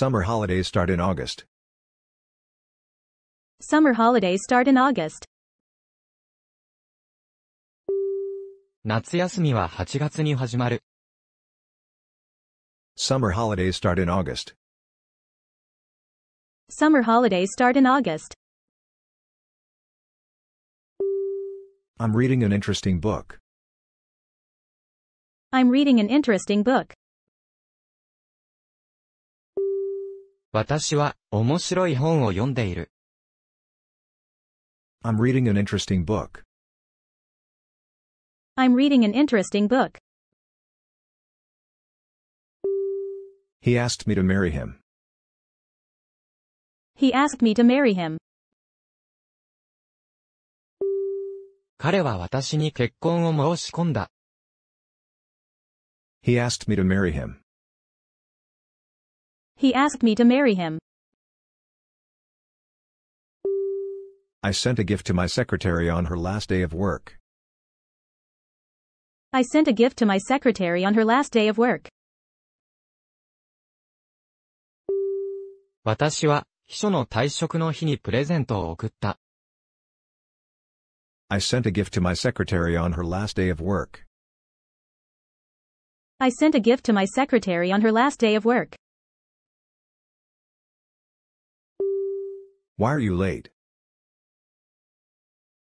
Summer holidays start in August. Summer holidays start in August. 夏休みは8月に始まる。Summer holidays start in August. Summer holidays start in August. I'm reading an interesting book. I'm reading an interesting book. 私は面白い本を読んでいる。I'm reading an interesting book. I'm reading an interesting book. He asked me to marry him. He asked me to marry him. 彼は私に結婚を申し込んだ。He asked me to marry him. He asked me to marry him. I sent a gift to my secretary on her last day of work. I sent a gift to my secretary on her last day of work. I sent a gift to my secretary on her last day of work. I sent a gift to my secretary on her last day of work. Why are you late?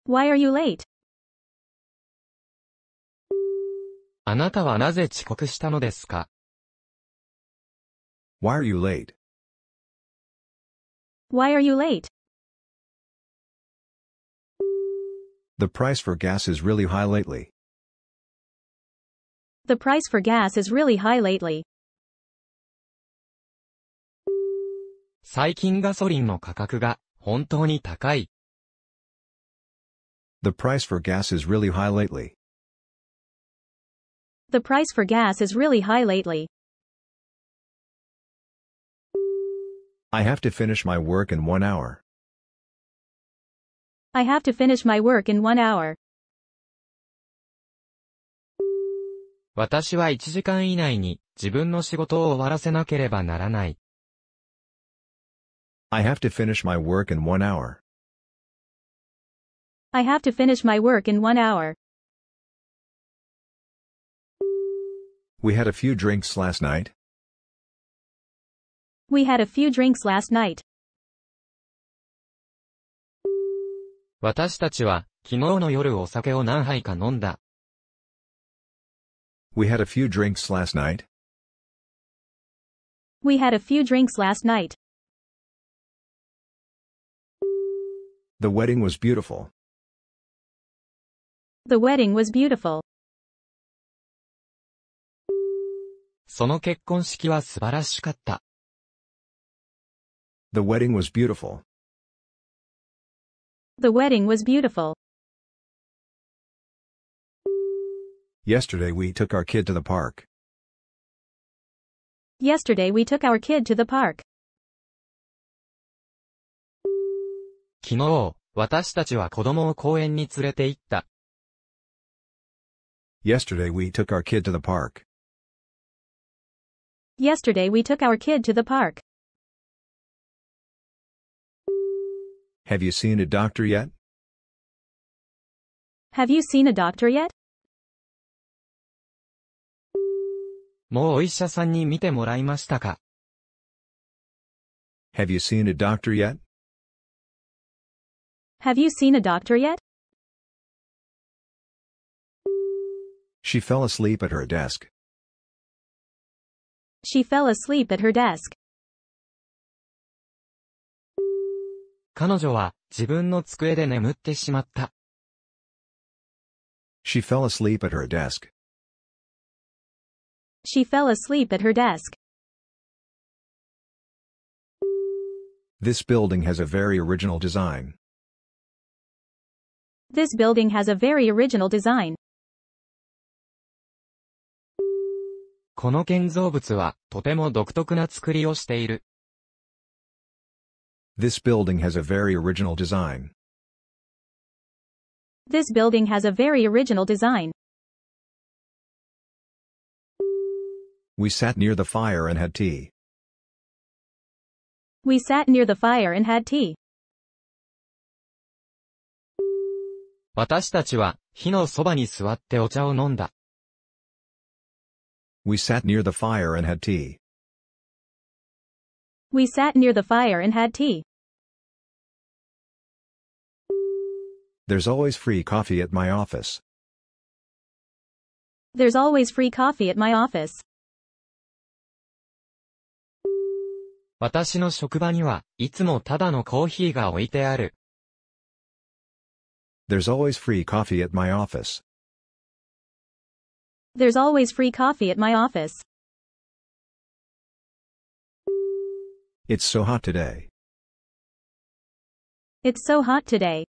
Why are you late? あなたはなぜ遅刻したのですか Why are you late? Why are you late? The price for gas is really high lately. The price for gas is really high lately. 最近ガソリンの価格が本当に高い。The price for gas is really high lately. The price for gas is really high lately. I have to finish my work in one hour. I have to finish my work in one hour. 私は1時間以内に自分の仕事を終わらせなければならない。I have to finish my work in one hour. I have to finish my work in one hour. We had a few drinks last night. We had a few drinks last night. 私たちは昨日の夜お酒を何杯か飲んだ。We had a few drinks last night. We had a few drinks last night. The wedding was beautiful. The wedding was beautiful. その結婚式は素晴らしかった。The wedding was beautiful. The wedding was beautiful. Yesterday we took our kid to the park. Yesterday we took our kid to the park. 昨日、私たちは子供を公園に連れて行った。Yesterday we took our kid to the park. Yesterday we took our kid to the park. Have you seen a doctor yet? Have you seen a doctor yet? もうお医者さんに見てもらいましたか Have you seen a doctor yet? Have you seen a doctor yet? She fell asleep at her desk. She fell asleep at her desk. 彼女は自分の机で眠ってしまった。She fell asleep at her desk. She fell asleep at her desk. This building has a very original design. This building has a very original design. この建造物はとても独特な作りをしている。This building has a very original design. This building has a very original design. We sat near the fire and had tea. We sat near the fire and had tea. 私たちは火のそばに座ってお茶を飲んだ。We sat near the fire and had tea. We sat near the fire and had tea. There's always free coffee at my office. There's always free coffee at my office. 私の職場にはいつもただのコーヒーが置いてある。There's always free coffee at my office. There's always free coffee at my office. It's so hot today. It's so hot today.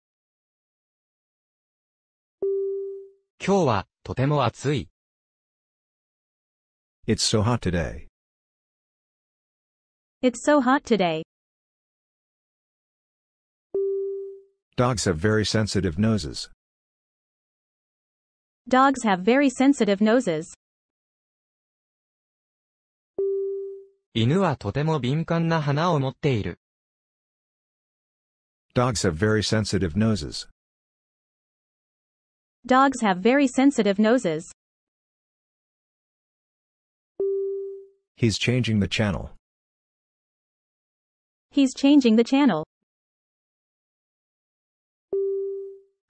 It's so hot today. It's so hot today. Dogs have very sensitive noses. Dogs have very sensitive noses. 犬はとても敏感な鼻を持っている。Dogs have very sensitive noses. Dogs have very sensitive noses. He's changing the channel. He's changing the channel.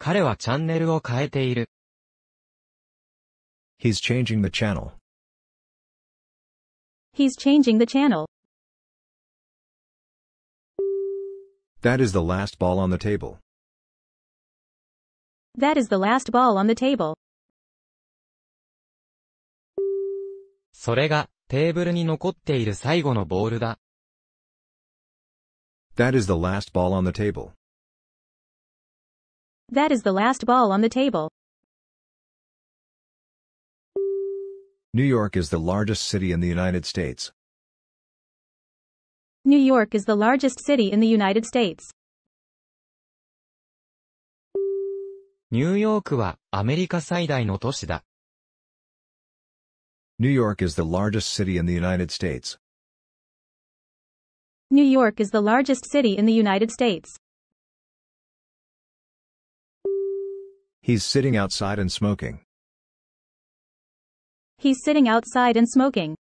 彼はチャンネルを変えている。He's changing the channel. He's changing the channel. That is the last ball on the table. That is the last ball on the table. それが、テーブルに残っている最後のボールだ。That is the last ball on the table. That is the last ball on the table. New York is the largest city in the United States. New York is the largest city in the United States. New York is the largest city in the United States. New York is the largest city in the United States. He's sitting outside and smoking. He's sitting outside and smoking.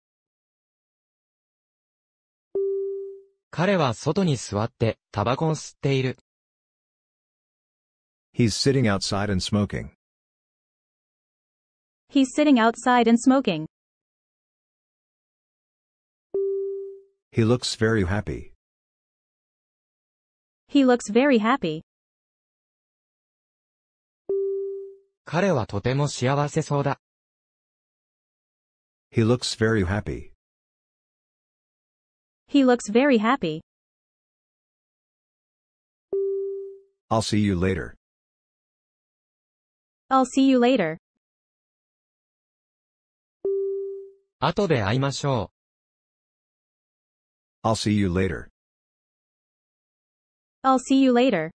彼は外に座ってタバコを吸っている。He's sitting outside and smoking. He's sitting outside and smoking. He looks very happy. He looks very happy. 彼はとても幸せそうだ。He looks very happy. He looks very happy. I'll see you later. I'll see you later. 後で会いましょう。I'll see you later. I'll see you later.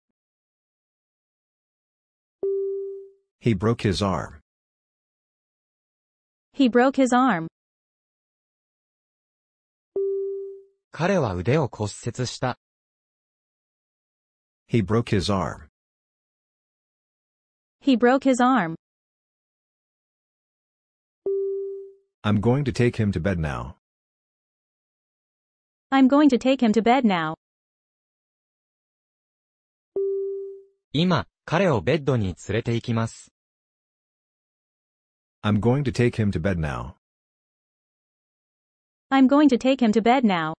He broke his arm. He broke his arm. 彼は腕を骨折した。He broke his arm. He broke his arm. I'm going to take him to bed now. I'm going to take him to bed now. 今、彼をベッドに連れて行きます。I'm going to take him to bed now. I'm going to take him to bed now.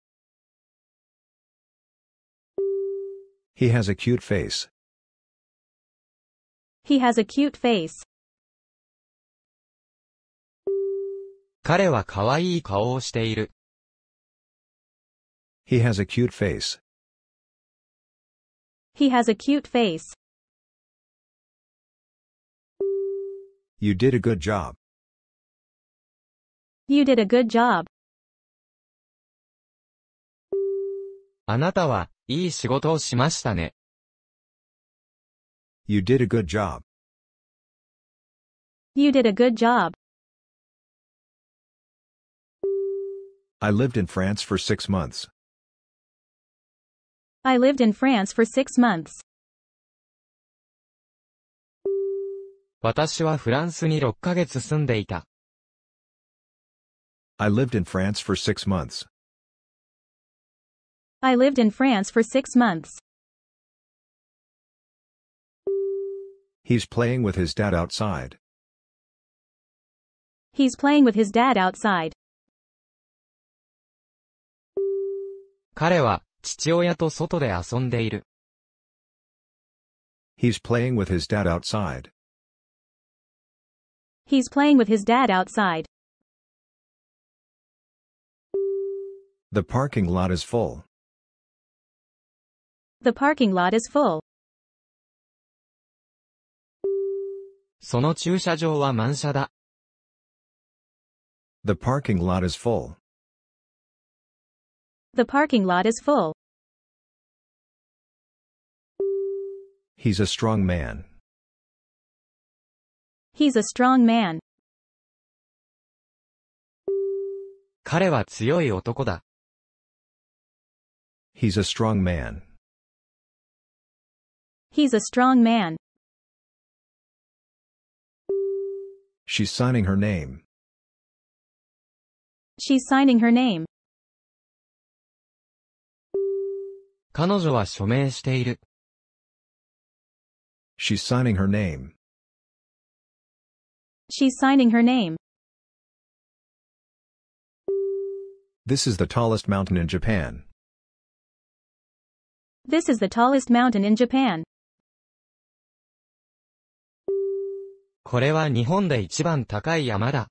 He has a cute face. He has a cute face. 彼は可愛い顔をしている。He has a cute face. He has a cute face. You did a good job. You did a good job. あなたは、いい仕事をしましたね。You did a good job. You did a good job. I lived in France for six months. I lived in France for six months. 私はフランスに6ヶ月住んでいた。I lived in France for six months. I lived in France for six months. He's playing with his dad outside. He's playing with his dad outside. 彼は父親と外で遊んでいる。He's playing with his dad outside. He's playing with his dad outside. The parking lot is full. The parking lot is full. その駐車場は満車だ. The parking lot is full. The parking lot is full. He's a strong man. He's a strong man. 彼は強い男だ。He's a strong man. He's a strong man. She's signing her name. She's signing her name. She's signing her name. She's signing her name. This is the tallest mountain in Japan. This is the tallest mountain in Japan. これは日本で一番高い山だ。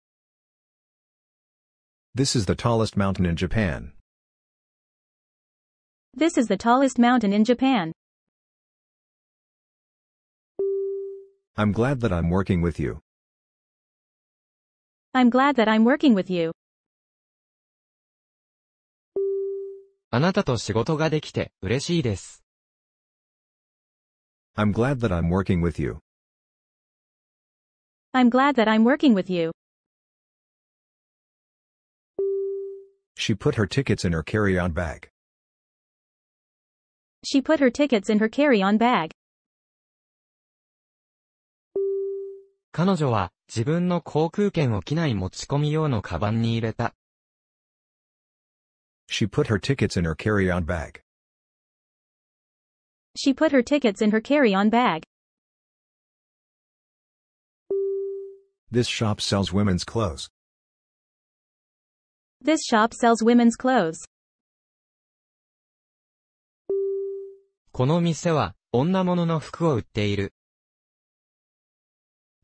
This is the tallest mountain in Japan. This is the tallest mountain in Japan. I'm glad that I'm working with you. I'm glad that I'm working with you. あなたと仕事ができて嬉しいです。I'm glad that I'm working with you. I'm glad that I'm working with you. She put her tickets in her carry-on bag. She put her tickets in her carry-on bag. 彼女は自分の航空券を機内持ち込み用のカバンに入れた。She put her tickets in her carry-on bag. She put her tickets in her carry-on bag. This shop sells women's clothes. This shop sells women's clothes. この店は女物の服を売っている。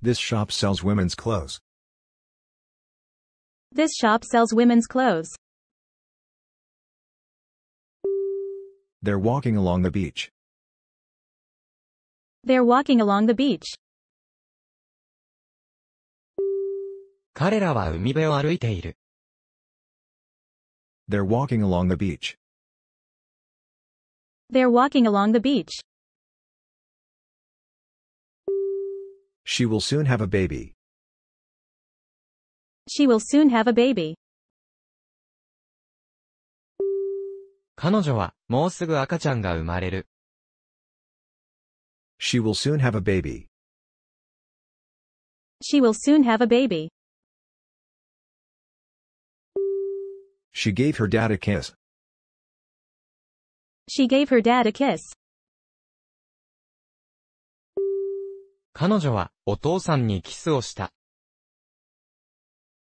This shop sells women's clothes. This shop sells women's clothes. They're walking along the beach. They're walking along the beach. they are walking along the beach. They're walking along the beach. She will soon have a baby. She will soon have a baby. 彼女はもうすぐ赤ちゃんが生まれる。She will soon have a baby. She will soon have a baby. She gave her dad a kiss. She gave her dad a kiss. 彼女は、お父さんにキスをした。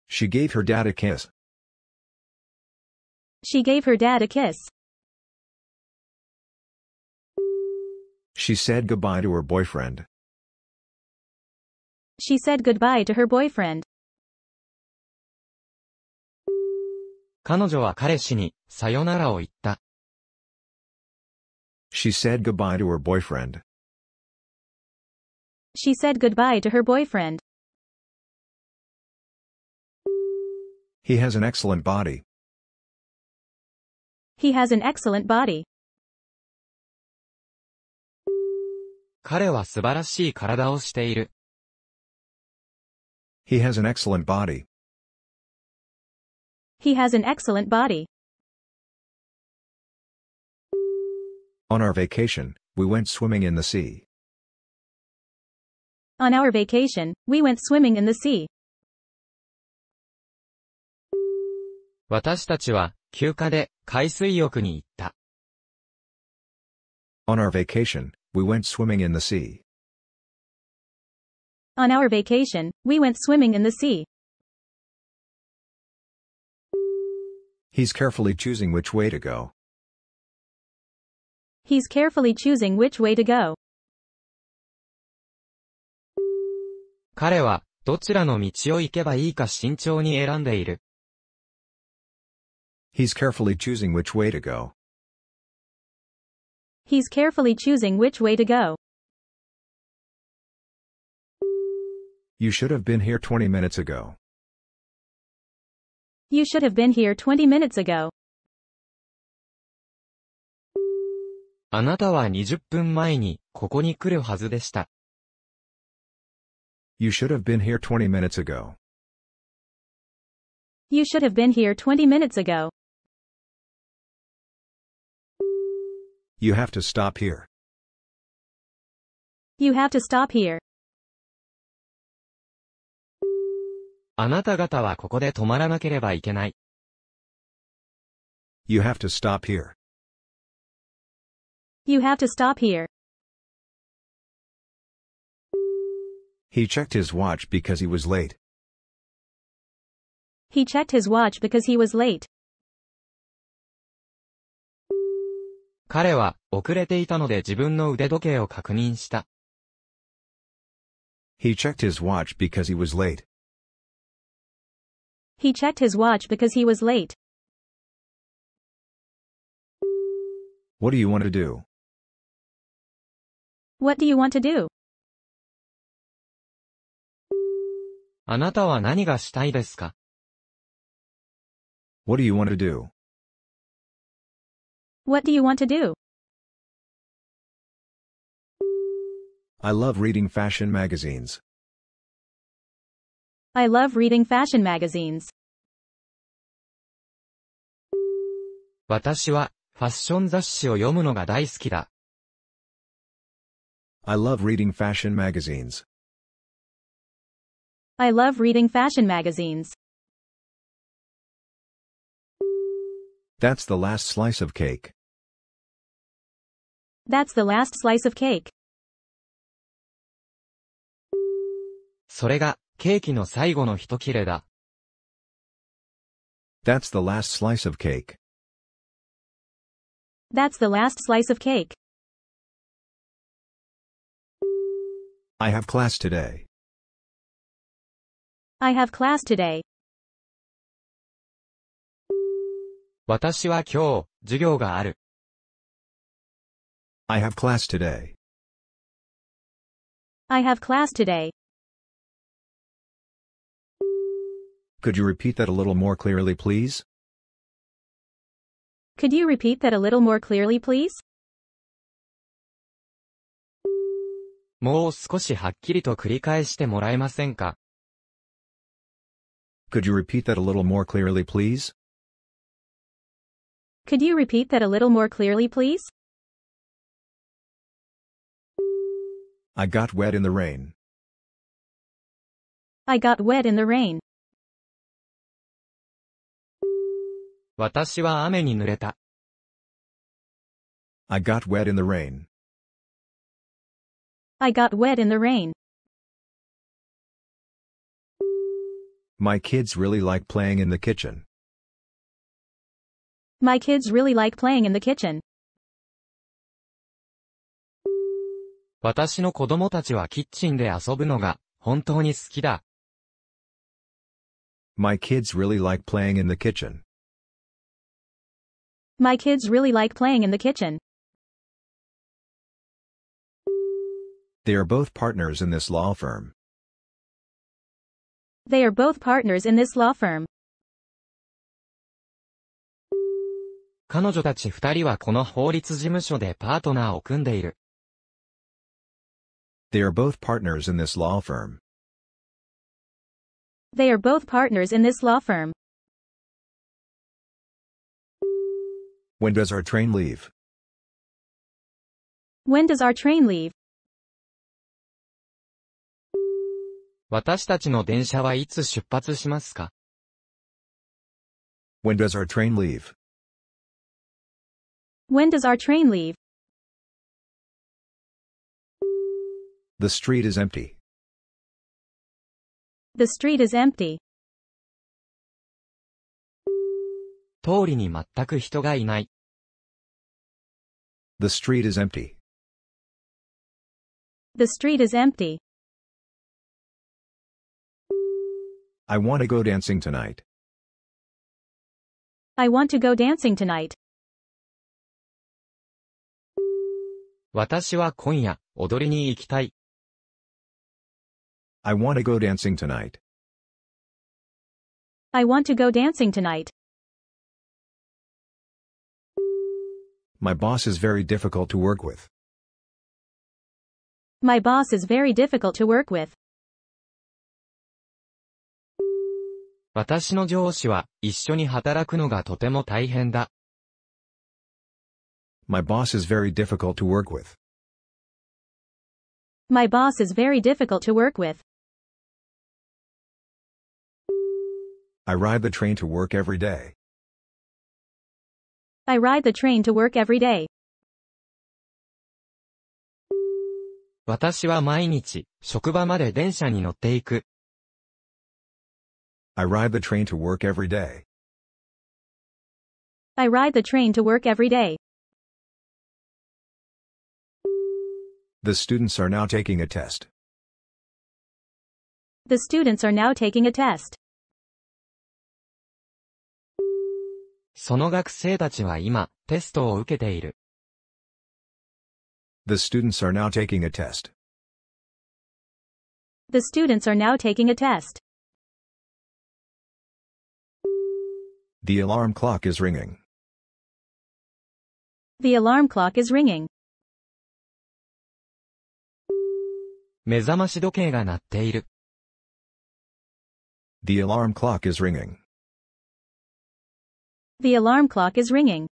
She gave her dad a kiss. She gave her dad a kiss. She said goodbye to her boyfriend. She said goodbye to her boyfriend. 彼女は彼氏に、さよならを言った。She said goodbye to her boyfriend. She said goodbye to her boyfriend. He has an excellent body. He has an excellent body. 彼は素晴らしい体をしている。He has an excellent body. He has an excellent body. On our vacation, we went swimming in the sea. On our vacation, we went swimming in the sea. 私たちは休暇で海水浴に行った。On our vacation, we went swimming in the sea. On our vacation, we went swimming in the sea. He's carefully choosing which way to go. He's carefully choosing which way to go. 彼は、どちらの道を行けばいいか慎重に選んでいる。He's carefully choosing which way to go. He's carefully choosing which way to go. You should have been here 20 minutes ago. You should have been here 20 minutes ago. あなたは20分前にここに来るはずでした。You should have been here 20 minutes ago. You should have been here 20 minutes ago. You have to stop here. You have to stop here. あなた方はここで止まらなければいけない。You have to stop here. You have to stop here. He checked his watch because he was late. He checked his watch because he was late. 彼は遅れていたので自分の腕時計を確認した。He checked his watch because he was late. He checked his watch because he was late. What do you want to do? What do you want to do? あなたは何がしたいですか ?What do you want to do?What do you want to do?I love reading fashion magazines.I love reading fashion magazines. 私はファッション雑誌を読むのが大好きだ。I love reading fashion magazines. I love reading fashion magazines. That's the last slice of cake. That's the last slice of cake. That's the last slice of cake. That's the last slice of cake. I have class today. I have class today. 私は今日、授業がある。I have class today. I have class today. Could you repeat that a little more clearly, please? Could you repeat that a little more clearly, please? もう少しはっきりと繰り返してもらえませんか could you repeat that a little more clearly please? Could you repeat that a little more clearly please? I got wet in the rain. I got wet in the rain. I got wet in the rain. I got wet in the rain. My kids really like playing in the kitchen. My kids really like playing in the kitchen. 私の子供たちはキッチンで遊ぶのが本当に好きだ。My kids really like playing in the kitchen. My kids really like playing in the kitchen. They are both partners in this law firm. They are both partners in this law firm. 彼女たち二人はこの法律事務所でパートナーを組んでいる。They are both partners in this law firm. They are both partners in this law firm. When does our train leave? When does our train leave? 私たちの電車はいつ出発しますか ?When does our train leave?When does our train leave? The street is empty. The street is empty. 通りに全く人がいない。The street is empty. The street is empty. I want to go dancing tonight. I want to go dancing tonight. 私は今夜、踊りに行きたい。I want to go dancing tonight. I want to go dancing tonight. My boss is very difficult to work with. My boss is very difficult to work with. 私の上司は一緒に働くのがとても大変だ。My boss is very difficult to work with. My boss is very difficult to work with. I ride the train to work every day. I ride the train to work every day. 私は毎日、職場まで電車に乗っていく。I ride the train to work every day. I ride the train to work every day. The students are now taking a test. The students are now taking a test. The students are now taking a test. The students are now taking a test. The alarm clock is ringing. The alarm clock is ringing. 目覚まし時計が鳴っている。The alarm clock is ringing. The alarm clock is ringing.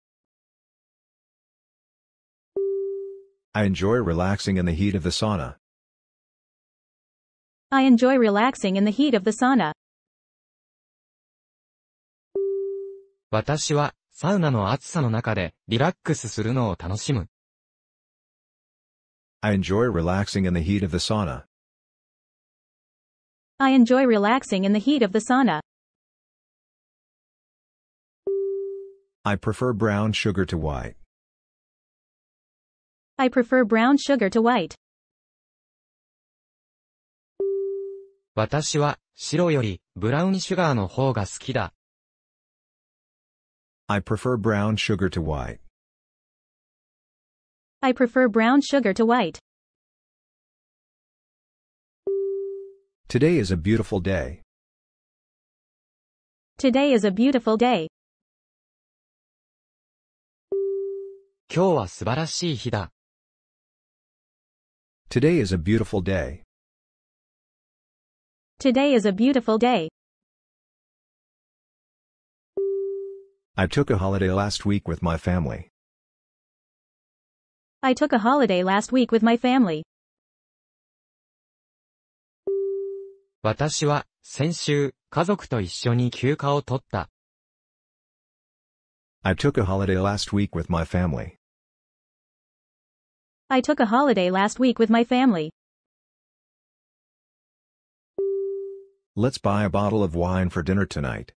I enjoy relaxing in the heat of the sauna. I enjoy relaxing in the heat of the sauna. 私は、サウナの暑さの中で、リラックスするのを楽しむ。I enjoy relaxing in the heat of the sauna. I enjoy relaxing in the heat of the sauna. I prefer brown sugar to white. I prefer brown sugar to white. 私は白よりブラウンシュガーの方が好きだ。I prefer brown sugar to white. I prefer brown sugar to white. Today is a beautiful day. Today is a beautiful day. Today is a beautiful day. Today is a beautiful day. I took a holiday last week with my family. I took a holiday last week with my family. 私は先週家族と一緒に休暇を取った。I took a holiday last week with my family. I took a holiday last week with my family. Let's buy a bottle of wine for dinner tonight.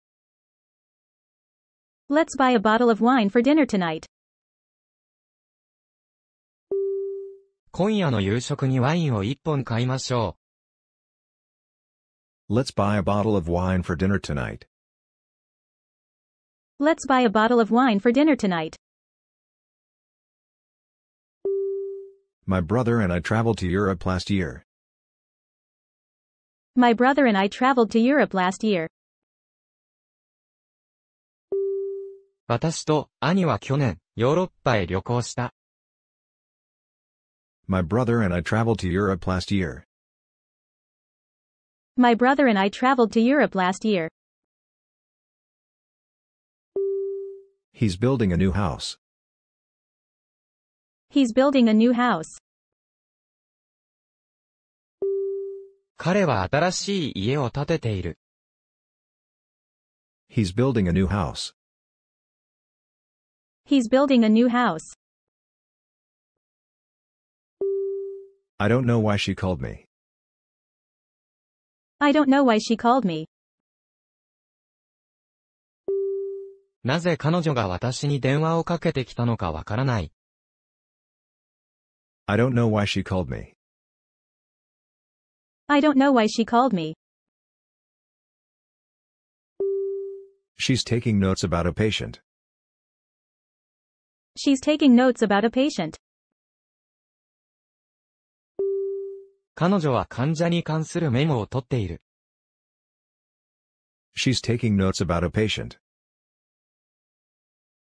Let's buy a bottle of wine for dinner tonight. let us buy a bottle of wine for dinner tonight. Let's buy a bottle of wine for dinner tonight. My brother and I traveled to Europe last year. My brother and I traveled to Europe last year. 私と兄は去年、ヨーロッパへ旅行した。My brother and I traveled to Europe last year. My brother and I traveled to Europe last year. He's building a new house. He's building a new house. 彼は新しい家を建てている。He's building a new house. He's building a new house. I don't know why she called me. I don't know why she called me. なぜ彼女が私に電話をかけてきたのかわからない。I don't know why she called me. I don't know why she called me. She's taking notes about a patient. She's taking notes about a patient. 彼女は患者に関するメモを取っている。She's taking notes about a patient.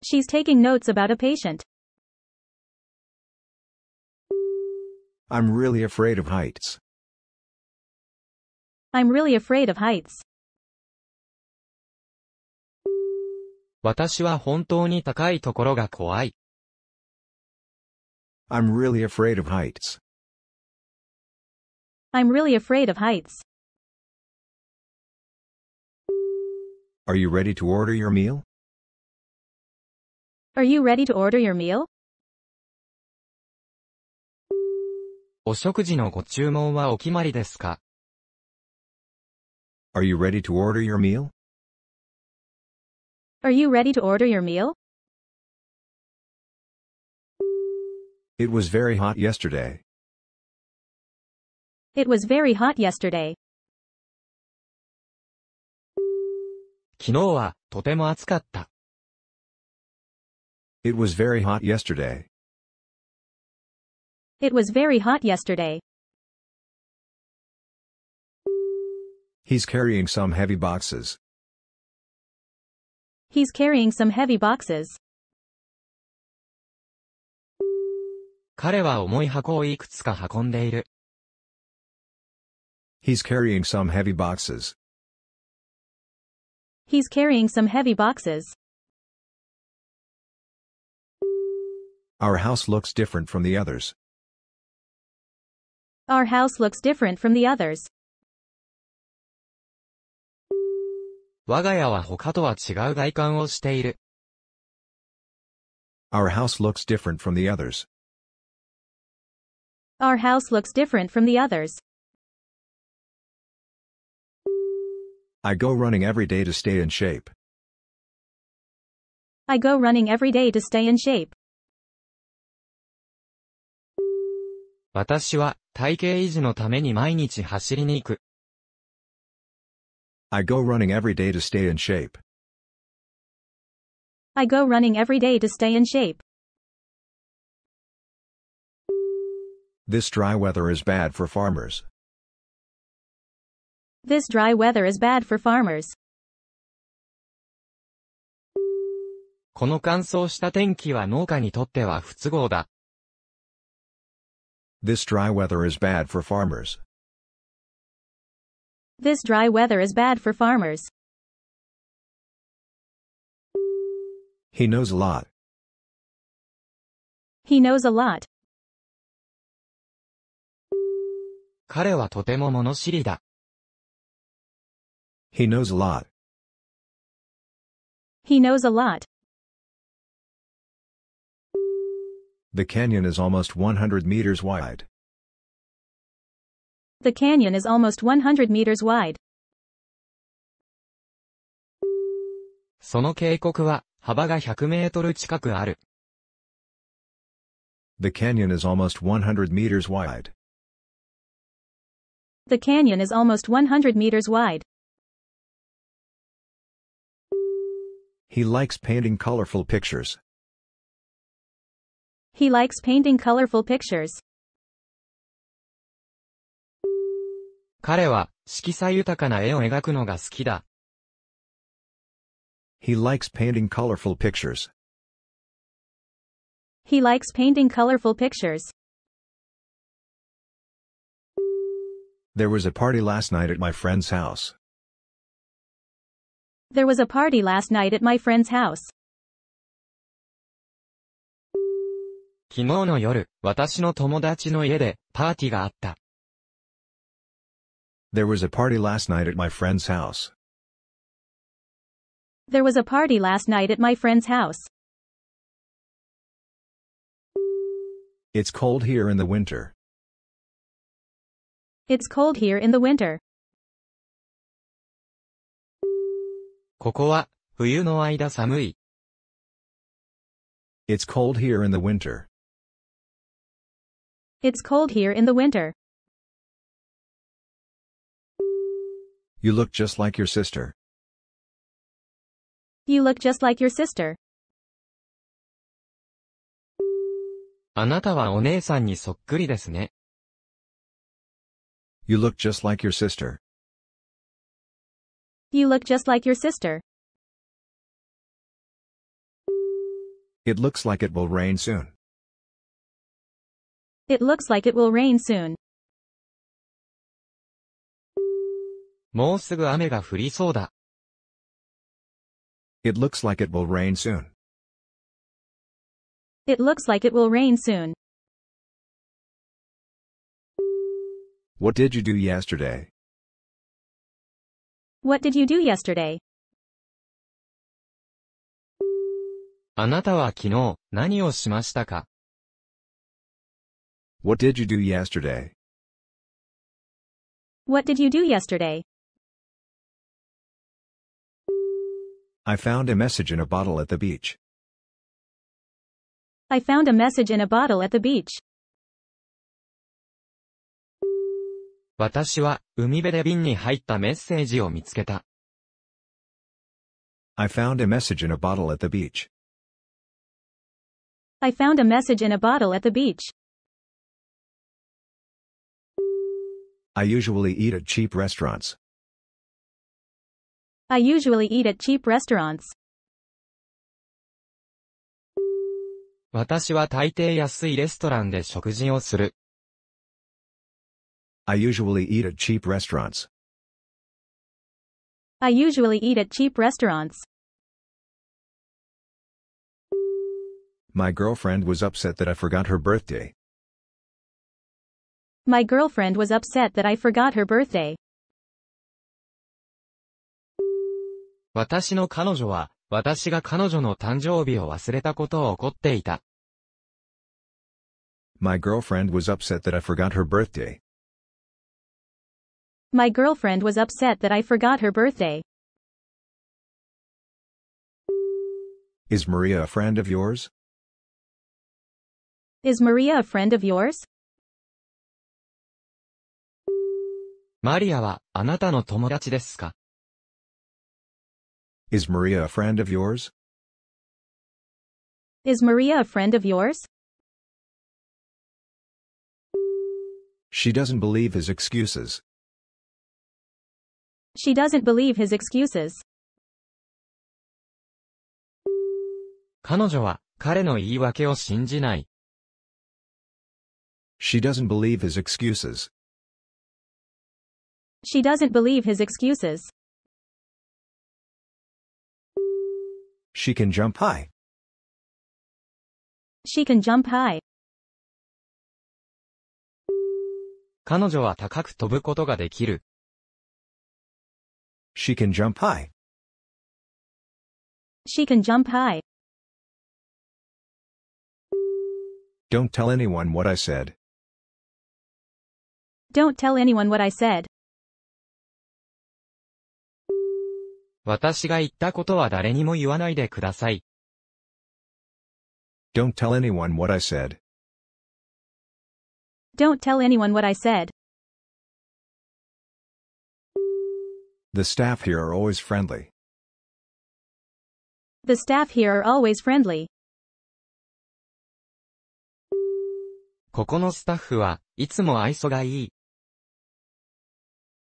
She's taking notes about a patient. I'm really afraid of heights. I'm really afraid of heights. 私は本当に高いところが怖い。I'm really afraid of heights. I'm really afraid of heights. Are you ready to order your meal? Are you ready to order your meal? お食事のご注文はお決まりですか Are you ready to order your meal? Are you ready to order your meal? It was very hot yesterday. It was very hot yesterday. It was very hot yesterday. It was very hot yesterday. He's carrying some heavy boxes. He's carrying some heavy boxes. 彼は重い箱をいくつか運んでいる。He's carrying some heavy boxes. He's carrying some heavy boxes. Our house looks different from the others. Our house looks different from the others. 我が家は他とは違う外観をしている。Our house looks different from the others. Our house looks different from the others. I go running every day to stay in shape. I go running every day to stay in shape. 私は体型維持のために毎日走りに行く。I go running every day to stay in shape. I go running every day to stay in shape. This dry weather is bad for farmers. This dry weather is bad for farmers. この乾燥した天気は農家にとっては不都合だ。This dry weather is bad for farmers. This dry weather is bad for farmers. He knows a lot. He knows a lot. 彼はとても物知りだ。He knows a lot. He knows a lot. The canyon is almost 100 meters wide. The canyon is almost 100 meters wide. その渓谷は幅が100メートル近くある。The canyon is almost 100 meters wide. The canyon is almost 100 meters wide. He likes painting colorful pictures. He likes painting colorful pictures. 彼は、色彩豊かな絵を描くのが好きだ。He likes painting colorful pictures. He likes painting colorful pictures. There was a party last night at my friend's house. There was a party last night at my friend's house. 昨日の夜、私の友達の家でパーティーがあった。There was a party last night at my friend's house. There was a party last night at my friend's house. It's cold here in the winter. It's cold here in the winter. ここは冬の間寒い。It's cold here in the winter. It's cold here in the winter. You look just like your sister. You look just like your sister. あなたはお姉さんにそっくりですね。You look just like your sister. You look just like your sister. It looks like it will rain soon. It looks like it will rain soon. もうすぐ雨が降りそうだ。It looks like it will rain soon. It looks like it will rain soon. What did you do yesterday? What did you do yesterday? あなたは昨日何をしましたか What did you do yesterday? What did you do yesterday? I found a message in a bottle at the beach. I found a message in a bottle at the beach. 私は海辺で瓶に入ったメッセージを見つけた。I found a message in a bottle at the beach. I found a message in a bottle at the beach. I usually eat at cheap restaurants. I usually eat at cheap restaurants. 私は大抵安いレストランで食事をする。I usually eat at cheap restaurants. I usually eat at cheap restaurants. My girlfriend was upset that I forgot her birthday. My girlfriend was upset that I forgot her birthday. 私の彼女は、私が彼女の誕生日を忘れたことを怒っていた。My girlfriend was upset that I forgot her birthday. My girlfriend was upset that I forgot her birthday. Is Maria a friend of yours? Is Maria a friend of yours? マリアはあなたの友達ですか Is Maria a friend of yours? Is Maria a friend of yours? She doesn't believe his excuses. She doesn't believe his excuses. She does doesn't believe his excuses. She doesn't believe his excuses. She can jump high. She can jump high. 彼女は高く飛ぶことができる。She can jump high. She can jump high. Don't tell anyone what I said. Don't tell anyone what I said. 私が言ったことは誰にも言わないでください。Don't tell anyone what I said. Don't tell anyone what I said. The staff here are always friendly. The staff here are always friendly. ここのスタッフはいつも愛想がいい。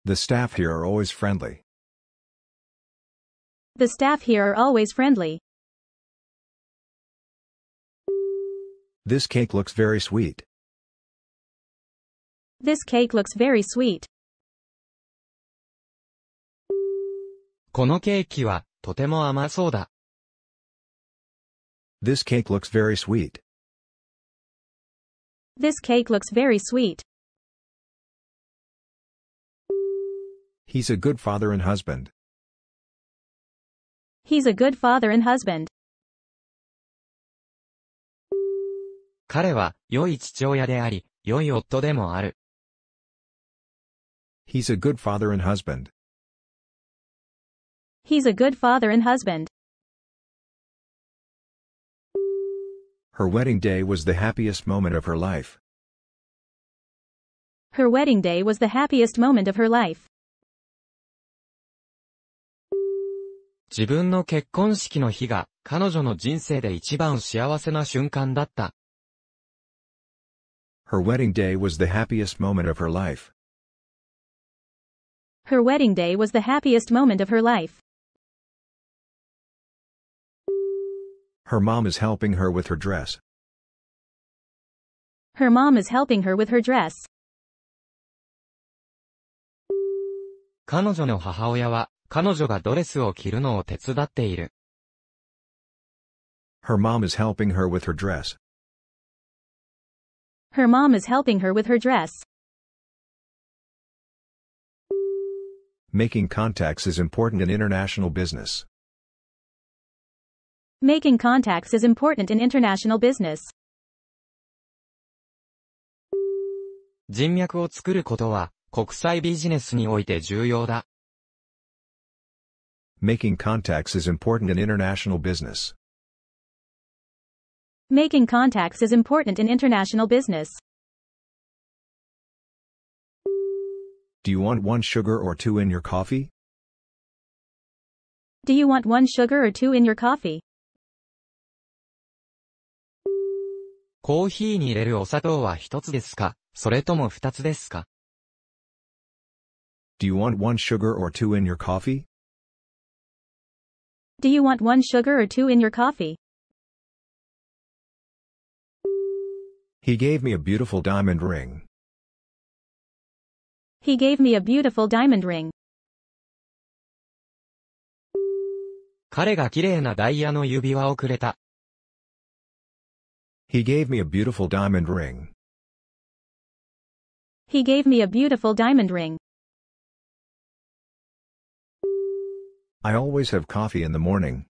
The staff here are always friendly. The staff here are always friendly. This cake looks very sweet. This cake looks very sweet. このケーキはとても甘そうだ。This cake looks very sweet. This cake looks very sweet. He's a good father and husband. He's a good father and husband. 彼は良い父親であり、良い夫でもある。He's a good father and husband. He's a good father and husband. Her wedding day was the happiest moment of her life. Her wedding day was the happiest moment of her life. 自分の結婚式の日が彼女の人生で一番幸せな瞬間だった。Her wedding day was the happiest moment of her life. Her wedding day was the happiest moment of her life. Her mom is helping her with her dress. Her mom is helping her with her dress. 彼女の母親は彼女がドレスを着るのを手伝っている。Her mom is helping her with her dress. Her mom is helping her with her dress. Making contacts is important in international business. Making contacts is important in international business. 人脈を作ることは国際ビジネスにおいて重要だ。Making contacts is important in international business. Making contacts is important in international business. Do you want one sugar or two in your coffee? Do you want one sugar or two in your coffee? コーヒーに入れるお砂糖は一つですかそれとも二つですか Do you want one sugar or two in your coffee? Do you want one sugar or two in your coffee? He gave me a beautiful diamond ring. He gave me a beautiful diamond ring. 彼が綺麗なダイヤの指輪をくれた。He gave me a beautiful diamond ring. He gave me a beautiful diamond ring. I always have coffee in the morning.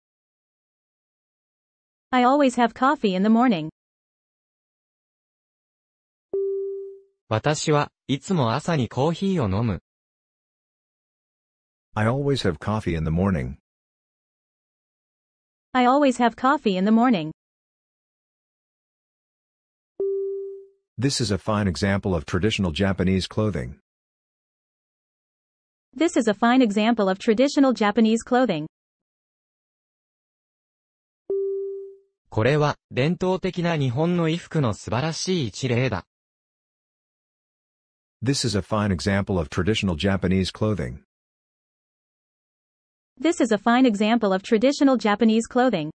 I always have coffee in the morning. 私はいつも朝にコーヒーを飲む。I always have coffee in the morning. I always have coffee in the morning. This is a fine example of traditional Japanese clothing. This is a fine example of traditional Japanese clothing. これは伝統的な日本の衣服の素晴らしい一例だ。This is a fine example of traditional Japanese clothing. This is a fine example of traditional Japanese clothing.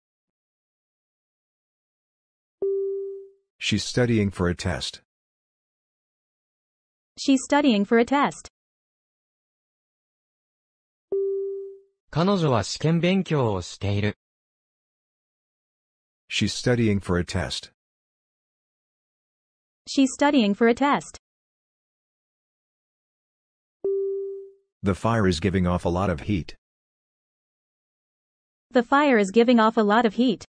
She's studying for a test. She's studying for a test. 彼女は試験勉強をしている。She's studying for a test. She's studying for a test. The fire is giving off a lot of heat. The fire is giving off a lot of heat.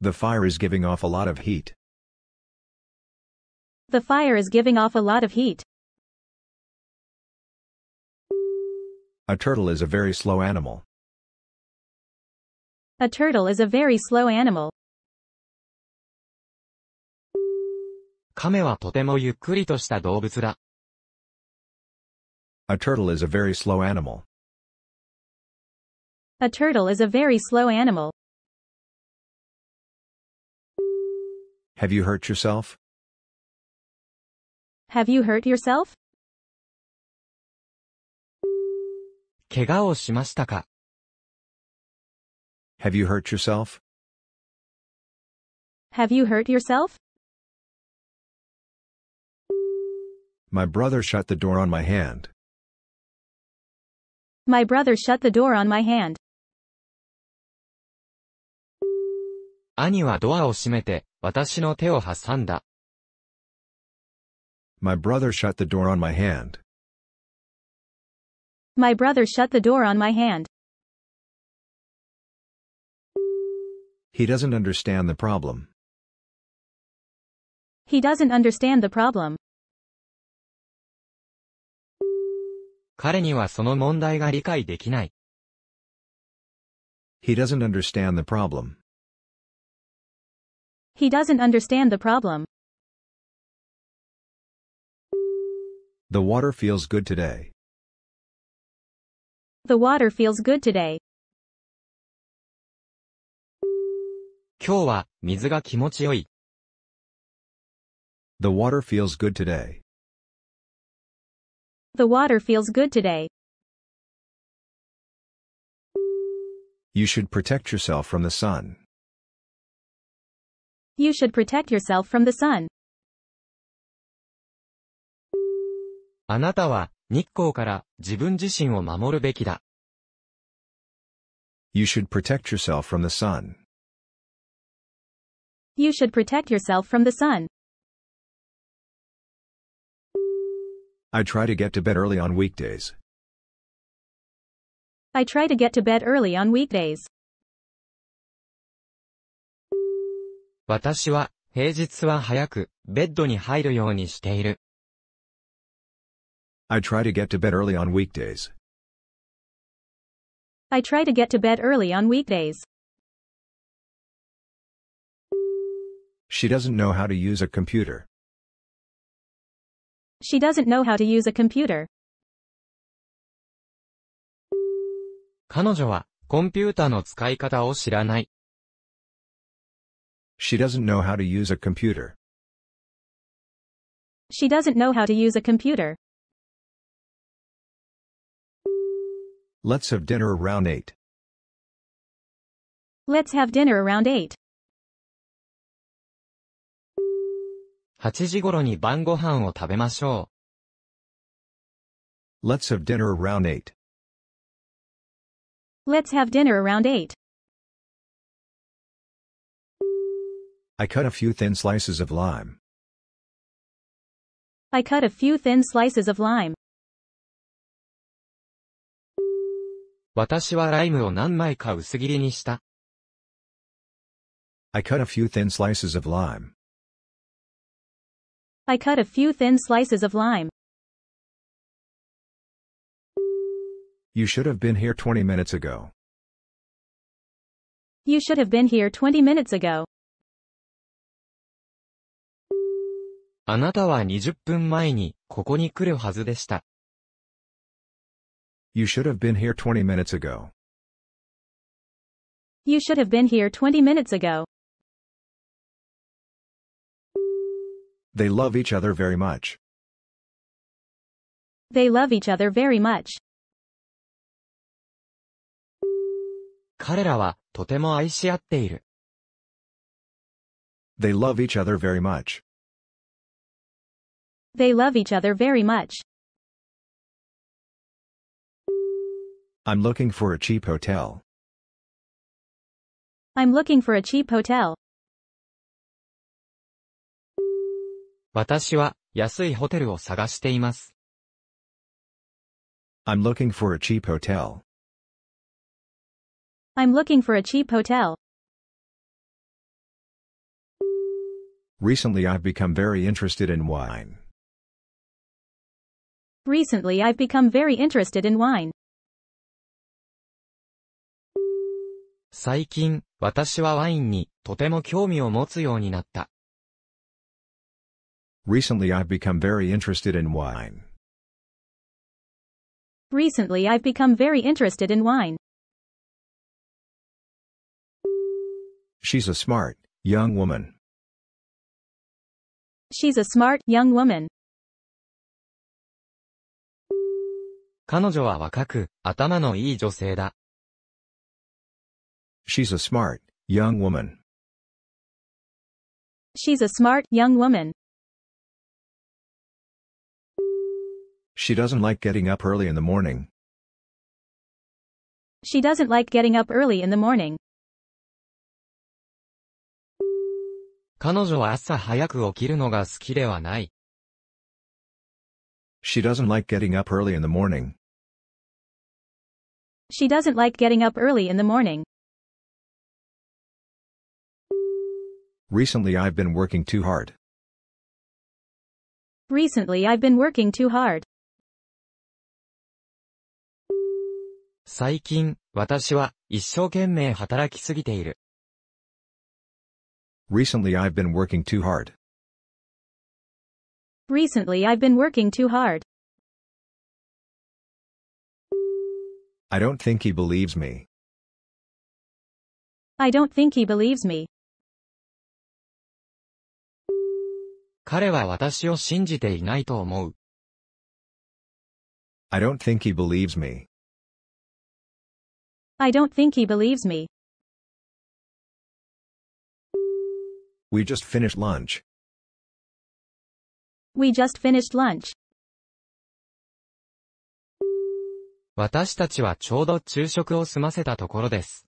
The fire is giving off a lot of heat. The fire is giving off a lot of heat. A turtle is a very slow animal. A turtle is a very slow animal. A turtle is a very slow animal. A turtle is a very slow animal. Have you hurt yourself? Have you hurt yourself? 怪我をしましたか Have you hurt yourself? Have you hurt yourself? My brother shut the door on my hand. My brother shut the door on my hand. 兄はドアを閉めて、私の手を挟んだ。my brother shut the door on my hand. My brother shut the door on my hand. He doesn't understand the problem. He doesn't understand the problem. 彼にはその問題が理解できない。He doesn't understand the problem. He doesn't understand the problem. The water feels good today. The water feels good today. 今日は水が気持ちよい. The water feels good today. The water feels good today. You should protect yourself from the sun. You should protect yourself from the sun. あなたは日光から自分自身を守るべきだ。You should protect yourself from the sun. You should protect yourself from the sun. I try to get to bed early on weekdays. I try to get to bed early on weekdays. 私は平日は早くベッドに入るようにしている。I try to get to bed early on weekdays. I try to get to bed early on weekdays. She doesn't know how to use a computer. She doesn't know how to use a computer. She does doesn't know how to use a computer. She doesn't know how to use a computer. Let's have dinner around 8. Let's have dinner around 8. 8時頃に晩ご飯を食べましょう。Let's have dinner around 8. Let's have dinner around 8. I cut a few thin slices of lime. I cut a few thin slices of lime. 私はライムを何枚か薄切りにした。I cut a few thin slices of lime. I cut a few thin slices of lime. You should have been here 20 minutes ago. You should have been here 20 minutes ago. あなたは20分前にここに来るはずでした。You should have been here 20 minutes ago. You should have been here 20 minutes ago. They love each other very much. They love each other very much. 彼らはとても愛し合っている。They love each other very much. They love each other very much. I'm looking for a cheap hotel. I'm looking for a cheap hotel. 私は安いホテルを探しています。I'm looking for a cheap hotel. I'm looking for a cheap hotel. Recently I've become very interested in wine. Recently I've become very interested in wine. 最近、私はワインにとても興味を持つようになった。Recently I've become very interested in wine. Recently I've become very interested in wine. She's a smart, young woman. She's a smart, young woman. 彼女は若く、頭のいい女性だ。She's a smart, young woman. She's a smart, young woman. She doesn't like getting up early in the morning. She doesn't like getting up early in the morning. 彼女は朝早く起きるのが好きではない。She doesn't like getting up early in the morning. She doesn't like getting up early in the morning. Recently I've been working too hard. Recently I've been working too hard. 最近、私は一生懸命働きすぎている。Recently I've been working too hard. Recently I've been working too hard. I don't think he believes me. I don't think he believes me. 彼は私を信じていないと思う。I don't think he believes me. I don't think he believes me. We just finished lunch. We just finished lunch. 私たちはちょうど昼食を済ませたところです。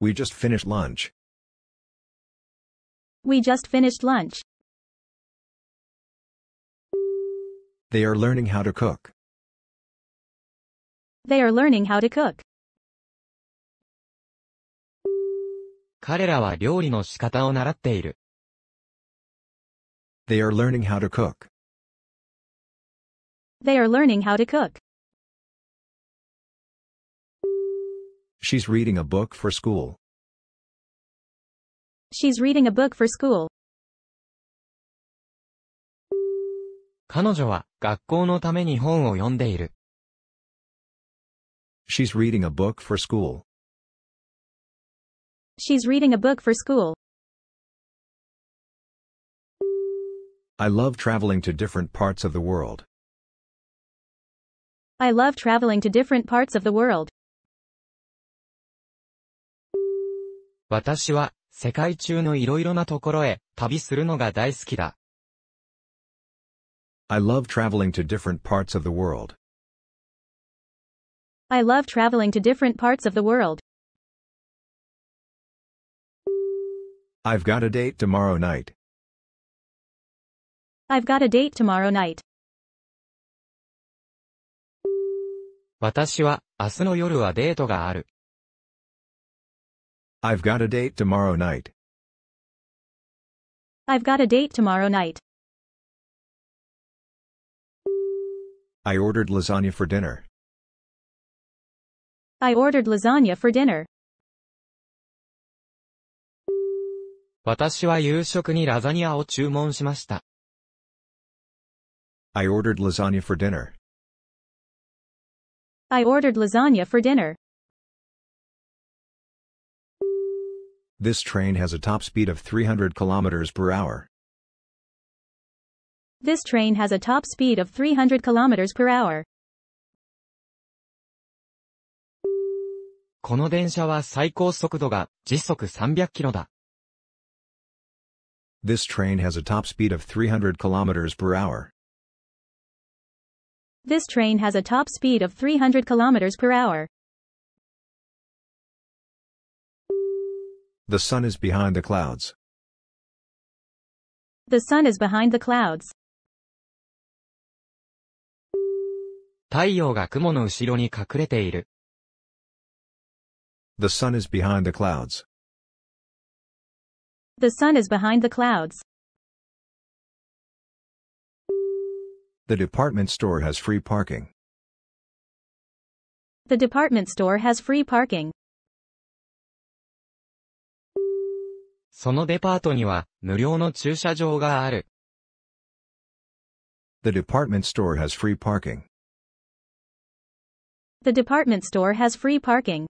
We just finished lunch. We just finished lunch. They are learning how to cook. They are learning how to cook. 彼らは料理の仕方を習っている。They are learning how to cook. They are learning how to cook. She's reading a book for school. She's reading a book for school. 彼女は学校のために本を読んでいる。She's reading a book for school. She's reading a book for school. I love traveling to different parts of the world. I love traveling to different parts of the world. 私は世界中のいろいろなところへ旅するのが大好きだ。I love traveling to different parts of the world. I love traveling to different parts of the world. I've got a date tomorrow night. I've got a date tomorrow night. 私は明日の夜はデートがある。I've got a date tomorrow night. I've got a date tomorrow night. I ordered lasagna for dinner. I ordered lasagna for dinner. 私は夕食にラザニアを注文しました。I ordered lasagna for dinner. I ordered lasagna for dinner. This train has a top speed of 300 km per hour. This train has a top speed of 300 km per hour. この電車は最高速度が時速300キロだ。This train has a top speed of 300 km per hour. This train has a top speed of 300 km per hour. The sun is behind the clouds. The sun is behind the clouds. 太陽が雲の後ろに隠れている。The sun is behind the clouds. The sun is behind the clouds. The department store has free parking. The department store has free parking. そのデパートには無料の駐車場がある。The department store has free parking. The department store has free parking.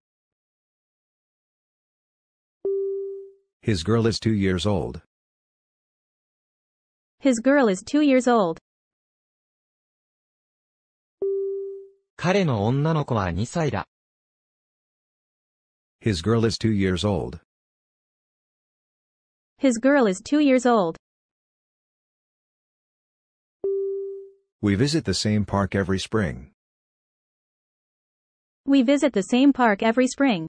His girl is two years old. His girl is two years old. 彼の女の子は2歳だ。His girl is two years old. His girl is two years old. We visit the same park every spring. We visit the same park every spring.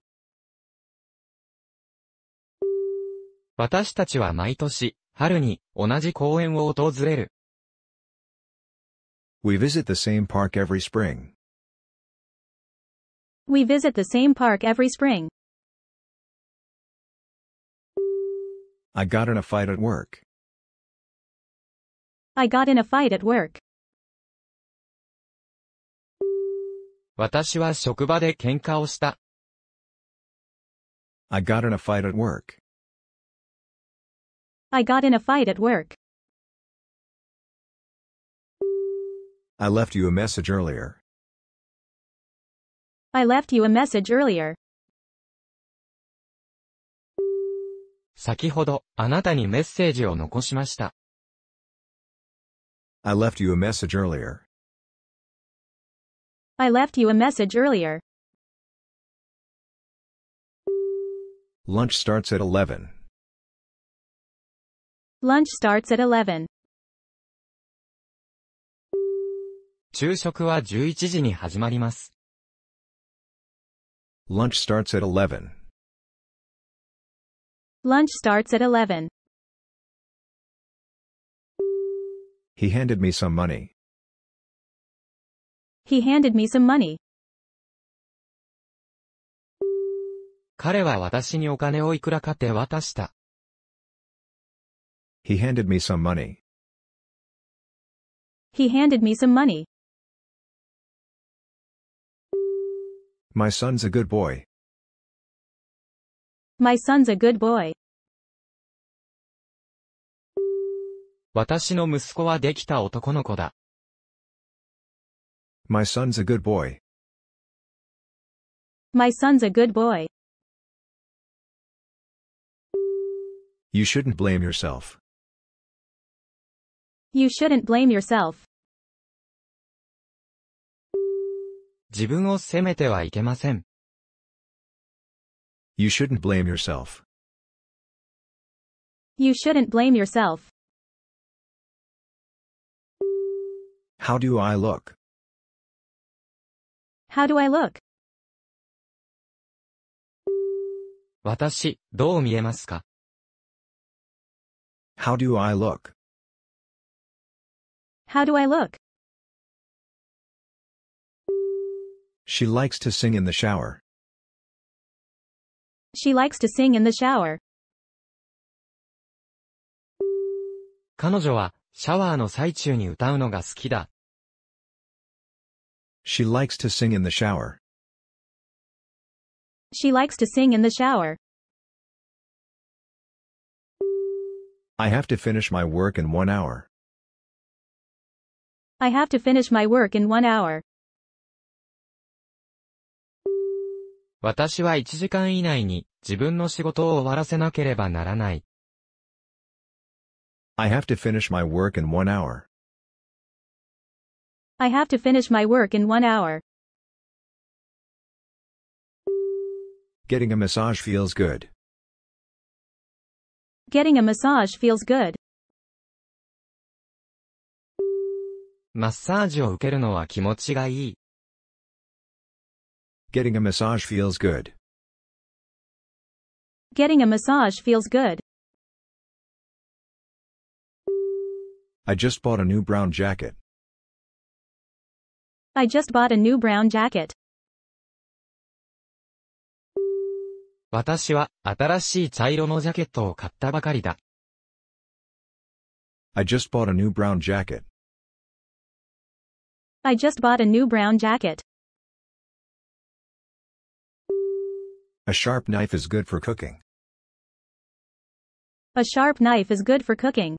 We visit the same park every spring. We visit the same park every spring. I got in a fight at work. I got in a fight at work. 私は職場で喧嘩をした。I got in a fight at work. I got in a fight at work. I left you a message earlier. I left you a message earlier. 先ほど、あなたにメッセージを残しました。I left you a message earlier. I left you a message earlier. Lunch starts at 11. Lunch starts at 11. 昼食は11時に始まります。Lunch starts at 11. Lunch starts at 11. He handed me some money. He handed me some money. He handed me some money. He handed me some money. My son's a good boy. My son's a good boy. 私の息子はできた男の子だ。My son's a good boy. My son's a good boy. You shouldn't blame yourself. You shouldn't blame yourself. 自分を責めてはいけません。You shouldn't blame yourself. You shouldn't blame yourself. How do I look? How do I look? 私、どう見えますか ?How do I look? How do I look? She likes to sing in the shower. She likes to sing in the shower. 彼女はシャワーの最中に歌うのが好きだ。She likes to sing in the shower. She likes to sing in the shower. I have to finish my work in one hour. I have to finish my work in one hour. 私は1時間以内に自分の仕事を終わらせなければならない。I have to finish my work in one hour. I have to finish my work in one hour. Getting a massage feels good. Getting a massage feels good. マッサージを受けるのは気持ちがいい。Getting a massage feels good. Getting a massage feels good. I just bought a new brown jacket. I just bought a new brown jacket. 私は新しい茶色のジャケットを買ったばかりだ。I just bought a new brown jacket. I just bought a new brown jacket. A sharp knife is good for cooking. A sharp knife is good for cooking.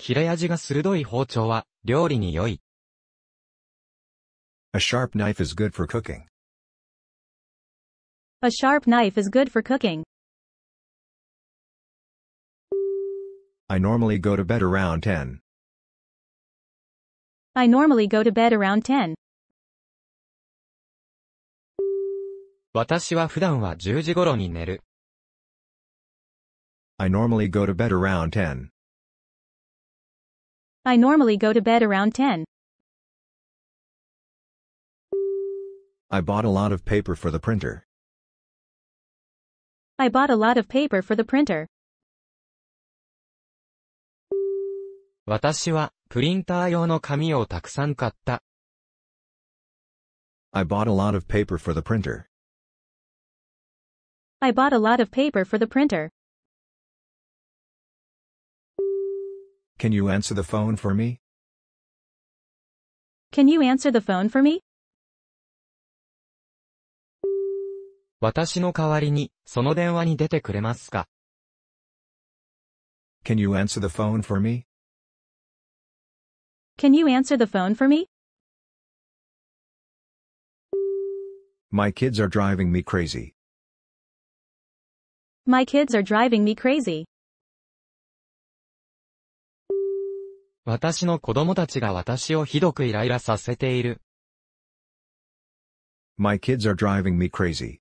A sharp knife is good for cooking. A sharp knife is good for cooking. I normally go to bed around 10. I normally go to bed around 10. 私は普段は10時頃に寝る。I normally go to bed around 10. I normally go to bed around 10. I bought a lot of paper for the printer. I bought a lot of paper for the printer. 私はプリンター用の紙をたくさん買った。I bought a lot of paper for the printer. I bought a lot of paper for the printer. Can you answer the phone for me? Can you answer the phone for me? 私の代わりに、その電話に出てくれますか Can you answer the phone for me? Can you answer the phone for me? My kids are driving me crazy. My kids are driving me crazy. 私の子供たちが私をひどくイライラさせている。My kids are driving me crazy.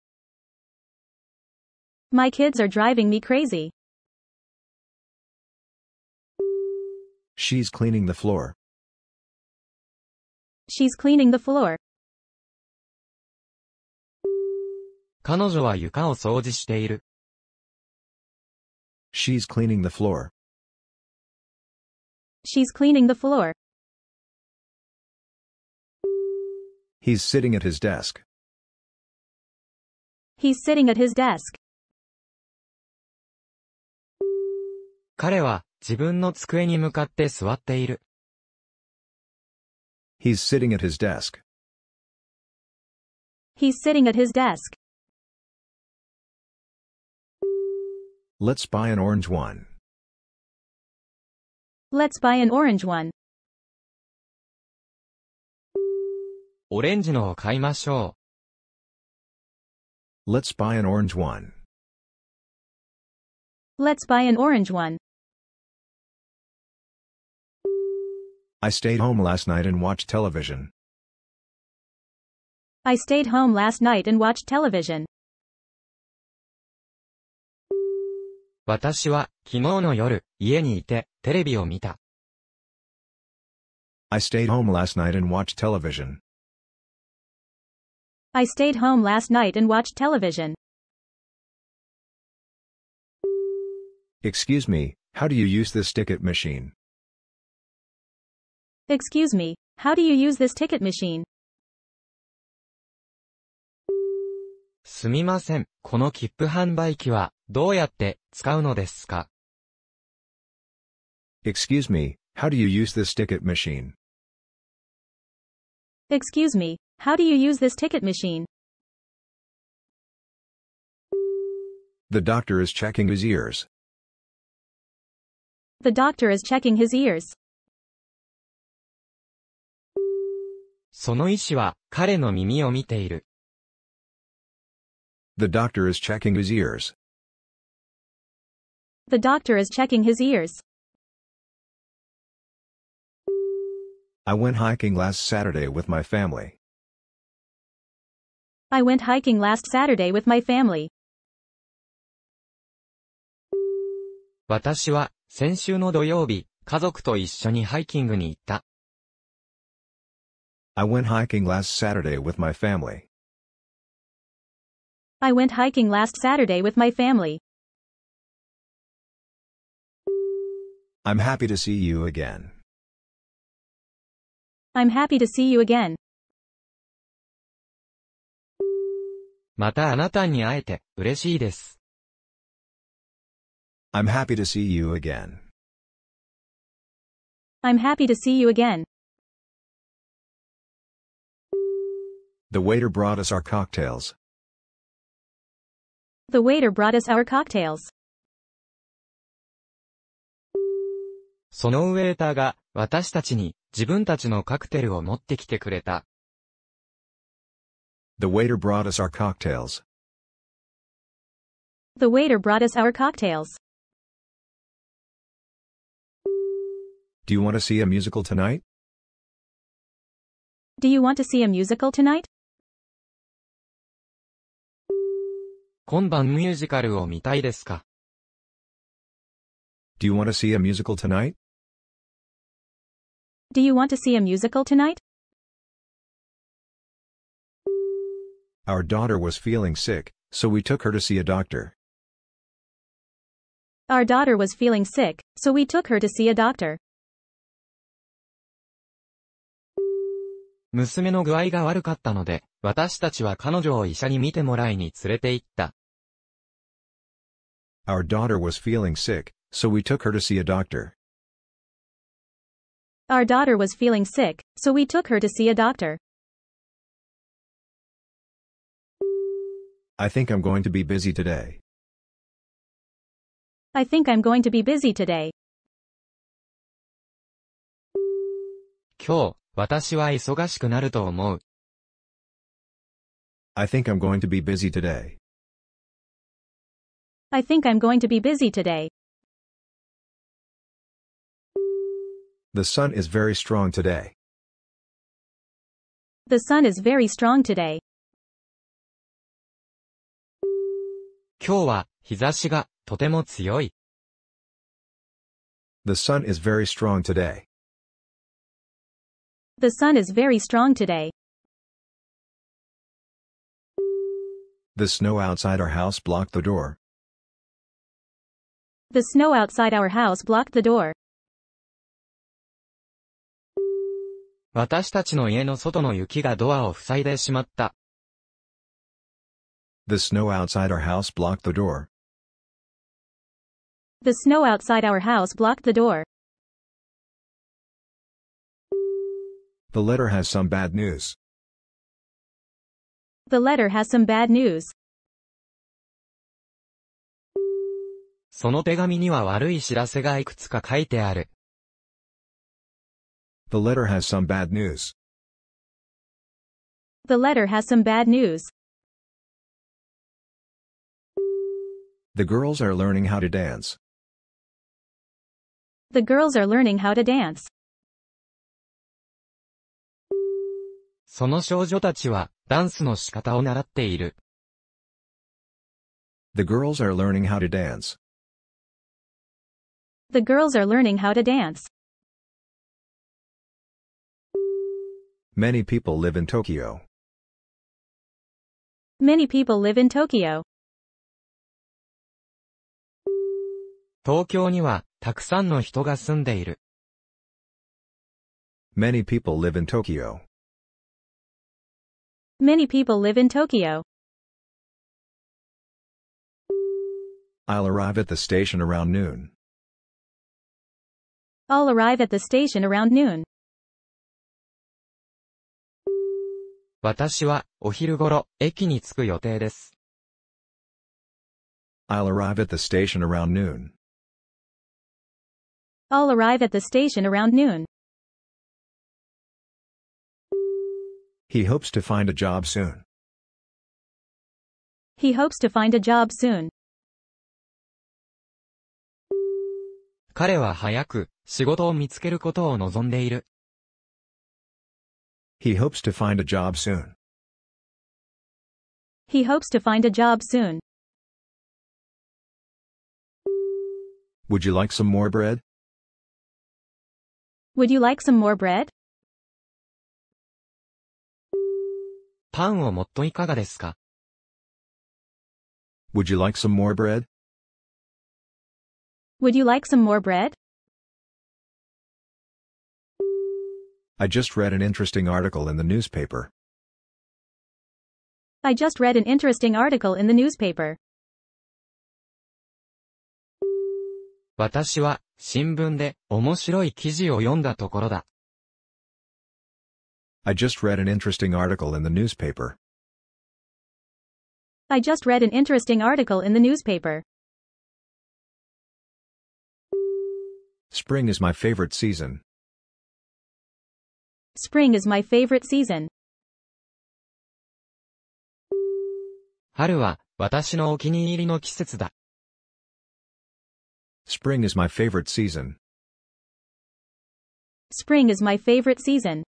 My kids are driving me crazy. She's cleaning the floor. She's cleaning the floor. 彼女は床を掃除している。She's cleaning the floor. She's cleaning the floor. He's sitting at his desk. He's sitting at his desk. 彼は自分の机に向かって座っている。He's sitting at his desk. He's sitting at his desk. Let's buy an orange one. Let's buy an orange one. オレンジのを買いましょう。Let's buy an orange one. Let's buy an orange one. I stayed home last night and watched television. I stayed home last night and watched television. 私は、昨日の夜、家にいて、テレビを見た。I stayed home last night and watched television. I stayed home last night and watched television. Excuse me, how do you use this ticket machine? Excuse me, how do you use this ticket machine? すみません、この切符販売機はどうやって使うのですか ?Excuse me, how do you use this ticket machine? Excuse me, how do you use this ticket machine? The doctor is checking his ears. The doctor is checking his ears. その医師は彼の耳を見ている。The doctor is checking his ears. The doctor is checking his ears. I went hiking last Saturday with my family. I went hiking last Saturday with my family. 私は、先週の土曜日、家族と一緒にハイキングに行った。I went hiking last Saturday with my family. I went hiking last Saturday with my family. I'm happy to see you again. I'm happy to see you again. またあなたに会えて嬉しいです。I'm happy to see you again. I'm happy to see you again. The waiter brought us our cocktails. The waiter brought us our cocktails. そのウェーターが、私たちに、自分たちのカクテルを持ってきてくれた。The waiter brought us our cocktails. The waiter brought us our cocktails. Do you want to see a musical tonight? Do you want to see a musical tonight? 今晩ミュージカルを見たいですか Do you want to see a musical tonight? Do you want to see a musical tonight? Our daughter was feeling sick, so we took her to see a doctor. Our daughter was feeling sick, so we took her to see a doctor. 娘の具合が悪かったので、私たちは彼女を医者に見てもらいに連れて行った。Our daughter was feeling sick, so we took her to see a doctor. Our daughter was feeling sick, so we took her to see a doctor. I think I'm going to be busy today. I think I'm going to be busy today. 今日、私は忙しくなると思う。I think I'm going to be busy today. I think I'm going to be busy today. The sun is very strong today. The sun is very strong today. The sun is very strong today. The sun is very strong today. The snow outside our house blocked the door. The snow outside our house blocked the door. 私たちの家の外の雪がドアを塞いでしまった。The snow outside our house blocked the door. The snow outside our house blocked the door. The letter has some bad news. The letter has some bad news. その手紙には悪い知らせがいくつか書いてある。The letter has some bad news. The letter has some bad news. The girls are learning how to dance. The girls are learning how to dance. その少女たちは、ダンスの仕方を習っている。The girls are learning how to dance. The girls are learning how to dance. Many people live in Tokyo. Many people live in Tokyo. 東京にはたくさんの人が住んでいる。Many people live in Tokyo. Many people live in Tokyo. I'll arrive at the station around noon. I'll arrive at the station around noon. 私は、お昼ごろ、駅に着く予定です。I'll arrive at the station around noon. I'll arrive at the station around noon. He hopes to find a job soon. He hopes to find a job soon. 彼は早く仕事を見つけることを望んでいる。He hopes to find a job soon. He hopes to find a job soon. Would you like some more bread? Would you like some more bread? パンをもっといかがですか Would you like some more bread? Would you like some more bread? I just read an interesting article in the newspaper. I just read an interesting article in the newspaper. 私は新聞で面白い記事を読んだところだ。I just read an interesting article in the newspaper. I just read an interesting article in the newspaper. Spring is my favorite season. Spring is my favorite season. 春は私のお気に入りの季節だ。Spring is my favorite season. Spring is my favorite season.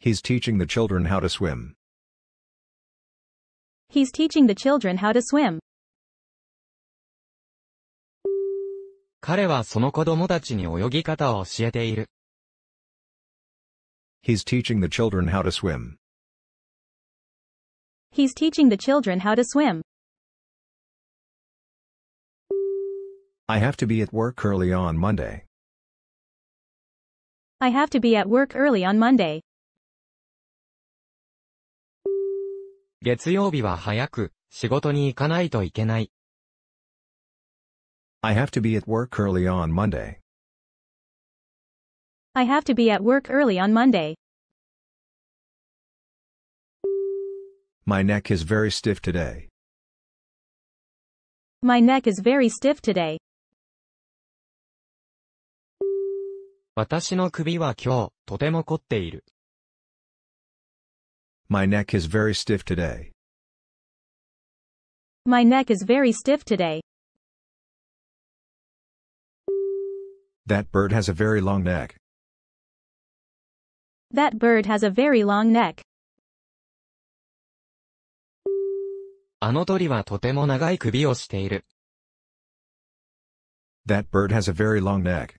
He's teaching the children how to swim. He's teaching the children how to swim. 彼はその子供たちに泳ぎ方を教えている。He's teaching the children how to swim. He's teaching the children how to swim. I have to be at work early on Monday. I have to be at work early on Monday. 月曜日は早く仕事に行かないといけない。I have to be at work early on Monday. I have to be at work early on Monday. My neck is very stiff today. My neck is very stiff today. 私の首は今日、とても凝っている。My neck is very stiff today. My neck is very stiff today. That bird has a very long neck. That bird has a very long neck. あの鳥はとても長い首をしている。That bird has a very long neck.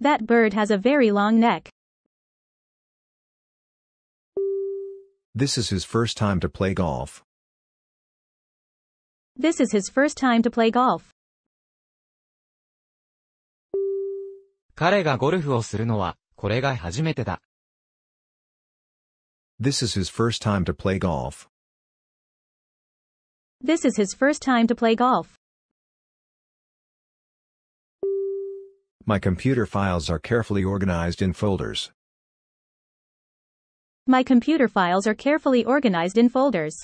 That bird has a very long neck. This is his first time to play golf. This is his first time to play golf. 彼がゴルフをするのは、これが初めてだ。This is his first time to play golf. This is his first time to play golf. My computer files are carefully organized in folders. My computer files are carefully organized in folders.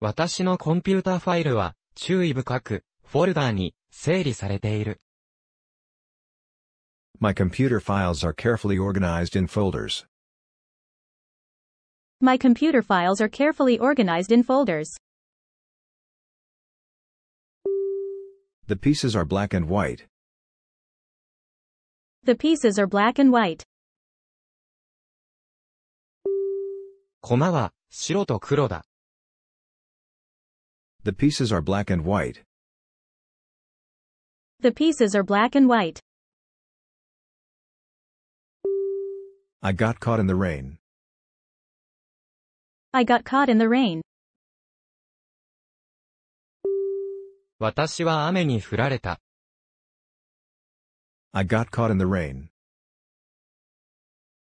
私のコンピュータファイルは注意深くフォルダーに整理されている。My computer files are carefully organized in folders. My computer files are carefully organized in folders. The pieces are black and white. The pieces are black and white. コマは白と黒だ。The pieces are black and white. The pieces are black and white. I got caught in the rain. I got caught in the rain. I got caught in the rain.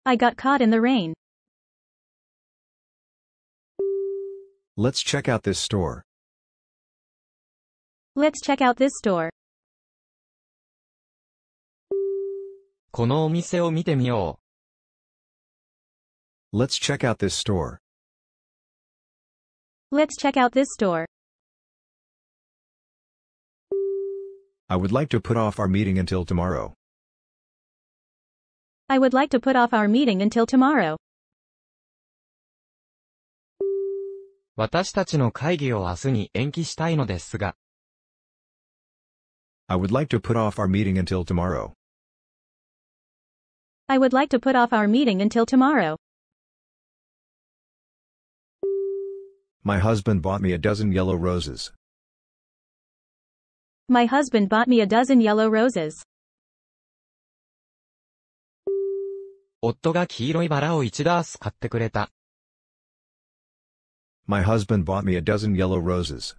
I got caught in the rain. Let's check out this store. Let's check out this store. このお店を見てみよう。Let's check out this store. Let's check out this store. I would like to put off our meeting until tomorrow. I would like to put off our meeting until tomorrow. 私たちの会議を明日に延期したいのですが。I would like to put off our meeting until tomorrow. I would like to put off our meeting until tomorrow. My husband bought me a dozen yellow roses. My husband bought me a dozen yellow roses. 夫が黄色いバラを1ダース買ってくれた。My husband bought me a dozen yellow roses.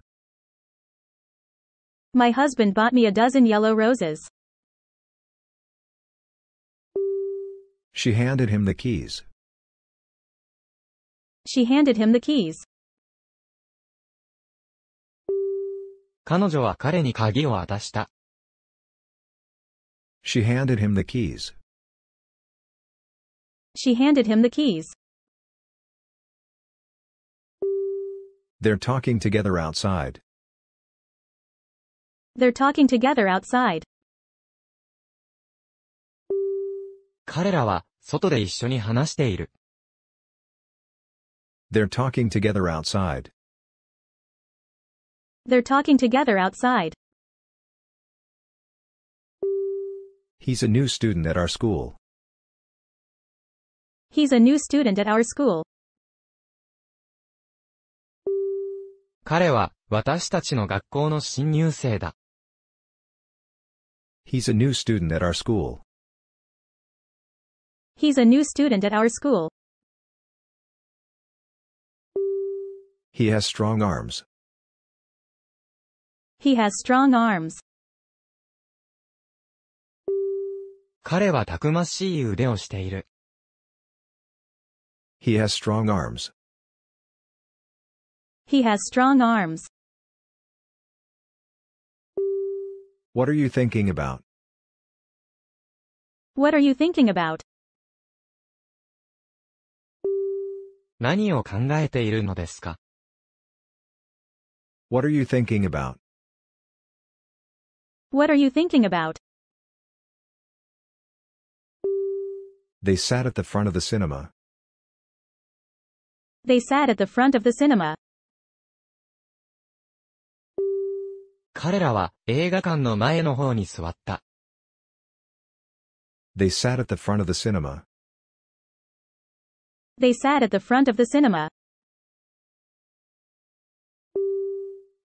My husband bought me a dozen yellow roses. She handed him the keys. She handed him the keys. 彼女は彼に鍵を渡した。She handed him the keys. She handed him the keys. They're talking together outside. They're talking together outside. 彼らは、外で一緒に話している。They're talking together outside. They're talking together outside. He's a new student at our school. He's a new student at our school. 彼は、私たちの学校の新入生だ。He's a new student at our school. He's a new student at our school. He has strong arms. He has strong arms. 彼はたくましい腕をしている。He has strong arms. He has strong arms. What are you thinking about? What are you thinking about? 何を考えているのですか ?What are you thinking about?What are you thinking about? They sat at the front of the cinema. They sat at the front of the cinema. 彼らは映画館の前の方に座った。They sat at the front of the cinema. They sat at the front of the cinema.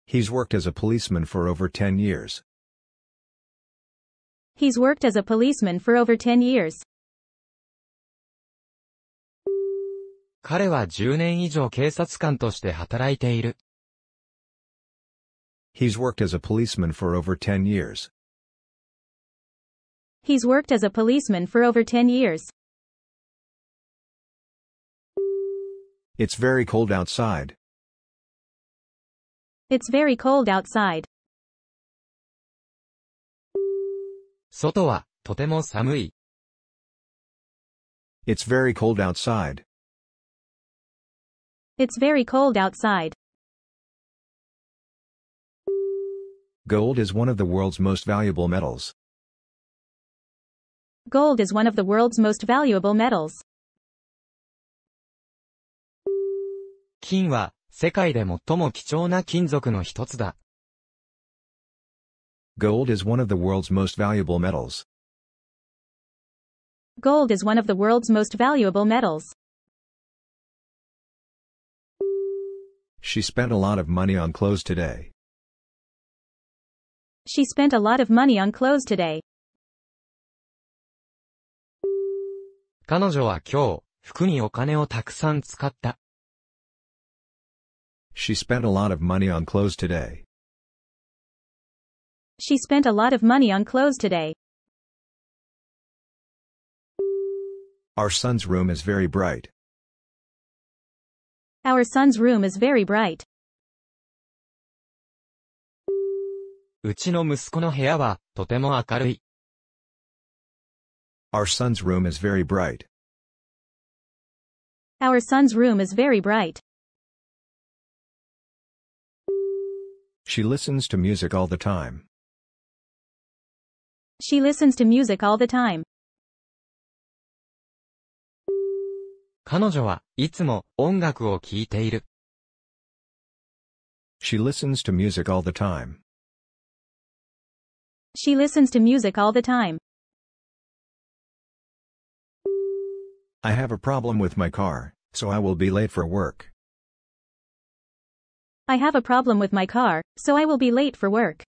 He's worked as a policeman for over 10 years. He's worked as a policeman for over 10 years. He's worked as a policeman for over 10 years. He's worked as a policeman for over 10 years. It's very cold outside. It's very cold outside. 外はとても寒い。It's very cold outside. It's very cold outside. Gold is one of the world's most valuable metals. Gold is one of the world's most valuable metals. 金は、世界で最も貴重な金属の一つだ。Gold is one of the world's most valuable metals. Gold is one of the world's most valuable metals. She spent a lot of money on clothes today. She spent a lot of money on clothes today. 彼女は今日、服にお金をたくさん使った。She spent a lot of money on clothes today. She spent a lot of money on clothes today. Our son's room is very bright. Our son's room is very bright. Our son's room is very bright. Our son's room is very bright. She listens to music all the time. She listens to music all the time. 彼女はいつも音楽を聴いている。She listens to music all the time. She listens to music all the time. I have a problem with my car, so I will be late for work. I have a problem with my car, so I will be late for work.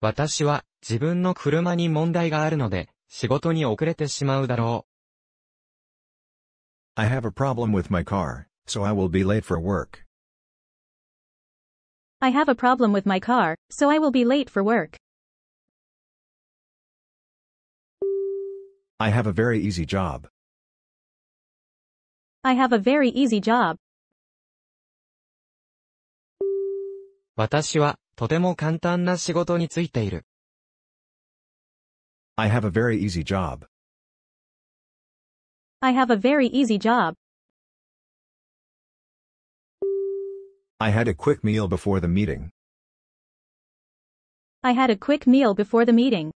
私は自分の車に問題があるので仕事に遅れてしまうだろう。I have a problem with my car, so I will be late for work. I have a problem with my car, so I will be late for work. I have a very easy job, I have a very easy job. 私はとても簡単な仕事についている。I have a very easy job. I have a very easy job. I had a quick meal before the meeting. I had a quick meal before the meeting.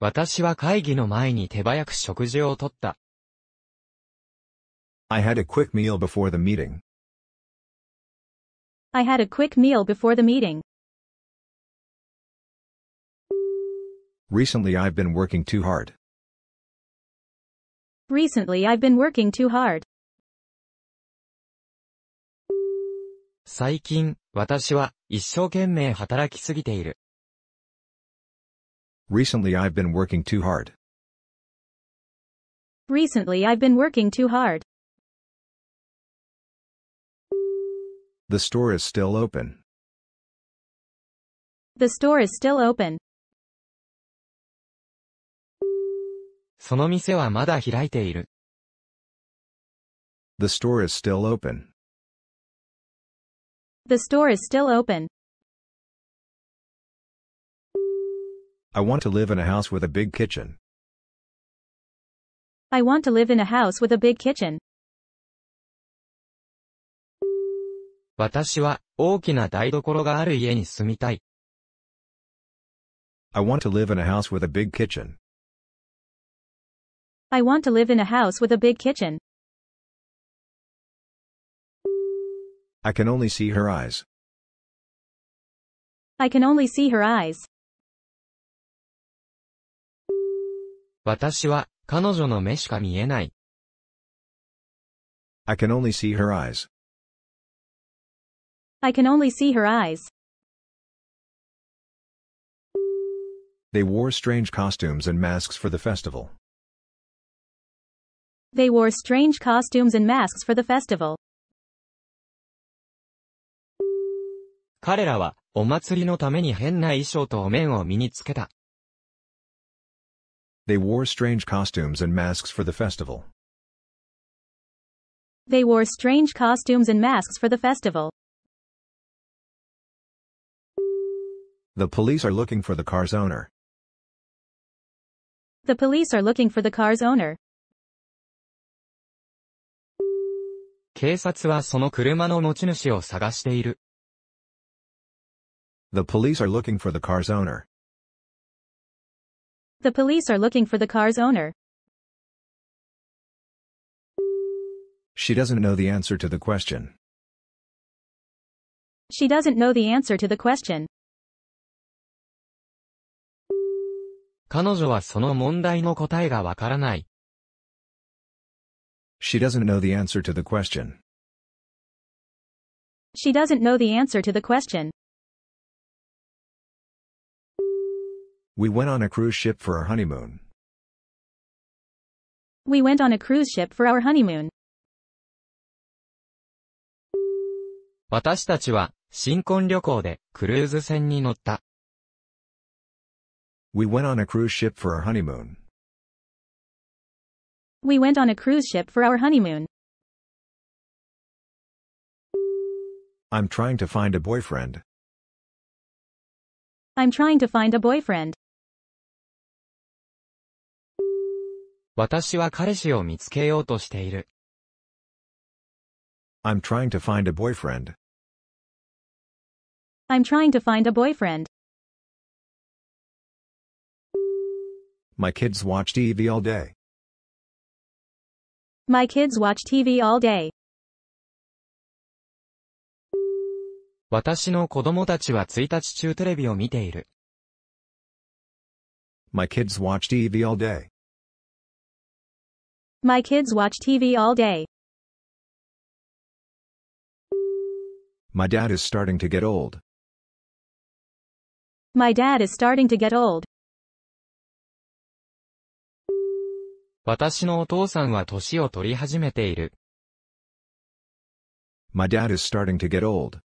私は会議の前に手早く食事をとった。I had a quick meal before the meeting. I had a quick meal before the meeting. Recently I've been working too hard. Recently I've been working too hard. 最近、私は一生懸命働きすぎている。Recently I've been working too hard. Recently I've been working too hard. The store is still open. The store is still open. その店はまだ開いている。The store is still open. The store is still open. I want to live in a house with a big kitchen. I want to live in a house with a big kitchen. 私は大きな台所がある家に住みたい。I want to live in a house with a big kitchen. I want to live in a house with a big kitchen. I can only see her eyes. I can only see her eyes. 私は、彼女の目しか見えない。I can only see her eyes. I can only see her eyes. They wore strange costumes and masks for the festival. They wore strange costumes and masks for the festival. 彼らは、お祭りのために変な衣装とお面を身につけた。They wore strange costumes and masks for the festival. They wore strange costumes and masks for the festival. The police are looking for the car's owner. The police are looking for the car's owner. 警察はその車の持ち主を探している。The police are looking for the car's owner. The police are looking for the car's owner. She doesn't know the answer to the question. She doesn't know the answer to the question. She does doesn't know the answer to the question. She doesn't know the answer to the question. We went on a cruise ship for our honeymoon. We went on a cruise ship for our honeymoon. We went on a cruise ship for our honeymoon. We went on a cruise ship for our honeymoon. I'm trying to find a boyfriend. I'm trying to find a boyfriend. 私は彼氏を見つけようとしている。I'm trying to find a boyfriend. I'm trying to find a boyfriend. My kids watch TV all day. My kids watch TV all day. 私の子供たちは1日中テレビを見ている。My kids watch TV all day. My kids watch TV all day. My dad is starting to get old. My dad is starting to get old. 私のお父さんは年を取り始めている。My dad is starting to get old.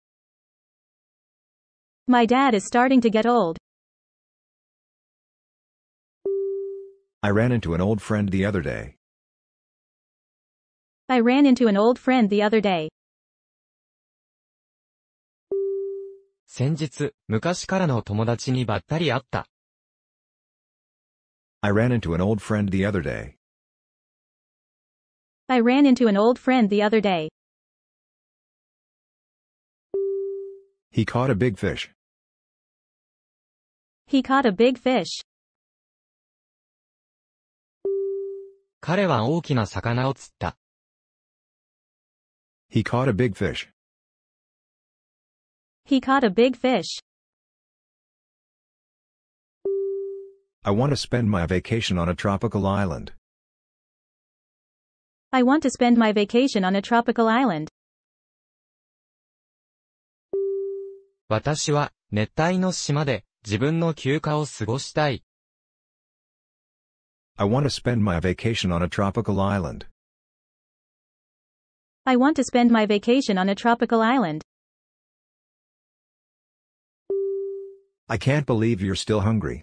My dad is starting to get old. I ran into an old friend the other day. I ran into an old friend the other day. 先日、昔からの友達にばったり会った。I ran into an old friend the other day. I ran into an old friend the other day. He caught a big fish. He caught a big fish. 彼は大きな魚を釣った。he caught a big fish. He caught a big fish. I want to spend my vacation on a tropical island. I want to spend my vacation on a tropical island. I want to spend my vacation on a tropical island. I want to spend my vacation on a tropical island. I can't believe you're still hungry.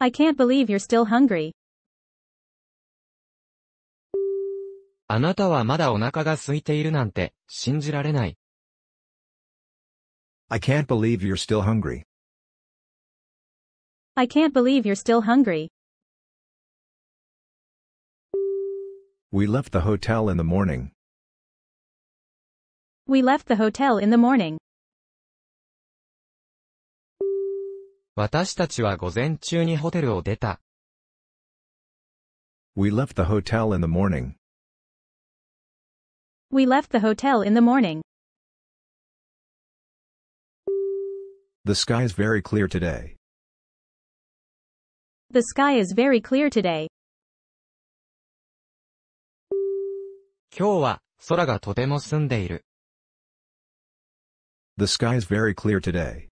I can't believe you're still hungry. あなたはまだお腹が空いているなんて、信じられない。I can't believe you're still hungry. I can't believe you're still hungry. We left the hotel in the morning. We left the hotel in the morning. 私たちは午前中にホテルを出た。We left the hotel in the morning. We left the hotel in the morning. The sky is very clear today. The sky is very clear today. 今日は空がとても澄んでいる。The sky is very clear today.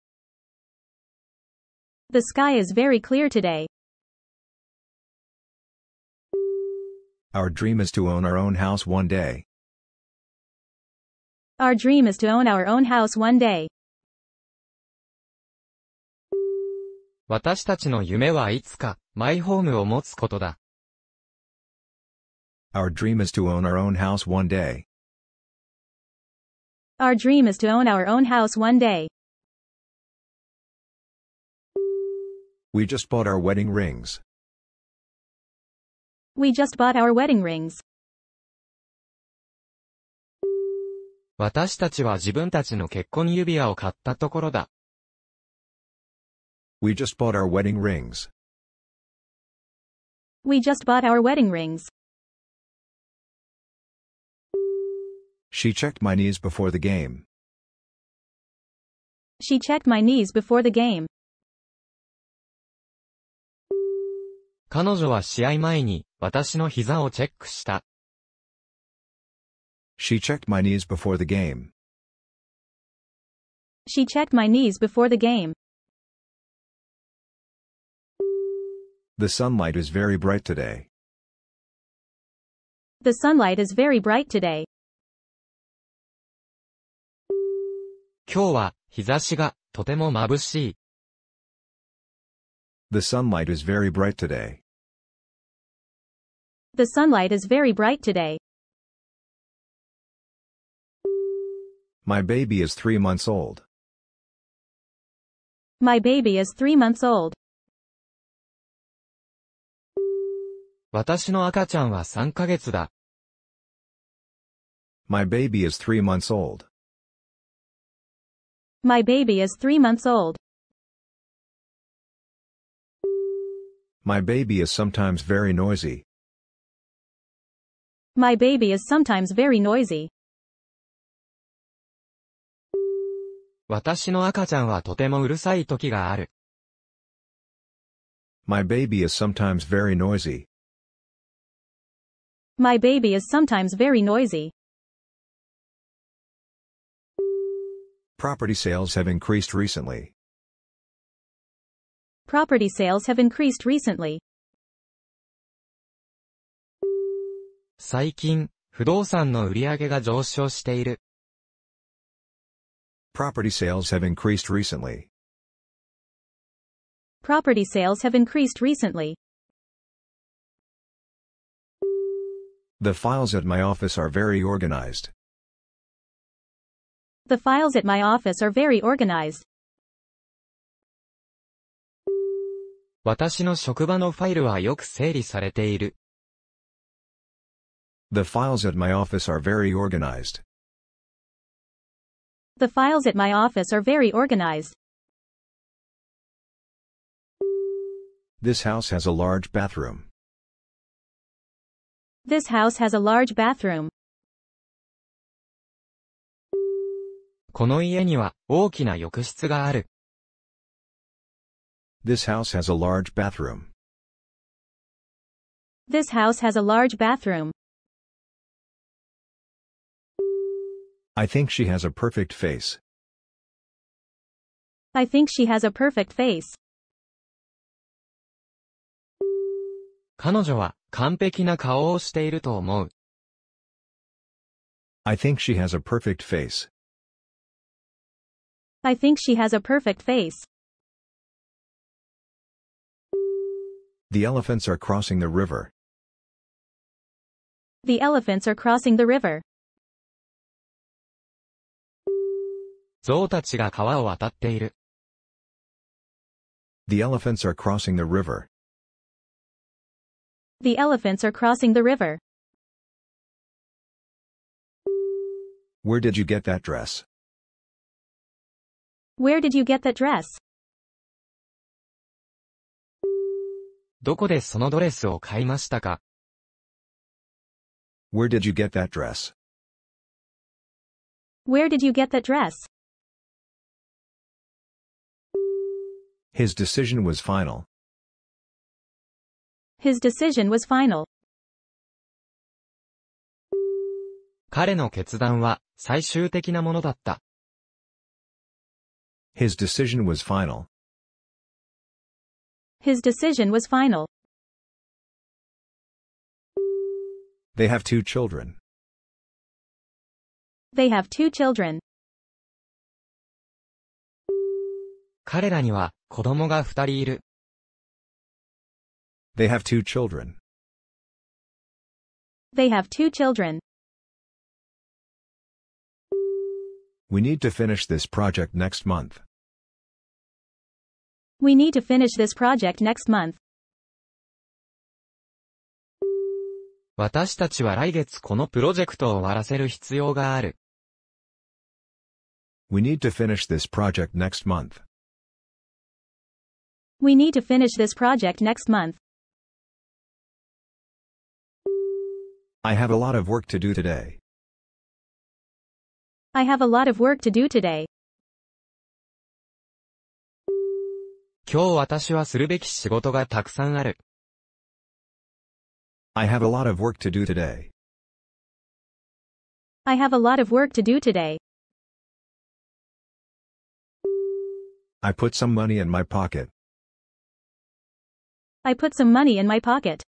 The sky is very clear today. Our dream is to own our own house one day. Our dream is to own our own house one day. 私たちの夢はいつかマイホームを持つことだ。Our dream is to own our own house one day. Our dream is to own our own house one day. We just bought our wedding rings. We just bought our wedding rings. 私たちは自分たちの結婚指輪を買ったところだ。We just bought our wedding rings. We just bought our wedding rings. She checked my knees before the game. She checked my knees before the game. 彼女は試合前に私の膝をチェックした。She checked my knees before the game. She checked my knees before the game. The sunlight is very bright today. The sunlight is very bright today. 今日は日差しがとても眩しい。The sunlight is very bright today. The sunlight is very bright today. My baby is three months old. My baby is three months old. 私の赤ちゃんは3ヶ月だ。My baby is three months old. My baby is three months old. My baby is sometimes very noisy. My baby is sometimes very noisy. 私の赤ちゃんはとてもうるさい時がある。My baby is sometimes very noisy. My baby is sometimes very noisy. Property sales have increased recently. Property sales have increased recently. 最近、不動産の売り上げが上昇している。Property sales have increased recently. Property sales have increased recently. The files at my office are very organized. The files at my office are very organized. 私の職場のファイルはよく整理されている。The files at my office are very organized. The files at my office are very organized. This house has a large bathroom. This house has a large bathroom. この家には大きな浴室がある。This house has a large bathroom. This house has a large bathroom. I think she has a perfect face. I think she has a perfect face. 彼女は完璧な顔をしていると思う。I think she has a perfect face. I think she has a perfect face. The elephants are crossing the river. The elephants are crossing the river. The elephants are crossing the river. The elephants are crossing the river. Where did you get that dress? Where did you get that dress? どこでそのドレスを買いましたか Where did you get that dress? Where did you get that dress? His decision was final. His decision was final. 彼の決断は最終的なものだった。his decision was final. His decision was final. They have two children. They have two children. 彼らには子供が二人いる。They have two children. They have two children. We need to finish this project next month. We need to finish this project next month. 私たちは来月このプロジェクトを終わらせる必要がある。We need to finish this project next month. We need to finish this project next month. I have a lot of work to do today. I have a lot of work to do today. 今日私はするべき仕事がたくさんある。I have a lot of work to do today. I have a lot of work to do today. I put some money in my pocket. I put some money in my pocket.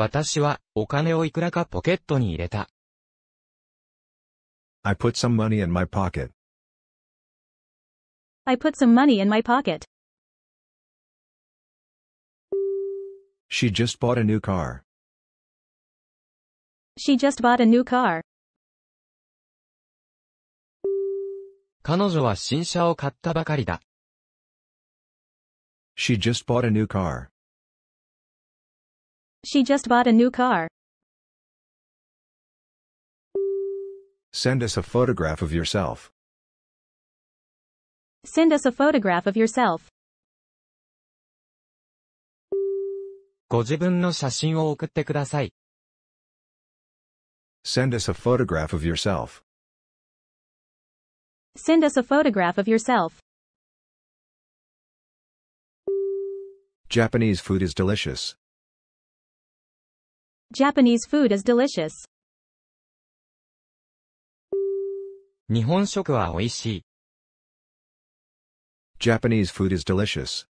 私は、お金をいくらかポケットに入れた。I put some money in my pocket. I put some money in my pocket. She just bought a new car. She just bought a new car. 彼女は新車を買ったばかりだ。She just bought a new car. She just bought a new car. Send us a photograph of yourself. Send us a photograph of yourself. Send us a photograph of yourself. Send us a photograph of yourself. Japanese food is delicious. Japanese food is delicious. 日本食は美味しい。Japanese food is delicious.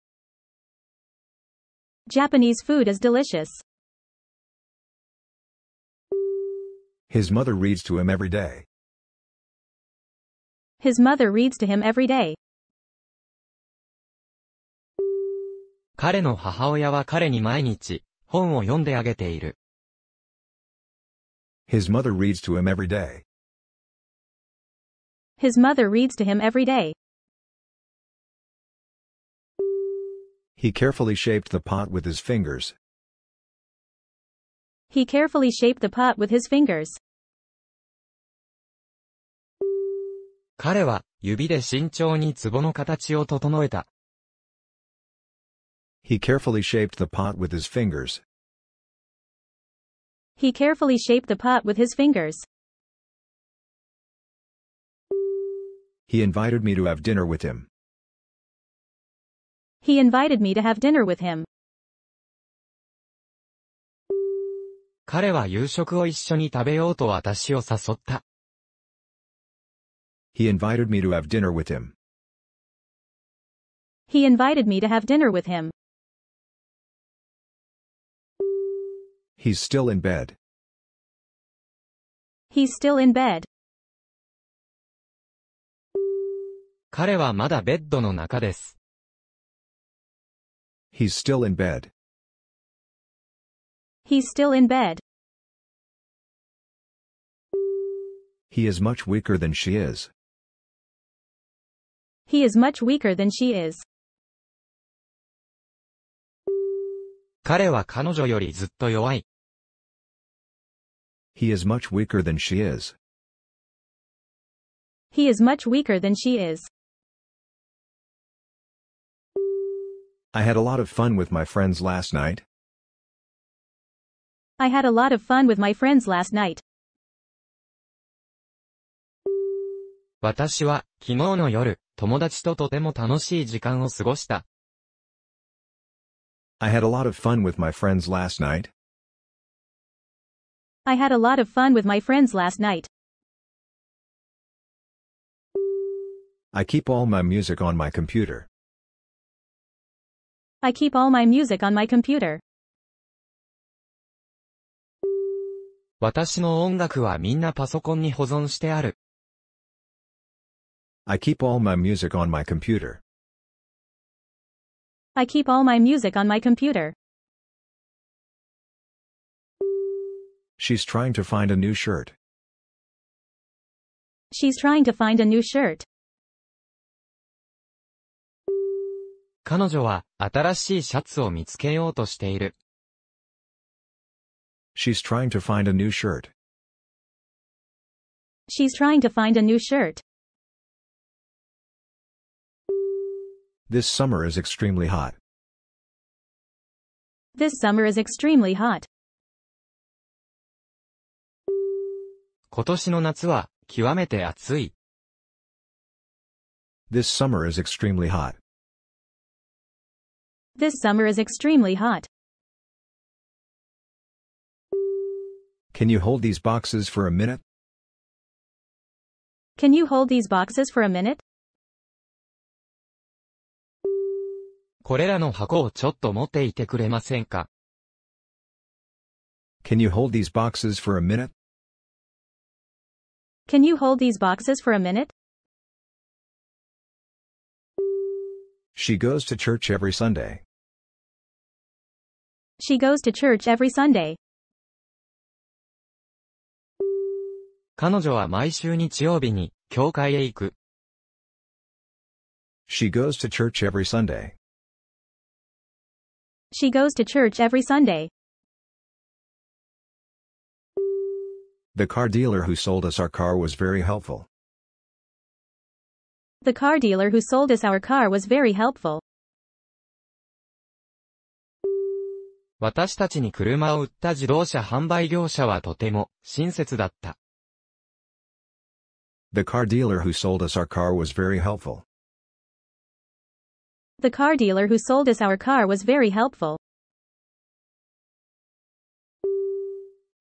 Japanese food is delicious. His mother reads to him every day. His mother reads to him every day. 彼の母親は彼に毎日本を読んであげている。his mother reads to him every day. His mother reads to him every day. He carefully shaped the pot with his fingers. He carefully shaped the pot with his fingers. 彼は指で慎重に壺の形を整えた。He carefully shaped the pot with his fingers. He carefully shaped the pot with his fingers. He invited me to have dinner with him. He invited me to have dinner with him. He invited me to have dinner with him. He invited me to have dinner with him. He's still in bed. He's still in bed. 彼はまだベッドの中です。He's still in bed. He's still in bed. He is much weaker than she is. He is much weaker than she is. 彼は彼女よりずっと弱い。he is much weaker than she is. He is much weaker than she is. I had a lot of fun with my friends last night. I had a lot of fun with my friends last night. 私は、昨日の夜、友達ととても楽しい時間を過ごした。I had a lot of fun with my friends last night. I had a lot of fun with my friends last night. I keep all my music on my computer. I keep all my music on my computer. 私の音楽はみんなパソコンに保存してある。I keep all my music on my computer. I keep all my music on my computer. She's trying to find a new shirt. She's trying to find a new shirt. 彼女は新しいシャツを見つけようとしている。She's trying to find a new shirt. She's trying to find a new shirt. This summer is extremely hot. This summer is extremely hot. 今年の夏は、極めて暑い。This summer is extremely hot. This summer is extremely hot. Can you hold these boxes for a minute? Can you hold these boxes for a minute? これらの箱をちょっと持っていてくれませんか Can you hold these boxes for a minute? Can you hold these boxes for a minute? She goes to church every Sunday. She goes to church every Sunday. 彼女は毎週日曜日に教会へ行く。She goes to church every Sunday. She goes to church every Sunday. The car dealer who sold us our car was very helpful. The car dealer who sold us our car was very helpful. 私たちに車を売った自動車販売業者はとても親切だった。The car dealer who sold us our car was very helpful. The car dealer who sold us our car was very helpful.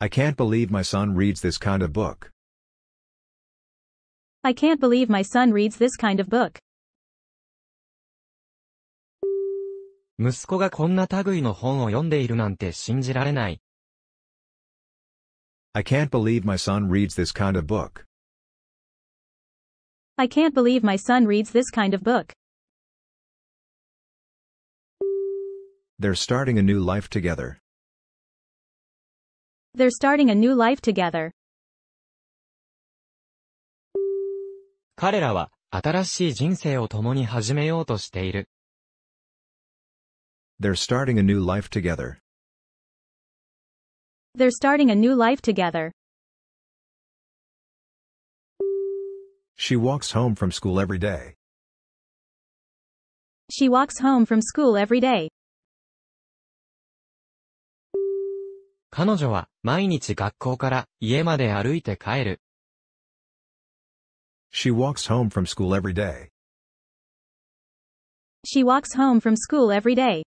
I can't believe my son reads this kind of book. I can't believe my son reads this kind of book. 息子がこんな類の本を読んでいるなんて信じられない。I can't believe my son reads this kind of book. I can't believe my son reads this kind of book. They're starting a new life together. They're starting a new life together. 彼らは新しい人生を共に始めようとしている。They're starting a new life together. They're starting a new life together. She walks home from school every day. She walks home from school every day. 彼女は毎日学校から家まで歩いて帰る。She walks home from school every day. She walks home from school every day.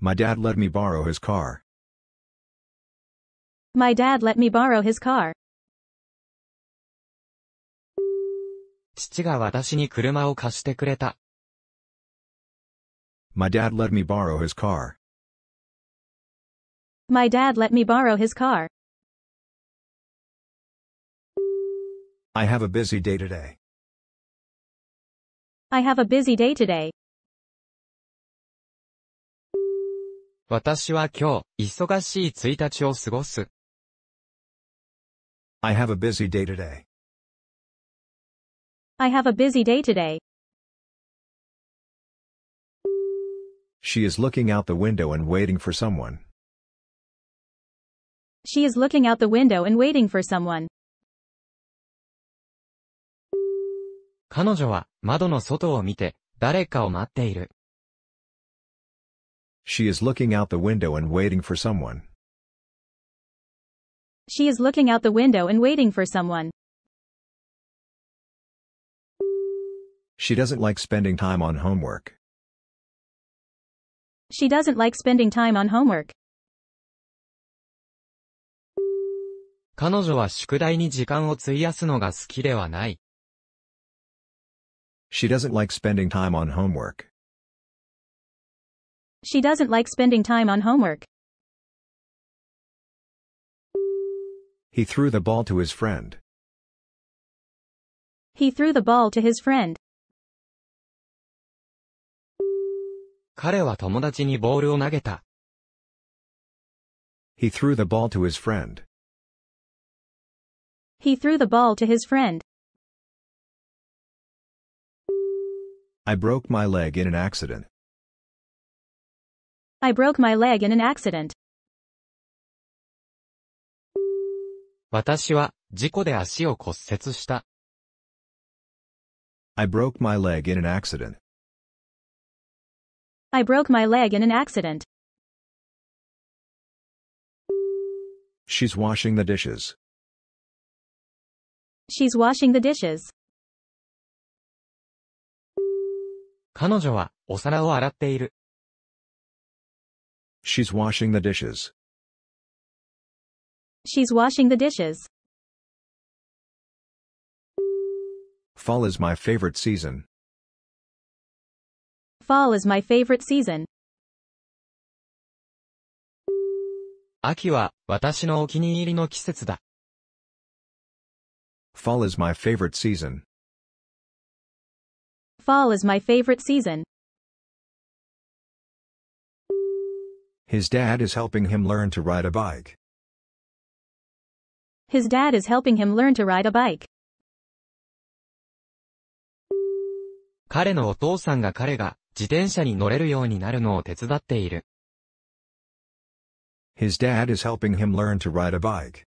My dad let me borrow his car. My dad let me borrow his car. 父が私に車を貸してくれた。My dad let me borrow his car. My dad let me borrow his car. I have a busy day today. I have a busy day today. 私は今日、忙しい1日を過ごす。I have a busy day I have a busy day today. She is looking out the window and waiting for someone. She is looking out the window and waiting for someone. 彼女は窓の外を見て誰かを待っている。She is looking out the window and waiting for someone. She is looking out the window and waiting for someone. She doesn't like spending time on homework. She doesn't like spending time on homework. 彼女は宿題に時間を費やすのが好きではない。She doesn't like spending time on homework. She doesn't like spending time on homework. He threw the ball to his friend. He threw the ball to his friend. 彼は友達にボールを投げた。He threw the ball to his friend. He threw the ball to his friend. I broke my leg in an accident. I broke my leg in an accident. 私は事故で足を骨折した。I broke my leg in an accident. I broke my leg in an accident. She's washing the dishes. She's washing the dishes. 彼女はお皿を洗っている。She's washing the dishes. She's washing the dishes. Fall is my favorite season fall is my favorite season. 秋は私のお気に入りの季節だ。Fall is my favorite season. Fall is my favorite season. His dad is helping him learn to ride a bike. His dad is helping him learn to ride a bike. 彼のお父さんが彼が自転車に乗れるようになるのを手伝っている。His dad is helping him learn to ride a bike.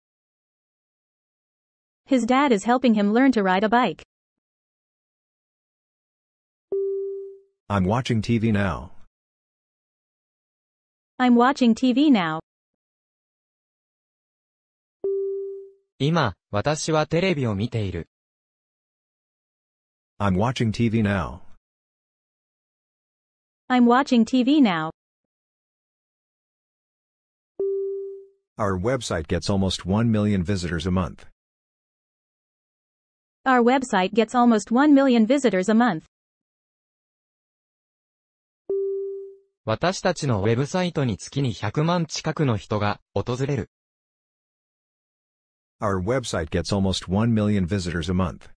His dad is helping him learn to ride a bike. I'm watching TV now. I'm watching TV now. 今、私はテレビを見ている。I'm watching TV now. I'm watching TV now. Our website gets almost 1 million visitors a month. Our website gets almost 1 million visitors a month. 私たちのウェブサイトに月に100万近くの人が訪れる。Our website gets almost 1 million visitors a month.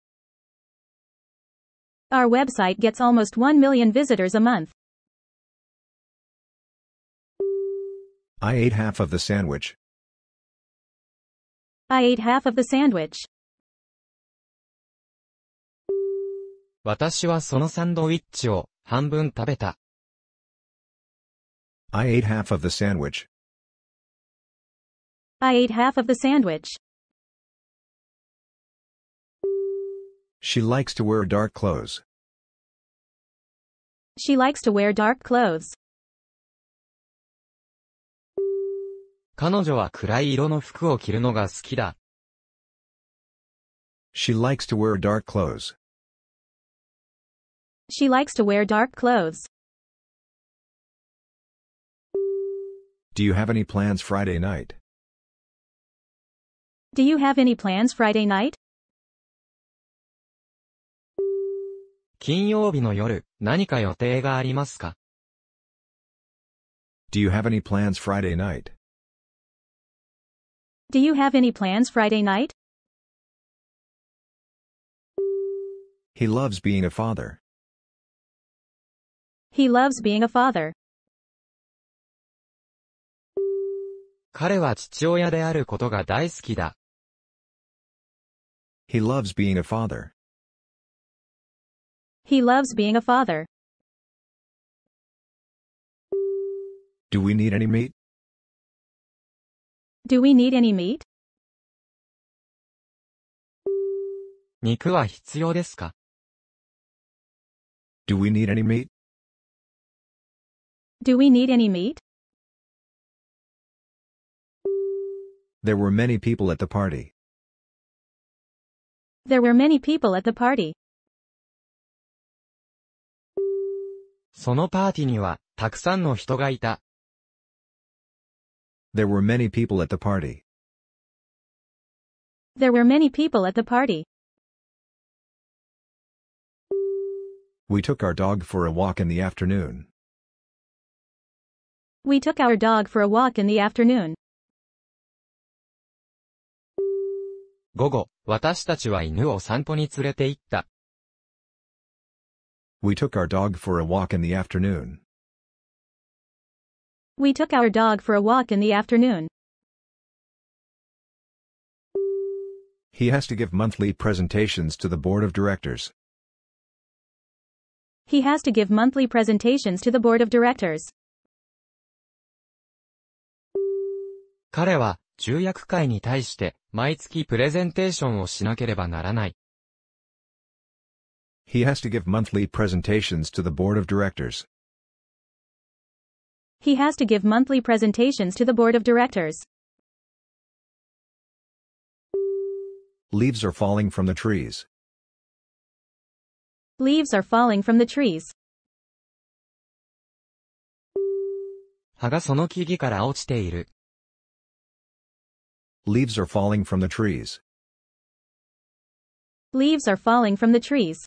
Our website gets almost 1 million visitors a month. I ate half of the sandwich. I ate half of the sandwich. 私はそのサンドイッチを半分食べた。I ate half of the sandwich. I ate half of the sandwich. She likes to wear dark clothes. She likes to wear dark clothes. 彼女は暗い色の服を着るのが好きだ。She likes to wear dark clothes. She likes to wear dark clothes. Do you have any plans Friday night? Do you have any plans Friday night? 金曜日の夜、何か予定がありますか Do you have any plans Friday night? Do you have any plans Friday night? He loves being a father. He loves being a father. He loves being a father. He loves being a father. Do we need any meat? Do we need any meat? 肉は必要ですか Do we need any meat? Do we need any meat? There were many people at the party. There were many people at the party. そのパーティーにはたくさんの人がいた。There were many people at the party. There were many people at the party. We took our dog for a walk in the afternoon. We took our dog for a walk in the afternoon. 午後、私たちは犬を散歩に連れて行った。We took our dog for a walk in the afternoon. We took our dog for a walk in the afternoon. He has to give monthly presentations to the board of directors. He has to give monthly presentations to the board of directors. He has to give monthly presentations to the board of directors. He has to give monthly presentations to the board of directors. Leaves are falling from the trees. Leaves are falling from the trees. 葉がその木々から落ちている。Leaves are falling from the trees. Leaves are falling from the trees.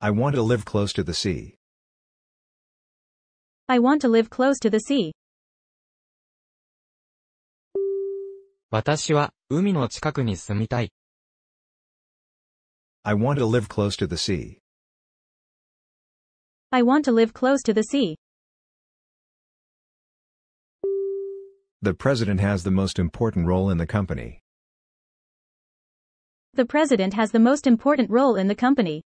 I want to live close to the sea. I want to live close to the sea. 私は海の近くに住みたい。I want to live close to the sea. I want to live close to the sea. The president has the most important role in the company. The president has the most important role in the company.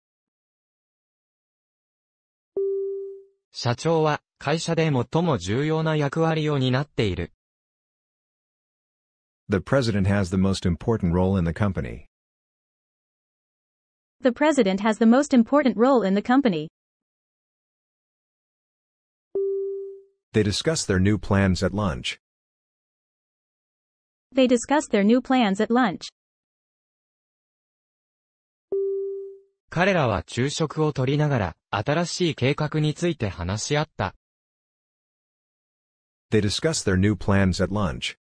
社長は会社で最も重要な役割を担っている。The president has the most important role in the company. The president has the most important role in the company. They discuss their new plans at lunch. They discuss their new plans at lunch. 彼らは昼食をとりながら、新しい計画について話し合った。They discussed their new plans at lunch.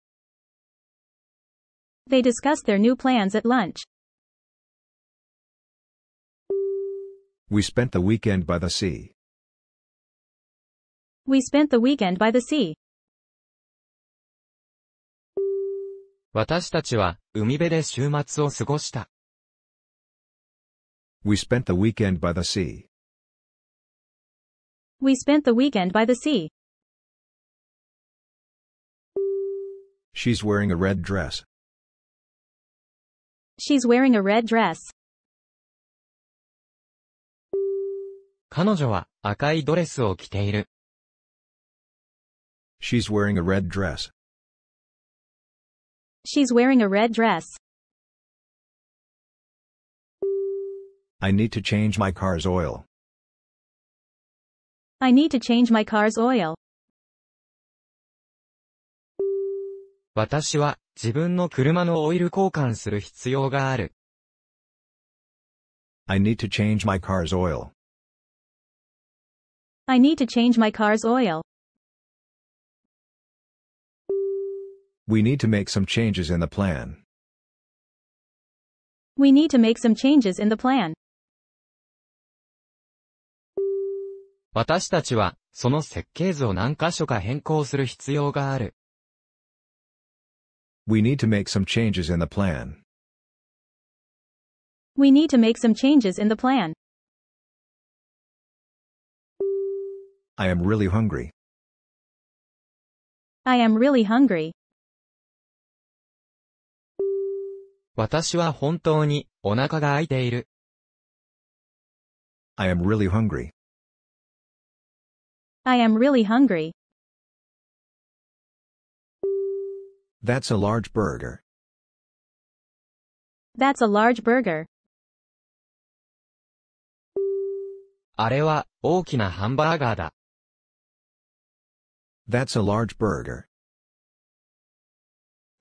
They discussed their new plans at lunch. We spent the weekend by the sea. We spent the weekend by the sea. 私たちは海辺で週末を過ごした。We spent the weekend by the sea. We spent the weekend by the sea. She's wearing a red dress. She's wearing a red dress. 彼女は赤いドレスを着ている。She's wearing a red dress. She's wearing a red dress. I need to change my car's oil. I need to change my car's oil. 私は自分の車のオイル交換する必要がある。I need to change my car's oil. I need to change my car's oil. We need to make some changes in the plan. We need to make some changes in the plan. 私たちは、その設計図を何箇所か変更する必要がある。We need to make some changes in the plan. We need to make some changes in the plan. I am really hungry. I am really hungry. 私は本当にお腹が空いている。I am really hungry. I am really hungry. That's a large burger. That's a large burger. あれは大きなハンバーガーだ。That's a large burger.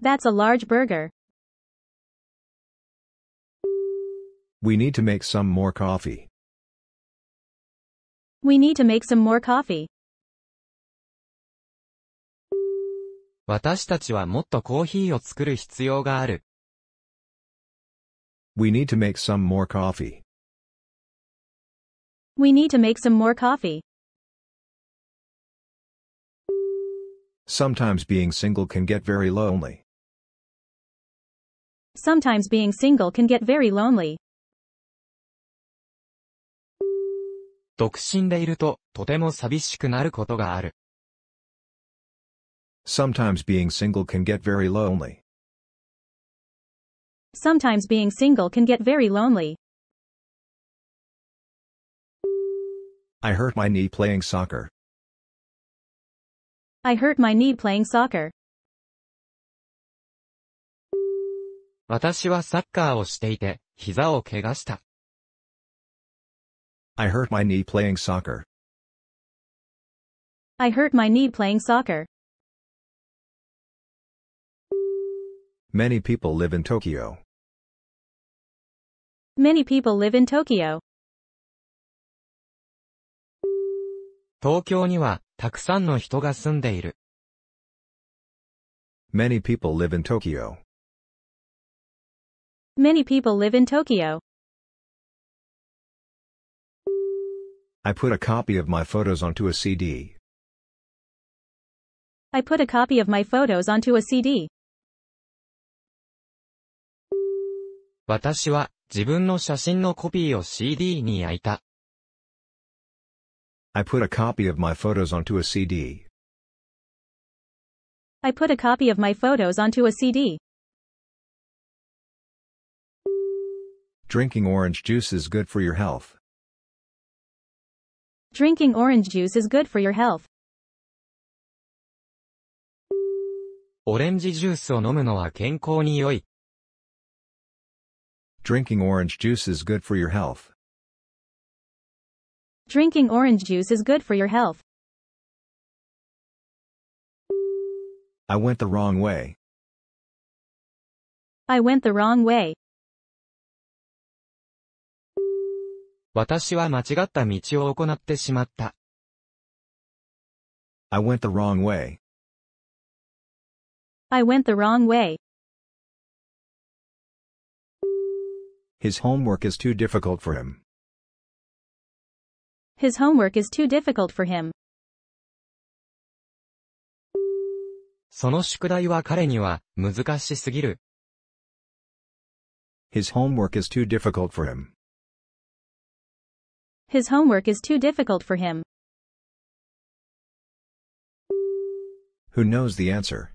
That's a large burger. We need to make some more coffee. We need to make some more coffee. 私たちはもっとコーヒーを作る必要がある。We need to make some more coffee. We need to make some more coffee. Sometimes being single can get very lonely. Sometimes being single can get very lonely. 独身でいると、とても寂しくなることがある。Sometimes being single can get very lonely. Sometimes being single can get very lonely. I hurt my knee playing soccer. I hurt my knee playing soccer. 私はサッカーをしていて、膝を怪我した。I hurt my knee playing soccer. I hurt my knee playing soccer. Many people live in Tokyo. Many people live in Tokyo. Many people live in Tokyo. Many people live in Tokyo. I put a copy of my photos onto a CD. I put a copy of my photos onto a CD. 私は自分の写真のコピーを CD に焼いた。I put a copy of my photos onto a CD. I put a copy of my photos onto a CD. Drinking orange juice is good for your health. Drinking orange juice is good for your health. Drinking orange juice is good for your health. Drinking orange juice is good for your health. I went the wrong way. I went the wrong way. 私は間違った道を行ってしまった。I went the wrong way. I went the wrong way. His homework is too difficult for him. His homework is too difficult for him. その宿題は彼には難しすぎる。His homework is too difficult for him. His homework is too difficult for him. Who knows the answer?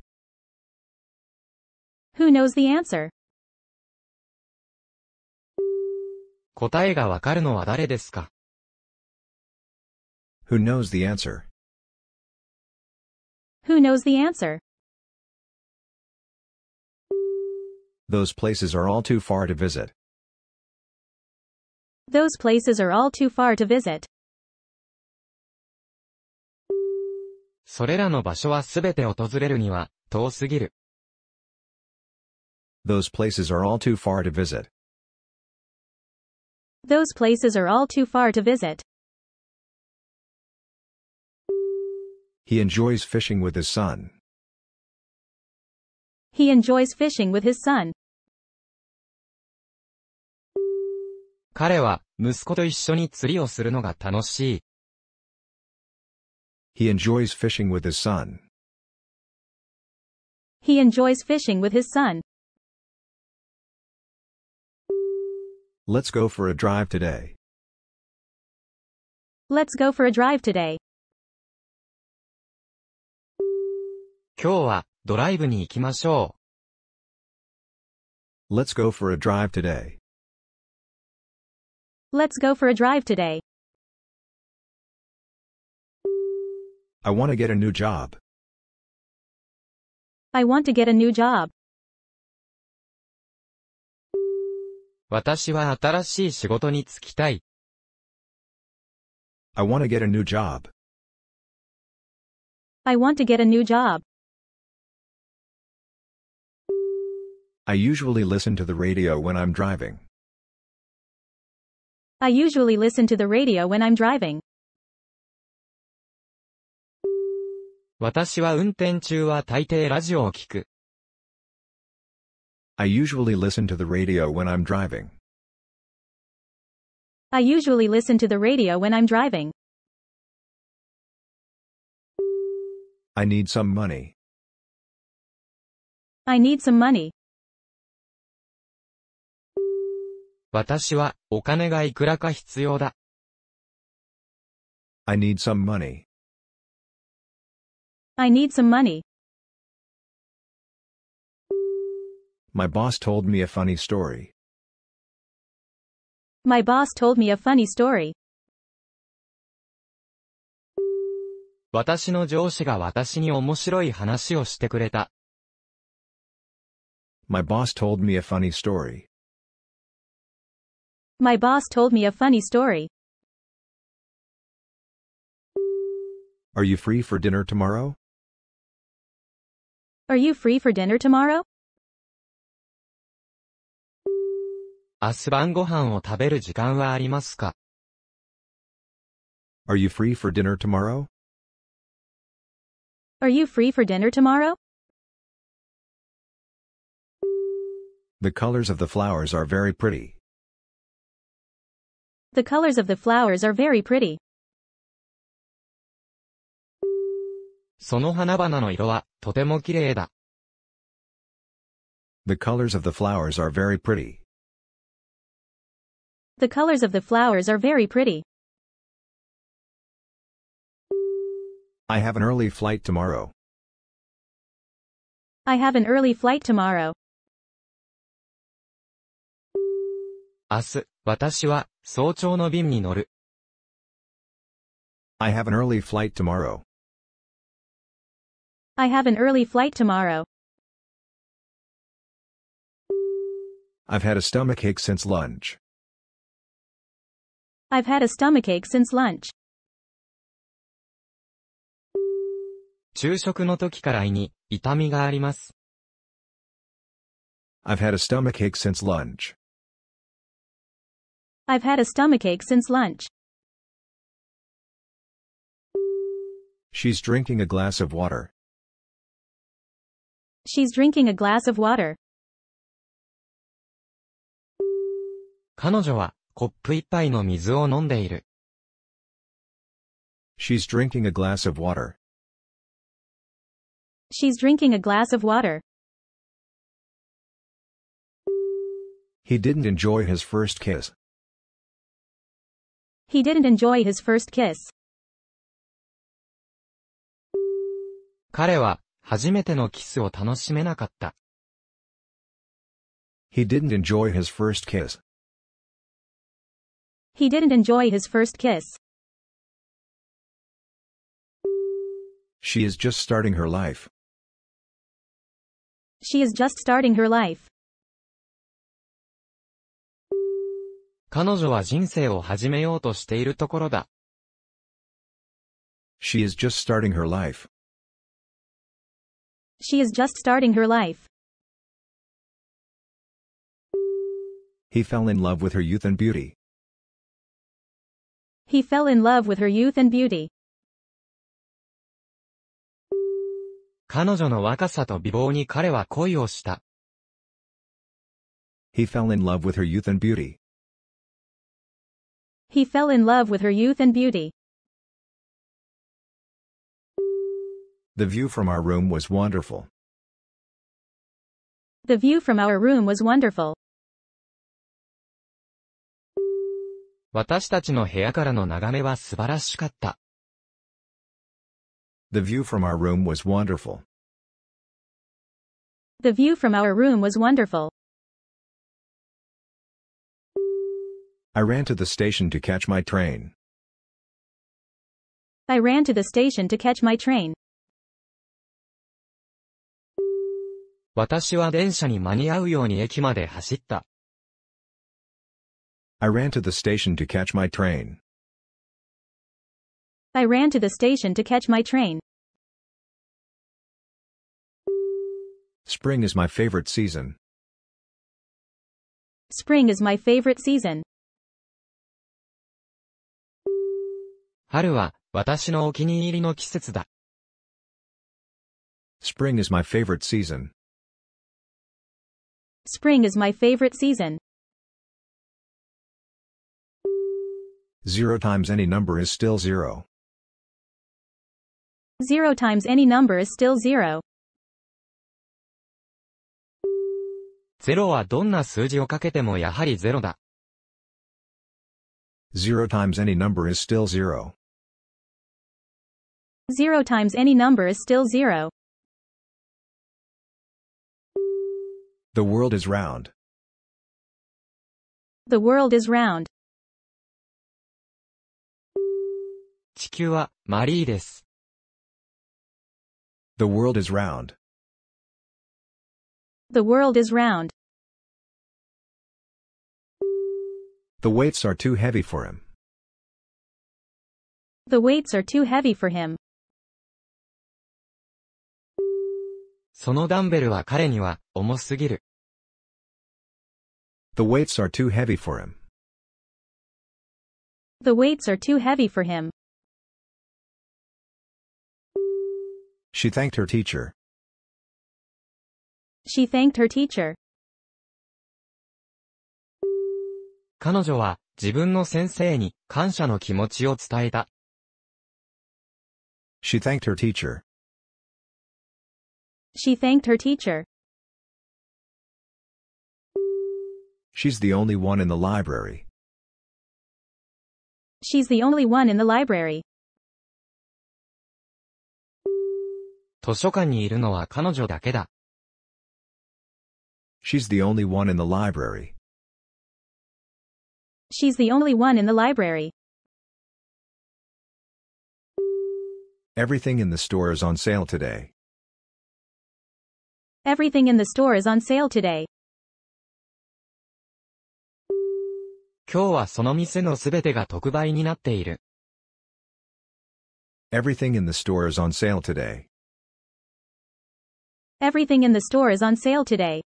Who knows the answer? 答えがわかるのは誰ですか Who knows the answer? Who knows the answer? Those places are all too far to visit. Those places are all too far to visit. それらの場所はすべて訪れるには遠すぎる。Those places are all too far to visit. Those places are all too far to visit. He enjoys fishing with his son. He enjoys fishing with his son. 彼は、息子と一緒に釣りをするのが楽しい。He enjoys fishing with his son. He enjoys fishing with his son. Let's go for a drive today. Let's go for a drive today. 今日はドライブに行きましょう。Let's go for a drive today. Let's go for a drive today. I want to get a new job. I want to get a new job. 私は新しい仕事に就きたい。I want to get a new job. I want to get a new job. I usually listen to the radio when I'm driving. I usually listen to the radio when I'm driving. 私は運転中は大抵ラジオを聞く。I usually listen to the radio when I'm driving. I usually listen to the radio when I'm driving. I need some money. I need some money. 私は、お金がいくらか必要だ。I need some money. I need some money. My boss told me a funny story. My boss told me a funny story. 私の上司が私に面白い話をしてくれた。My boss told me a funny story. My boss told me a funny story. Are you free for dinner tomorrow? Are you free for dinner tomorrow? 明日晩ご飯を食べる時間はありますか Are you free for dinner tomorrow? Are you free for dinner tomorrow? The colors of the flowers are very pretty. The colors of the flowers are very pretty. The colors of the flowers are very pretty. The colors of the flowers are very pretty. I have an early flight tomorrow. I have an early flight tomorrow. 明日、私は、早朝の便に乗る。I have an early flight tomorrow. I have an early flight tomorrow. I've had a stomachache since lunch. I've had a stomachache since lunch. 昼食の時から胃に痛みがあります。I've had a stomachache since lunch. I've had a stomachache since lunch. She's drinking a glass of water. She's drinking a glass of water. 彼女はコップ一杯の水を飲んでいる。She's drinking a glass of water. She's drinking a glass of water. He didn't enjoy his first kiss. He didn't enjoy his first kiss. 彼は、初めてのキスを楽しめなかった。He didn't enjoy his first kiss. He didn't enjoy his first kiss. She is just starting her life. She is just starting her life. 彼女は人生を始めようとしているところだ。She is just starting her life. She is just starting her life. He fell in love with her youth and beauty. He fell in love with her youth and beauty. 彼女の若さと美貌に彼は恋をした。He fell in love with her youth and beauty. He fell in love with her youth and beauty. The view from our room was wonderful. The view from our room was wonderful. 私たちの部屋からの眺めは素晴らしかった。The view from our room was wonderful. The view from our room was wonderful. I ran to the station to catch my train. I ran to the station to catch my train. 私は電車に間に合うように駅まで走った。I ran to the station to catch my train. I ran to the station to catch my train. Spring is my favorite season. Spring is my favorite season. 春は、私のお気に入りの季節だ。Spring is my favorite season. Spring is my favorite season. Zero times any number is still zero. Zero times any number is still zero. Zero はどんな数字をかけてもやはりゼロだ。Zero times any number is still zero. 0 times any number is still 0. The world is round. The world is round. 地球はマリーです。The world is round. The world is round. The weights are too heavy for him. The weights are too heavy for him. そのダンベルは彼には重すぎる。The weights are too heavy for him. The weights are too heavy for him. She thanked her teacher. She thanked her teacher. 彼女は自分の先生に感謝の気持ちを伝えた。She thanked her teacher. She thanked her teacher. She's the only one in the library. She's the only one in the library. 図書館にいるのは彼女だけだ。She's the only one in the library. She's the only one in the library. Everything in the store is on sale today. Everything in the store is on sale today. 今日はその店のすべてが特売になっている。Everything in the store is on sale today. Everything in the store is on sale today.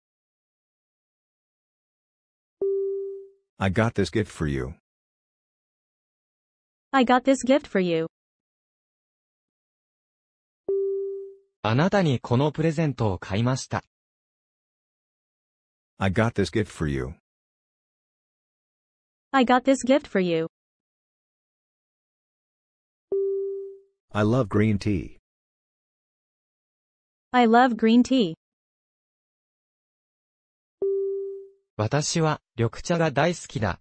I got this gift for you. I got this gift for you. あなたにこのプレゼントを買いました。I got this gift for you. I got this gift for you. I love green tea. I love green tea. 私は緑茶が大好きだ。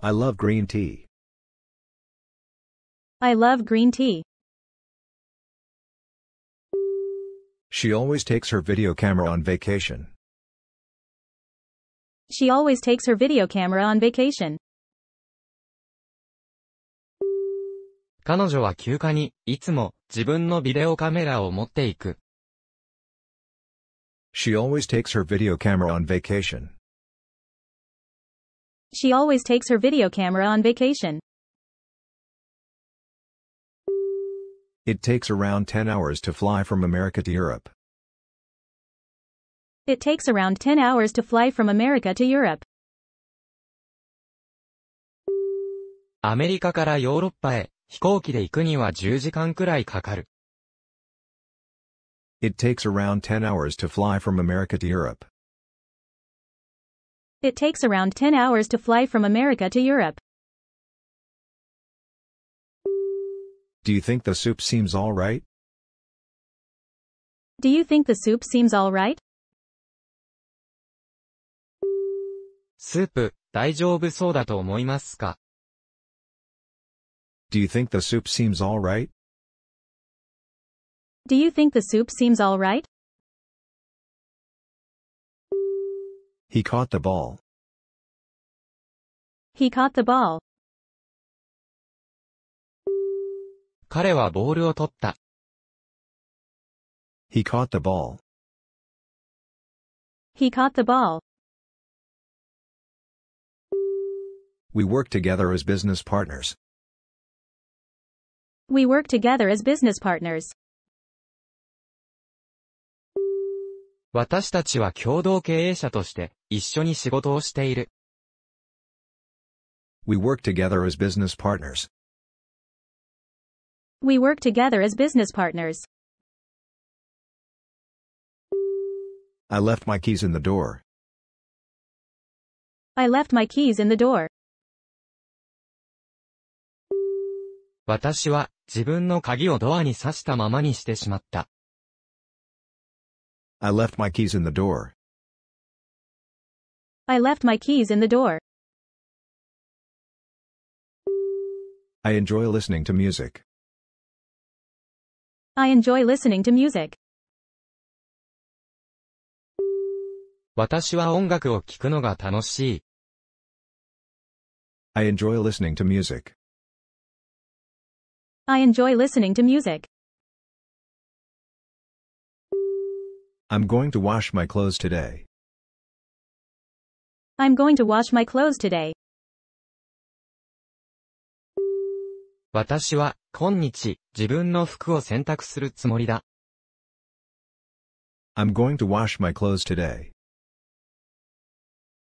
I love green tea. I love green tea. She always takes her video camera on vacation. She always takes her video camera on vacation. 彼女は休暇に、いつも、自分のビデオカメラを持っていく。She always takes her video camera on vacation. She always takes her video camera on vacation. It takes around 10 hours to fly from America to Europe. It takes around 10 hours to fly from America to Europe. アメリカからヨーロッパへ飛行機で行くには10時間くらいかかる。It takes around 10 hours to fly from America to Europe. It takes around 10 hours to fly from America to Europe. Do you think the soup seems alright? Do you think the soup seems alright? スープ、大丈夫そうだと思いますか Do you think the soup seems alright? Do you think the soup seems alright? He caught the ball. He caught the ball. 彼はボールを取った。He caught the ball. He caught the ball. We work together as business partners. We work together as business partners. 私たちは共同経営者として一緒に仕事をしている。We work together as business partners. We work together as business partners. I left my keys in the door. I left my keys in the door. 私は自分の鍵をドアに刺したままにしてしまった。I left my keys in the door. I left my keys in the door. I enjoy listening to music. I enjoy listening to music. 私は音楽を聴くのが楽しい。I enjoy listening to music. I enjoy listening to music. I'm going to wash my clothes today. I'm going to wash my clothes today. 私は、今日、自分の服を洗濯するつもりだ。I'm going to wash my clothes today.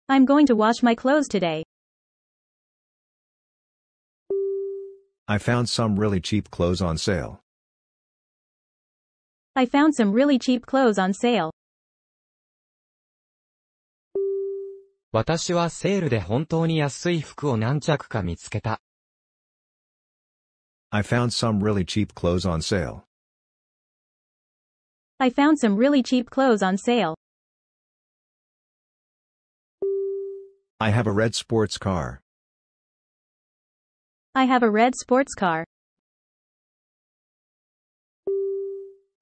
I'm going to wash my clothes today. I found some really cheap clothes on sale. I found some really cheap clothes on sale. 私はセールで本当に安い服を何着か見つけた。I found some really cheap clothes on sale. I found some really cheap clothes on sale. I have a red sports car. I have a red sports car.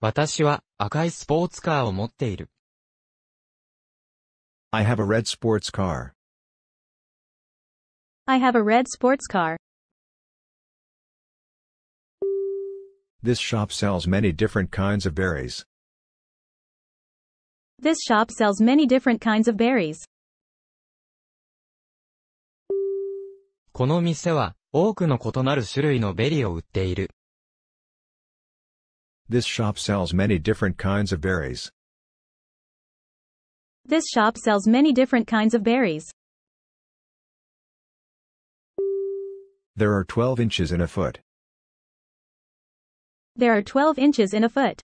私は赤いスポーツカーを持っている。I have a red sports car. I have a red sports car. This shop sells many different kinds of berries. This shop sells many different kinds of berries. This shop sells many different kinds of berries. This shop sells many different kinds of berries. There are 12 inches in a foot. There are 12 inches in a foot.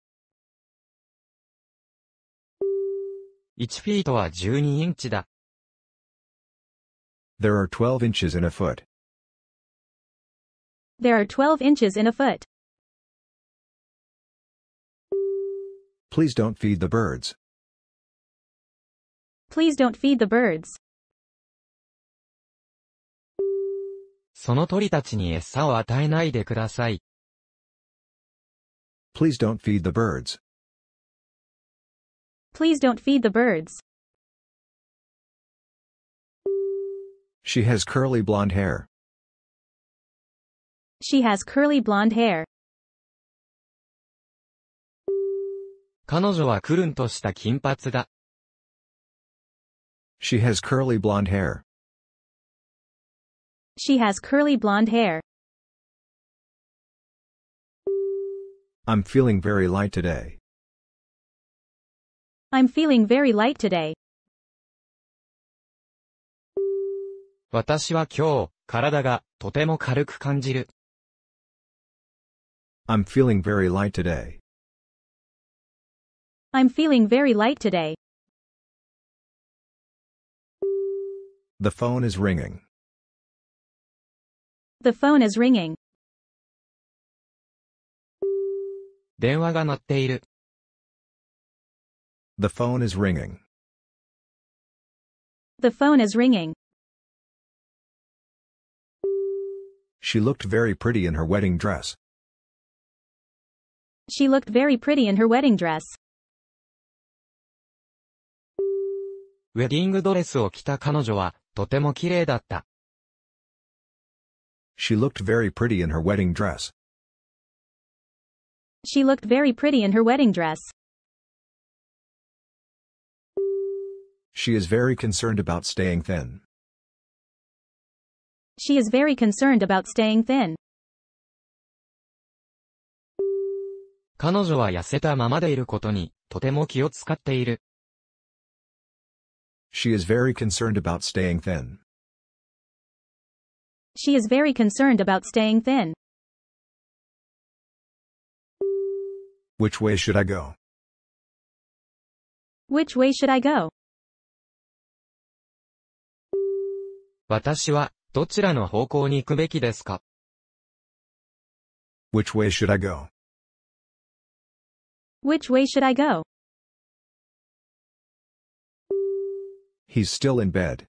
There are 12 inches in a foot. There are 12 inches in a foot. Please don't feed the birds. Please don't feed the birds. その鳥たちに餌を与えないでください。Please don't feed the birds. Please don't feed the birds. She has curly blonde hair. She has curly blonde hair. She has curly blonde hair. She has curly blonde hair. I'm feeling very light today. I'm feeling very light today. 私は今日、体がとても軽く感じる。I'm feeling very light today. I'm feeling very light today. The phone is ringing. The phone is ringing. 電話が鳴っている。The phone is ringing. The phone is ringing. She looked very pretty in her wedding dress. She looked very pretty in her wedding dress. ウェディングドレスを着た彼女は、とても綺麗だった。She looked very pretty in her wedding dress. She looked very pretty in her wedding dress. She is very concerned about staying thin. She is very concerned about staying thin. 彼女は痩せたままでいることに、とても気を使っている。She is very concerned about staying thin. She is very concerned about staying thin. Which way should I go? Which way should I go? 私は、どちらの方向に行くべきですか ?Which way should I go? Which way should I go? He's still in bed.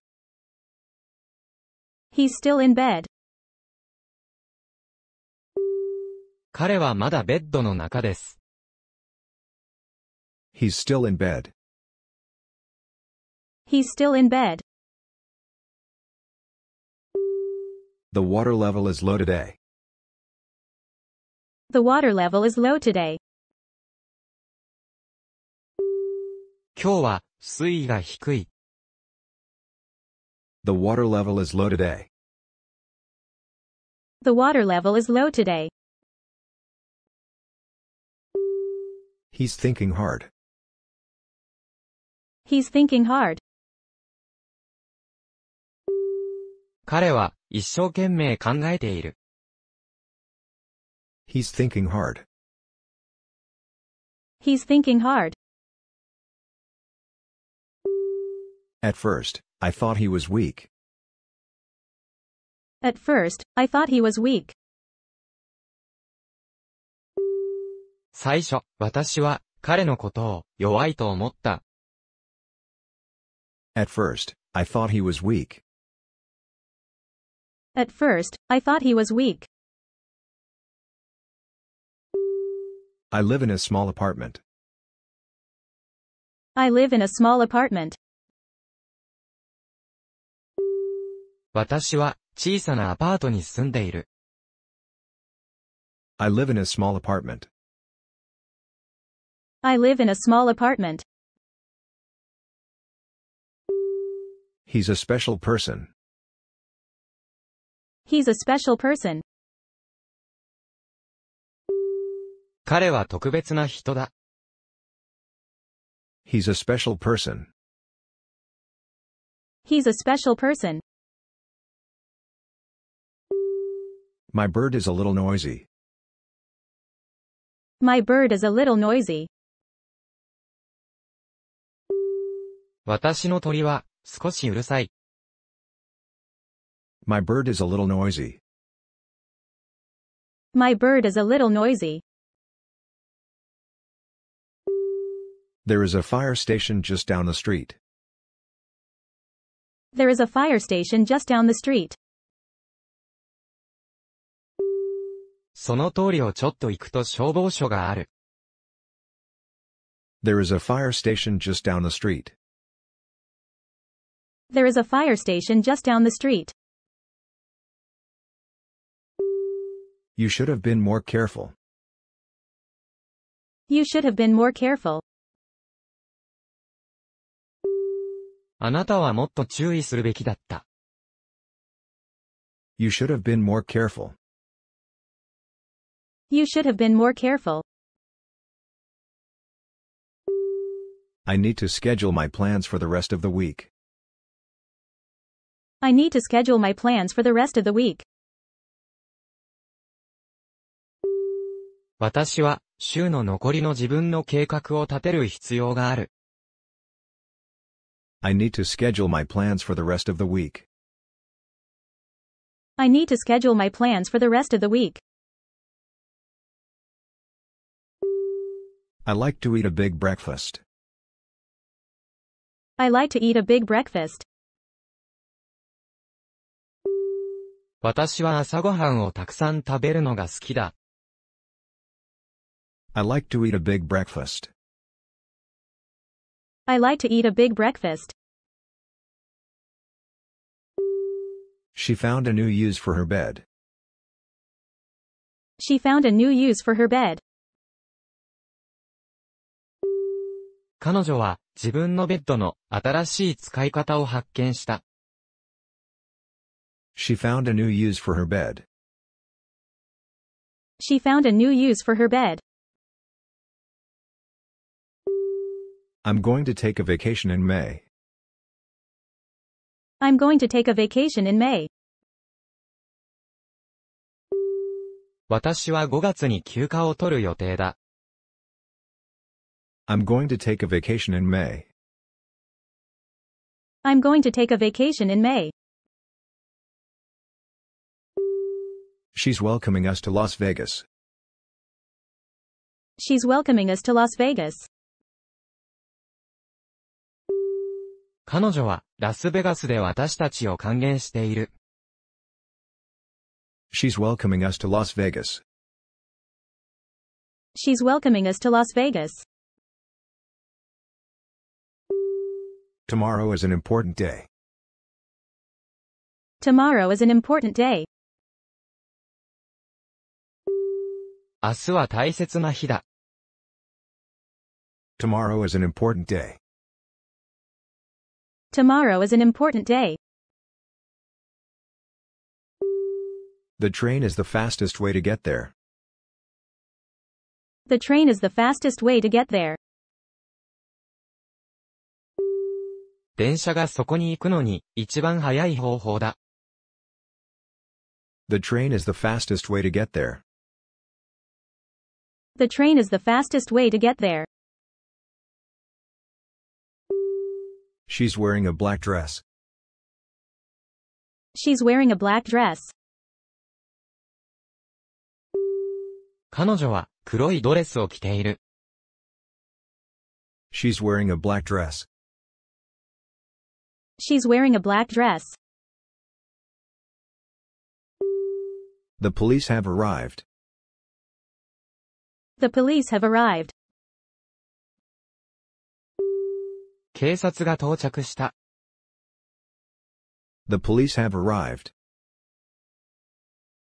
He's still in bed. 彼はまだベッドの中です。He's still in bed. He's still in bed. The water level is low today. The water level is low today. The water level is low today. The water level is low today. He's thinking hard. He's thinking hard. 彼は一生懸命考えている。He's thinking hard. He's thinking hard. At first, I thought he was weak. At first, I thought he was weak. 最初、私は彼のことを弱いと思った。at first, I thought he was weak. At first, I thought he was weak. I live in a small apartment. I live in a small apartment. 私は小さなアパートに住んでいる。I live in a small I live in a small apartment. He's a special person. He's a special person. 彼は特別な人だ。He's a special person. He's a special person. My bird is a little noisy. My bird is a little noisy. 私の鳥は少しうるさい。My bird is a little noisy. My bird is a little noisy. There is a fire station just down the street. There is a fire station just down the street. その通りをちょっと行くと消防署がある。There is a fire station just down the street. There is a fire station just down the street. You should have been more careful. You should have been more careful. あなたはもっと注意するべきだった。You should have been more careful. You should have been more careful. I need to schedule my plans for the rest of the week. I need to schedule my plans for the rest of the week. 私は週の残りの自分の計画を立てる必要がある。I need to schedule my plans for the rest of the week. I need to schedule my plans for the rest of the week. I like to eat a big breakfast. I like to eat a big breakfast. 私は朝ごはんをたくさん食べるのが好きだ。I like to eat a big breakfast. I like to eat a big breakfast. She found a new use for her bed. She found a new use for her bed. 彼女は自分のベッドの新しい使い方を発見した。She found a new use for her bed. She found a new use for her bed. I'm going to take a vacation in May. I'm going to take a vacation in May. 私は5月に休暇を取る予定だ。I'm going to take a vacation in May. I'm going to take a vacation in May. She's welcoming us to Las Vegas. She's welcoming us to Las Vegas. 彼女はラスベガスで私たちを歓迎している。She's welcoming us to Las Vegas. She's welcoming us to Las Vegas. Tomorrow is an important day. Tomorrow is an important day. 明日は大切な日だ。Tomorrow is an important day. Tomorrow is an important day. The train is the fastest way to get there. The train is the fastest way to get there. 電車がそこに行くのに一番早い方法だ。The train is the fastest way to get there. The train is the fastest way to get there. She's wearing a black dress. She's wearing a black dress. She's wearing a black dress. She's wearing a black dress. The police have arrived. The police have arrived. 警察が到着した。The police have arrived.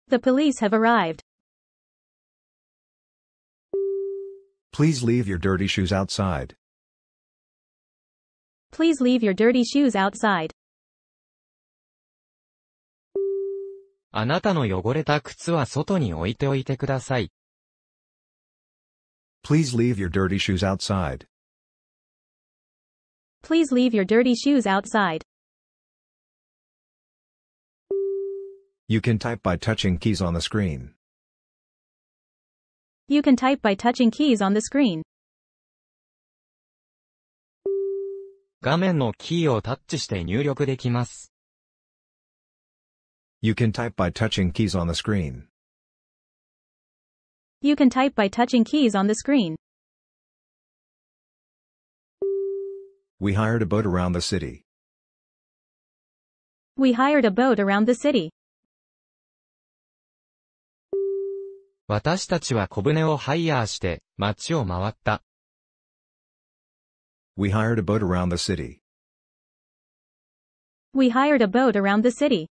The police have arrived. Please leave your dirty shoes outside. Please leave your dirty shoes outside. あなたの汚れた靴は外に置いておいてください。Please leave your dirty shoes outside. Please leave your dirty shoes outside. You can type by touching keys on the screen. You can type by touching keys on the screen. 画面のキーをタッチして入力できます。You can type by touching keys on the screen. You can type by touching keys on the screen. We hired a boat around the city. We hired a boat around the city. 私たちは小舟をハイヤーして街を回った。We hired a boat around the city. We hired a boat around the city.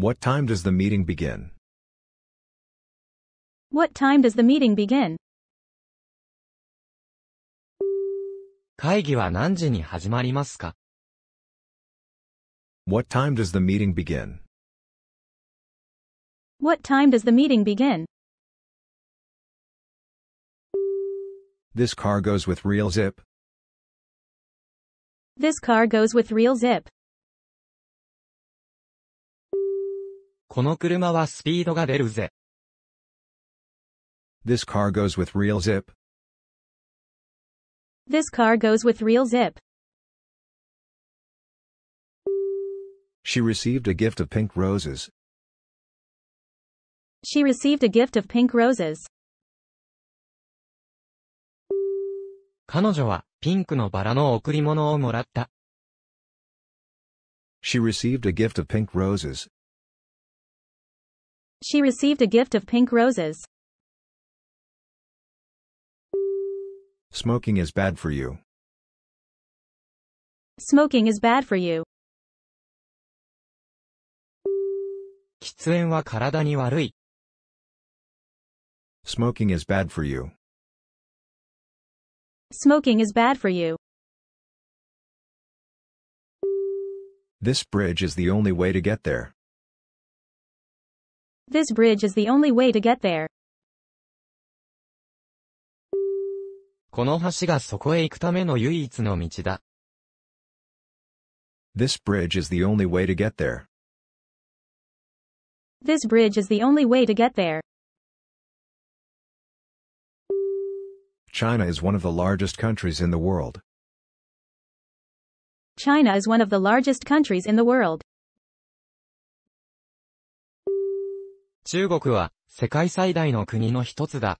What time does the meeting begin? What time does the meeting begin? 会議は何時に始まりますか What time does the meeting begin? What time does the meeting begin? This car goes with real zip. This car goes with real zip. この車はスピードが出るぜ。This car goes with real zip. This car goes with real zip. She received a gift of pink roses. She received a gift of pink roses. 彼女はピンクのバラの贈り物をもらった。She received a gift of pink roses. She received a gift of pink roses. Smoking is bad for you. Smoking is bad for you. Smoking is bad for you. Smoking is bad for you. This bridge is the only way to get there. This bridge is the only way to get there. This bridge is the only way to get there. This bridge is the only way to get there. China is one of the largest countries in the world. China is one of the largest countries in the world. 中国は世界最大の国の一つだ。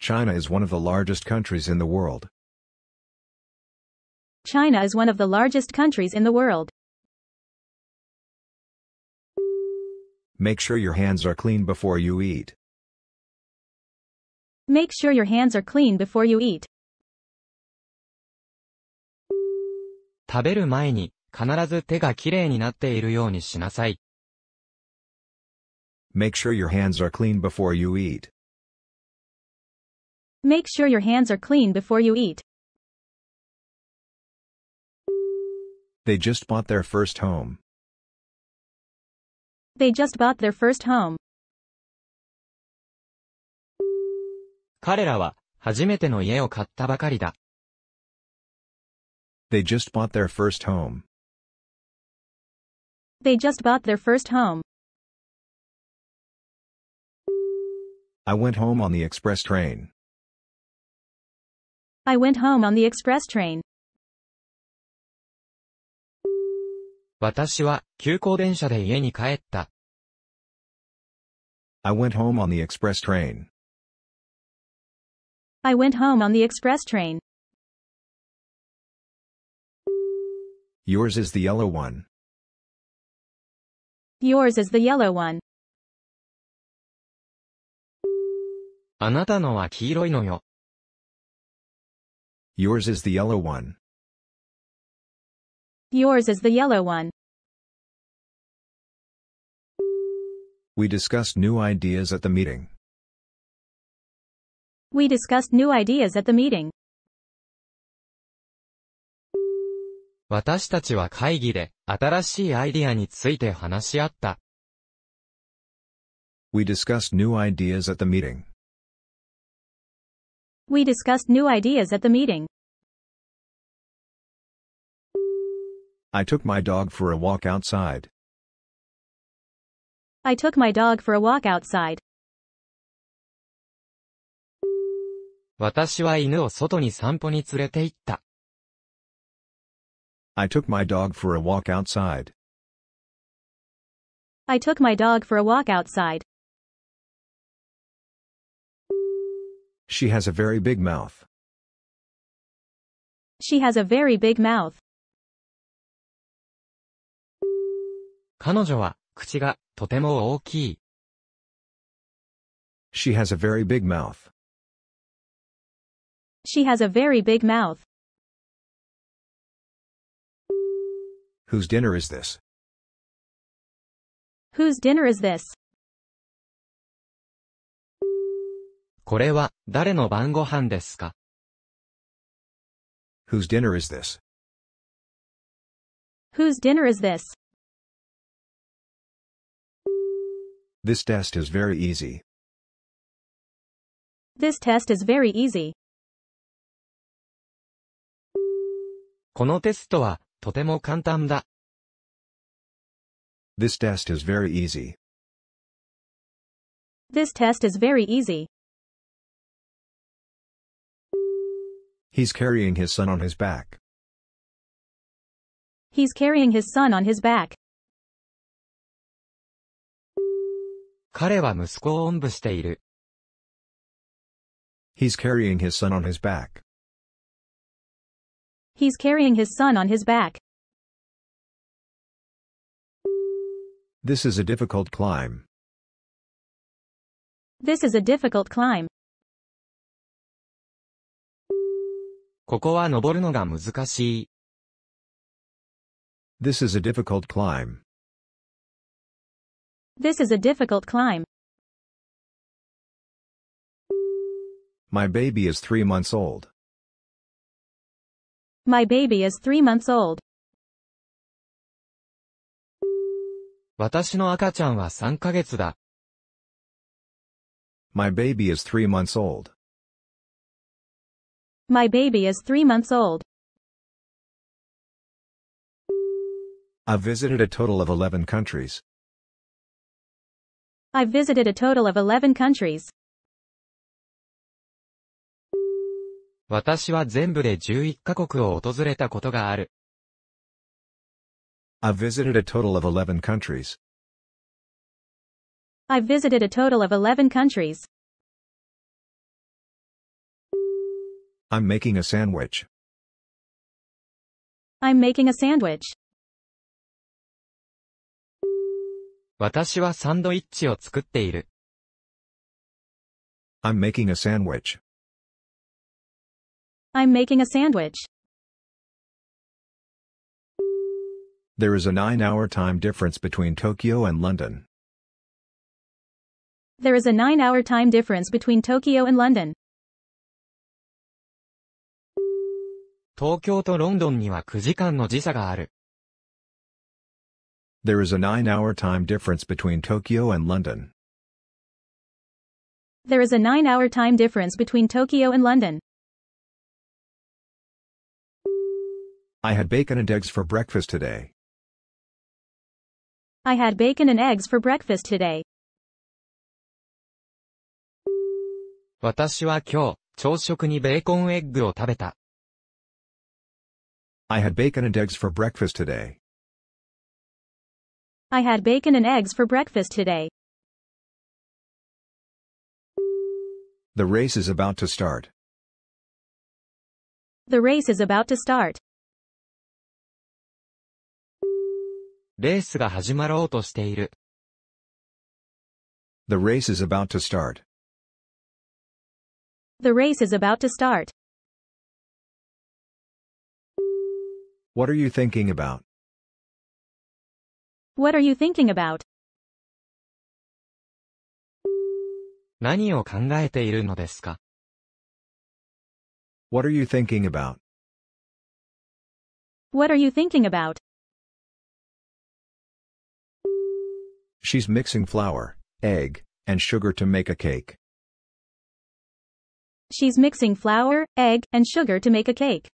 China is one of the largest countries in the world. China is one of the largest countries in the world. Make sure your hands are clean before you eat. Make sure your hands are clean before you eat. 食べる前に必ず手がきれいになっているようにしなさい。Make sure your hands are clean before you eat. Make sure your hands are clean before you eat. They just bought their first home. They just bought their first home. 彼らは初めての家を買ったばかりだ。They just bought their first home. They just bought their first home. I went home on the express train. I went home on the express train. 私は急行電車で家に帰った。I went home on the express train. I went home on the express train. Yours is the yellow one. Yours is the yellow one. あなたのは黄色いのよ。Yours is the yellow one. Yours is the yellow one. We discussed new ideas at the meeting. We discussed new ideas at the meeting. 私たちは会議で新しいアイディアについて話し合った。We discussed new ideas at the meeting. We discussed new ideas at the meeting. I took my dog for a walk outside. I took my dog for a walk outside. 私は犬を外に散歩に連れて行った。I took my dog for a walk outside. I took my dog for a walk outside. She has a very big mouth. She has a very big mouth. 彼女は口がとても大きい。She has a very big mouth. She has a very big mouth. Whose dinner is this? Whose dinner is this? これは、誰の晩ご飯ですか ?Whose dinner is this? dinner is this? This test is very easy. This test is very easy. このテストは、とても簡単だ。This test is very easy. This test is very easy. He's carrying his son on his back. He's carrying his son on his back. 彼は息子をおんぶしている。He's carrying his son on his back. He's carrying his son on his back. This is a difficult climb. This is a difficult climb. ここは登るのが難しい。This is a difficult climb. This is a difficult climb. My baby is three months old. My baby is three months old. 私の赤ちゃんは3ヶ月だ。My baby is three months old. My baby is three months old. I've visited a total of 11 countries. I've visited a total of 11 countries. 私は全部で11カ国を訪れたことがある。I've visited a total of 11 countries. I've visited a total of 11 countries. I'm making a sandwich. I'm making a sandwich. 私はサンドイッチを作っている。I'm making a sandwich. I'm making a sandwich. There is a 9-hour time difference between Tokyo and London. There is a 9-hour time difference between Tokyo and London. 東京とロンドンには9時間の時差がある。There is a 9-hour time difference between Tokyo and London. There is a 9-hour time difference between Tokyo and London. I had bacon and eggs for breakfast today. I had bacon and eggs for breakfast today. 私は今日、朝食にベーコンエッグを食べた。I had bacon and eggs for breakfast today. I had bacon and eggs for breakfast today. The race is about to start. The race is about to start. The race is about to start. The race is about to start. What are you thinking about? What are you thinking about? 何を考えているのですか What are you thinking about? What are you thinking about? She's mixing flour, egg, and sugar to make a cake. She's mixing flour, egg, and sugar to make a cake.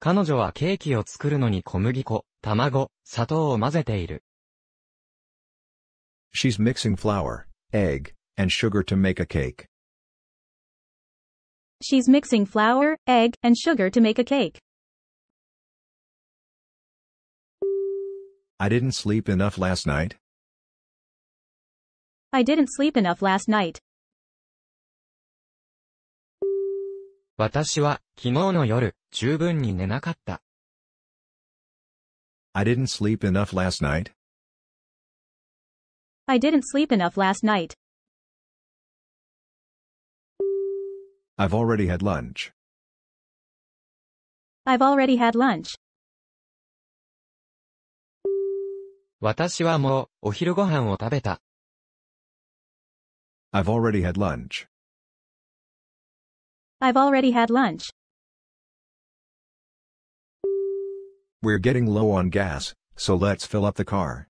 彼女はケーキを作るのに小麦粉、卵、砂糖を混ぜている。She's mixing flour, egg, and sugar to make a cake. She's mixing flour, egg, and sugar to make a cake. I didn't sleep enough last night. I didn't sleep enough last night. 私は、昨日の夜、十分に寝なかった。I didn't sleep enough last night. I didn't sleep enough last night. I've already had lunch. I've already had lunch. 私はもう、お昼ご飯を食べた。I've already had lunch. I've already had lunch. We're getting low on gas, so let's fill up the car.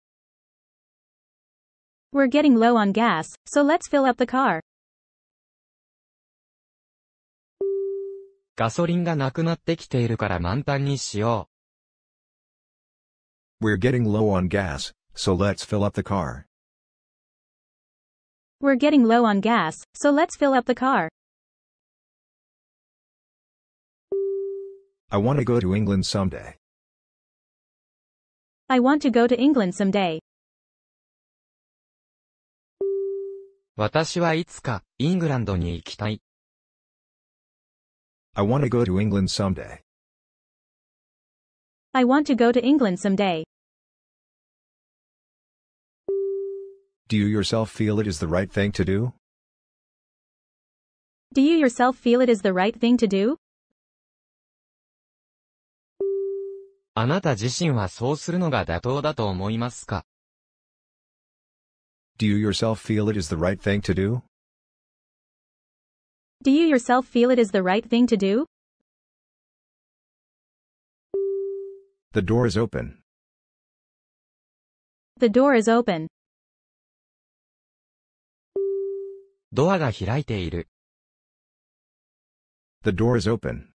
We're getting low on gas, so let's fill up the car. Gasoline がなくなってきているから満タンにしよう. are getting low on gas, so let's fill up the car. We're getting low on gas, so let's fill up the car. I want to go to England someday. I want to go to England someday. 私はいつか、イングランドに行きたい。I want to go to England someday. I want to go to England someday. Do you yourself feel it is the right thing to do? Do you yourself feel it is the right thing to do? あなた自身はそうするのが妥当だと思いますか Do you yourself feel it is the right thing to do? Do you yourself feel it is the right thing to do? The door is open. The door is open. ドアが開いている。The door is open.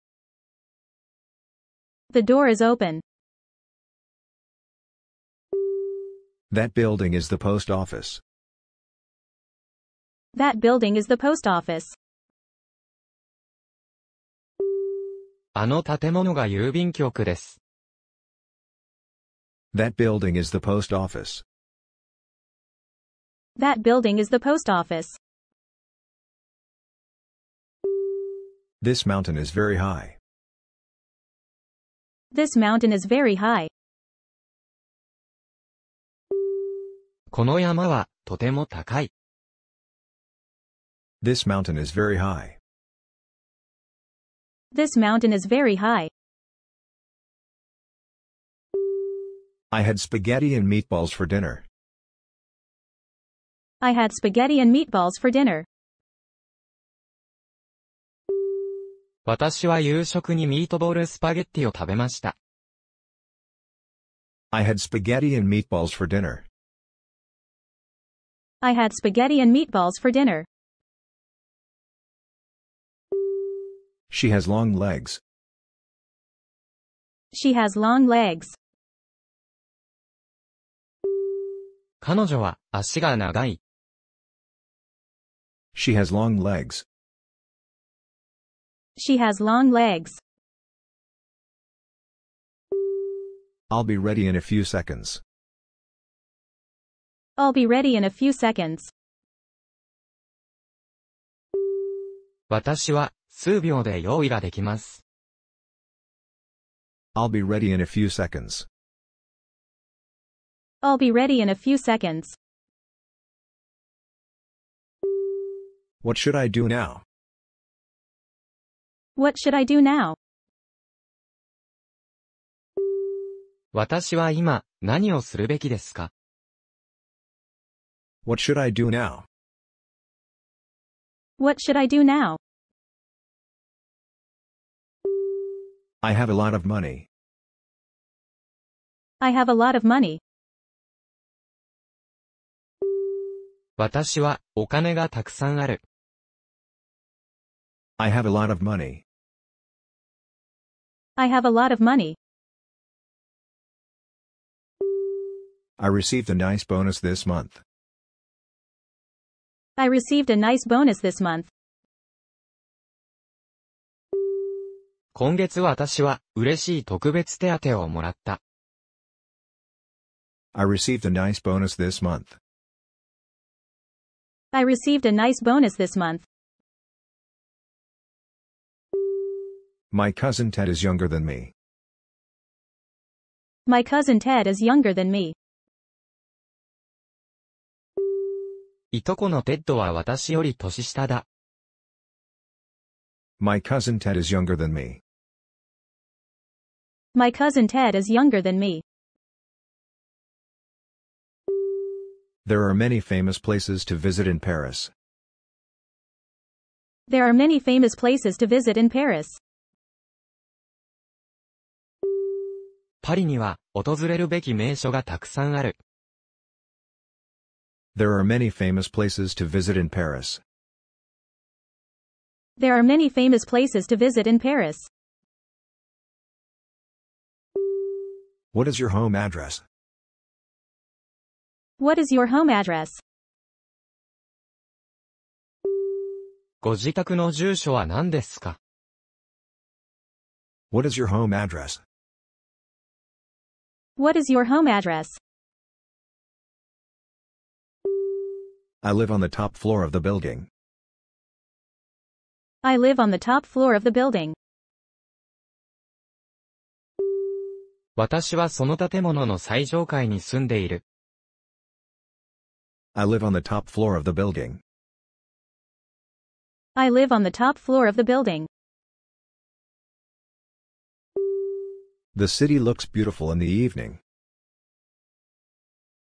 The door is open. That building is the post office. That building is the post office. あの建物が郵便局です。That building is the post office. That building is the post office. This mountain is very high. This mountain is very high. この山は、とても高い。This mountain is very high. This mountain is very high. I had spaghetti and meatballs for dinner. I had spaghetti and meatballs for dinner. 私は夕食にミートボールスパゲッティを食べました。I had spaghetti and meatballs for dinner. I had spaghetti and meatballs for dinner. She has long legs. She has long legs. 彼女は足が長い。She has long legs. She has long legs. I'll be ready in a few seconds. I'll be ready in a few seconds. 私は数秒で用意ができます。I'll be ready in a few seconds. I'll be ready in a few seconds. What should I do now? What should I do now? 私は今何をするべきですか What should I do now? What should I do now? I have a lot of money. I have a lot of money. 私はお金がたくさんある。I have a lot of money. I have a lot of money. I received a nice bonus this month. I received a nice bonus this month. 今月私は嬉しい特別手当をもらった。I received a nice bonus this month. I received a nice bonus this month. My cousin Ted is younger than me. My cousin Ted is younger than me. いとこのテッドは私より年下だ。My cousin Ted is younger than me. My cousin Ted is younger than me. There are many famous places to visit in Paris. There are many famous places to visit in Paris. パリには訪れるべき名所がたくさんある。There are many famous places to visit in Paris. There are many famous places to visit in Paris. What is your home address? What is your home address? ご自宅の住所は何ですか What is your home address? What is your home address? I live on the top floor of the building. I live on the top floor of the building. 私はその建物の最上階に住んでいる。I live on the top floor of the building. I live on the top floor of the building. The city looks beautiful in the evening.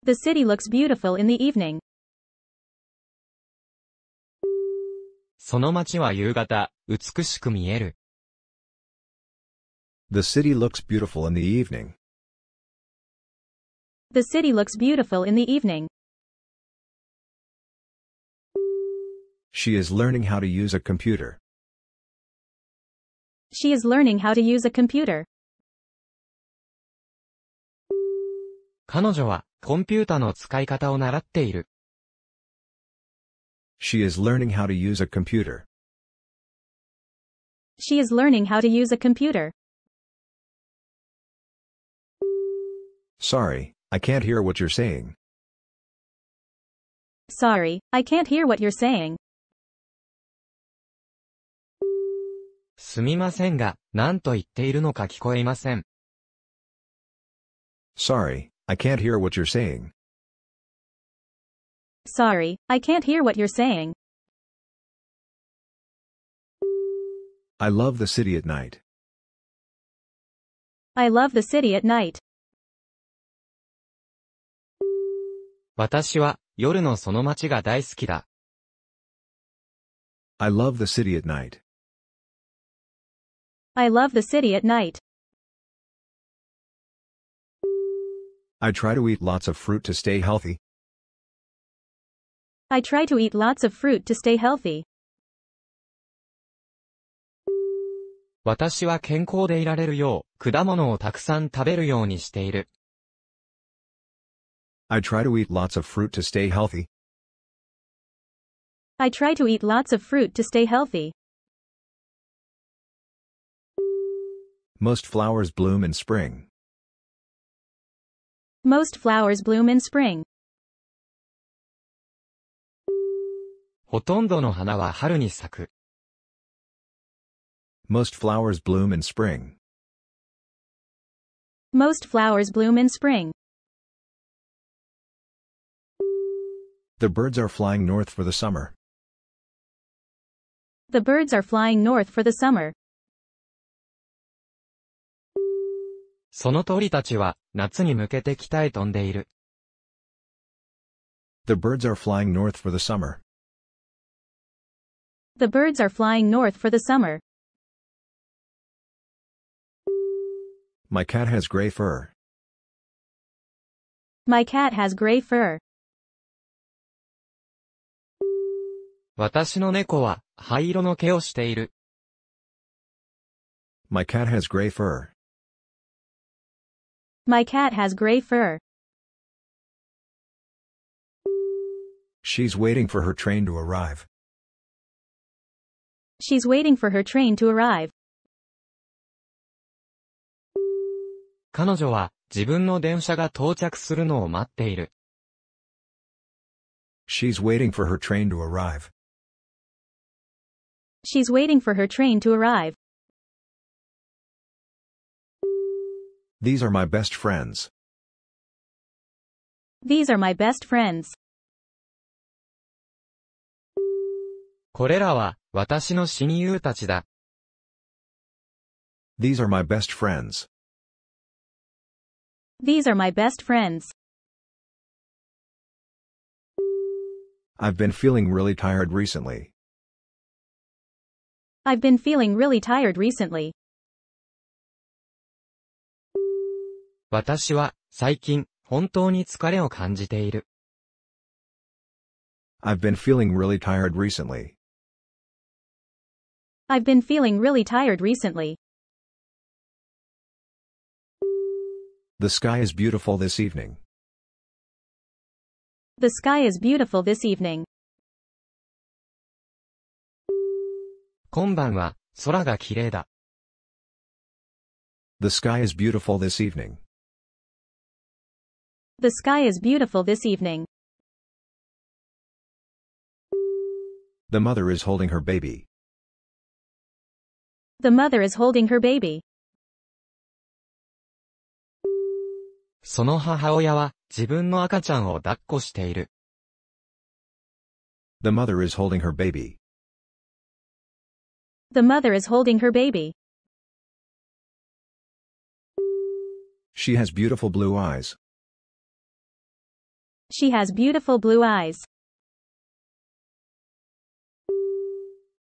The city looks beautiful in the evening. その街は夕方、美しく見える。The city looks beautiful in the evening. The city looks beautiful in the evening. She is learning how to use a computer. She is learning how to use a computer. 彼女はコンピュータの使い方を習っている。She is learning how to use a computer. She is learning how to use a computer. Sorry, I can't hear what you're saying. Sorry, I can't hear what you're saying. すみませんが、何と言っているのか聞こえません。Sorry, I can't hear what you're saying. Sorry, I can't hear what you're saying. I love the city at night. I love the city at night. 私は夜のその街が大好きだ。I love the city at night. I love the city at night. I try to eat lots of fruit to stay healthy. I try to eat lots of fruit to stay healthy. 私は健康でいられるよう、果物をたくさん食べるようにしている。I try to eat lots of fruit to stay healthy. I try to eat lots of fruit to stay healthy. Most flowers bloom in spring. Most flowers bloom in spring. ほとんどの花は春に咲く。Most flowers bloom in spring. Most flowers bloom in spring. The birds are flying north for the summer. The birds are flying north for the summer. その鳥たちは夏に向けて北へ飛んでいる。The birds are flying north for the summer. The birds are flying north for the summer. My cat has gray fur. My cat has gray fur. My cat has gray fur. My cat has gray fur. She's waiting for her train to arrive. She's waiting for her train to arrive. 彼女は自分の電車が到着するのを待っている。She's waiting for her train to arrive. She's waiting for her train to arrive. These are my best friends. These are my best friends. これらは私の親友たちだ。These are my best friends. These are my best friends. I've been feeling really tired recently. I've been feeling really tired recently. 私は最近本当に疲れを感じている。I've been feeling really tired recently. I've been feeling really tired recently. The sky is beautiful this evening. The sky is beautiful this evening. こんばんは、空が綺麗だ。The sky is beautiful this evening. The sky is beautiful this evening. The mother is holding her baby. The mother is holding her baby. The mother is holding her baby. The mother is holding her baby. She has beautiful blue eyes. She has beautiful blue eyes.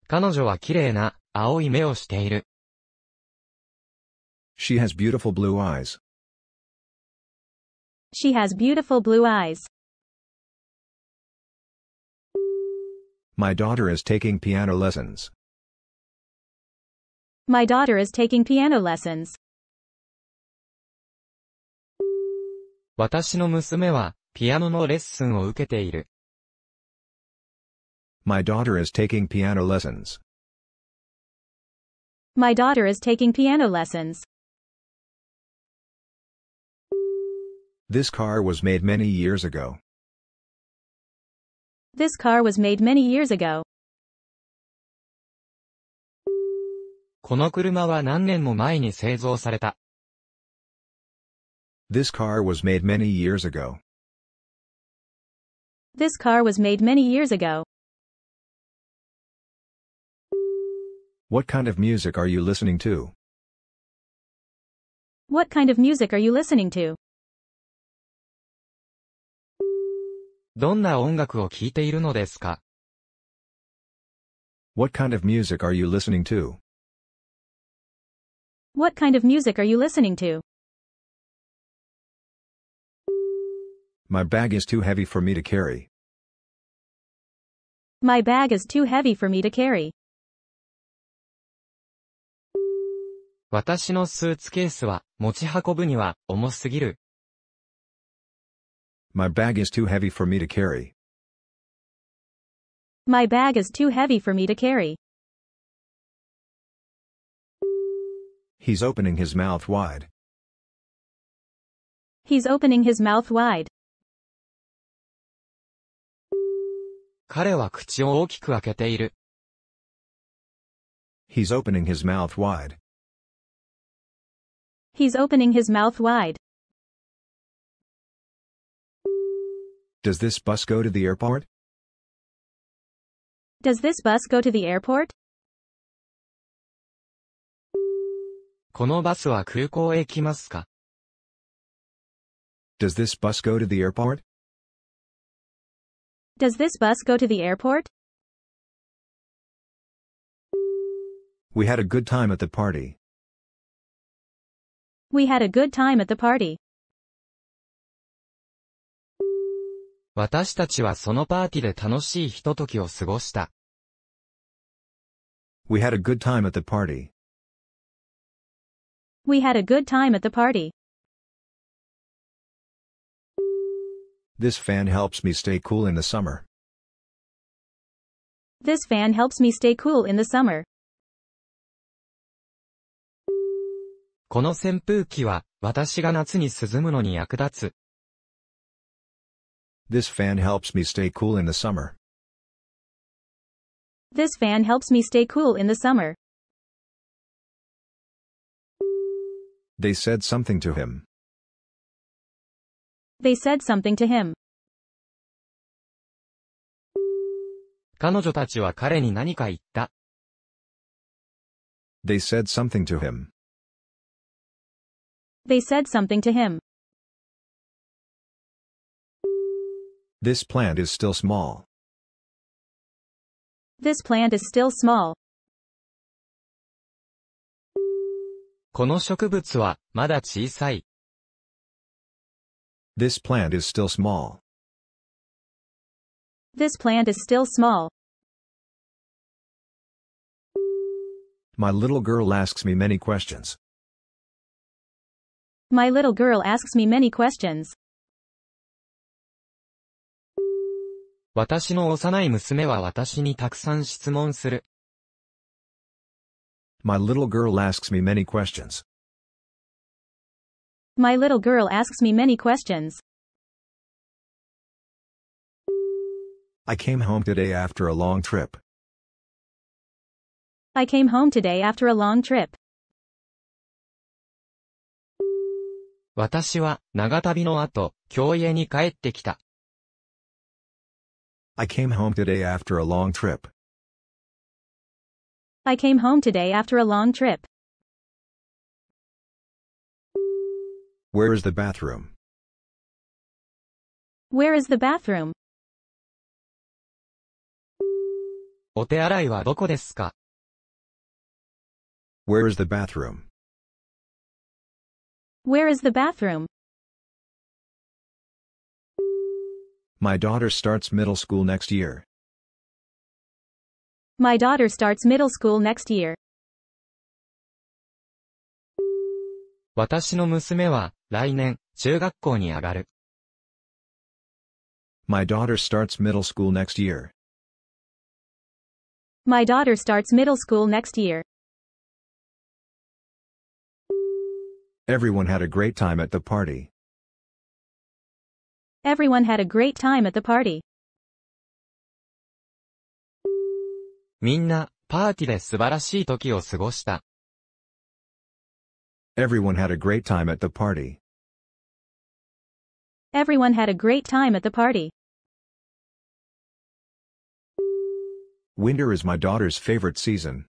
彼女は綺麗な青い目をしている。She has beautiful blue eyes. She has beautiful blue eyes. My daughter is taking piano lessons. My daughter is taking piano lessons. 私の娘はピアノのレッスンを受けている。My daughter is taking piano lessons. My daughter is taking piano lessons. This car was made many years ago. This car was made many years ago. This car was made many years ago. This car was made many years ago. What kind of music are you listening to? What kind of music are you listening to? どんな音楽を聴いているのですか What kind of music are you listening to? What kind of music are you listening to? My bag is too heavy for me to carry. My bag is too heavy for me to carry. 私のスーツケースは持ち運ぶには重すぎる。My bag is too heavy for me to carry. My bag is too heavy for me to carry. He's opening his mouth wide. He's opening his mouth wide. 彼は口を大きく開けている。He's opening his mouth wide. He's opening his mouth wide. Does this bus go to the airport? Does this bus go to the airport? このバスは空港へ行きますか Does this bus go to the airport? Does this bus go to the airport? We had a good time at the party. We had a good time at the party. 私たちはそのパーティーで楽しいひとときを過ごした。We had a good time at the party. We had a good time at the party. This fan helps me stay cool in the summer. This fan helps me stay cool in the summer. この扇風機は、私が夏に涼むのに役立つ。This fan helps me stay cool in the summer. This fan helps me stay cool in the summer. They said something to him. They said something to him. 彼女たちは彼に何か言った。They said something to him. They said something to him. This plant is still small. This plant is still small. This plant is still small. This plant is still small. My little girl asks me many questions. My little girl asks me many questions. 私の幼い娘は私にたくさん質問する。My little girl asks me many questions. My little girl asks me many questions. I came home today after a long trip. I came home today after a long trip. 私は、長旅の後、京家に帰ってきた。I came home today after a long trip. I came home today after a long trip. Where is the bathroom? Where is the bathroom? お手洗いはどこですか Where is the bathroom? Where is the bathroom? My daughter starts middle school next year. My daughter starts middle school next year. 私の娘は来年中学校に上がる。My daughter starts middle school next year. My daughter starts middle school next year. Everyone had a great time at the party. Everyone had a great time at the party. みんな、パーティーで素晴らしい時を過ごした。Everyone had a great time at the party. Everyone had a great time at the party. Winter is my daughter's favorite season.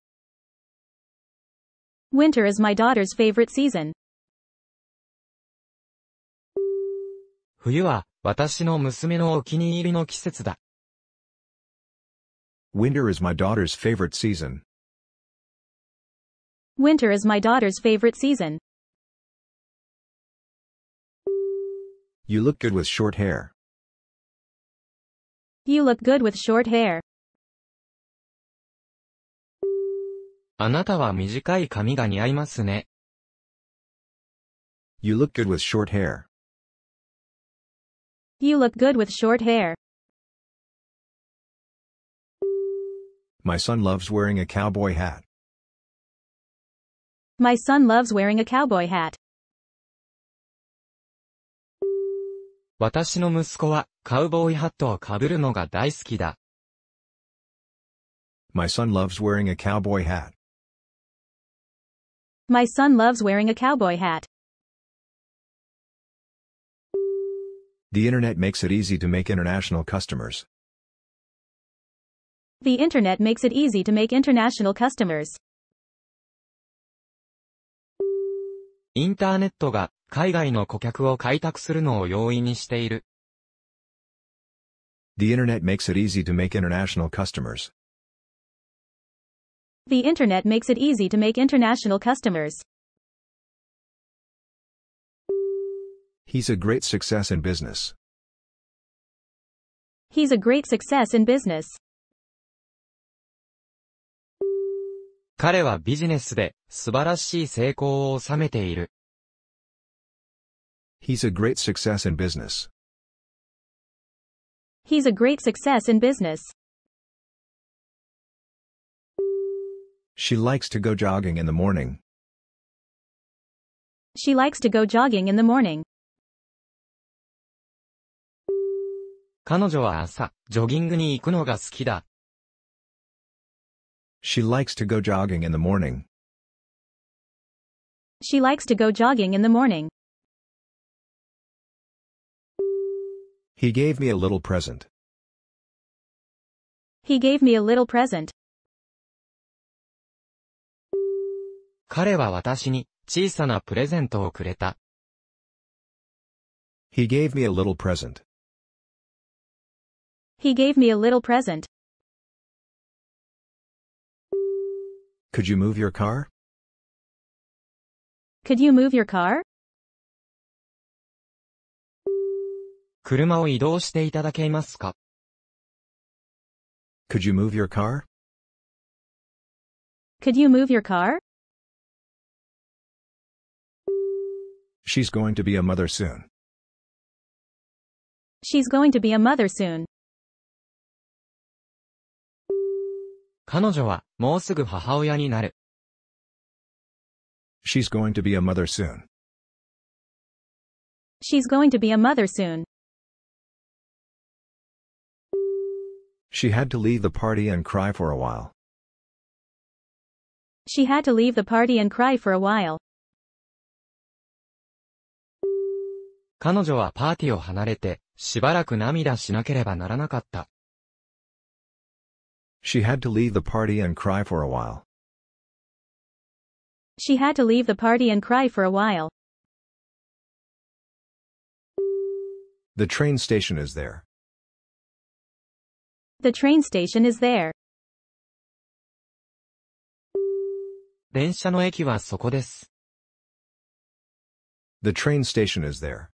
Winter is my daughter's favorite season. 冬は、私の娘のお気に入りの季節だ。Winter is my daughter's favorite season. Winter is my daughter's favorite season. You look good with short hair. You look good with short hair. あなたは短い髪が似合いますね。You look good with short hair. You look good with short hair. My son loves wearing a cowboy hat. My son loves wearing a cowboy hat. 私の息子はカウボーイハットをかぶるのが大好きだ。My son loves wearing a cowboy hat. My son loves wearing a cowboy hat. The internet makes it easy to make international customers. The internet makes it easy to make international customers. インターネットが海外の顧客を開拓するのを容易にしている。The internet makes it easy to make international customers. The internet makes it easy to make international customers. He's a great success in business. He's a great success in business. 彼はビジネスで素晴らしい成功を収めている。He's a great success in business. He's a great success in business. She likes to go jogging in the morning. She likes to go jogging in the morning. 彼女は朝、ジョギングに行くのが好きだ。She likes to go jogging in the morning. She likes to go jogging in the morning. He gave me a little present. He gave me a little present. 彼は私に小さなプレゼントをくれた。He gave me a little present. He gave me a little present. Could you move your car? Could you move your car? 車を移動していただけますか Could you move your car? Could you move your car? She's going to be a mother soon. She's going to be a mother soon. 彼女は、もうすぐ母親になる。She's going to be a mother soon. She's going to be a mother soon. She had to leave the party and cry for a while. She had to leave the party and cry for a while. 彼女はパーティーを離れて、しばらく涙しなければならなかった。She had to leave the party and cry for a while. She had to leave the party and cry for a while. The train station is there. The train station is there. 電車の駅はそこです。The train station is there.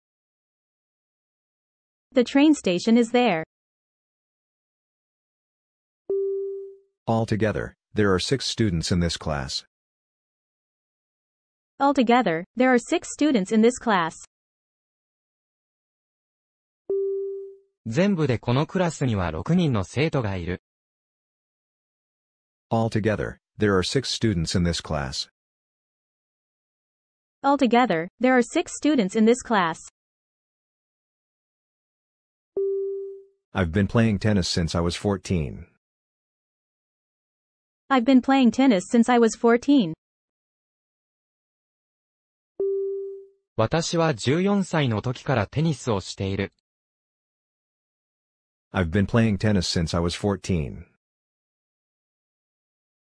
The train station is there. Altogether, there are six students in this class. Altogether, there are six students in this class. 全部でこのクラスには6人の生徒がいる。Altogether, there are six students in this class. Altogether, there are six students in this class. I've been playing tennis since I was 14. I've been playing tennis since I was 14. 私は14歳の時からテニスをしている。I've been playing tennis since I was 14.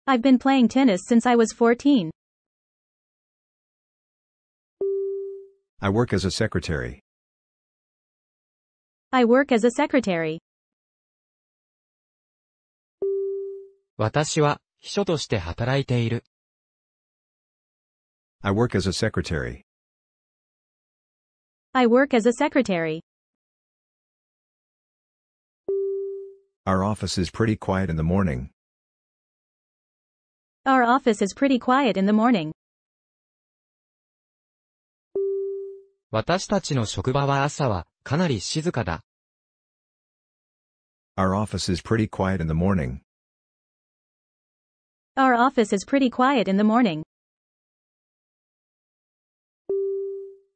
I've been playing tennis since I was 14. I work as a secretary. I work as a secretary. 私は秘書として働いている。I work as a secretary. I work as a secretary. Our office is pretty quiet in the morning. Our office is pretty quiet in the morning. 私たちの職場は朝はかなり静かだ。Our office is pretty quiet in the morning. Our office is pretty quiet in the morning.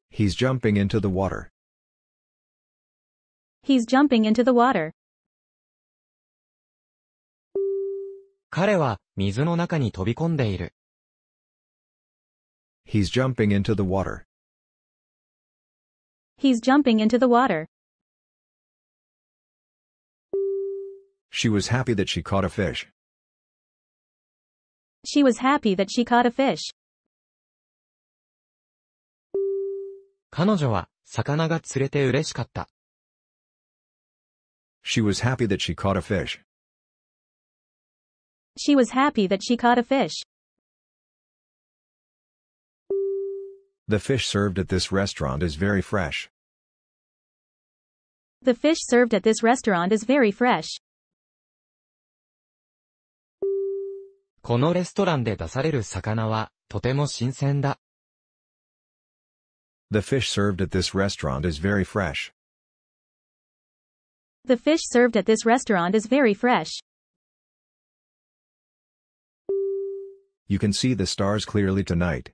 He's jumping into the water. He's jumping into the water. He's jumping into the water. He's jumping into the water. She was happy that she caught a fish. She was happy that she caught a fish. 彼女は魚が釣れて嬉しかった。She was happy that she caught a fish. She was happy that she caught a fish. The fish served at this restaurant is very fresh. The fish served at this restaurant is very fresh. このレストランで出される魚は、とても新鮮だ。The fish served at this restaurant is very fresh. The fish served at this restaurant is very fresh. You can see the stars clearly tonight.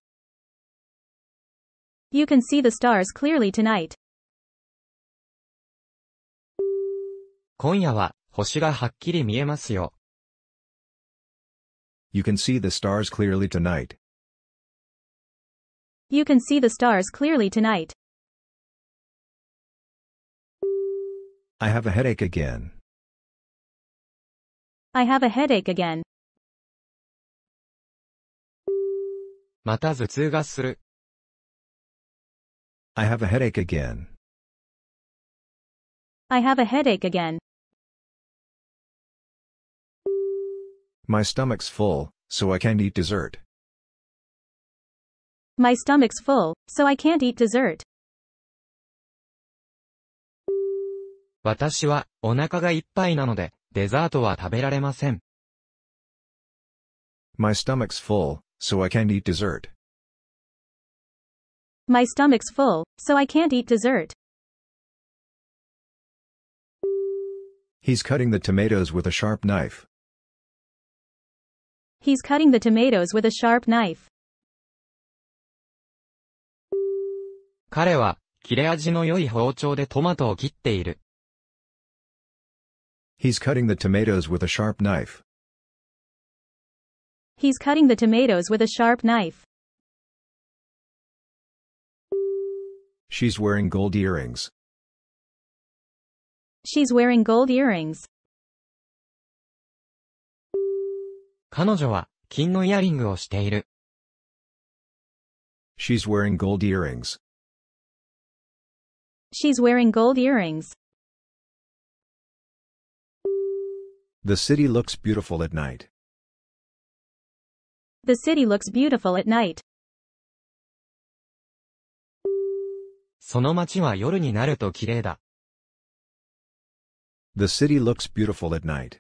You can see the stars clearly tonight. 今夜は星がはっきり見えますよ。you can see the stars clearly tonight. You can see the stars clearly tonight. I have a headache again. I have a headache again. I have a headache again. I have a headache again. My stomach's full, so I can't eat dessert. My stomach's full, so I can't eat dessert. 私はお腹がいっぱいなので、デザートは食べられません。My stomach's full, so I can't eat dessert. My stomach's full, so I can't eat dessert. He's cutting the tomatoes with a sharp knife. He's cutting the tomatoes with a sharp knife. 彼は、切れ味の良い包丁でトマトを切っている。He's cutting the tomatoes with a sharp knife. He's cutting the tomatoes with a sharp knife. She's wearing gold earrings. She's wearing gold earrings. 彼女は金のイヤリングをしている。She's wearing gold earrings. She's wearing gold earrings. The city looks beautiful at night. The city looks beautiful at night. その街は夜になると綺麗だ。The city looks beautiful at night.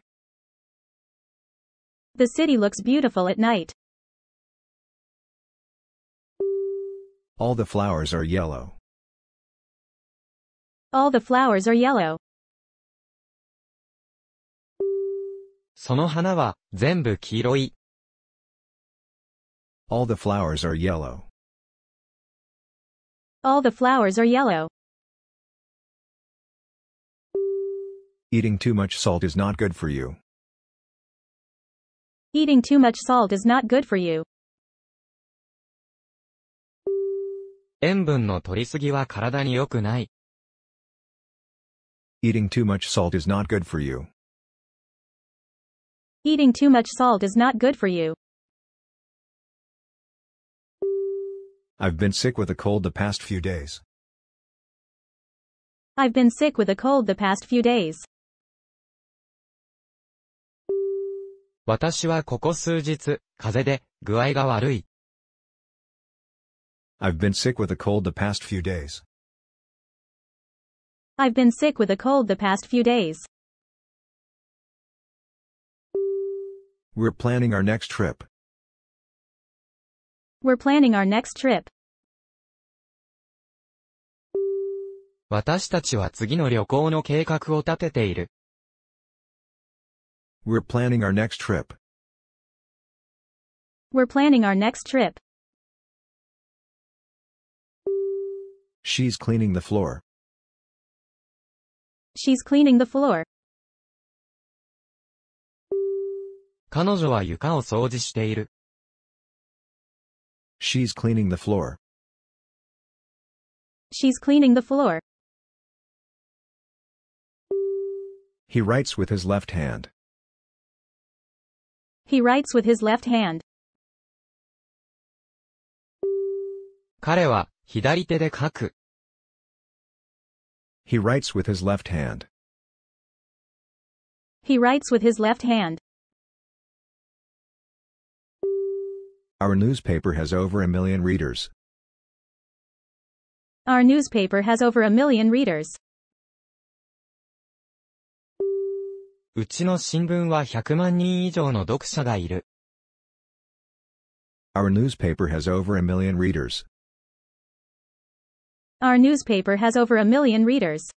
The city looks beautiful at night. All the flowers are yellow. All the flowers are yellow. All the flowers are yellow. All the flowers are yellow. Eating too much salt is not good for you. Eating too much salt is not good for you. 塩分の取りすぎは体に良くない。Eating too much salt is not good for you. Eating too much salt is not good for you. I've been sick with a cold the past few days. I've been sick with a cold the past few days. 私はここ数日、風邪で、具合が悪い。I've been sick with a cold the past few days. I've been sick with a cold the past few days. We're planning our next trip. We're planning our next trip. 私たちは次の旅行の計画を立てている。We're planning our next trip. We're planning our next trip. She's cleaning the floor. She's cleaning the floor. 彼女は床を掃除している。She's cleaning the floor. She's cleaning the floor. He writes with his left hand. He writes with his left hand. 彼は左手で書く。He writes with his left hand. He writes with his left hand. Our newspaper has over a million readers. Our newspaper has over a million readers. うちの新聞は100万人以上の読者がいる。Our newspaper has over a million readers. Our newspaper has over a million readers.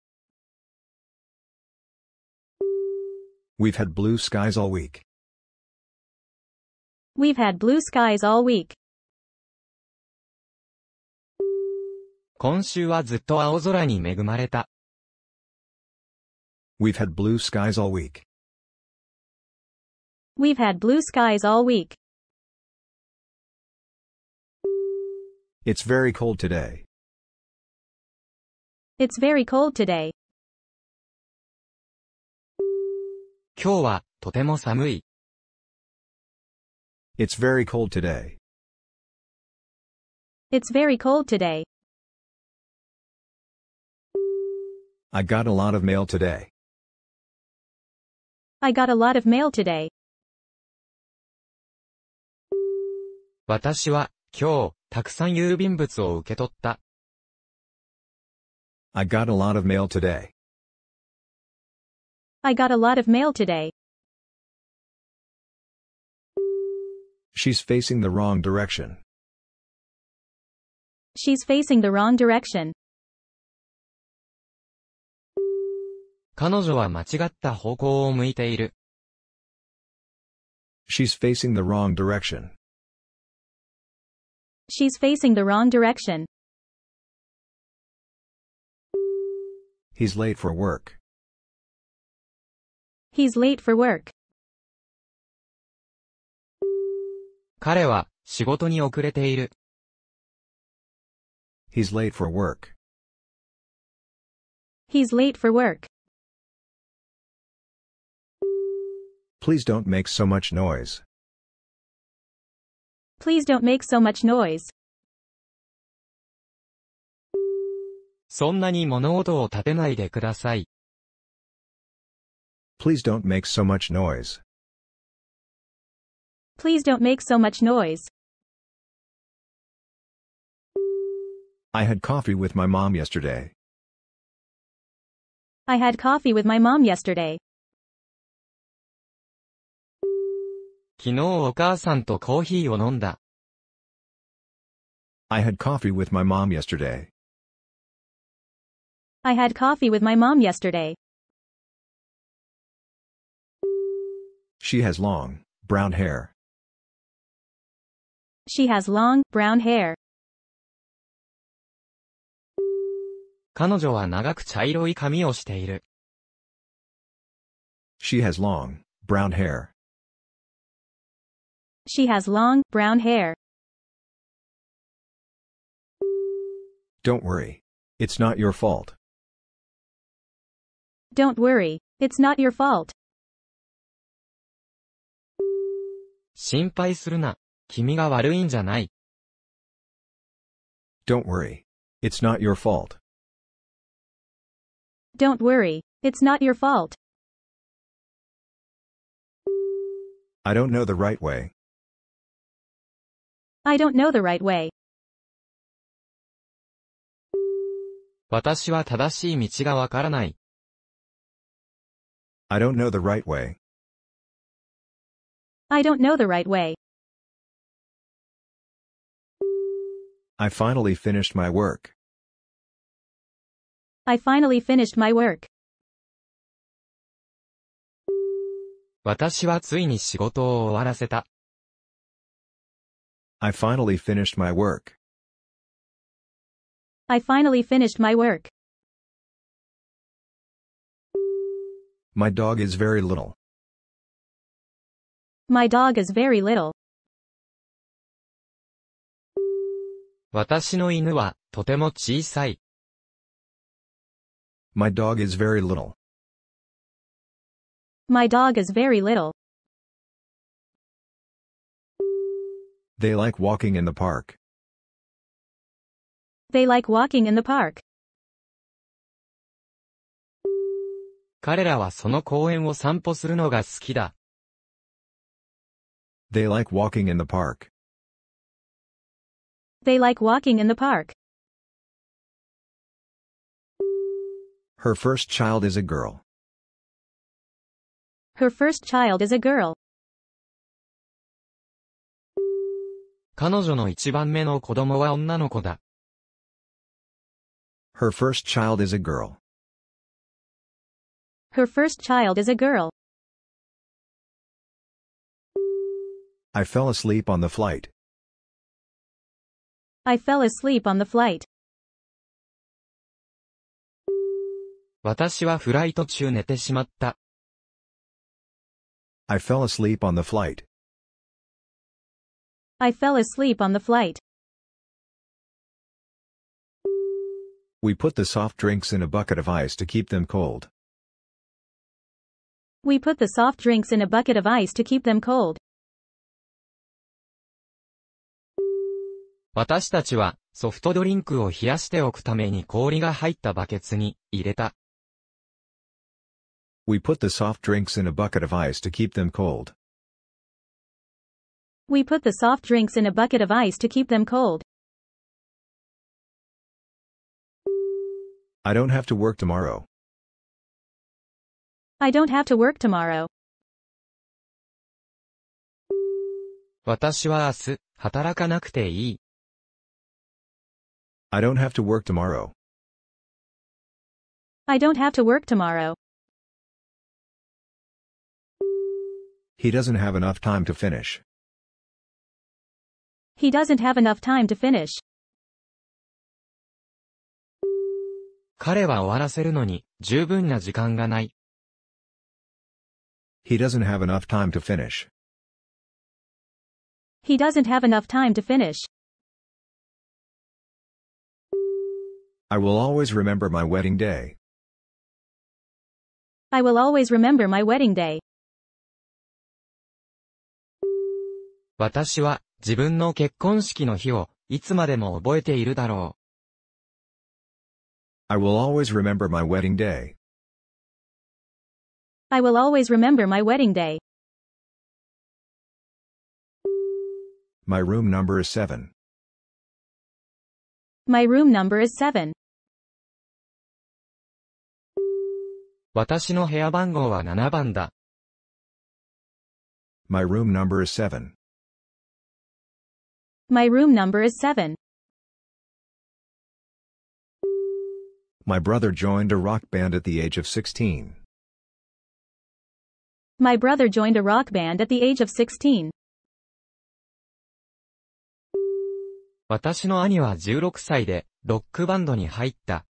We've had blue skies all week. We've had blue skies all week. 今週はずっと青空に恵まれた。We've had blue skies all week. We've had blue skies all week. It's very cold today. It's very cold today. It's very cold today. It's very cold today. I got a lot of mail today. I got a lot of mail today. 私は、今日、たくさん郵便物を受け取った。I got a lot of mail today. I got a lot of mail today. She's facing the wrong direction. She's facing the wrong direction. 彼女は間違った方向を向いている。She's facing the wrong direction. She's facing the wrong direction. He's late for work. He's late for work. He's late for work. He's late for work. Please don't make so much noise. Please don't make so much noise. そんなに物音を立てないでください。Please don't make so much noise. Please don't make so much noise. I had coffee with my mom yesterday. I had coffee with my mom yesterday. 昨日お母さんとコーヒーを飲んだ。I had coffee with my mom yesterday. I had coffee with my mom yesterday. She has long, brown hair. She has long, brown hair. 彼女は長く茶色い髪をしている。She has long, brown hair. She has long, brown hair. Don't worry. It's not your fault. Don't worry. It's not your fault. 心配するな。君が悪いんじゃない。Don't worry. It's not your fault. Don't worry. It's not your fault. I don't know the right way. I don't know the right way. 私は正しい道がわからない。I don't know the right way. I don't know the right way. I finally finished my work. I finally finished my work. 私はついに仕事を終わらせた。I finally finished my work. I finally finished my work. My dog is very little. My dog is very little. My dog is very little. My dog is very little. They like walking in the park. They like walking in the park. 彼らはその公園を散歩するのが好きだ。They like walking in the park. They like walking in the park. Her first child is a girl. Her first child is a girl. 彼女の一番目の子供は女の子だ。Her first child is a girl. Her first child is a girl. I fell asleep on the flight. I fell asleep on the flight. 私はフライト中寝てしまった。I fell asleep on the flight. I fell asleep on the flight. We put the soft drinks in a bucket of ice to keep them cold. We put the soft drinks in a bucket of ice to keep them cold. 私たちはソフトドリンクを冷やしておくために氷が入ったバケツに入れた。We put the soft drinks in a bucket of ice to keep them cold. We put the soft drinks in a bucket of ice to keep them cold. I don't have to work tomorrow. I don't have to work tomorrow. 私は明日、働かなくていい。I don't have to work tomorrow. I don't have to work tomorrow. He doesn't have enough time to finish. He doesn't have enough time to finish. 彼は終わらせるのに十分な時間がない。He doesn't have enough time to finish. He doesn't have enough time to finish. I will always remember my wedding day. I will always remember my wedding day. 私は自分の結婚式の日を、いつまでも覚えているだろう。I will always remember my wedding day. I will always remember my wedding day. My room number is seven. My room number is seven. 私の部屋番号は7番だ。My room number is seven. My room number is 7. My brother joined a rock band at the age of 16. My brother joined a rock band at the age of 16. 私の兄は16歳でロックバンドに入った。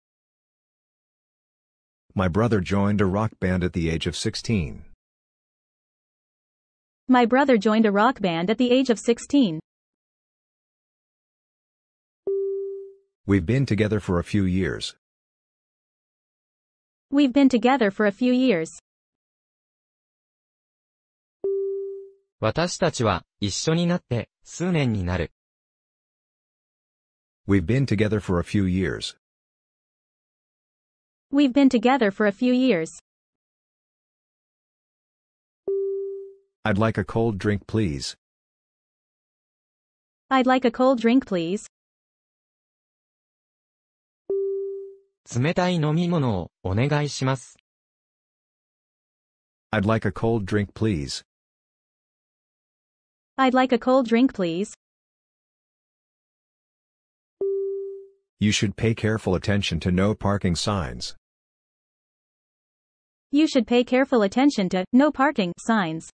My brother joined a rock band at the age of 16. My brother joined a rock band at the age of 16. We've been together for a few years. We've been together for a few years. 私たちは一緒になって数年になる。We've been together for a few years. We've been together for a few years. I'd like a cold drink, please. I'd like a cold drink, please. 冷たい飲み物をお願いします。I'd like a cold drink please. I'd like a cold drink please. You should pay careful attention to no parking signs. You should pay careful attention to no parking signs.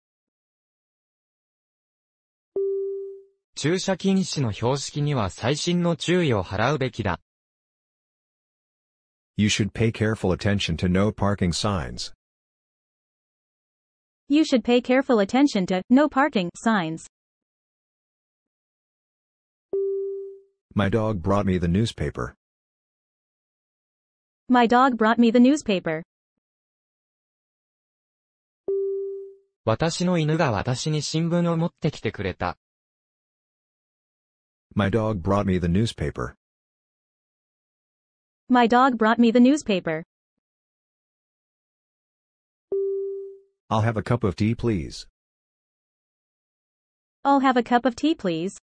駐車禁止の標識には細心の注意を払うべきだ。you should pay careful attention to no parking signs. You should pay careful attention to no parking signs. My dog brought me the newspaper. My dog brought me the newspaper. 私の犬が私に新聞を持ってきてくれた。My dog brought me the newspaper. My dog brought me the newspaper. I'll have a cup of tea, please. I'll have a cup of tea, please.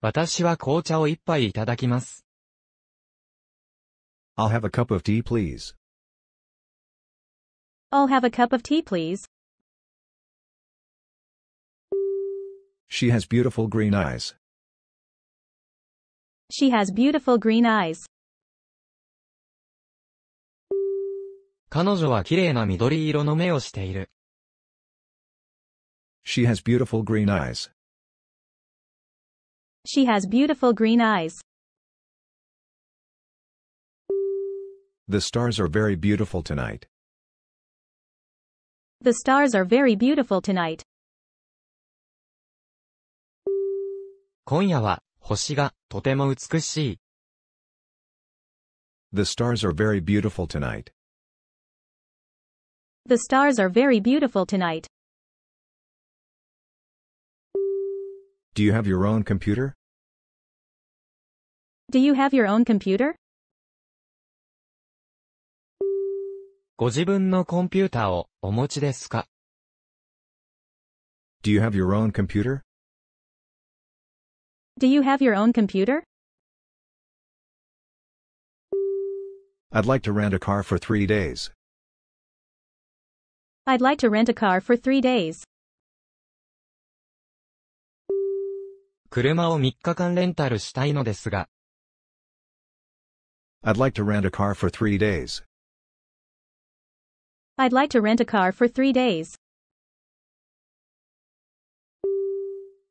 私は紅茶を一杯いただきます。I'll have a cup of tea, please. I'll have a cup of tea, please. She has beautiful green eyes. She has beautiful green eyes. 彼女は綺麗な緑色の目をしている。She has beautiful green eyes. She has beautiful green eyes. The stars are very beautiful tonight. The stars are very beautiful tonight. 今夜は星がとても美しい。The stars are very beautiful tonight. The stars are very beautiful tonight. Do you have your own computer? Do you have your own computer? ご自分のコンピューターをお持ちですか Do you have your own computer? Do you have your own computer? I'd like to rent a car for three days. I'd like to rent a car for three days. 車を would like to rent a car for three days. I'd like to rent a car for three days.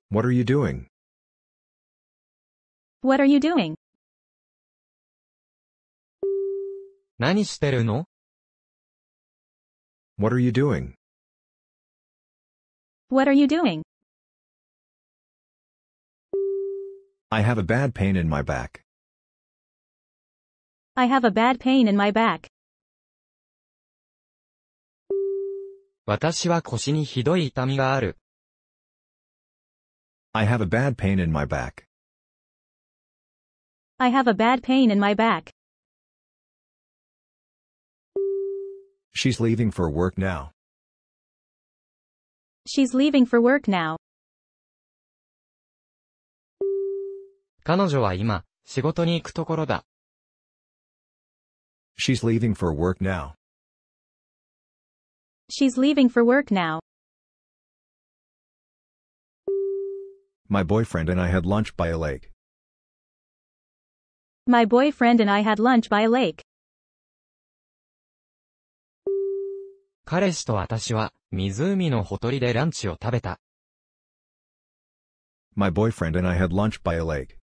What are you doing? What are you doing? 何してるの What are you doing? What are you doing? I have a bad pain in my back. I have a bad pain in my back. 私は腰にひどい痛みがある。I have a bad pain in my back. I have a bad pain in my back. She's leaving for work now. She's leaving for work now. 彼女は今、仕事に行くところだ。She's leaving for work now. She's leaving for work now. My boyfriend and I had lunch by a lake. My boyfriend and I had lunch by a lake. 彼氏と私は湖のほとりでランチを食べた。My boyfriend and I had lunch by a lake.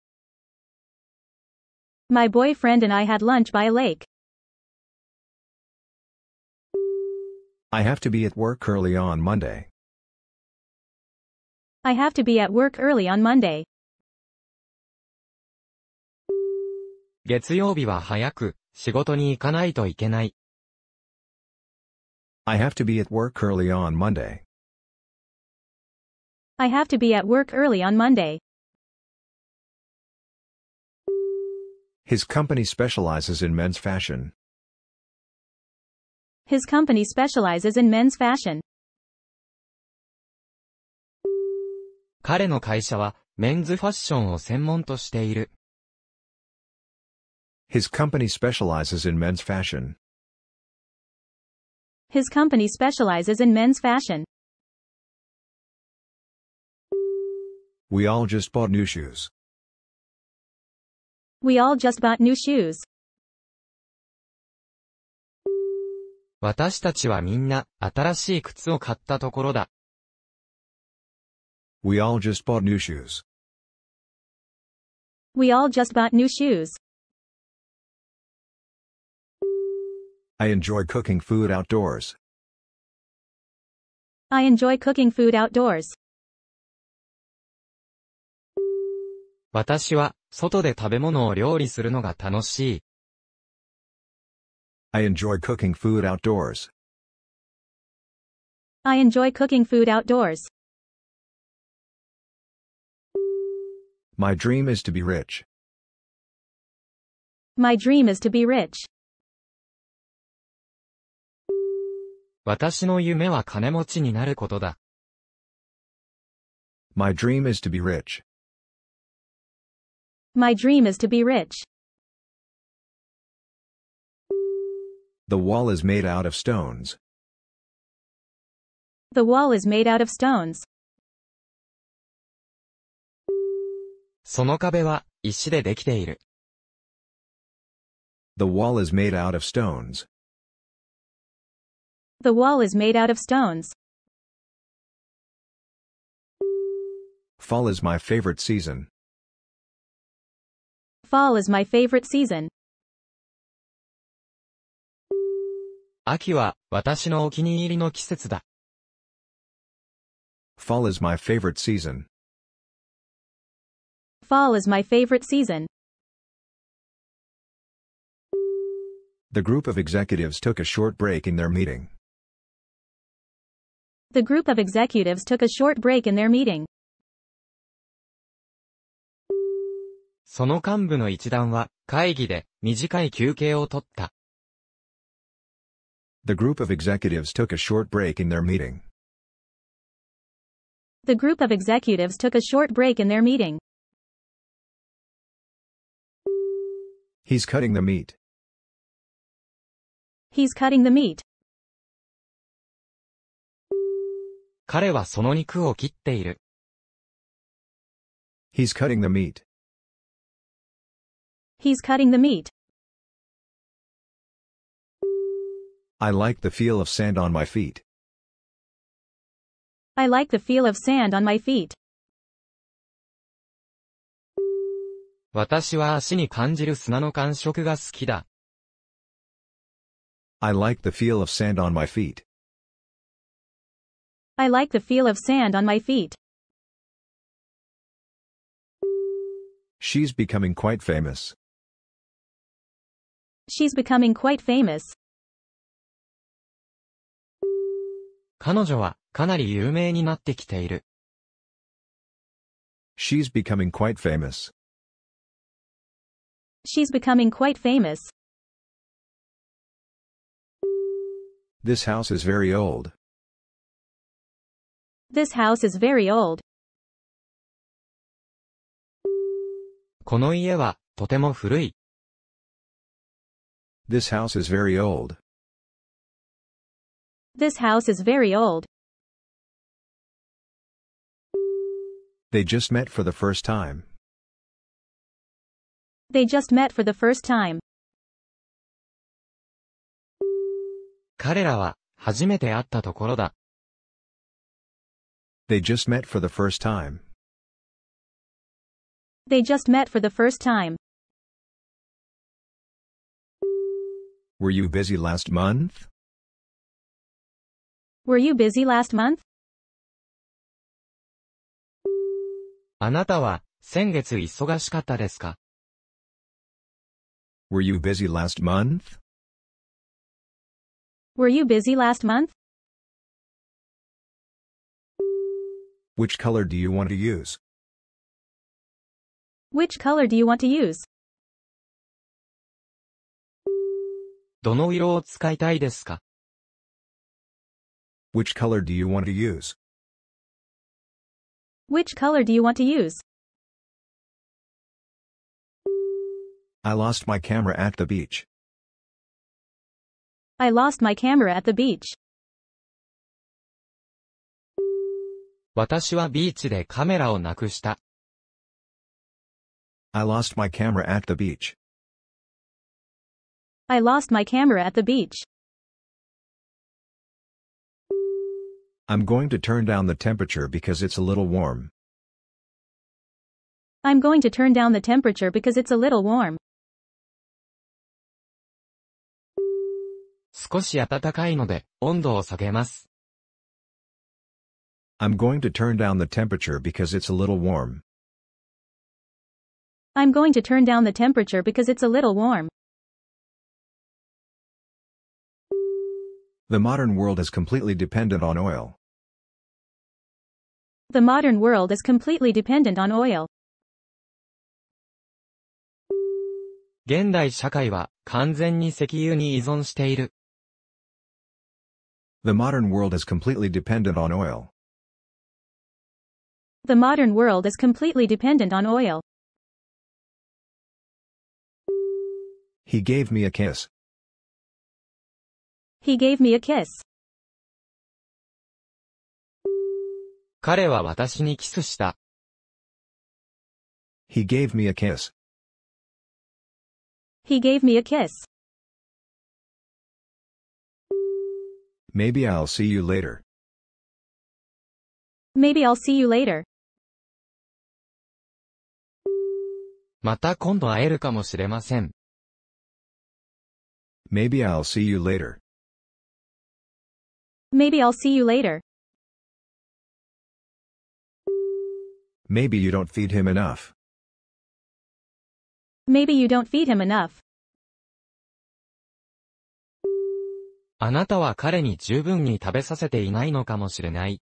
My boyfriend and I had lunch by a lake. I have to be at work early on Monday. I have to be at work early on Monday. 月曜日は早く、仕事に行かないといけない。I have to be at work early on Monday. I have to be at work early on Monday. His company specializes in men's fashion. His company specializes in men's fashion. 彼の会社はメンズファッションを専門としている。his company specializes in men's fashion. His company specializes in men's fashion. We all just bought new shoes. We all just bought new shoes. 私たちはみんな新しい靴を買ったところだ。We all just bought new shoes. We all just bought new shoes. I enjoy cooking food outdoors. I enjoy cooking food outdoors. 私は、外で食べ物を料理するのが楽しい。I enjoy cooking food outdoors. I enjoy cooking food outdoors. My dream is to be rich. My dream is to be rich. 私の夢は金持ちになることだ。My dream is to be rich. My dream is to be rich. The wall is made out of stones. The wall is made out of stones. その壁は石でできている。The wall is made out of stones. The wall is made out of stones. Fall is my favorite season. Fall is my favorite season. Fall is my favorite season. Fall is my favorite season. The group of executives took a short break in their meeting. The group of executives took a short break in their meeting. その幹部の一団は会議で短い休憩を取った。The group of executives took a short break in their meeting. The group of executives took a short break in their meeting. He's cutting the meat. He's cutting the meat. 彼はその肉を切っている。He's cutting the meat. He's cutting the meat. I like the feel of sand on my feet. I like the feel of sand on my feet. 私は足に感じる砂の感触が好きだ。I like the feel of sand on my feet. I like the feel of sand on my feet. She's becoming quite famous. She's becoming quite famous. She's becoming quite famous. She's becoming quite famous. This house is very old. This house is very old. この家はとても古い。This house is very old. This house is very old. They just met for the first time. They just met for the first time. 彼らは初めて会ったところだ。they just met for the first time. They just met for the first time. Were you busy last month? Were you busy last month? あなたは先月忙しかったですか Were you busy last month? Were you busy last month? Which color do you want to use? Which color do you want to use? どの色を使いたいですか Which color do you want to use? Which color do you want to use? I lost my camera at the beach. I lost my camera at the beach. 私はビーチでカメラをなくした。I lost my camera at the beach. I lost my camera at the beach. I'm going to turn down the temperature because it's a little warm. I'm going to turn down the temperature because it's a little warm. 少し暖かいので、温度を下げます。I'm going to turn down the temperature because it's a little warm. I'm going to turn down the temperature because it's a little warm. The modern world is completely dependent on oil. The modern world is completely dependent on oil. 現代社会は完全に石油に依存している。The modern world is completely dependent on oil. The modern world is completely dependent on oil. He gave me a kiss. He gave me a kiss. 彼は私にキスした。He gave me a kiss. He gave me a kiss. Maybe I'll see you later. Maybe I'll see you later. また今度会えるかもしれません。Maybe I'll see you later. Maybe I'll see you later. Maybe you don't feed him enough. Maybe you don't feed him enough. あなたは彼に十分に食べさせていないのかもしれない。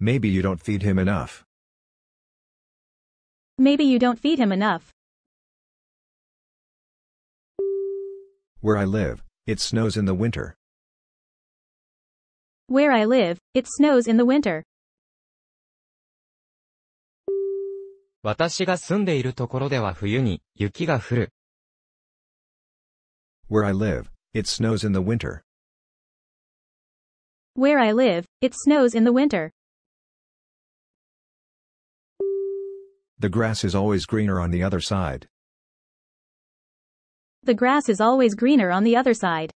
Maybe you don't feed him enough. Maybe you don't feed him enough. Where I live, it snows in the winter. Where I live, it snows in the winter. 私が住んでいるところでは冬に雪が降る。Where I live, it snows in the winter. Where I live, it snows in the winter. The grass is always greener on the other side. The grass is always greener on the other side.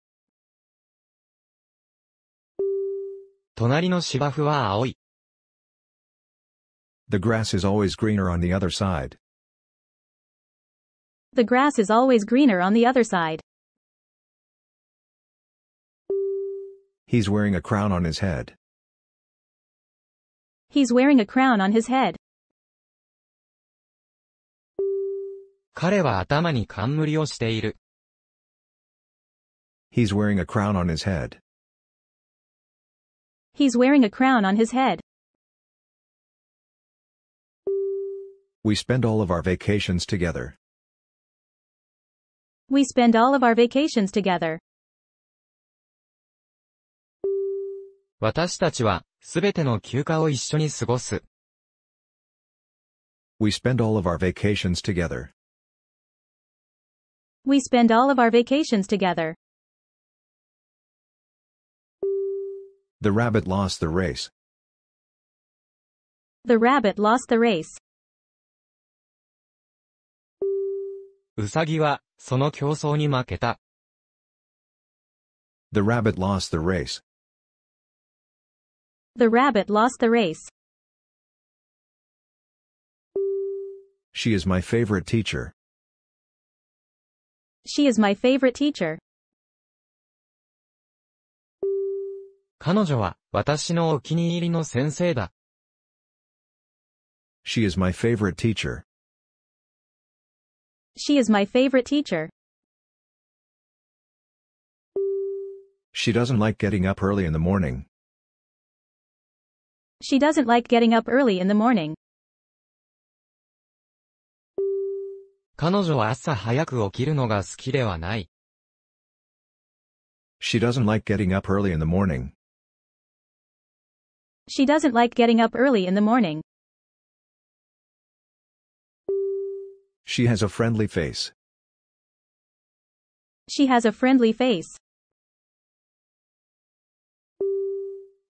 隣の芝生は青い。The grass is always greener on the other side. The grass is always greener on the other side. He's wearing a crown on his head. He's wearing a crown on his head. 彼は頭に冠をしている。He's wearing a crown on his head. He's wearing a crown on his head. We spend all of our vacations together. We spend all of our vacations together. 私たちは、すべての休暇を一緒に過ごす。We spend all of our vacations together. We spend all of our vacations together. The rabbit lost the race. The rabbit lost the race. The rabbit lost the race. The rabbit lost the race. She is my favorite teacher. She is my favorite teacher. 彼女は私のお気に入りの先生だ。She is my favorite teacher. She is my favorite teacher. She doesn't like getting up early in the morning. She doesn't like getting up early in the morning. 彼女は朝早く起きるのが好きではない。She doesn't like getting up early in the morning. She doesn't like getting up early in the morning. She has a friendly face. She has a friendly face.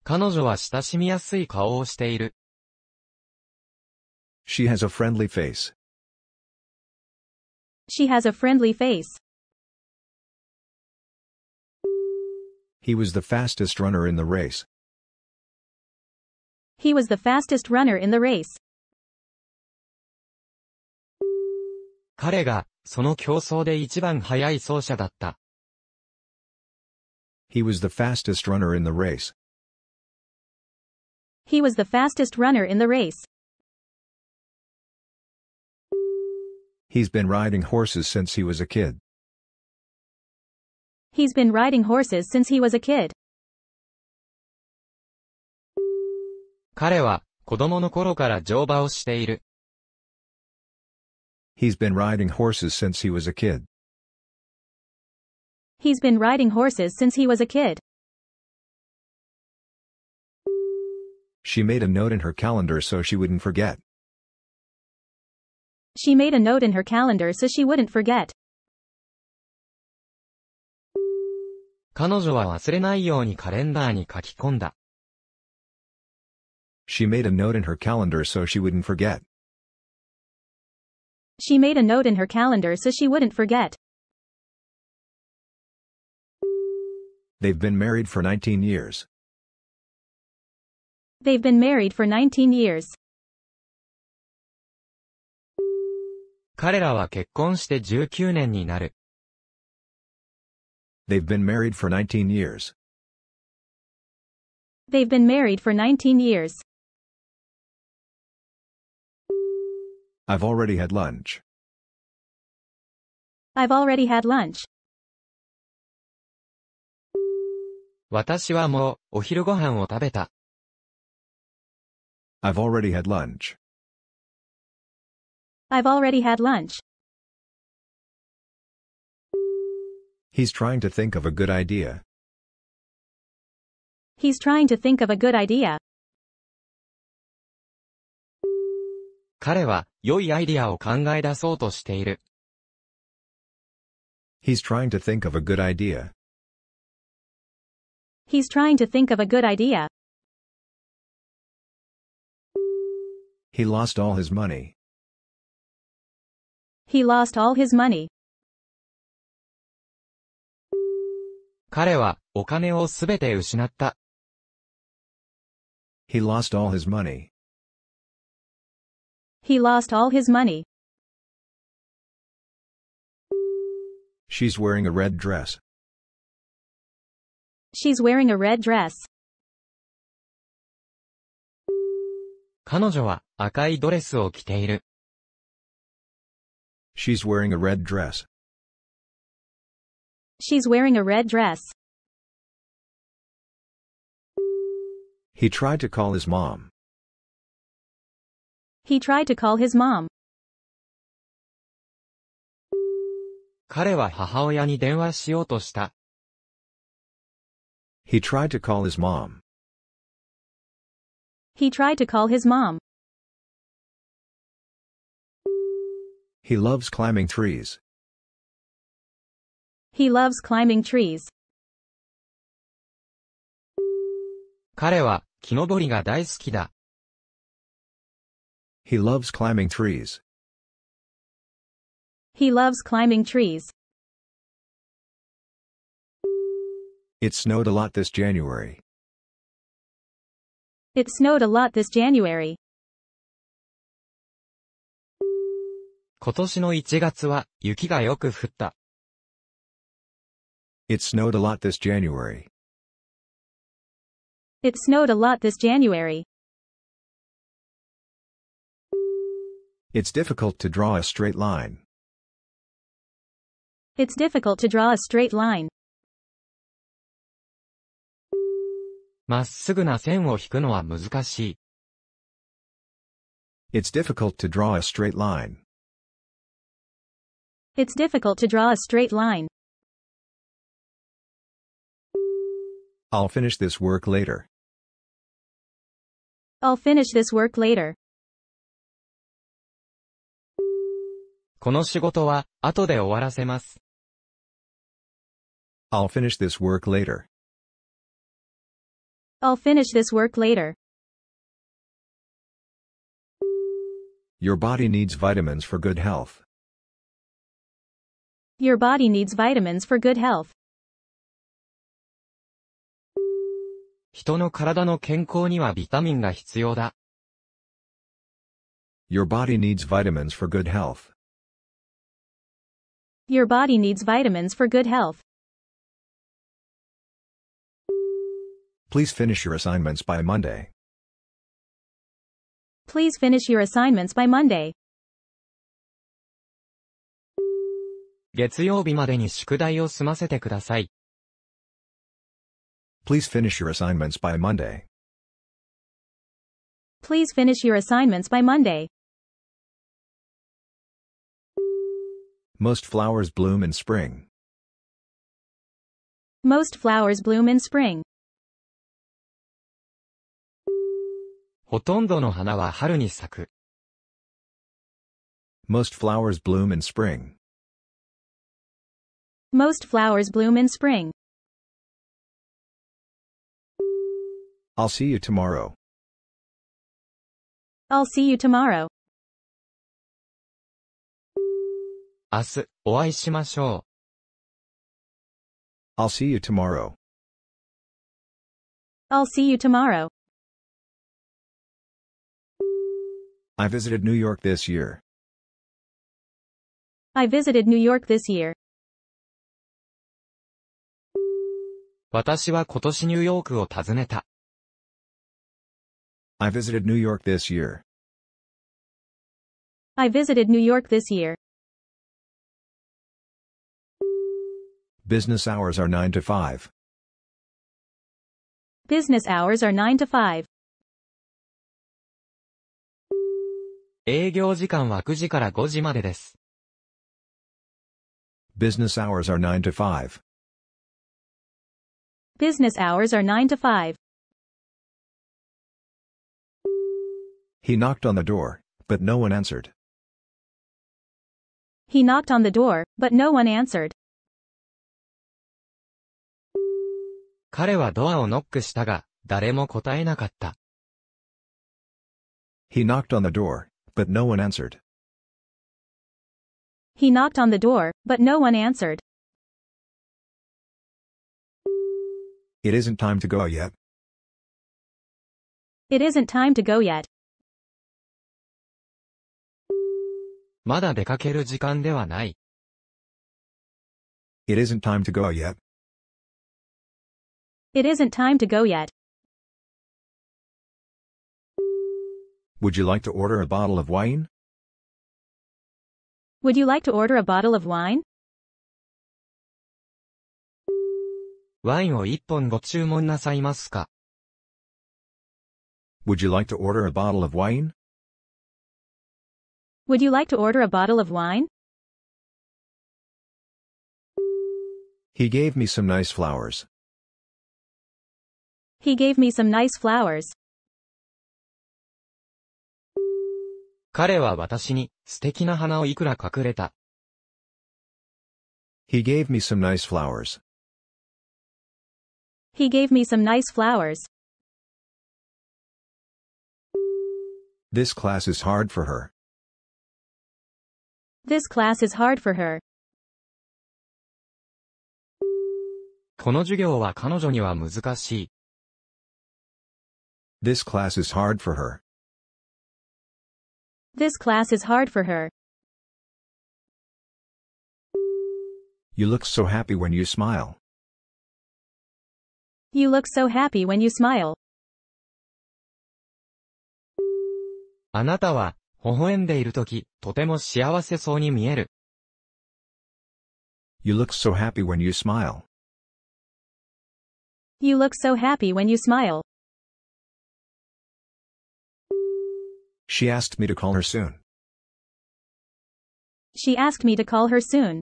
彼女は親しみやすい顔をしている。She has a friendly face. She has a friendly face. He was the fastest runner in the race. He was the fastest runner in the race. 彼が、その競争で一番速い走者だった。He was the fastest runner in the race. He was the fastest runner in the race. He's been riding horses since he was a kid. He's been riding horses since he was a kid. 彼は子供の頃から乗馬をしている。He's been riding horses since he was a kid. He's been riding horses since he was a kid. She made a note in her calendar so she wouldn't forget. She made a note in her calendar so she wouldn't forget. 彼女は忘れないようにカレンダーに書き込んだ。She made a note in her calendar so she wouldn't forget. She made a note in her calendar so she wouldn't forget. They've been married for 19 years. They've been married for 19 years. 彼らは結婚して19年になる。They've been married for 19 years. They've been married for 19 years. I've already had lunch. I've already had lunch. 私はもうお昼ご飯を食べた。I've already had lunch. I've already had lunch. He's trying to think of a good idea. He's trying to think of a good idea. 彼は良いアイディアを考え出そうとしている。He's trying to think of a good idea. He's trying to think of a good idea. He lost all his money. He lost all his money. 彼はお金をすべて失った。He lost all his money. He lost all his money. She's wearing a red dress. She's wearing a red dress. 彼女は赤いドレスを着ている。She's wearing a red dress. She's wearing a red dress. He tried to call his mom. He tried to call his mom. 彼は母親に電話しようとした。He tried to call his mom. He tried to call his mom. He loves climbing trees. He loves climbing trees. 彼は木登りが大好きだ。He loves climbing trees. He loves climbing trees. It snowed a lot this January. It snowed a lot this January. 今年の1月は雪がよく降った。It snowed a lot this January. It snowed a lot this January. It's difficult to draw a straight line. It's difficult to draw a straight line. まっすぐな線を引くのは難しい。It's difficult to draw a straight line. It's difficult to draw a straight line. I'll finish this work later. I'll finish this work later. この仕事は後で終わらせます。I'll finish this work later. I'll finish this work later. Your body needs vitamins for good health. Your body needs vitamins for good health. 人の体の健康にはビタミンが必要だ。Your body needs vitamins for good health. Your body needs vitamins for good health. Please finish your assignments by Monday. Please finish your assignments by Monday. 月曜日までに宿題を済ませてください。Please finish your assignments by Monday. Please finish your assignments by Monday. Most flowers bloom in spring. Most flowers bloom in spring. ほとんどの花は春に咲く。Most flowers bloom in spring. Most flowers bloom in spring. I'll see you tomorrow. I'll see you tomorrow. 明日、お会いしましょう。I'll see you tomorrow. I'll see you tomorrow. I visited New York this year. I visited New York this year. 私は今年ニューヨークを訪ねた。I visited New York this year. I visited New York this year. Business hours are 9 to 5. Business hours are 9 to 5. 営業時間は9時から5時までです。Business hours are 9 to 5. Business hours are 9 to 5. He knocked on the door, but no one answered. He knocked on the door, but no one answered. He knocked on the door, but no one answered. He knocked on the door, but no one answered. It isn't time to go yet. It isn't time to go yet. まだ出かける時間ではない。It isn't time to go yet. It isn't time to go yet. Would you like to order a bottle of wine? Would you like to order a bottle of wine? ワインを一本ご注文なさいますか Would you like to order a bottle of wine? Would you like to order a bottle of wine? He gave me some nice flowers. He gave me some nice flowers. 彼は私に素敵な花をいくら隠れた。He gave me some nice flowers. He gave me some nice flowers. This class is hard for her. This class is hard for her. This class is hard for her. This class is hard for her. You look so happy when you smile. You look so happy when you smile. あなたは、微笑んでいるとき、とても幸せそうに見える。You look so happy when you smile. You look so happy when you smile. She asked me to call her soon. She asked me to call her soon.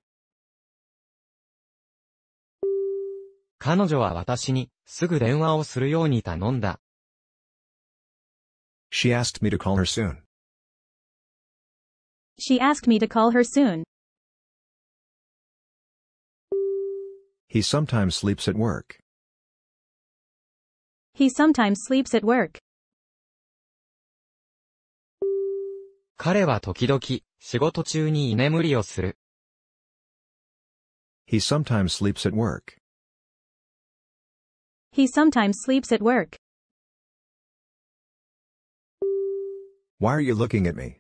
彼女は私に、すぐ電話をするように頼んだ。She asked me to call her soon. She asked me to call her soon. He sometimes sleeps at work. He sometimes sleeps at work. 彼は時々、仕事中に居眠りをする。He sometimes sleeps at work. He sometimes sleeps at work. Why are you looking at me?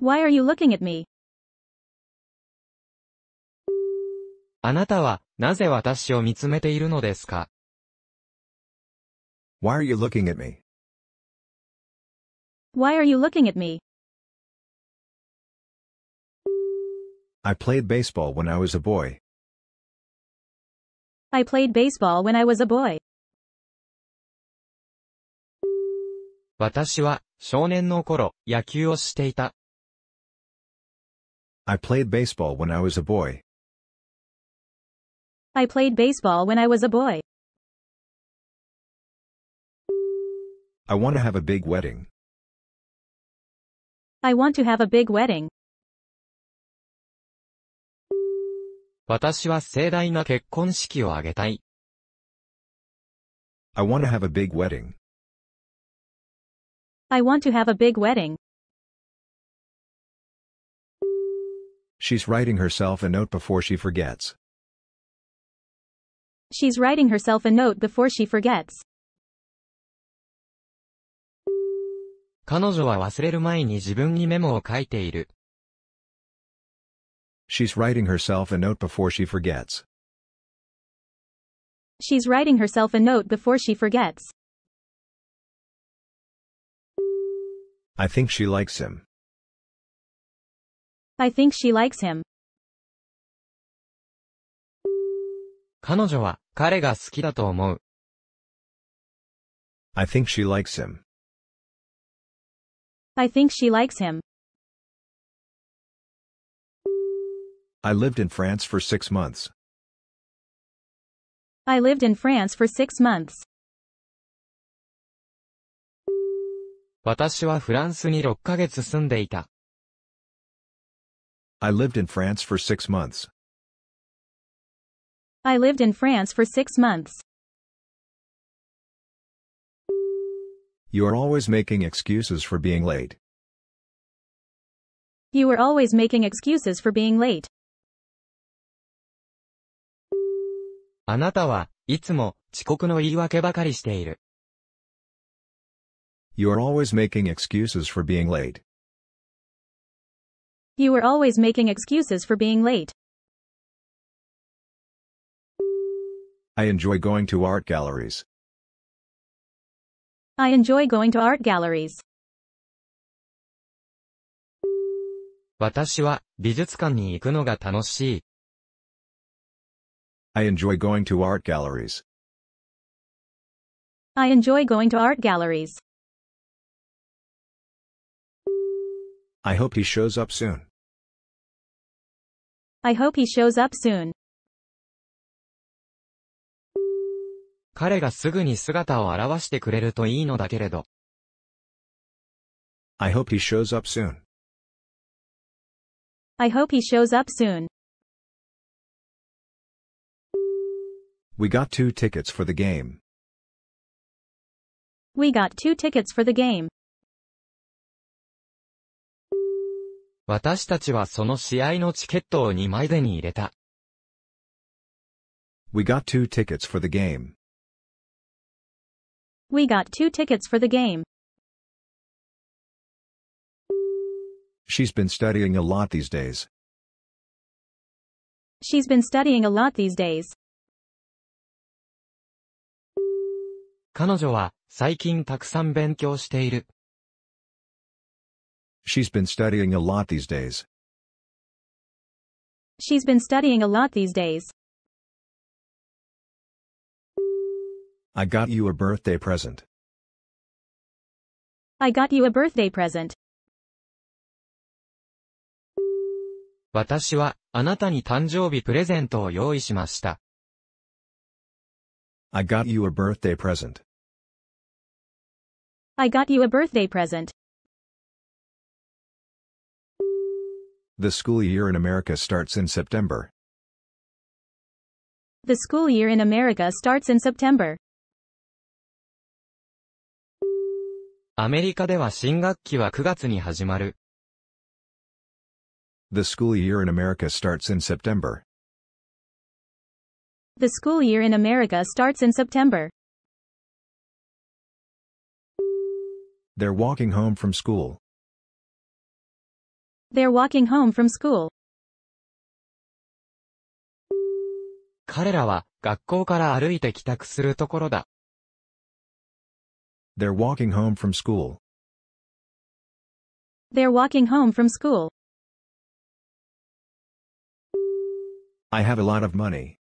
Why are you looking at me? あなたは、なぜ私を見つめているのですか Why are you looking at me? Why are you looking at me? I played baseball when I was a boy. I played baseball when I was a boy. 私は少年の頃野球をしていた。I played baseball when I was a boy. I played baseball when I was a boy. I want to have a big wedding. I want to have a big wedding. 私は盛大な結婚式を挙げたい。I want to have a big wedding. I want to have a big wedding. She's writing herself a note before she forgets. She's writing herself a note before she forgets. 彼女は忘れる前に自分にメモを書いている。She's writing herself a note before she forgets. She's writing herself a note before she forgets. I think she likes him. I think she likes him. 彼女は彼が好きだと思う。I think she likes him. I think she likes him. I lived in France for six months. I lived in France for six months. 私はフランスに6ヶ月住んでいた。I lived in France for six months. I lived in France for six months. You are always making excuses for being late. You are always making excuses for being late. あなたはいつも遅刻の言い訳ばかりしている。You are always making excuses for being late. You are always making excuses for being late. I enjoy going to art galleries. I enjoy going to art galleries. 私は美術館に行くのが楽しい。I enjoy going to art galleries. I enjoy going to art galleries. I hope he shows up soon. I hope he shows up soon. 彼がすぐに姿を現してくれるといいのだけれど。I hope he shows up soon. I hope he shows up soon. We got two tickets for the game. We got two tickets for the game. 私たちはその試合のチケットを2枚手に入れた。We got two tickets for the game. We got two tickets for the game. She's been studying a lot these days. She's been studying a lot these days. 彼女は最近たくさん勉強している。She's been studying a lot these days. She's been studying a lot these days. I got you a birthday present. I got you a birthday present. 私はあなたに誕生日プレゼントを用意しました。I got you a birthday present. I got you a birthday present. The school year in America starts in September. The school year in America starts in September. アメリカては新学期は The school year in America starts in September. The school year in America starts in September. They're walking home from school. They're walking home from school. they are walking home from school. They're walking home from school. I have a lot of money.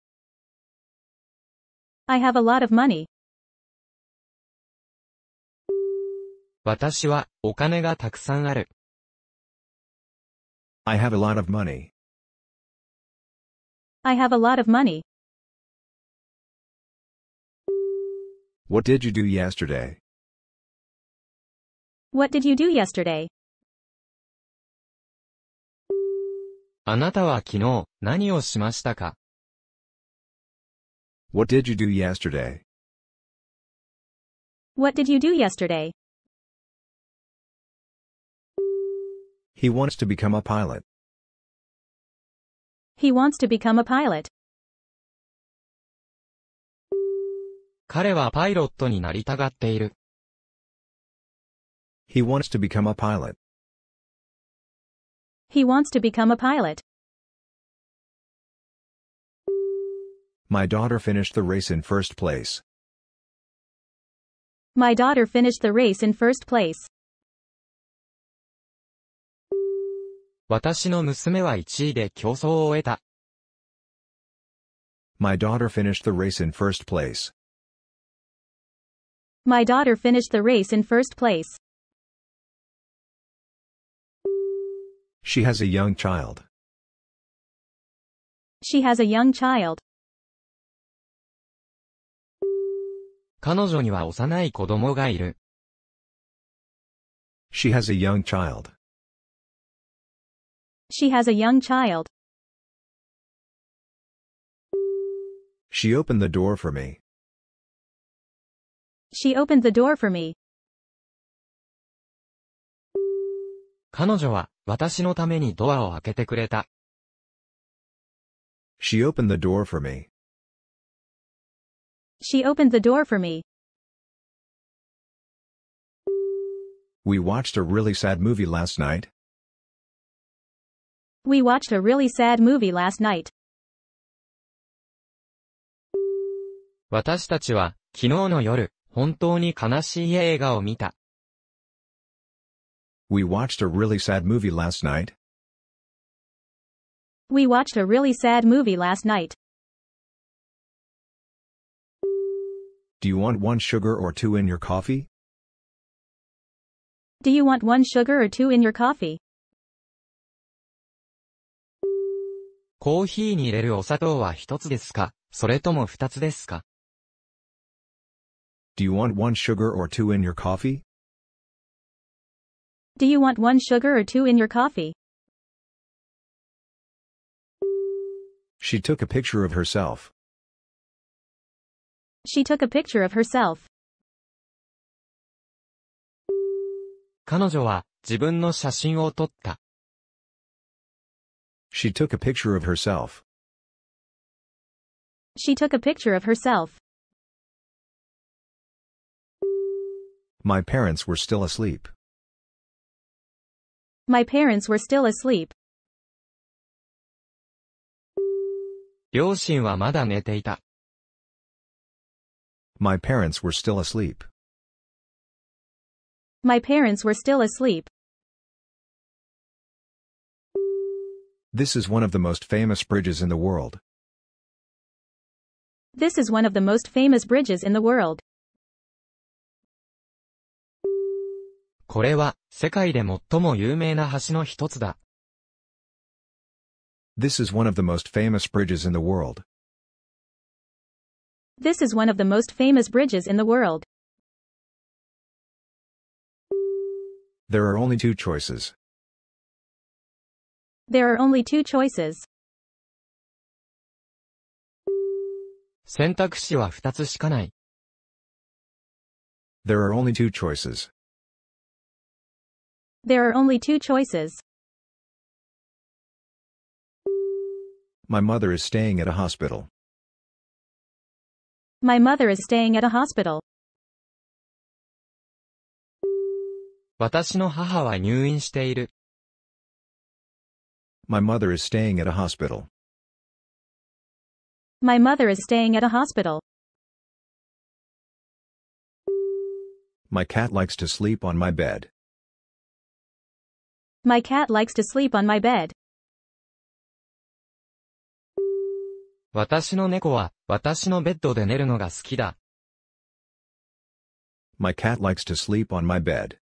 I have a lot of money. 私は、お金がたくさんある。I have a lot of money. I have a lot of money. What did you do yesterday? What did you do yesterday? あなたは昨日何をしましたか ?What did you do yesterday? What did you do yesterday? He wants to become a pilot. He wants to become a pilot. 彼はパイロットになりたがっている。He wants to become a pilot. He wants to become a pilot. My daughter finished the race in first place. My daughter finished the race in first place. 私の娘は1位で競争を終えた。My daughter finished the race in first place. My daughter finished the race in first place. She has a young child. She has a young child. 彼女には幼い子供がいる。She has a young child. She has a young child. She opened the door for me. She opened the door for me. 彼女は私のためにドアを開けてくれた。She opened the door for me. She opened the door for me. We watched a really sad movie last night. We watched a really sad movie last night. 私たちは、昨日の夜、本当に悲しい映画を見た。We watched a really sad movie last night. We watched a really sad movie last night. Do you want one sugar or two in your coffee? Do you want one sugar or two in your coffee? コーヒーに入れるお砂糖は一つですかそれとも二つですか Do you want one sugar or two in your coffee? Do you want one sugar or two in your coffee? She took a picture of herself. She took a picture of herself. 彼女は自分の写真を撮った。She took a picture of herself. She took a picture of herself. My parents were still asleep. My parents were still asleep. My parents were still asleep. My parents were still asleep. This is one of the most famous bridges in the world. This is one of the most famous bridges in the world. is one of the most famous bridges in the world. This is one of the most famous bridges in the world. There are only two choices. There are only two choices. 選択肢は二つしかない。There are only two choices. There are only two choices. My mother is staying at a hospital. My mother is staying at a hospital. 私の母は入院している。my mother is staying at a hospital. My mother is staying at a hospital. My cat likes to sleep on my bed. My cat likes to sleep on my bed. My cat likes to sleep on my bed.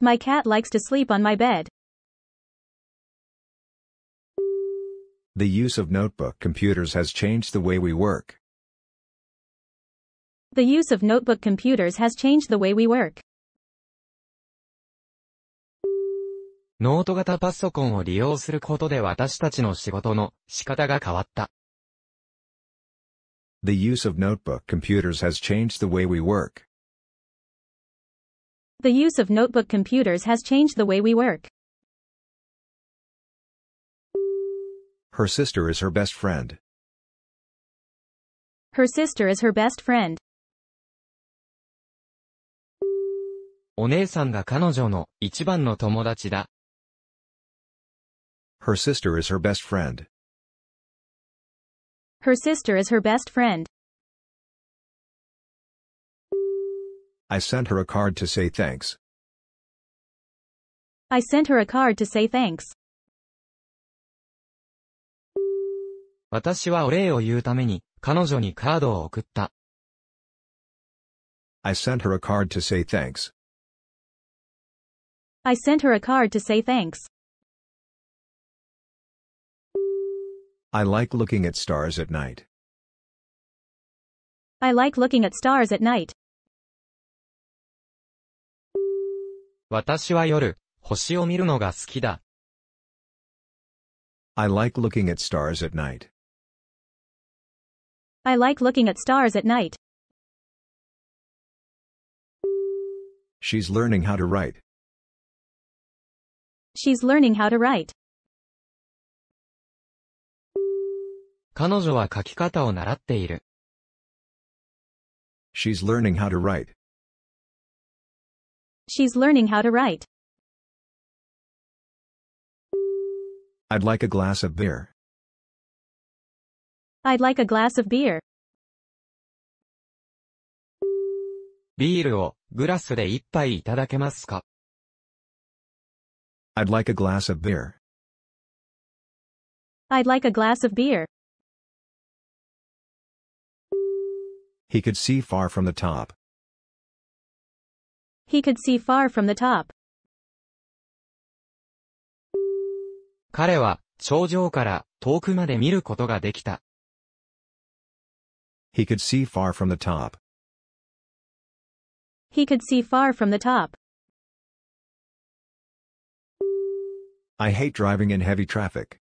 My cat likes to sleep on my bed. The use of notebook computers has changed the way we work. The use of notebook computers has changed the way we work. ノート型パソコンを利用することで私たちの仕事の仕方が変わった。The use of notebook computers has changed the way we work. The use of notebook computers has changed the way we work. Her sister is her best friend. Her sister is her best friend. お姉さんが彼女の一番の友達だ。Her sister is her best friend. Her sister is her best friend. I sent her a card to say thanks. I sent her a card to say thanks. 私はお礼を言うために、彼女にカードを送った。I sent her a card to say thanks. I sent her a card to say thanks. I like looking at stars at night. I like looking at stars at night. 私は夜、星を見るのが好きだ。I like looking at stars at night. I like looking at stars at night. She's learning how to write. She's learning how to write. 彼女は書き方を習っている。She's learning how to write. She's learning how to write. I'd like a glass of beer. I'd like a glass of beer. ビールをグラスで一杯いただけますか ?I'd like a glass of beer.I'd like a glass of beer. He could see far from the top. He could see far from the top. 彼は頂上から遠くまで見ることができた。He could see far from the top. He could see far from the top. I hate driving in heavy traffic.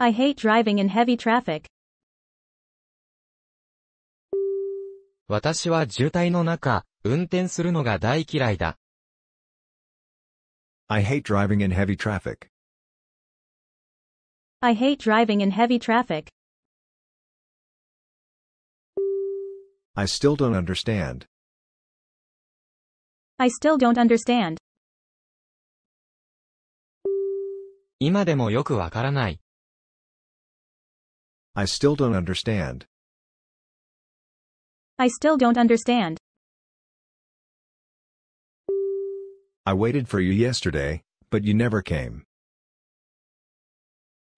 I hate driving in heavy traffic. 私は渋滞の中、運転するのが大嫌いだ。I hate driving in heavy traffic. I hate driving in heavy traffic. I still don't understand. I still don't understand. 今でもよくわからない。I still don't understand. I still don't understand. I waited for you yesterday, but you never came.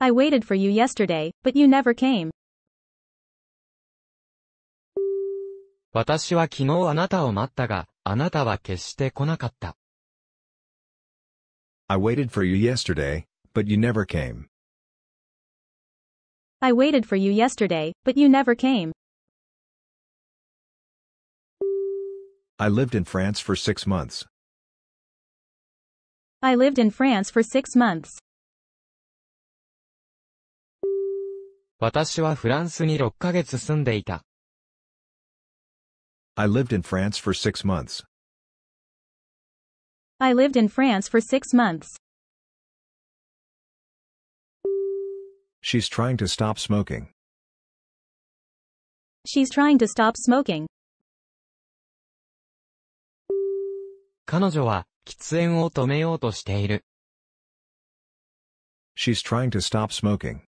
I waited for you yesterday, but you never came. 私は昨日あなたを待ったが、あなたは決して来なかった。I waited for you yesterday, but you never came. I waited for you yesterday, but you never came. I lived in France for six months. I lived in France for six months. 私はフランスに6ヶ月住んでいた。I lived in France for six months. I lived in France for six months. She's trying to stop smoking. She's trying to stop smoking. 彼女は喫煙を止めようとしている。She's trying to stop smoking.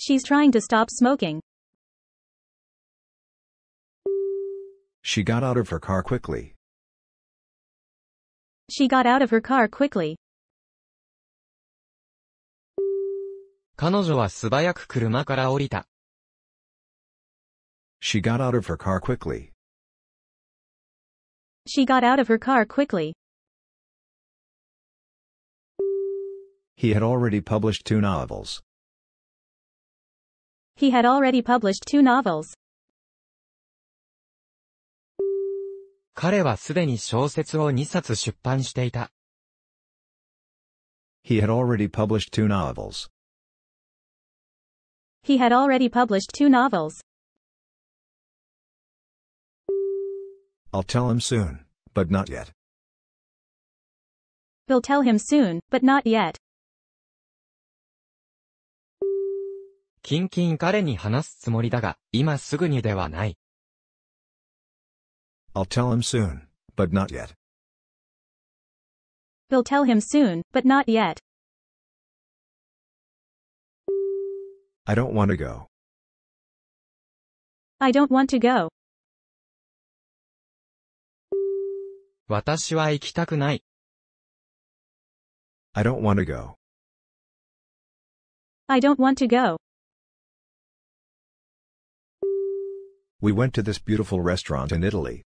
She's trying to stop smoking. She got out of her car quickly. She got out of her car quickly. 彼女は素早く車から降りた。She got out of her car quickly. She got out of her car quickly. He had already published two novels. He had already published two novels. 彼はすでに小説を2冊出版していた。He had already published two novels. He had already published two novels. I'll tell him soon, but not yet. We'll tell him soon, but not yet. 近々彼に話すつもりだが、今すぐにではない。I'll tell him soon, but not yet. We'll tell him soon, but not yet. I don't want to go. I don't want to go. I do don't want to go. I don't want to go. We went to this beautiful restaurant in Italy.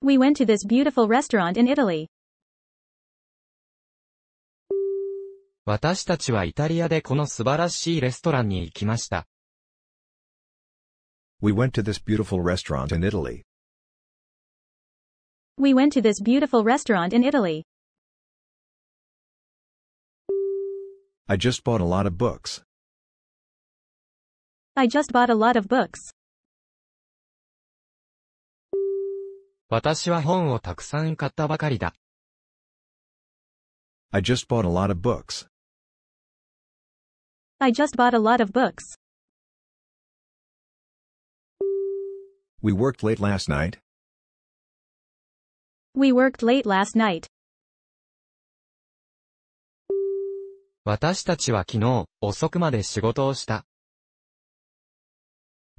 We went to this beautiful restaurant in Italy. 私たちはイタリアでこの素晴らしいレストランに行きました。We went to this beautiful restaurant in Italy. We went to this beautiful restaurant in Italy. I just bought a lot of books. I just bought a lot of books. 私は本をたくさん買ったばかりだ。I just bought a lot of books. I just bought a lot of books. We worked late last night. We worked late last night. 私たちは昨日、遅くまで仕事をした。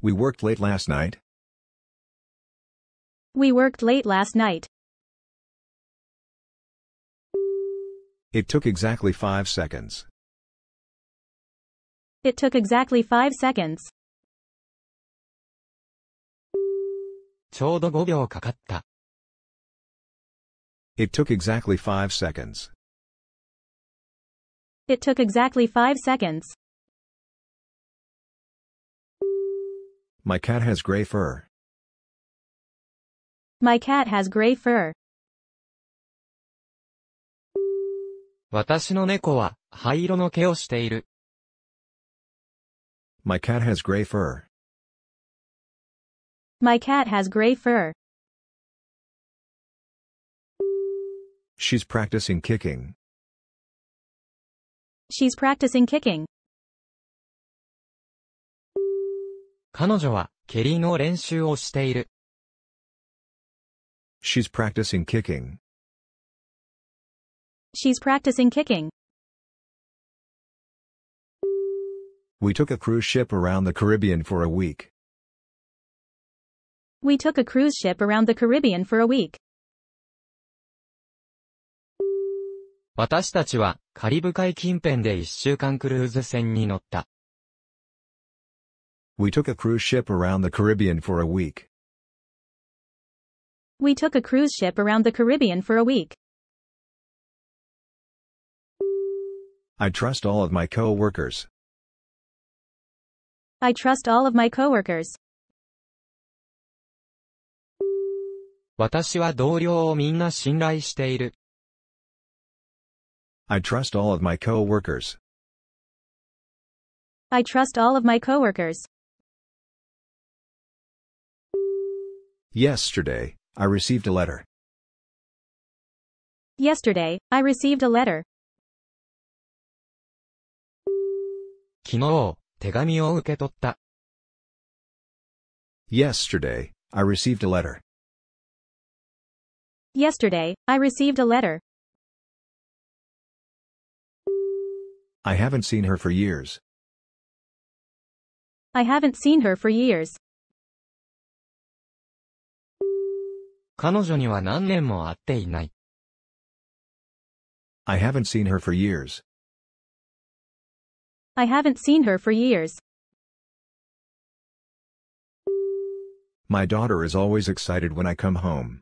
We worked late last night. We worked late last night. It took exactly five seconds. It took exactly five seconds. ちょうと took exactly five seconds. It took exactly five seconds. My cat has gray fur. My cat has gray fur. 私の猫は灰色の毛をしている。My cat has gray fur. My cat has gray fur. She's practicing kicking. She's practicing kicking. 彼女は蹴りの練習をしている。She's practicing kicking. She's practicing kicking. We took a cruise ship around the Caribbean for a week. We took a cruise ship around the Caribbean for a week. 私たちはカリブ海近辺で1週間クルーズ船に乗った。We took a cruise ship around the Caribbean for a week. We took a cruise ship around the Caribbean for a week. I trust all of my co-workers. I trust all of my co-workers. 私は同僚をみんな信頼している。I trust all of my coworkers. I trust all of my co-workers. Yesterday, I received a letter. Yesterday, I received a letter. 昨日、手紙を受け取った。Yesterday, I received a letter. Yesterday, I received a letter. I haven't seen her for years. I haven't seen her for years. 彼女には何年も会っていない。I haven't seen her for years. I haven't seen her for years. My daughter is always excited when I come home.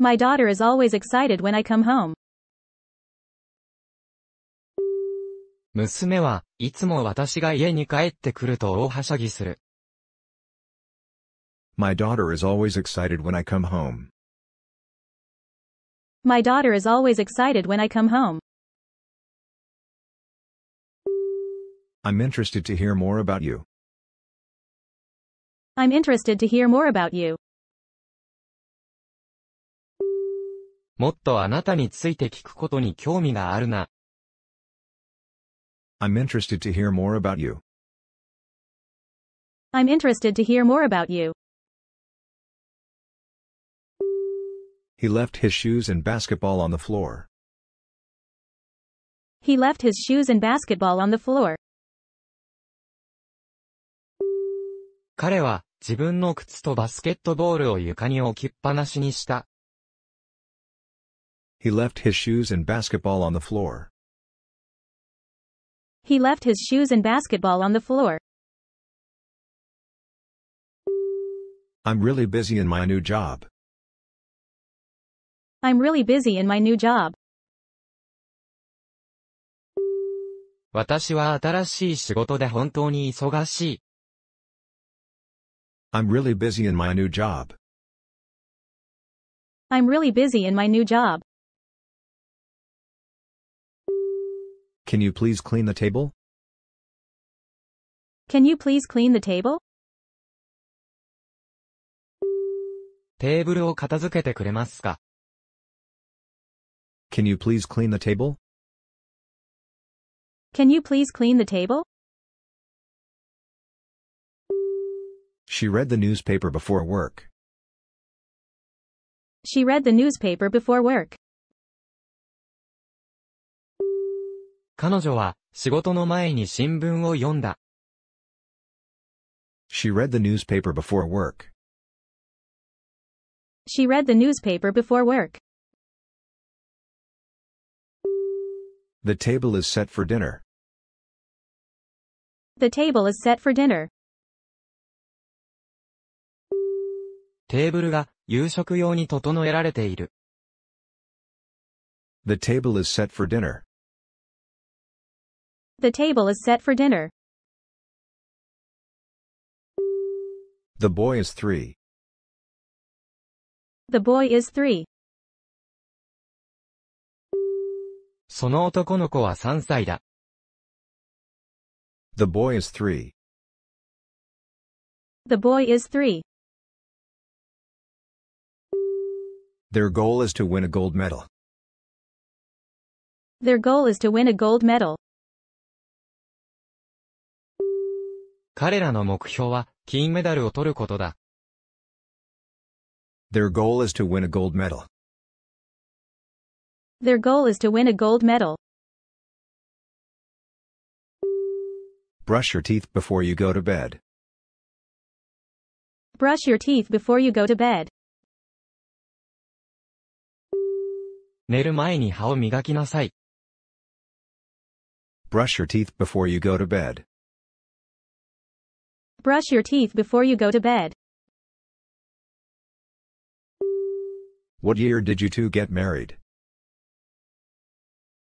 My daughter is always excited when I come home. 娘はいつも私が家に帰ってくると大はしゃぎする。My daughter is always excited when I come home. My daughter is always excited when I come home. I'm interested to hear more about you. I'm interested to hear more about you. もっとあなたについて聞くことに興味があるな。I'm interested to hear more about you. I'm interested to hear more about you. He left his shoes and basketball on the floor. He left his shoes and basketball on the floor. 彼は自分の靴とバスケットボールを床に置きっぱなしにした。He left his shoes and basketball on the floor. He left his shoes and basketball on the floor. I'm really busy in my new job. I'm really busy in my new job. 私は新しい仕事で本当に忙しい。I'm really busy in my new job. I'm really busy in my new job. Can you please clean the table? Can you please clean the table? テーブルを片付けてくれますか can you please clean the table? Can you please clean the table? She read the newspaper before work. She read the newspaper before work. 彼女は仕事の前に新聞を読んだ。She read the newspaper before work. She read the newspaper before work. The table is set for dinner. The table is set for dinner. The table is set for dinner. The table is set for dinner. The boy is three. The boy is three. その男の子は3歳だ。The boy is three. The boy is three. Their goal is to win a gold medal. Their goal is to win a gold medal. 彼らの目標は金メダルを取ることだ。Their goal is to win a gold medal. Their goal is to win a gold medal. Brush your teeth before you go to bed. Brush your teeth before you go to bed. 寝る前に歯を磨きなさい。Brush your teeth before you go to bed. Brush your teeth before you go to bed. What year did you two get married?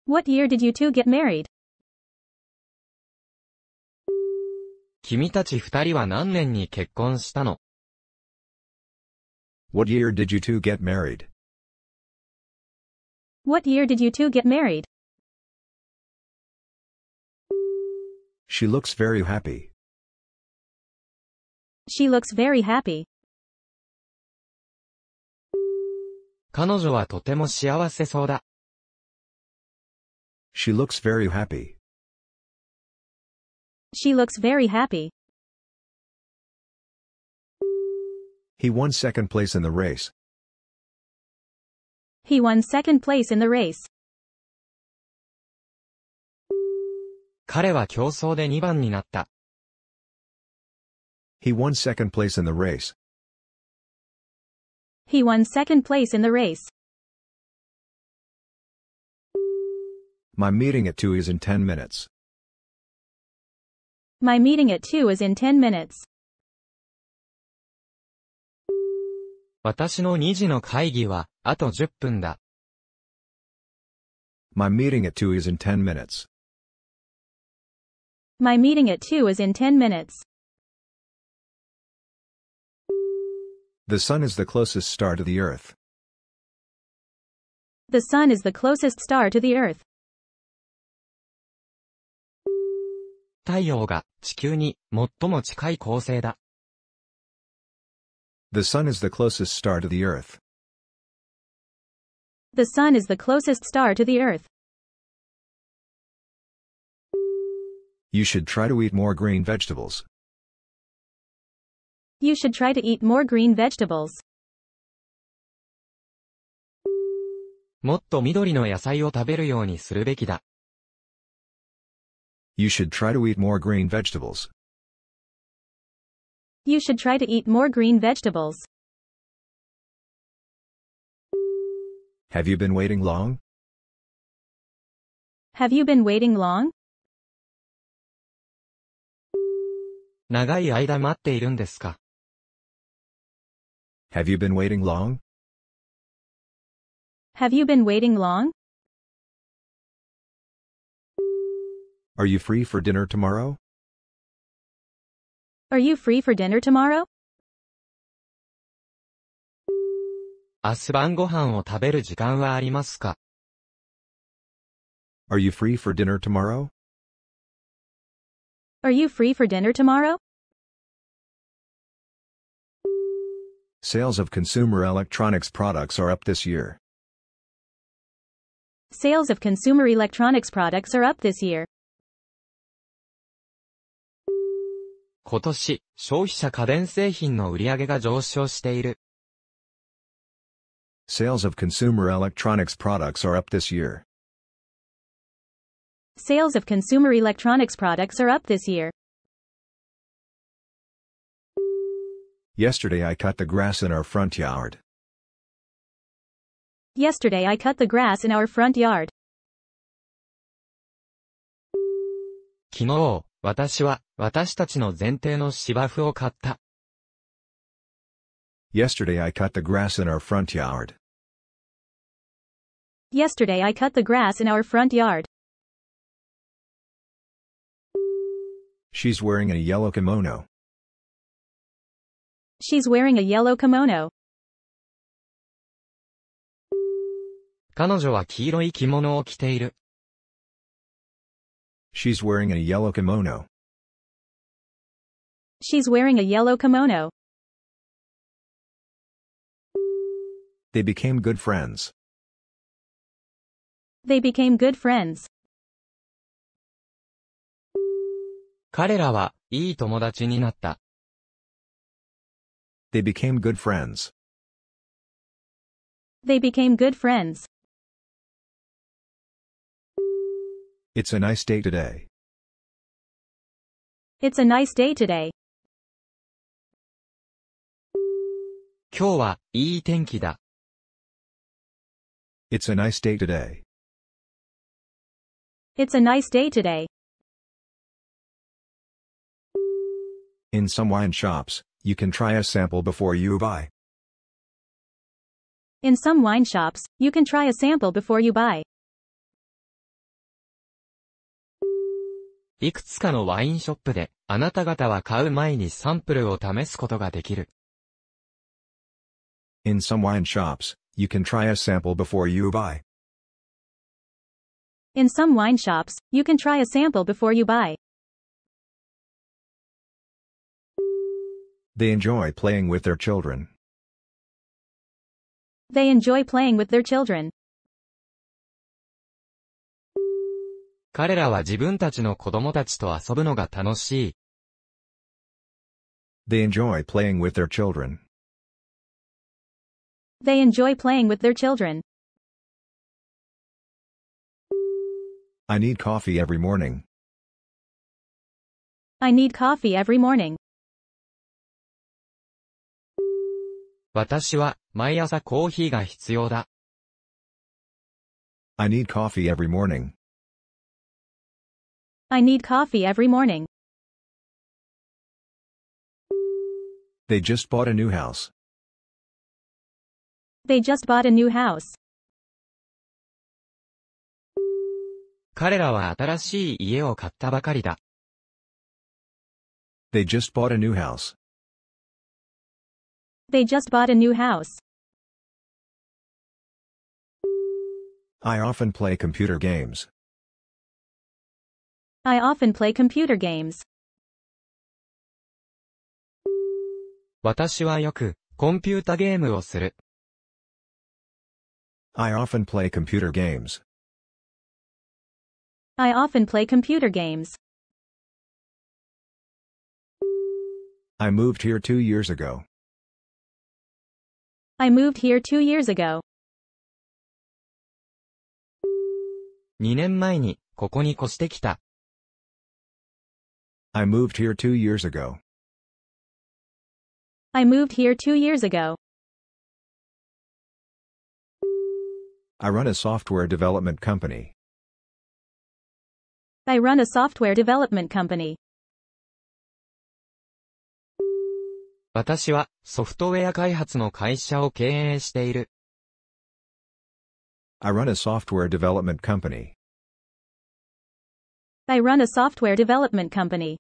What year did you two get married? 君たち二人は何年に結婚したの What year did you two get married? What year did you two get married? She looks very happy. She looks very happy. 彼女はとても幸せそうだ。she looks very happy. She looks very happy. He won second place in the race. He won second place in the race. 彼は競争で2番になった。He won second place in the race. He won second place in the race. My meeting at 2 is in 10 minutes. My meeting at 2 is in 10 minutes. 私の2時の会議はあと meeting at 2 is in 10 minutes. My meeting at 2 is in 10 minutes. The sun is the closest star to the earth. The sun is the closest star to the earth. 太陽が地球に最も近い恒星だ。The sun is the closest star to the earth. The sun is the closest star to the earth. You should try to eat more green vegetables. You should try to eat more green vegetables. もっと緑の野菜を食べるようにするべきだ。You should try to eat more green vegetables. You should try to eat more green vegetables. Have you been waiting long? Have you been waiting long? 長い間待っているんですか Have you been waiting long? Have you been waiting long? Are you free for dinner tomorrow? Are you free for dinner tomorrow? 明日晩ご飯を食べる時間はありますか Are you free for dinner tomorrow? Are you free for dinner tomorrow? Sales of consumer electronics products are up this year. Sales of consumer electronics products are up this year. 今年、消費者家電製品の売り上げが上昇している。Sales of consumer electronics products are up this year. Sales of consumer electronics products are up this year. Yesterday I cut the grass in our front yard. Yesterday I cut the grass in our front yard. 昨日、私は、私たちの前提の芝生を買った。Yesterday I cut the grass in our front yard. Yesterday I cut the grass in our front yard. She's wearing a yellow kimono. She's wearing a yellow kimono. 彼女は黄色い着物を着ている。She's wearing a yellow kimono. She's wearing a yellow kimono. They became good friends. They became good friends. 彼らはいい友達になった。They became good friends. They became good friends. It's a nice day today. It's a nice day today. It's a nice day today. It's a nice day today. In some wine shops, you can try a sample before you buy. In some wine shops, you can try a sample before you buy. いくつかのワインショップで、あなた方は買う前にサンプルを試すことができる。In some wine shops, you can try a sample before you buy. In some wine shops, you can try a sample before you buy. They enjoy playing with their children. They enjoy playing with their children. 彼らは自分たちの子供たちと遊ぶのが楽しい。They enjoy playing with their children. They enjoy playing with their children. I need coffee every morning. I need coffee every morning. 私は毎朝コーヒーが必要だ。I need coffee every morning. I need coffee every morning. They just bought a new house. They just bought a new house. 彼らは新しい家を買ったばかりだ。They just bought a new house. They just bought a new house. I often play computer games. I often play computer games. 私はよくコンピュータゲームをする。I often play computer games. I often play computer games. I moved here two years ago. I moved here two years ago. 2年前にここに越してきた。I moved here two years ago. I moved here two years ago. I run a software development company. I run a software development company. 私はソフトウェア開発の会社を経営している。I run a software development company. I run a software development company.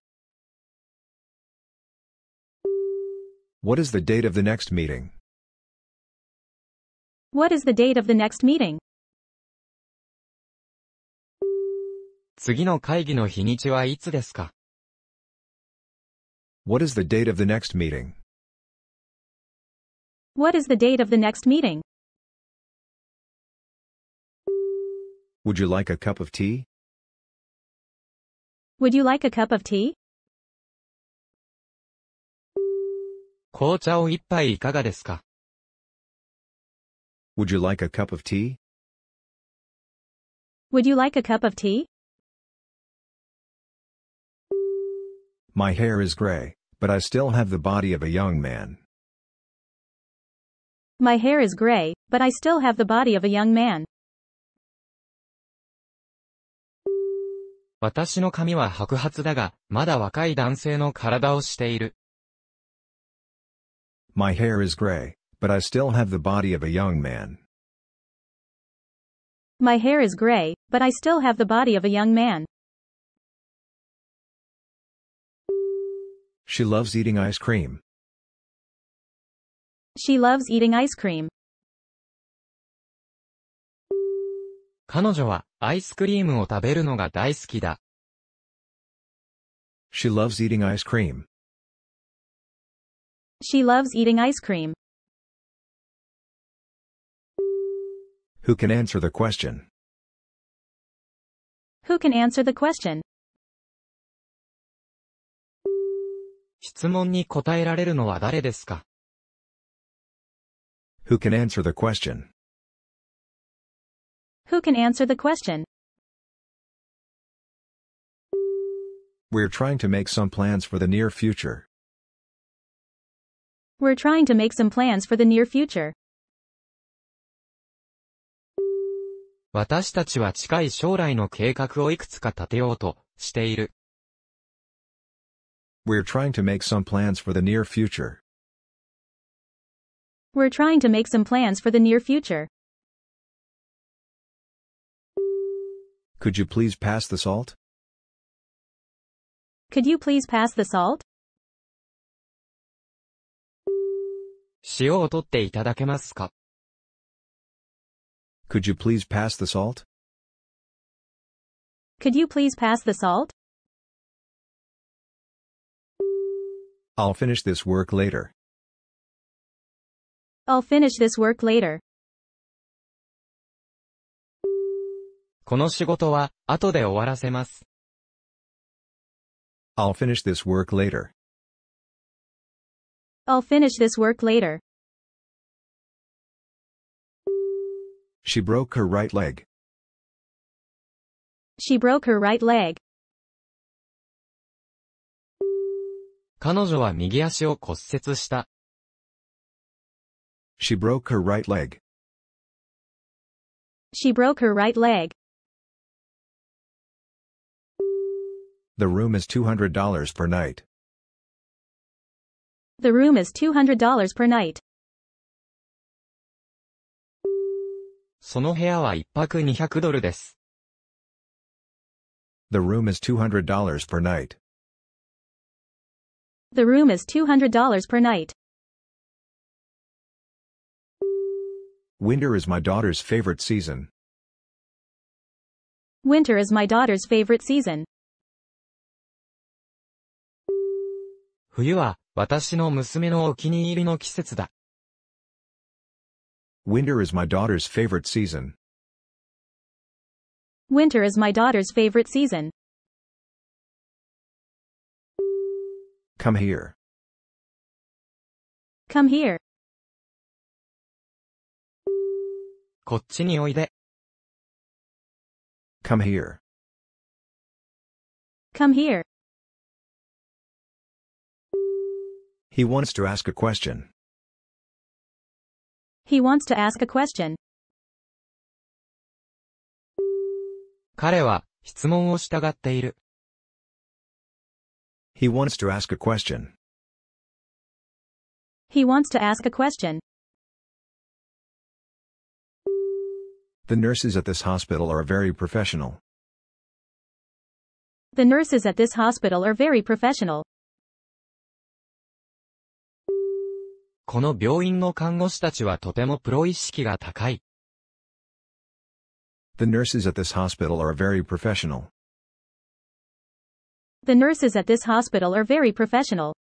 What is the date of the next meeting? What is the date of the next meeting? 次の会議の日にちはいつですか What is the date of the next meeting? What is the date of the next meeting? Would you like a cup of tea? Would you like a cup of tea? 紅茶を一杯いかがですか Would you like a cup of tea? Would you like a cup of tea? My hair is gray, but I still have the body of a young man. My hair is gray, but I still have the body of a young man. 私の髪は白髪だが、まだ若い男性の体をしている。My hair is gray, but I still have the body of a young man. My hair is gray, but I still have the body of a young man. She loves eating ice cream. She loves eating ice cream. 彼女はアイスクリームを食べるのが大好きだ。She loves eating ice cream. She loves eating ice cream. Who can answer the question? Who can answer the question? 質問に答えられるのは誰ですか Who can answer the question? Who can answer the question? We're trying to make some plans for the near future. We're trying to make some plans for the near future. 私たちは近い将来の計画をいくつか立てようとしている。We're trying to make some plans for the near future. We're trying to make some plans for the near future. Could you please pass the salt? Could you please pass the salt? 塩を取っていただけますか Could you please pass the salt? Could you please pass the salt? I'll finish this work later. I'll finish this work later. この仕事は後で終わらせます。I'll finish this work later. I'll finish this work later. She broke her right leg. She broke her right leg. She broke her right leg. She broke her right leg. The room is $200 per night. The room is $200 per night. The room is $200 per night. The room is $200 per night. Winter is my daughter's favorite season. Winter is my daughter's favorite season. 冬は私の娘のお気に入りの季節だ。Winter is my daughter's favorite season. Winter is my daughter's favorite season. Come here. Come here. こっちにおいで。Come here. Come here. He wants to ask a question. He wants to ask a question. 彼は質問をしたがっている。He wants to ask a question. He wants to ask a question. The nurses at this hospital are very professional. The nurses at this hospital are very professional. この病院の看護師たちはとてもプロ意識が高い。The nurses at this hospital are very professional. The nurses at this hospital are very professional.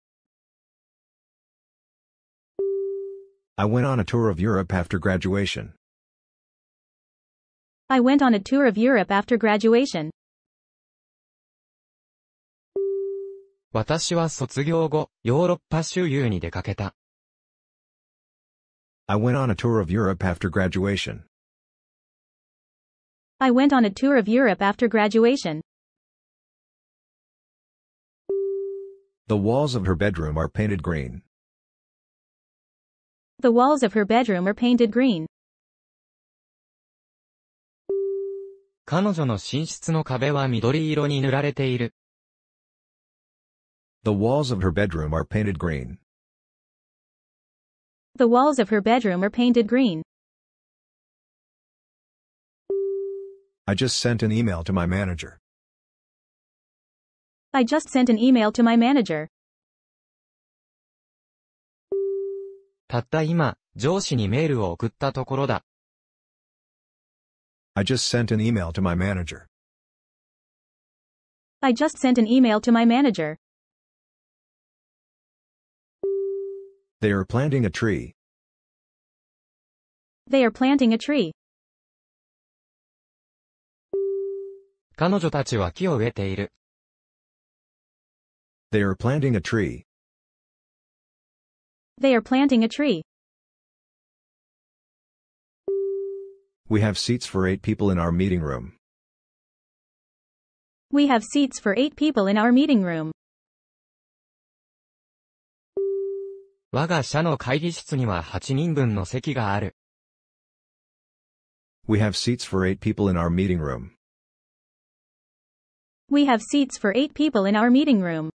I went on a tour of Europe after graduation. I went on a tour of Europe after graduation. 私は卒業後、ヨーロッパ周遊に出かけた。I went on a tour of Europe after graduation. I went on a tour of Europe after graduation. The walls of her bedroom are painted green. The walls of her bedroom are painted green. 彼女の寝室の壁は緑色に塗られている。The walls of her bedroom are painted green. The walls of her bedroom are painted green. I just sent an email to my manager. I just sent an email to my manager. I just sent an email to my manager. I just sent an email to my manager. They are planting a tree. They are planting a tree. 彼女たちは木を植えている。They are planting a tree. They are planting a tree. We have seats for eight people in our meeting room. We have seats for eight people in our meeting room. 我が社の会議室には8人分の席がある。We have seats for eight people in our meeting room. We have seats for eight people in our meeting room.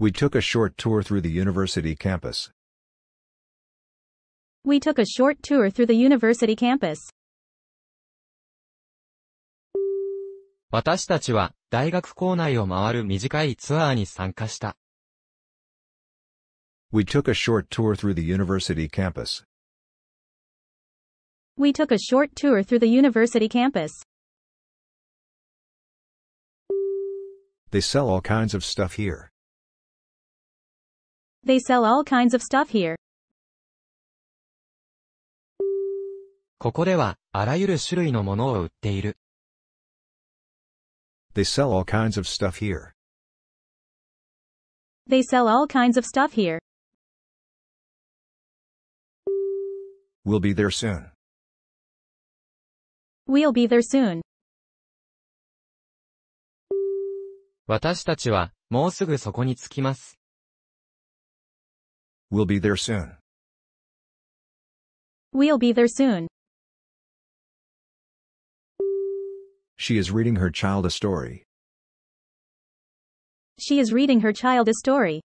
We took a short tour through the university campus. We took a short tour through the university campus. 私たちは大学校内を回る短いツアーに参加した。We took a short tour through the university campus. We took a short tour through the university campus. They sell all kinds of stuff here. They sell all kinds of stuff here. ここでは、あらゆる種類のものを売っている。They sell all kinds of stuff here. They sell all kinds of stuff here. We'll be there soon. We'll be there soon. 私たちは、もうすぐそこに着きます。We'll be there soon. We'll be there soon. She is reading her child a story. She is reading her child a story.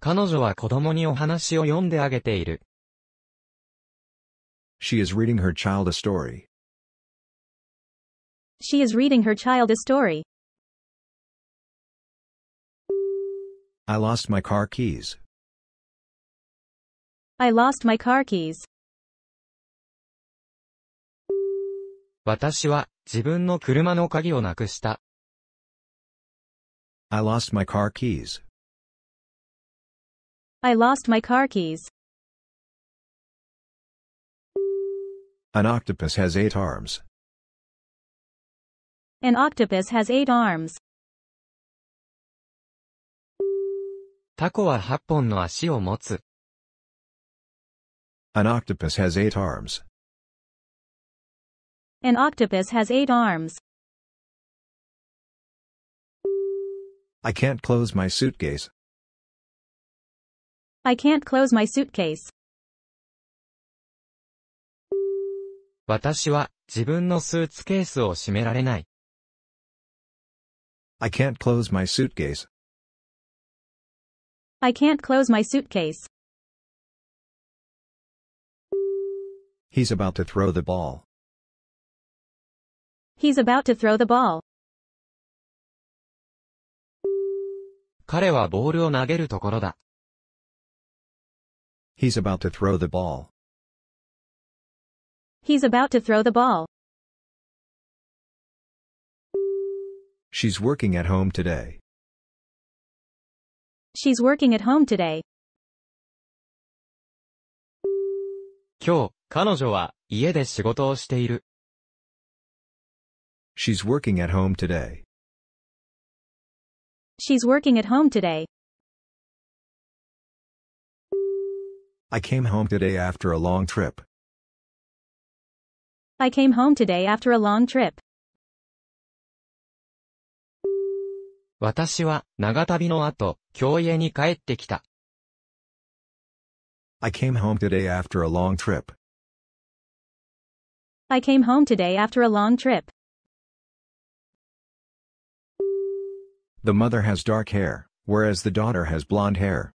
彼女は子供にお話を読んであげている。She is reading her child a story. She is reading her child a story. I lost my car keys. I lost my car keys. 私は自分の車の鍵をなくした。I lost my car keys. I lost my car keys. An octopus has eight arms. An octopus has eight arms. タコは八本の足を持つ。An octopus has eight arms. An octopus has eight arms. I can't close my suitcase. I can't close my suitcase. 私は自分のスーツケースを閉められない。I can't close my suitcase. I can't close my suitcase. He's about to throw the ball. He's about to throw the ball. 彼はボールを投げるところだ。He's about to throw the ball. He's about to throw the ball. She's working at home today. She's working at home today. 今日、彼女は家で仕事をしている。She's working at home today. She's working at home today. I came home today after a long trip. I came home today after a long trip. 私は長旅の後、京家に帰ってきた。I came home today after a long trip. I came home today after a long trip. The mother has dark hair, whereas the daughter has blonde hair.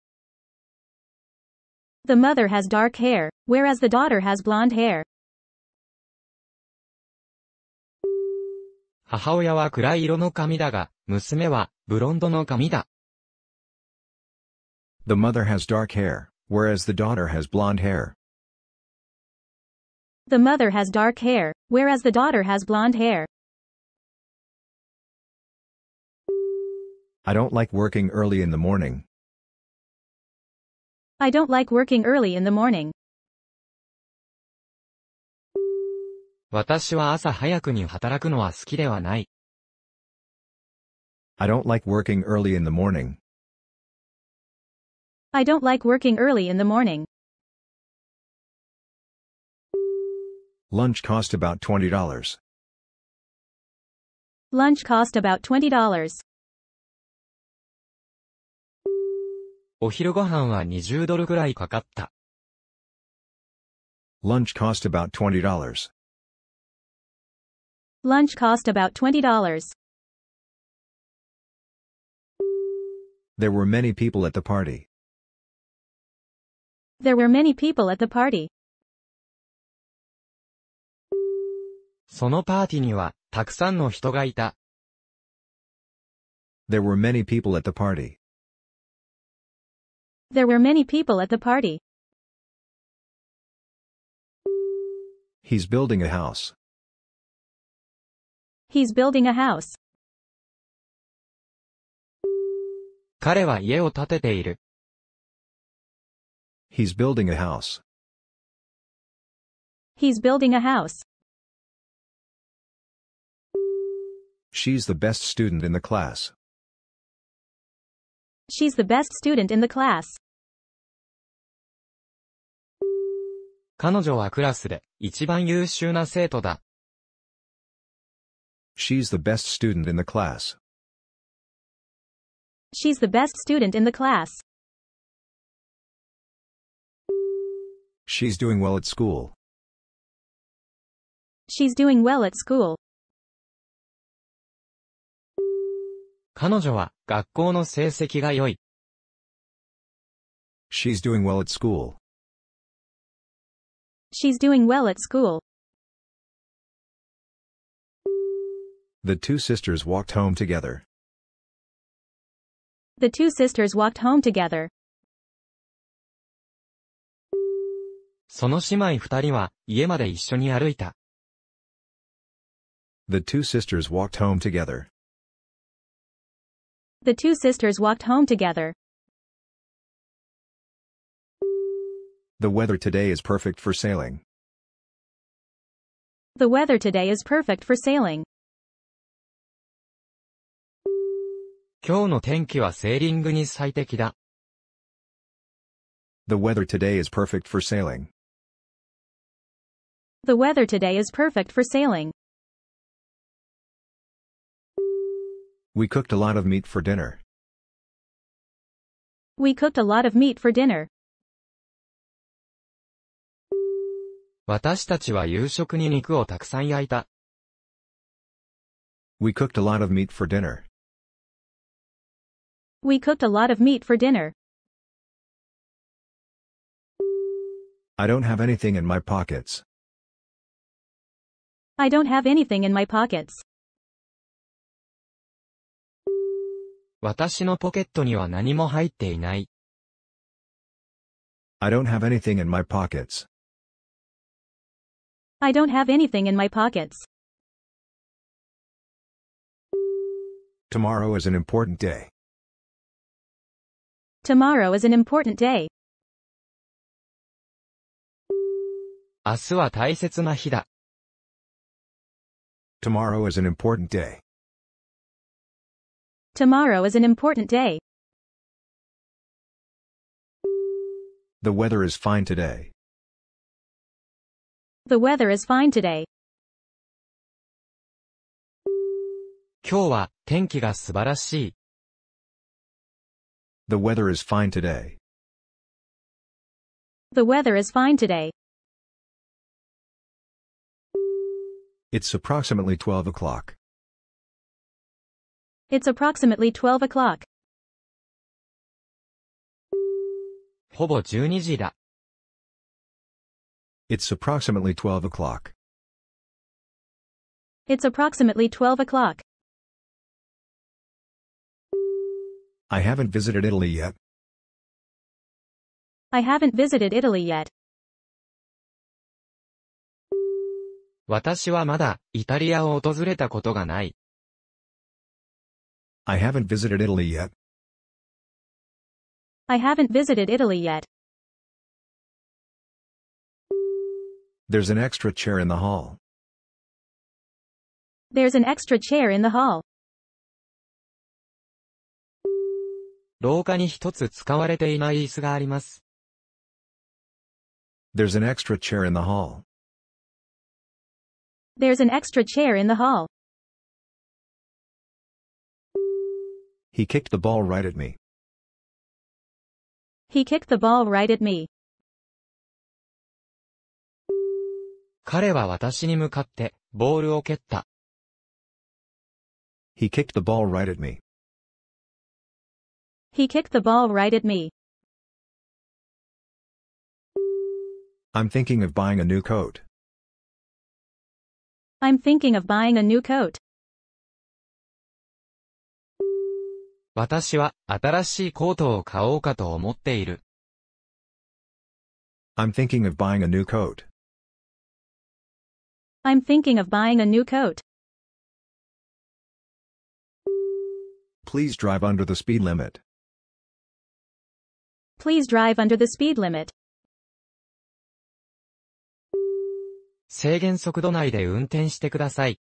The mother has dark hair, whereas the daughter has blonde hair. 母親は暗い色の髪だが、娘はブロンドの髪だ。The mother has dark hair, whereas the daughter has blonde hair. The mother has dark hair, whereas the daughter has blonde hair. I don't like working early in the morning. I don't like working early in the morning. 私は朝早くに働くのは好きではない。I don't like working early in the morning. I don't like working early in the morning. Lunch cost about $20. Lunch cost about $20. お昼ご飯は20ドルくらいかかった。Lunch cost about $20. Lunch cost about $20. There were many people at the party. There were many people at the party. そのパーティーにはたくさんの人がいた。There were many people at the party. There were many people at the party. He's building a house. He's building a house. He's building a house. He's building a house. She's the best student in the class. She's the best student in the class. 彼女はクラスで一番優秀な生徒だ。She's the best student in the class. She's the best student in the class. She's doing well at school. She's doing well at school. 彼女は学校の成績が良い。She's doing well at school. She's doing well at school. The two sisters walked home together. The two sisters walked home together. その姉妹二人は家まで一緒に歩いた。The two sisters walked home together. The two sisters walked home together. The weather today is perfect for sailing. The weather today is perfect for sailing. 今日の天気はセーリングに最適だ。The weather today is perfect for sailing. The weather today is perfect for sailing. We cooked a lot of meat for dinner. We cooked a lot of meat for dinner. 私たちは夕食に肉をたくさん焼いた。We cooked a lot of meat for dinner. We cooked a lot of meat for dinner. I don't have anything in my pockets. I don't have anything in my pockets. 私のポケットには何も入っていない。I don't have anything in my pockets. I don't have anything in my pockets. Tomorrow is an important day. Tomorrow is an important day. 明日は大切な日だ。Tomorrow is an important day. Tomorrow is an important day. The weather is fine today. The weather is fine today. The weather is fine today. The weather is fine today. It's approximately 12 o'clock. It's approximately 12 o'clock. It's approximately 12 o'clock. It's approximately 12 o'clock. I haven't visited Italy yet. I haven't visited Italy yet. 私はまだイタリアを訪れたことがない。I haven't visited Italy yet. I haven't visited Italy yet. There's an extra chair in the hall. There's an extra chair in the hall. 廊下に一つ使われていない椅子があります。There's an extra chair in the hall. There's an extra chair in the hall. He kicked the ball right at me. He kicked the ball right at me. 彼は私に向かってボールを蹴った。He kicked the ball right at me. He kicked the ball right at me. I'm thinking of buying a new coat. I'm thinking of buying a new coat. 私は新しいコートを買おうかと思っている。I'm thinking of buying a new coat. I'm thinking of buying a new coat. Please drive under the speed limit. Please drive under the speed limit. 制限速度内で運転してください。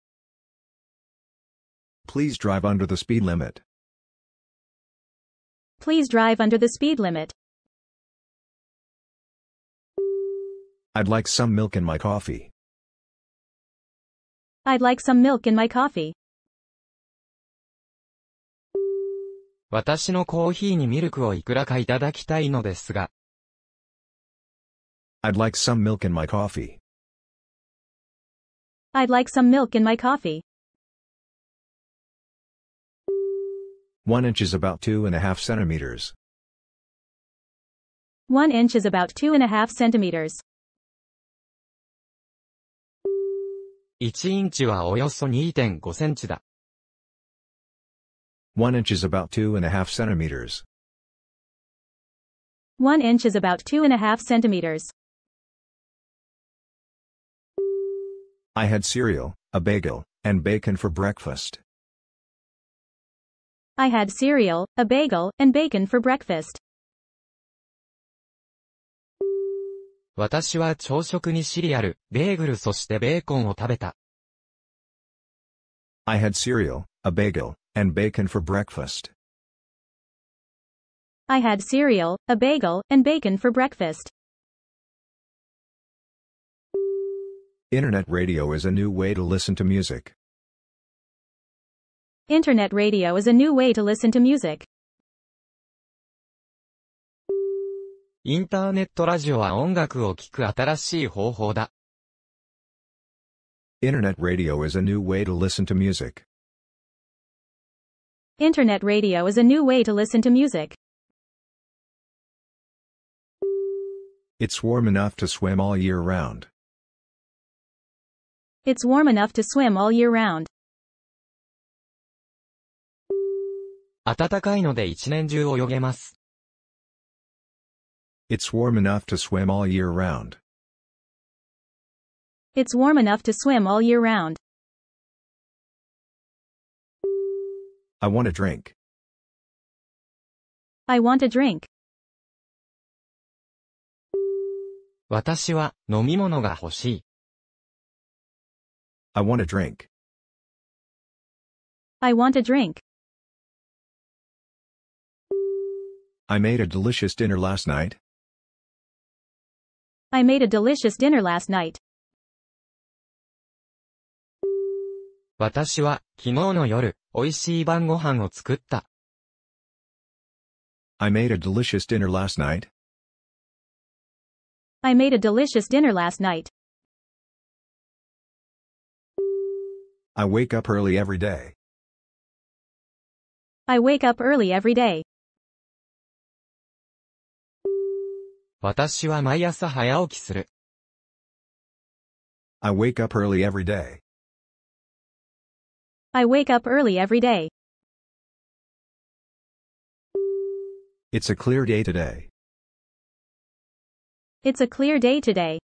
Please drive under the speed limit. Please drive under the speed limit. I'd like some milk in my coffee. I'd like some milk in my coffee. 我私のコーヒーにミルクをいくらかいただきたいのですが. would like some milk in my coffee. I'd like some milk in my coffee. 1 inch is about 2.5 centimeters. 1 inch is about 2.5 centimeters. 1インチはおよそ2.5センチだ。1 inch is about 2.5 centimeters. 1 inch is about 2.5 centimeters. I had cereal, a bagel, and bacon for breakfast. I had cereal, a bagel, and bacon for breakfast. 私は朝食にシリアル、ベーグルそしてベーコンを食べた。I had cereal, a bagel, and bacon for breakfast. I had cereal, a bagel, and bacon for breakfast. Internet radio is a new way to listen to music. Internet radio is a new way to listen to music. インターネットラジオは音楽を聴く新しい方法だ。Internet radio is a new way to listen to music. Internet radio is a new way to listen to music. It's warm enough to swim all year round. It's warm enough to swim all year round. 暖かいので一年中泳げます。It's warm enough to swim all year round. It's warm enough to swim all year round. I want a drink. I want a drink. 私は飲み物が欲しい。I want a drink. I want a drink. I made a delicious dinner last night. I made a delicious dinner last night. 私は、昨日の夜、美味しい晩ご飯を作った。I made a delicious dinner last night. I made a delicious dinner last night. I wake up early every day. I wake up early every day. 私は毎朝早起きする。I wake up early every day. I wake up early every day. It's a clear day today. It's a clear day today.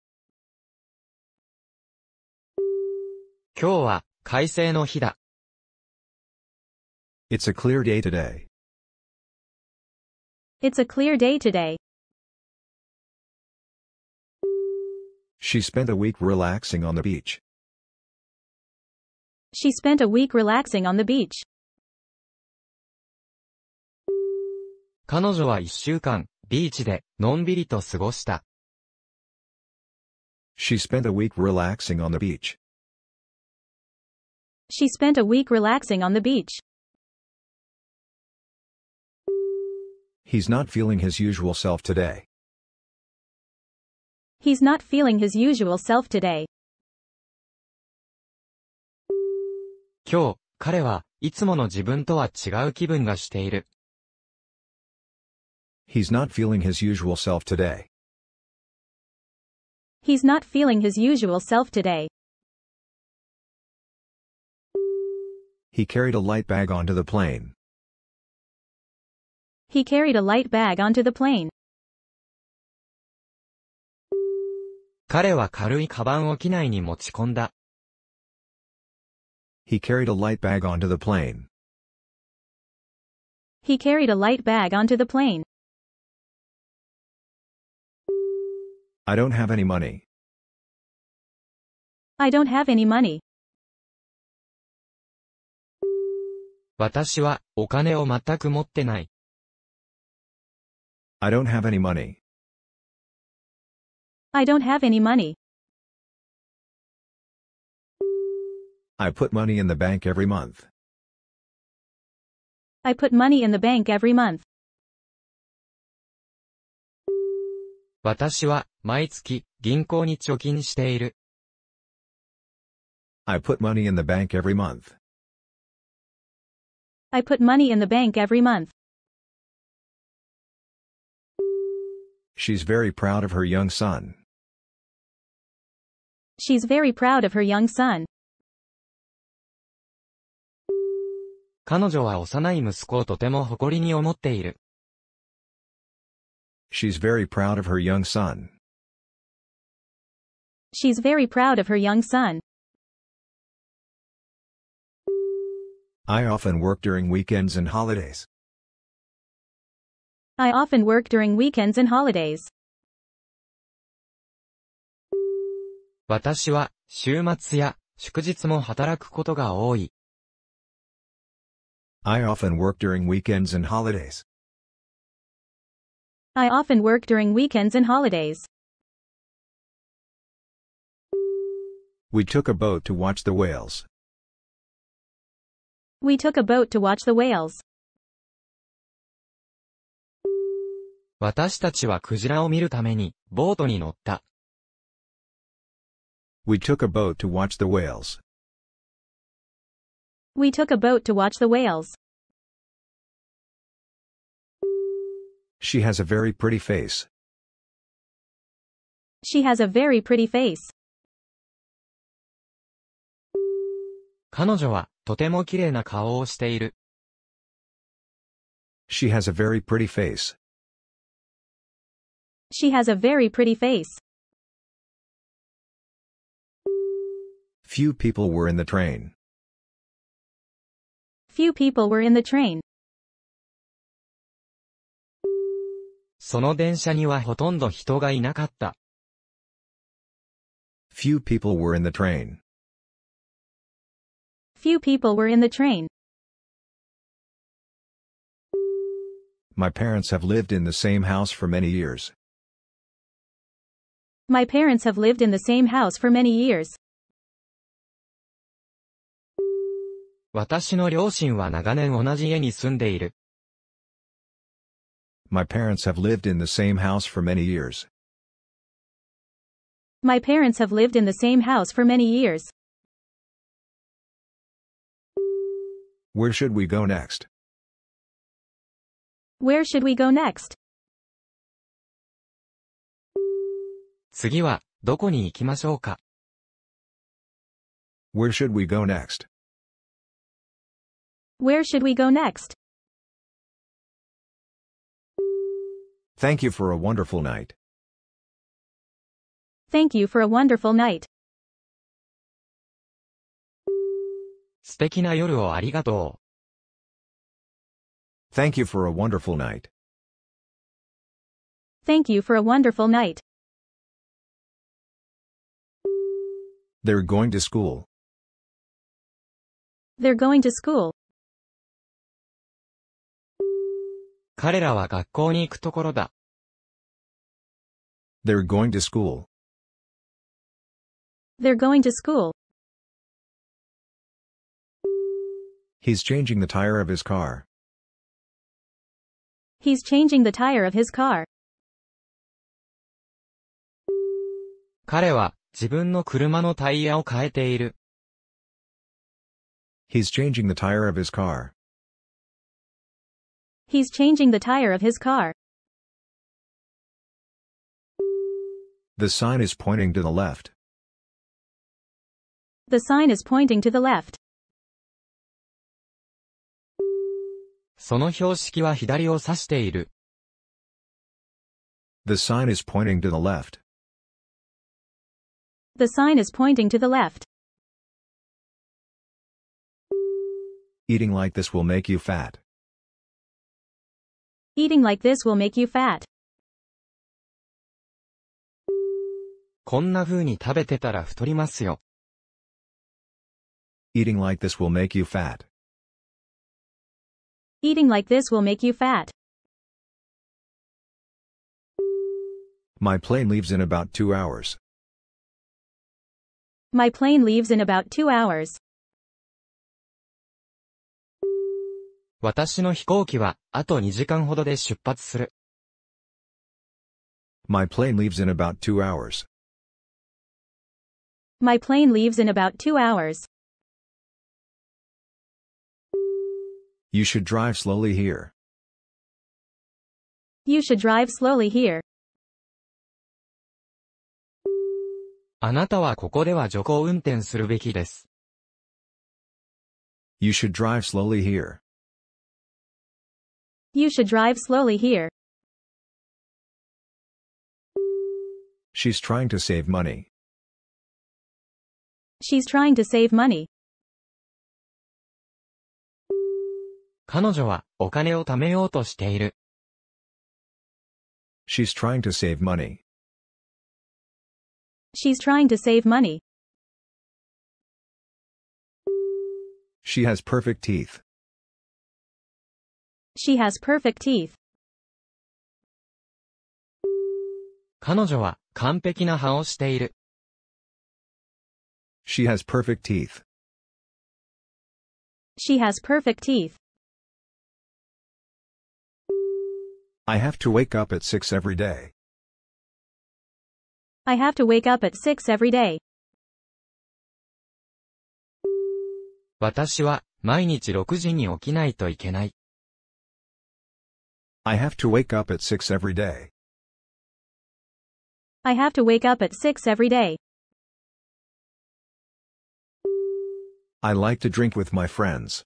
今日は快晴の日だ。It's a clear day today. It's a clear day today. She spent a week relaxing on the beach. She spent a week relaxing on the beach. 彼女は一週間、ビーチで、のんびりと過ごした。She spent a week relaxing on the beach. She spent a week relaxing on the beach. He's not feeling his usual self today. He's not feeling his usual self today. 今日、彼はいつもの自分とは違う気分がしている。He's not feeling his usual self today. He's not feeling his usual self today. He carried a light bag onto the plane. He carried a light bag onto the plane. 彼は軽いカバンを機内に持ち込んだ。He carried a light bag onto the plane. He carried a light bag onto the plane. I don't have any money. I don't have any money. 私はお金を全く持ってない。I don't have any money. I don't have any money. I put money in the bank every month. I put money in the bank every month. I put money in the bank every month. I put money in the bank every month. She's very proud of her young son. She's very proud of her young son. 彼女は幼い息子をとても誇りに思っている。She's very proud of her young son. She's very proud of her young son. I often work during weekends and holidays. I often work during weekends and holidays. 私は、週末や、祝日も働くことが多い。I often work during weekends and holidays. I often work during weekends and holidays. We took a boat to watch the whales. We took a boat to watch the whales. 私たちはクジラを見るために、ボートに乗った。We took a boat to watch the whales. We took a boat to watch the whales. She has a very pretty face. She has a very pretty face. 彼女はとても綺麗な顔をしている。She has a very pretty face. She has a very pretty face. Few people were in the train. Few people were in the train. その電車にはほとんど人がいなかった。Few people were in the train. Few people were in the train. My parents have lived in the same house for many years. My parents have lived in the same house for many years. 私の両親は長年同じ家に住んでいる。My parents have lived in the same house for many years. My parents have lived in the same house for many years. Where should we go next? Where should we go next? 次は、どこに行きましょうか Where should we go next? Where should we go next? Thank you for a wonderful night. Thank you for a wonderful night. Thank you for a wonderful night. Thank you for a wonderful night. They're going to school. They're going to school. 彼らは学校に行くところだ。They're going to school. They're going to school. He's changing the tire of his car. He's changing the tire of his car. 彼は自分の車のタイヤを変えている。He's changing the tire of his car. He's changing the tire of his car. The sign is pointing to the left. The sign is pointing to the left. The sign is pointing to the left. The sign is pointing to the left. Eating like this will make you fat. Eating like this will make you fat. Eating like this will make you fat. Eating like this will make you fat. My plane leaves in about two hours. My plane leaves in about two hours. 私の飛行機は、あと2時間ほどで出発する。My plane leaves in about two hours. My plane leaves in about two hours. You should drive slowly here. You should drive slowly here. あなたはここでは徐行運転するべきです。You should drive slowly here. You should drive slowly here. She's trying to save money. She's trying to save money. 彼女はお金を貯めようとしている。She's trying to save money. She's trying to save money. She has perfect teeth. She has perfect teeth. 彼女は完璧な歯をしている。She has perfect teeth. She has perfect teeth. I have to wake up at 6 every day. I have to wake up at 6 every day. 私は毎日6時に起きないといけない。I have to wake up at 6 every day. I have to wake up at 6 every day. I like to drink with my friends.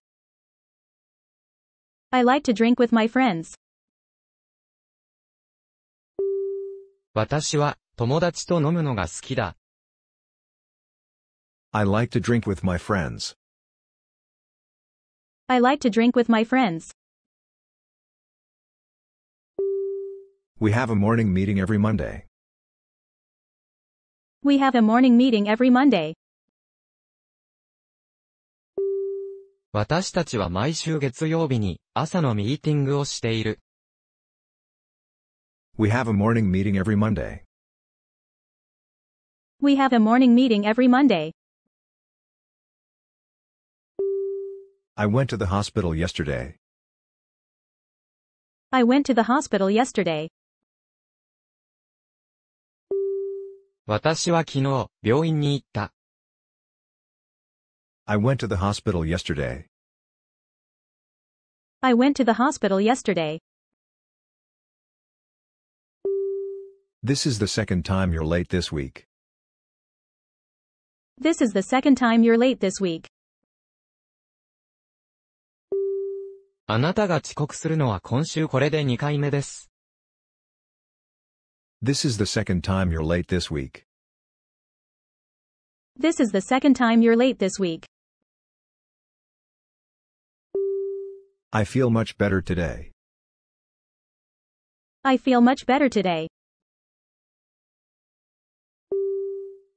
I like to drink with my friends. 私は友達と飲むのが好きだ。I like to drink with my friends. I like to drink with my friends. We have a morning meeting every Monday. We have a morning meeting every Monday. 私たちは毎週月曜日に朝のミーティングをしている。We have a morning meeting every Monday. We have a morning meeting every Monday. I went to the hospital yesterday. I went to the hospital yesterday. 私は昨日、病院に行った。I went to the hospital yesterday. I went to the hospital yesterday. This is the second time you're late this week. This is the second time you're late this week. あなたが遅刻するのは今週これで2回目です。This is the second time you're late this week. This is the second time you're late this week. I feel much better today. I feel much better today.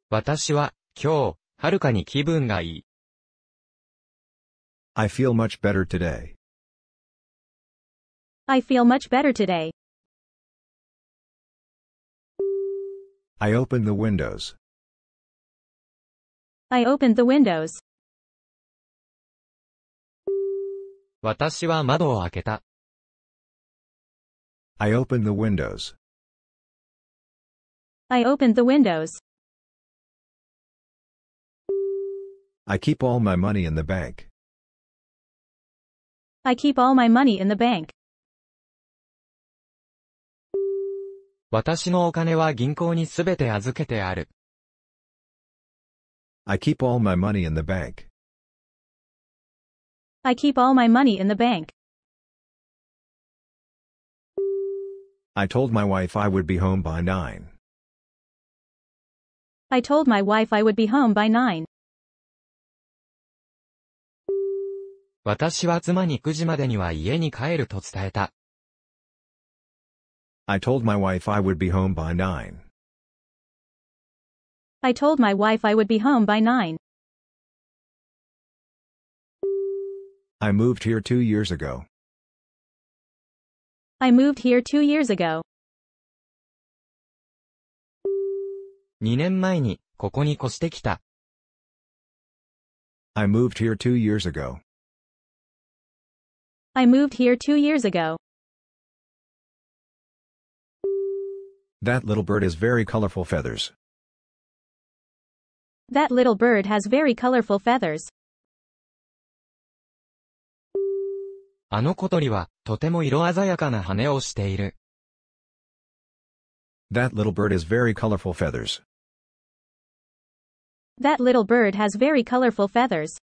私は、今日、はるかに気分がいい。I feel much better today. I feel much better today. I opened the windows. I opened the windows. 私は窓を開けた。I opened the I opened the windows. I keep all my money in the bank. I keep all my money in the bank. 私のお金は銀行にすべて預けてある。I keep all my money in the bank. I keep all my money in the bank. I told my wife I would be home by nine. I told my wife I would be home by nine. 私は妻に9時までには家に帰ると伝えた。I told my wife I would be home by 9. I told my wife I would be home by 9. I moved here two years ago. I moved here two years ago. I moved here two years ago. I moved here two years ago. That little bird has very colorful feathers. That little bird has very colorful feathers. That little bird has very colorful feathers. That little bird has very colorful feathers.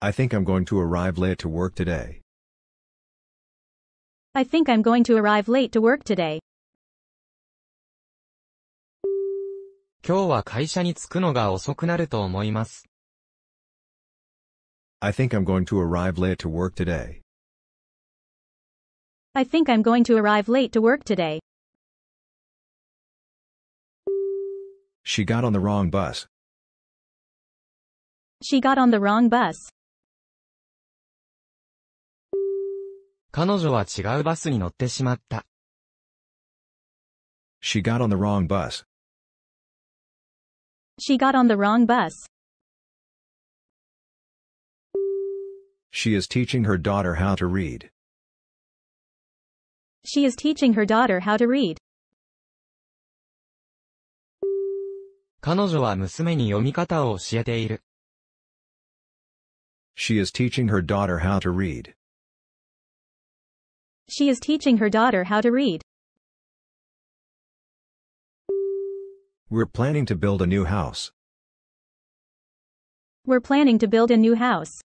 I think I'm going to arrive late to work today. I think I'm going to arrive late to work today. 今日は会社に着くのが遅くなると思います。I think I'm going to arrive late to work today. I think I'm going to arrive late to work today. She got on the wrong bus. She got on the wrong bus. 彼女は違うバスに乗ってしまった。She got on the wrong bus. She got on the wrong bus. She is teaching her daughter how to read. She is teaching her daughter how to read. 彼女は娘に読み方を教えている。She is teaching her daughter how to read. She is teaching her daughter how to read. We're planning to build a new house. We're planning to build a new house.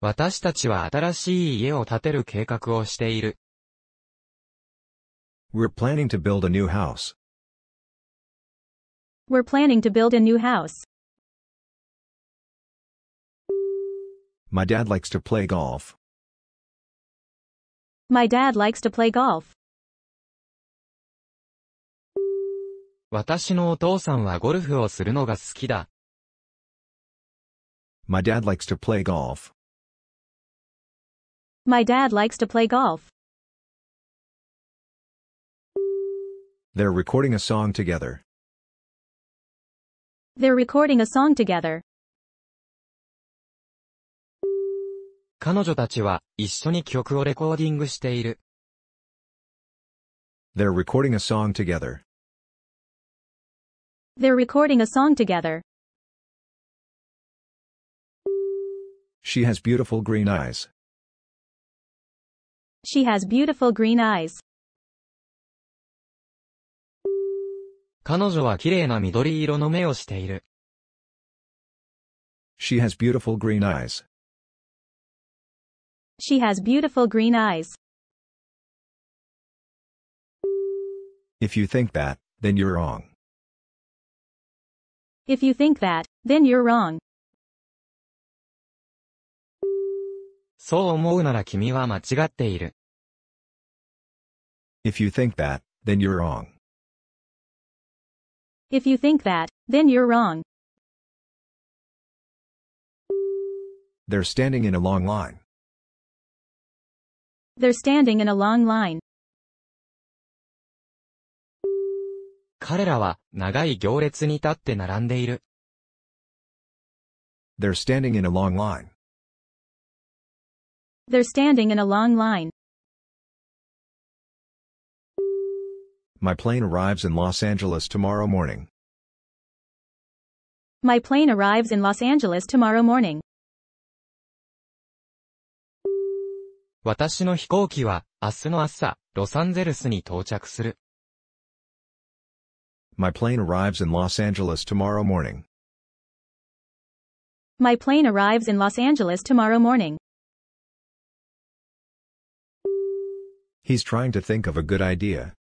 私たちは新しい家を建てる計画をしている。We're planning to build a new house. We're planning to build a new house. My dad likes to play golf. My dad likes to play golf. 私のお父さんはゴルフをするのが好きだ。My dad likes to play golf. My dad likes to play golf. They're recording a song together. They're recording a song together. 彼女たちは一緒に曲をレコーディングしている。They're recording a song together. They're recording a song together. She has beautiful green eyes. She has beautiful green eyes. 彼女は綺麗な緑色の目をしている。She has beautiful green eyes. She has beautiful green eyes. If you think that, then you're wrong. If you think that, then you're wrong. If you think that, then you're wrong. If you think that, then you're wrong. They're standing in a long line. They're standing in a long line. 彼らは長い行列に立って並んでいる。They're standing in a long line. They're standing in a long line. My plane arrives in Los Angeles tomorrow morning. My plane arrives in Los Angeles tomorrow morning. 私の飛行機は、明日の朝、ロサンゼルスに到着する。My plane arrives in Los Angeles tomorrow morning. My plane arrives in Los Angeles tomorrow morning. He's trying to think of a good idea.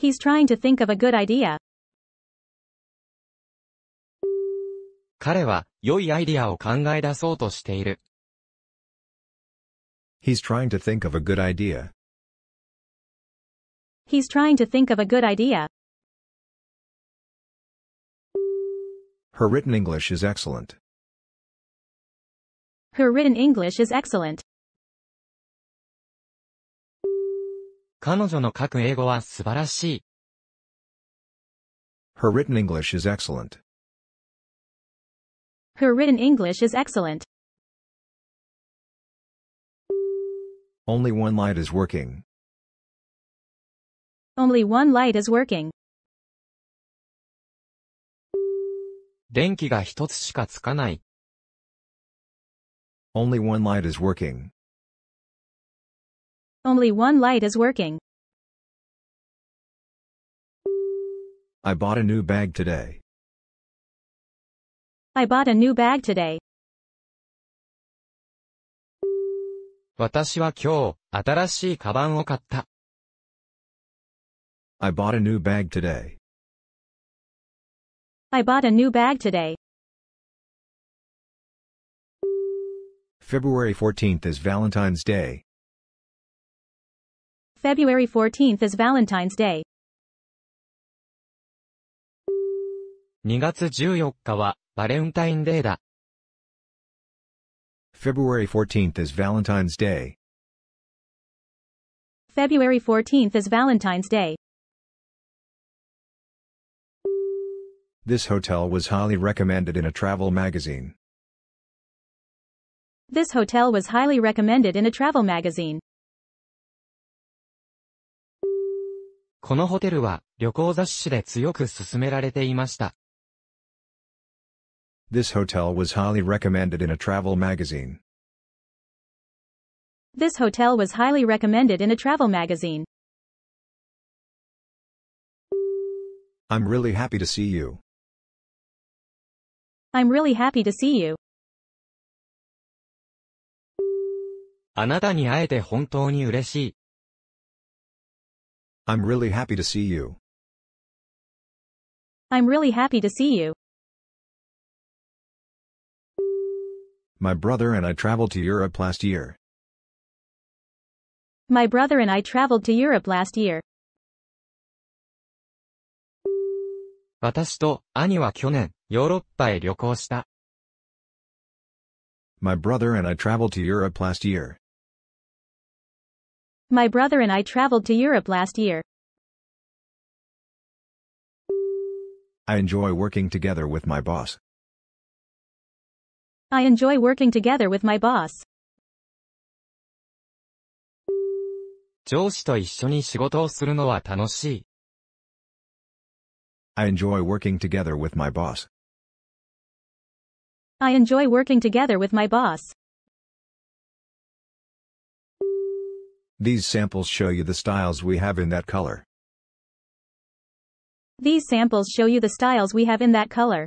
He's trying to think of a good idea. 彼は良いアイディアを考え出そうとしている。He's trying to think of a good idea. He's trying to think of a good idea. Her written English is excellent. Her written English is excellent. 彼女の書く英語は素晴らしい。Her written English is excellent. Her written English is excellent. Only one light is working. Only one light is working. 電気が一つしかつかない。Only one light is working. Only one light is working. I bought a new bag today. I bought a new bag today. 私は今日、新しいカバンを買った。I bought a new bag today. I bought a new bag today. February 14th is Valentine's Day. February 14th is Valentine's Day. 2月14日はバレンタインデーだ。February 14th is Valentine's Day. February 14th is Valentine's Day. This hotel was highly recommended in a travel magazine. This hotel was highly recommended in a travel magazine. このホテルは旅行雑誌で強く勧められていました。this hotel was highly recommended in a travel magazine. This hotel was highly recommended in a travel magazine. I'm really happy to see you. I'm really happy to see you. あなたに会えて本当に嬉しい。I'm really happy to see you. I'm really happy to see you. My brother and I traveled to Europe last year. My brother and I traveled to Europe last year. 私と兄は去年、ヨーロッパへ旅行した。My brother and I traveled to Europe last year. My brother and I traveled to Europe last year. I enjoy working together with my boss. I enjoy working together with my boss. 上司と一緒に仕事をするのは楽しい。I enjoy working together with my boss. I enjoy working together with my boss. These samples show you the styles we have in that color. These samples show you the styles we have in that color.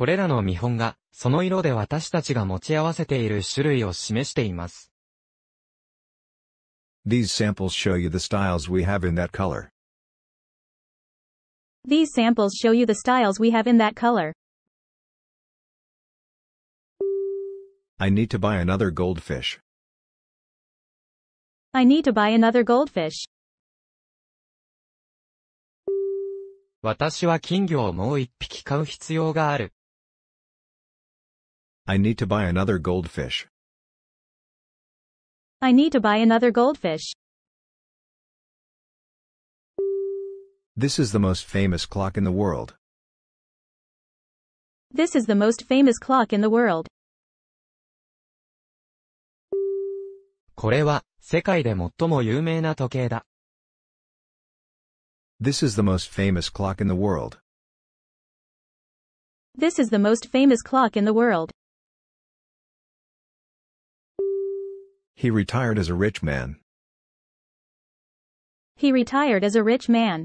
これらの見本が、その色で私たちが持ち合わせている種類を示しています。These samples show you the styles we have in that color. These samples show you the styles we have in that color. I need to buy another goldfish. I need to buy another goldfish. 私は金魚をもう一匹買う必要がある。I need to buy another goldfish. I need to buy another goldfish. This is the most famous clock in the world. This is the most famous clock in the world. これは世界で最も有名な時計だ。This is the most famous clock in the world. This is the most famous clock in the world. He retired as a rich man. He retired as a rich man.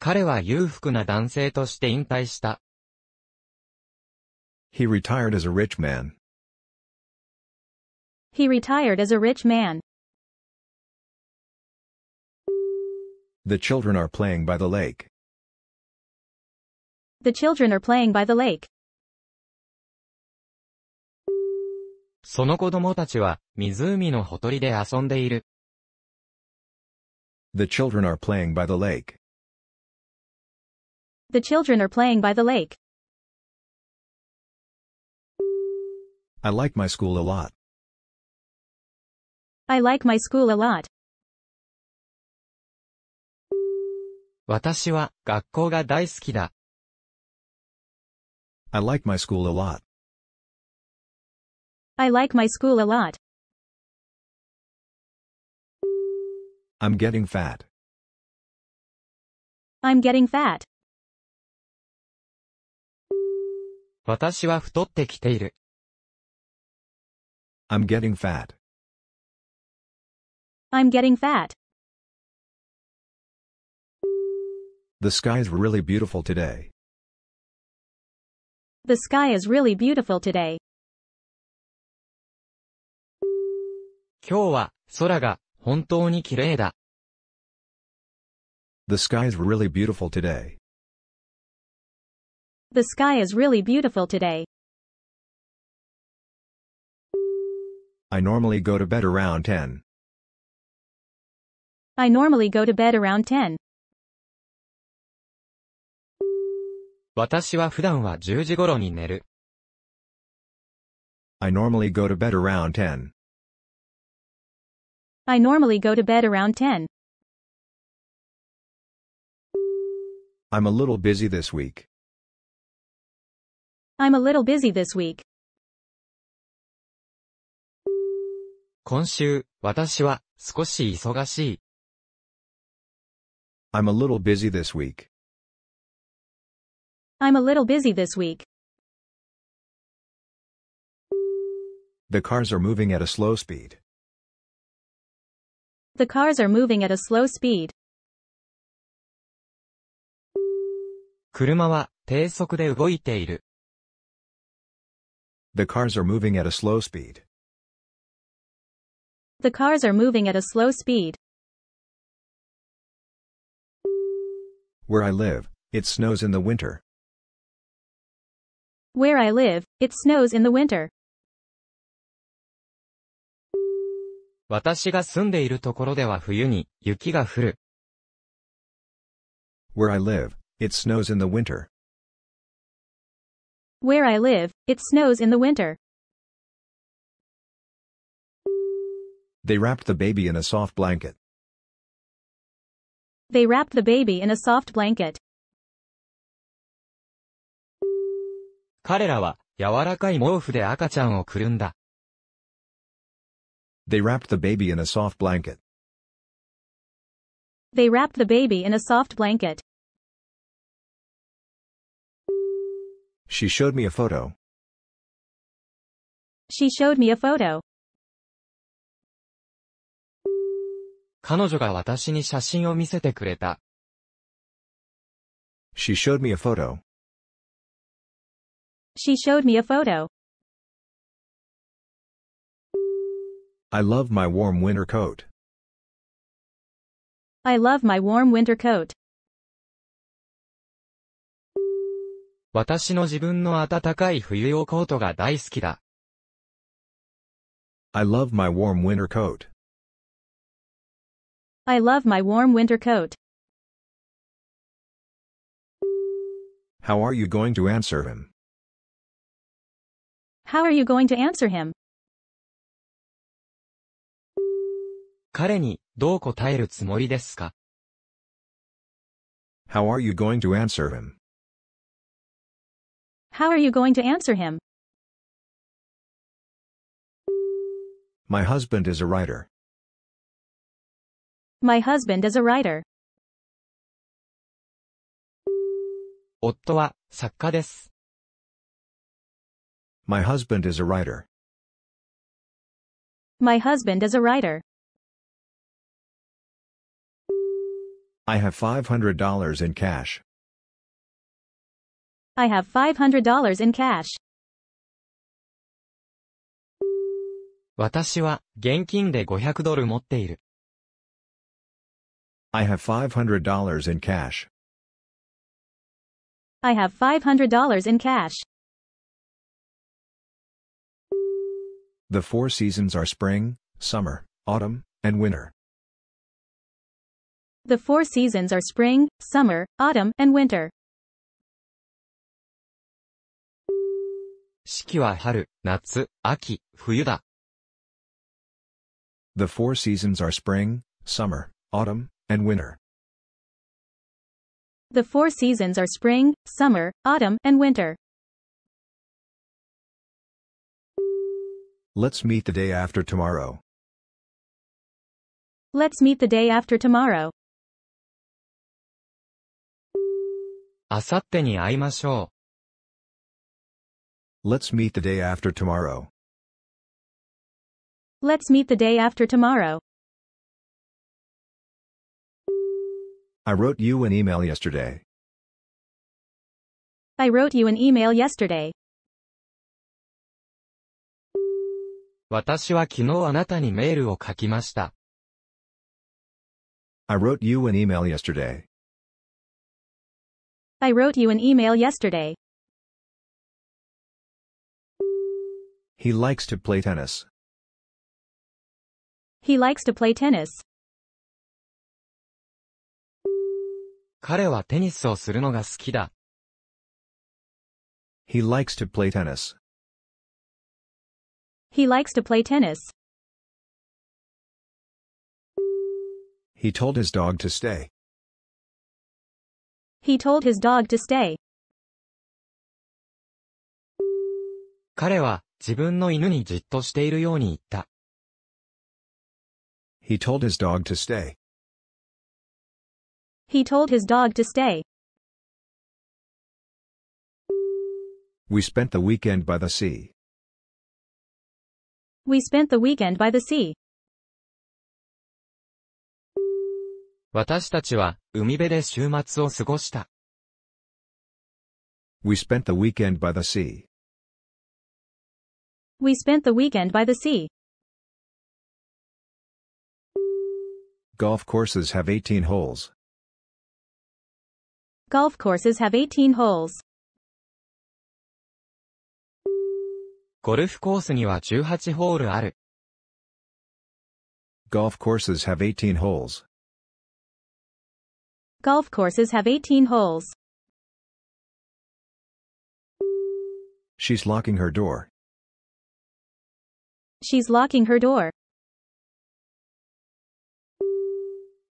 彼は裕福な男性として引退した。He retired as a rich man. He retired as a rich man. The children are playing by the lake. The children are playing by the lake. その子供たちは、湖のほとりで遊んでいる。The children are playing by the lake. The children are playing by the lake. I like my school a lot. I like my school a lot. 私は学校が大好きだ。I like my school a lot. I like my school a lot. I'm getting fat. I'm getting fat. 私は太ってきている。I'm getting fat. I'm getting fat. The sky is really beautiful today. The sky is really beautiful today. 今日は空が本当に綺麗だ。The sky is really beautiful today. The sky is really beautiful today. I normally go to bed around 10. I normally go to bed around 10. 私は普段は10時頃に寝る。I normally go to bed around 10. I normally go to bed around 10. I'm a little busy this week. I'm a little busy this week. 今週、私は少し忙しい。I'm a little busy this week. I'm a little busy this week. The cars are moving at a slow speed. The cars are moving at a slow speed. The cars are moving at a slow speed. The cars are moving at a slow speed. Where I live, it snows in the winter. Where I live, it snows in the winter. 私が住んでいるところでは冬に雪が降る。Where I live, it snows in the winter. Where I live, it snows in the winter. They wrapped the baby in a soft blanket. They wrapped the baby in a soft blanket. 彼らは柔らかい毛布で赤ちゃんをくるんだ。They wrapped the baby in a soft blanket. They wrapped the baby in a soft blanket. She showed me a photo. She showed me a photo. 彼女が私に写真を見せてくれた。She showed me a photo. She showed me a photo. I love my warm winter coat. I love my warm winter coat. 私の自分の暖かい冬用コートが大好きだ。I love my warm winter coat. I love my warm winter coat. How are you going to answer him? How are you going to answer him? 彼にどう答えるつもりですか ?How are you going to answer him? are you going to answer him? My husband is a writer. My husband is a writer. 夫は作家です。My husband is a writer. My husband is a writer. I have $500 in cash. I have $500 in cash. 私は現金で500ドル持っている。I have $500 in cash. I have $500 in cash. The four seasons are spring, summer, autumn, and winter. The four seasons are spring, summer, autumn, and winter. 四季は春、夏、秋、冬だ。The four seasons are spring, summer, autumn, and winter. The four seasons are spring, summer, autumn, and winter. Let's meet the day after tomorrow. Let's meet the day after tomorrow. あさってに会いましょう。Let's meet the day after tomorrow. Let's meet the day after tomorrow. I wrote you an email yesterday. I wrote you an email yesterday. 私は昨日あなたにメールを書きました。I wrote you an email yesterday. I wrote you an email yesterday. He likes to play tennis. He likes to play tennis. 彼はテニスをするのが好きだ。He likes to play tennis. He likes to play tennis. He told his dog to stay. He told his dog to stay. 彼は自分の犬にじっとしているように言った。He told his dog to stay. He told his dog to stay. We spent the weekend by the sea. We spent the weekend by the sea. 私たちは、海辺で週末を過ごした。We spent the weekend by the sea. We spent the weekend by the sea. Golf courses have 18 holes. Golf courses have 18 holes. コルフコースには courses have 18 holes. Golf courses have 18 holes. She's locking her door. She's locking her door.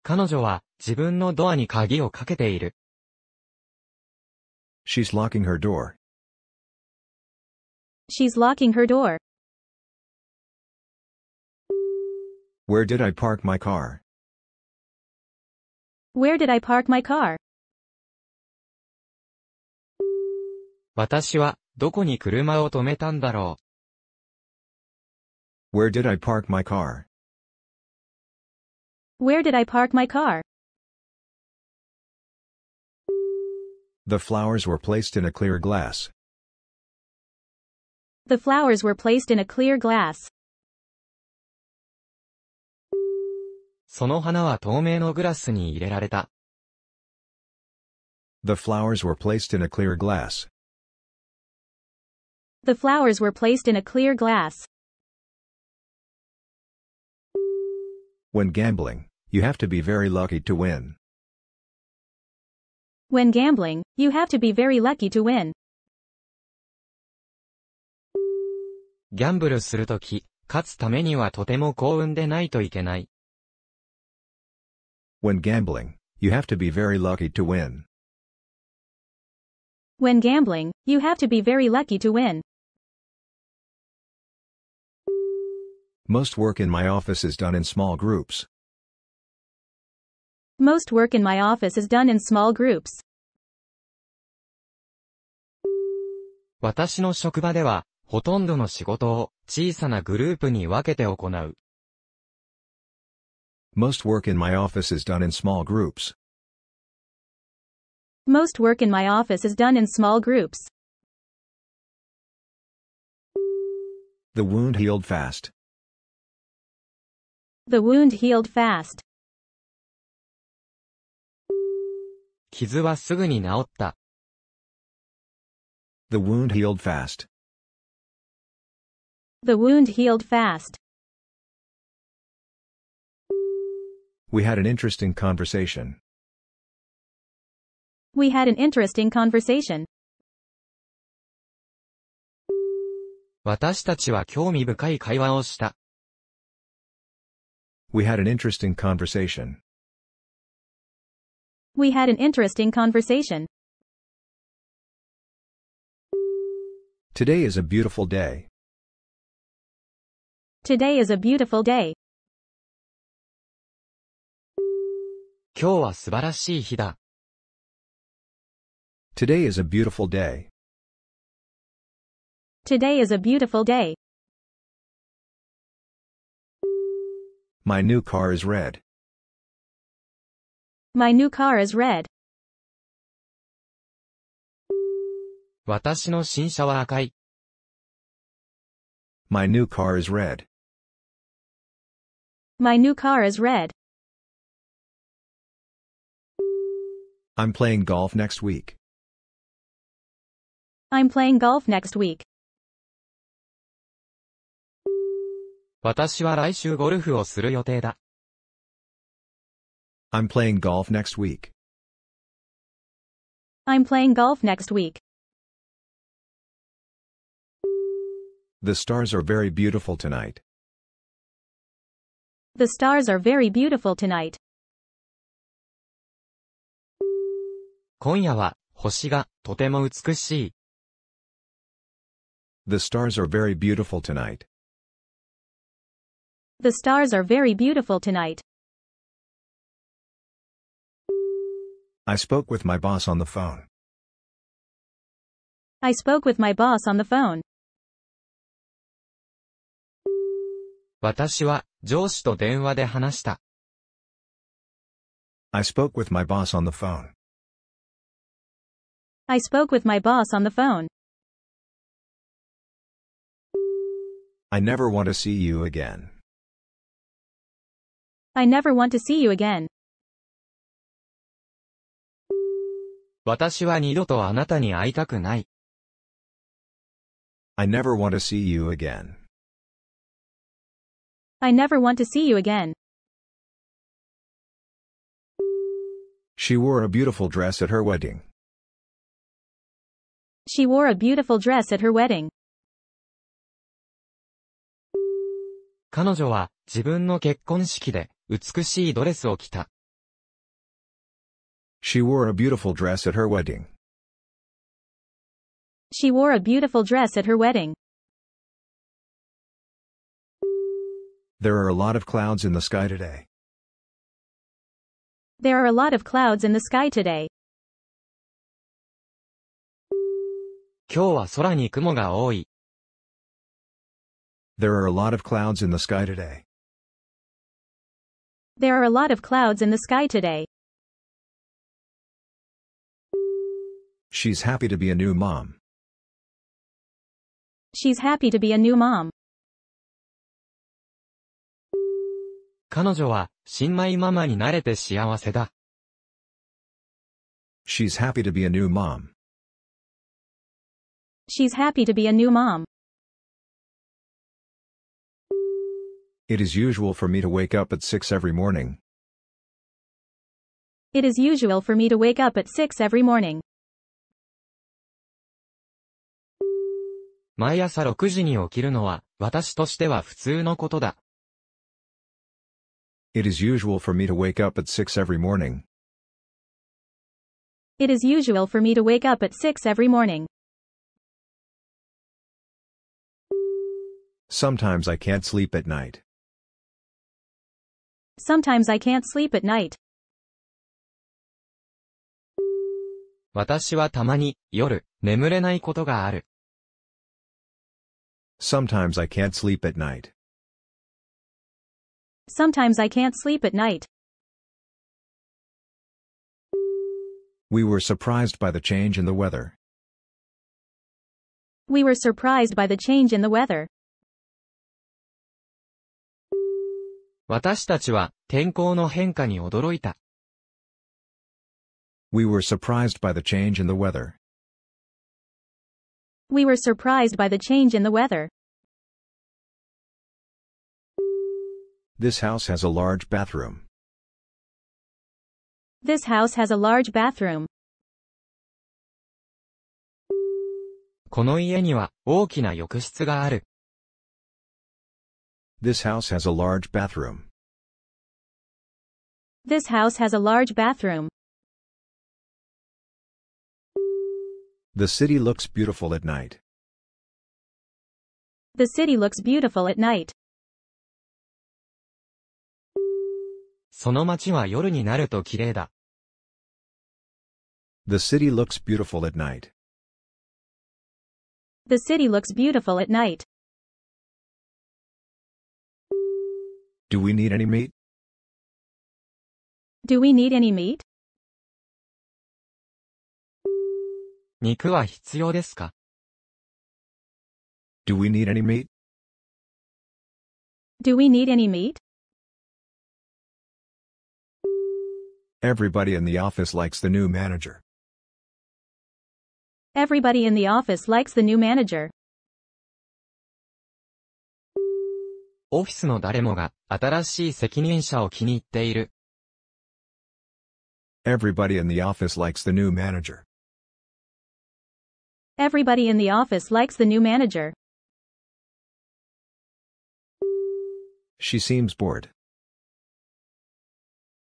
彼女は自分のドアに鍵をかけている。She's locking her door. She's locking her door. Where did I park my car? Where did I park my car? 私は、どこに車を止めたんだろう ?Where did I park my car? Where did I park my car? The flowers were placed in a clear glass. The flowers were placed in a clear glass. その花は透明のグラスに入れられた。The flowers were placed in a clear glass. The flowers were placed in a clear glass. When gambling, you have to be very lucky to win. When gambling, you have to be very lucky to win. ギャンブルするとき、勝つためにはとても幸運でないといけない。when gambling, you have to be very lucky to win. When gambling, you have to be very lucky to win. Most work in my office is done in small groups. Most work in my office is done in small groups. 私の職場では、ほとんどの仕事を小さなグループに分けて行う。most work in my office is done in small groups. Most work in my office is done in small groups. The wound healed fast. The wound healed fast. The wound healed fast. The wound healed fast. We had an interesting conversation. We had an interesting conversation. 私たちは興味深い会話をした。We had an interesting conversation. We had an interesting conversation. Today is a beautiful day. Today is a beautiful day. 今日は素晴らしい日だ。Today is a beautiful day. Today is a beautiful day. My new car is red. My new car is red. 私の新車は赤い。My new car is red. My new car is red. I'm playing golf next week. I'm playing golf next week. 私は来週ゴルフをする予定だ。I'm playing golf next week. I'm playing golf next week. The stars are very beautiful tonight. The stars are very beautiful tonight. 今夜は、星が、とても美しい。The stars are very beautiful tonight. The stars are very beautiful tonight. I spoke with my boss on the phone. I spoke with my boss on the phone. 私は上司と電話で話した。I spoke with my boss on the phone. I spoke with my boss on the phone. I never want to see you again. I never want to see you again. 私は二度とあなたに会いたくない。I never want to see you again. I never want to see you again. She wore a beautiful dress at her wedding. She wore a beautiful dress at her wedding. 彼女は自分の結婚式で美しいドレスを着た。She wore a beautiful dress at her wedding. She wore a beautiful dress at her wedding. There are a lot of clouds in the sky today. There are a lot of clouds in the sky today. 今日は空に雲が多い。There are a lot of clouds in the sky today. There are a lot of clouds in the sky today. She's happy to be a new mom. She's happy to be a new mom. 彼女は新米ママになれて幸せだ。She's happy to be a new mom. She's happy to be a new mom. It is usual for me to wake up at 6 every morning. It is usual for me to wake up at 6 every morning. 毎朝6時に起きるのは、私としては普通のことだ。It It is usual for me to wake up at 6 every morning. It is usual for me to wake up at 6 every morning. Sometimes I can't sleep at night. Sometimes I can't sleep at night. 私はたまに夜眠れないことがある。Sometimes I can't sleep at night. Sometimes I can't sleep at night. We were surprised by the change in the weather. We were surprised by the change in the weather. 私たちは天候の変化に驚いた。We were surprised by the change in the weather. We were surprised by the change in the weather. This house has a large bathroom. This house has a large bathroom. この家には大きな浴室がある。this house has a large bathroom. This house has a large bathroom. The city looks beautiful at night. The city looks beautiful at night. The city looks beautiful at night. The city looks beautiful at night. Do we need any meat? Do we need any meat? 肉は必要ですか Do we need any meat? Do we need any meat? Everybody in the office likes the new manager. Everybody in the office likes the new manager. オフィスの誰もが新しい責任者を気に入っている。Everybody in the office likes the new manager. Everybody in the office likes the new manager. She seems bored.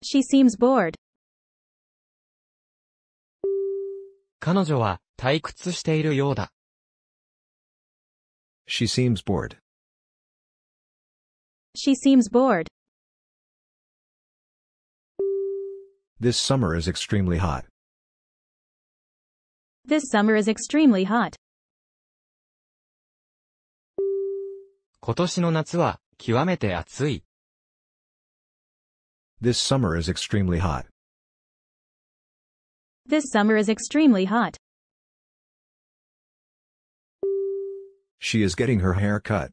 She seems bored. 彼女は退屈しているようだ。She seems bored. She seems bored. This summer is extremely hot. This summer is extremely hot. This summer is extremely hot. This summer is extremely hot. She is getting her hair cut.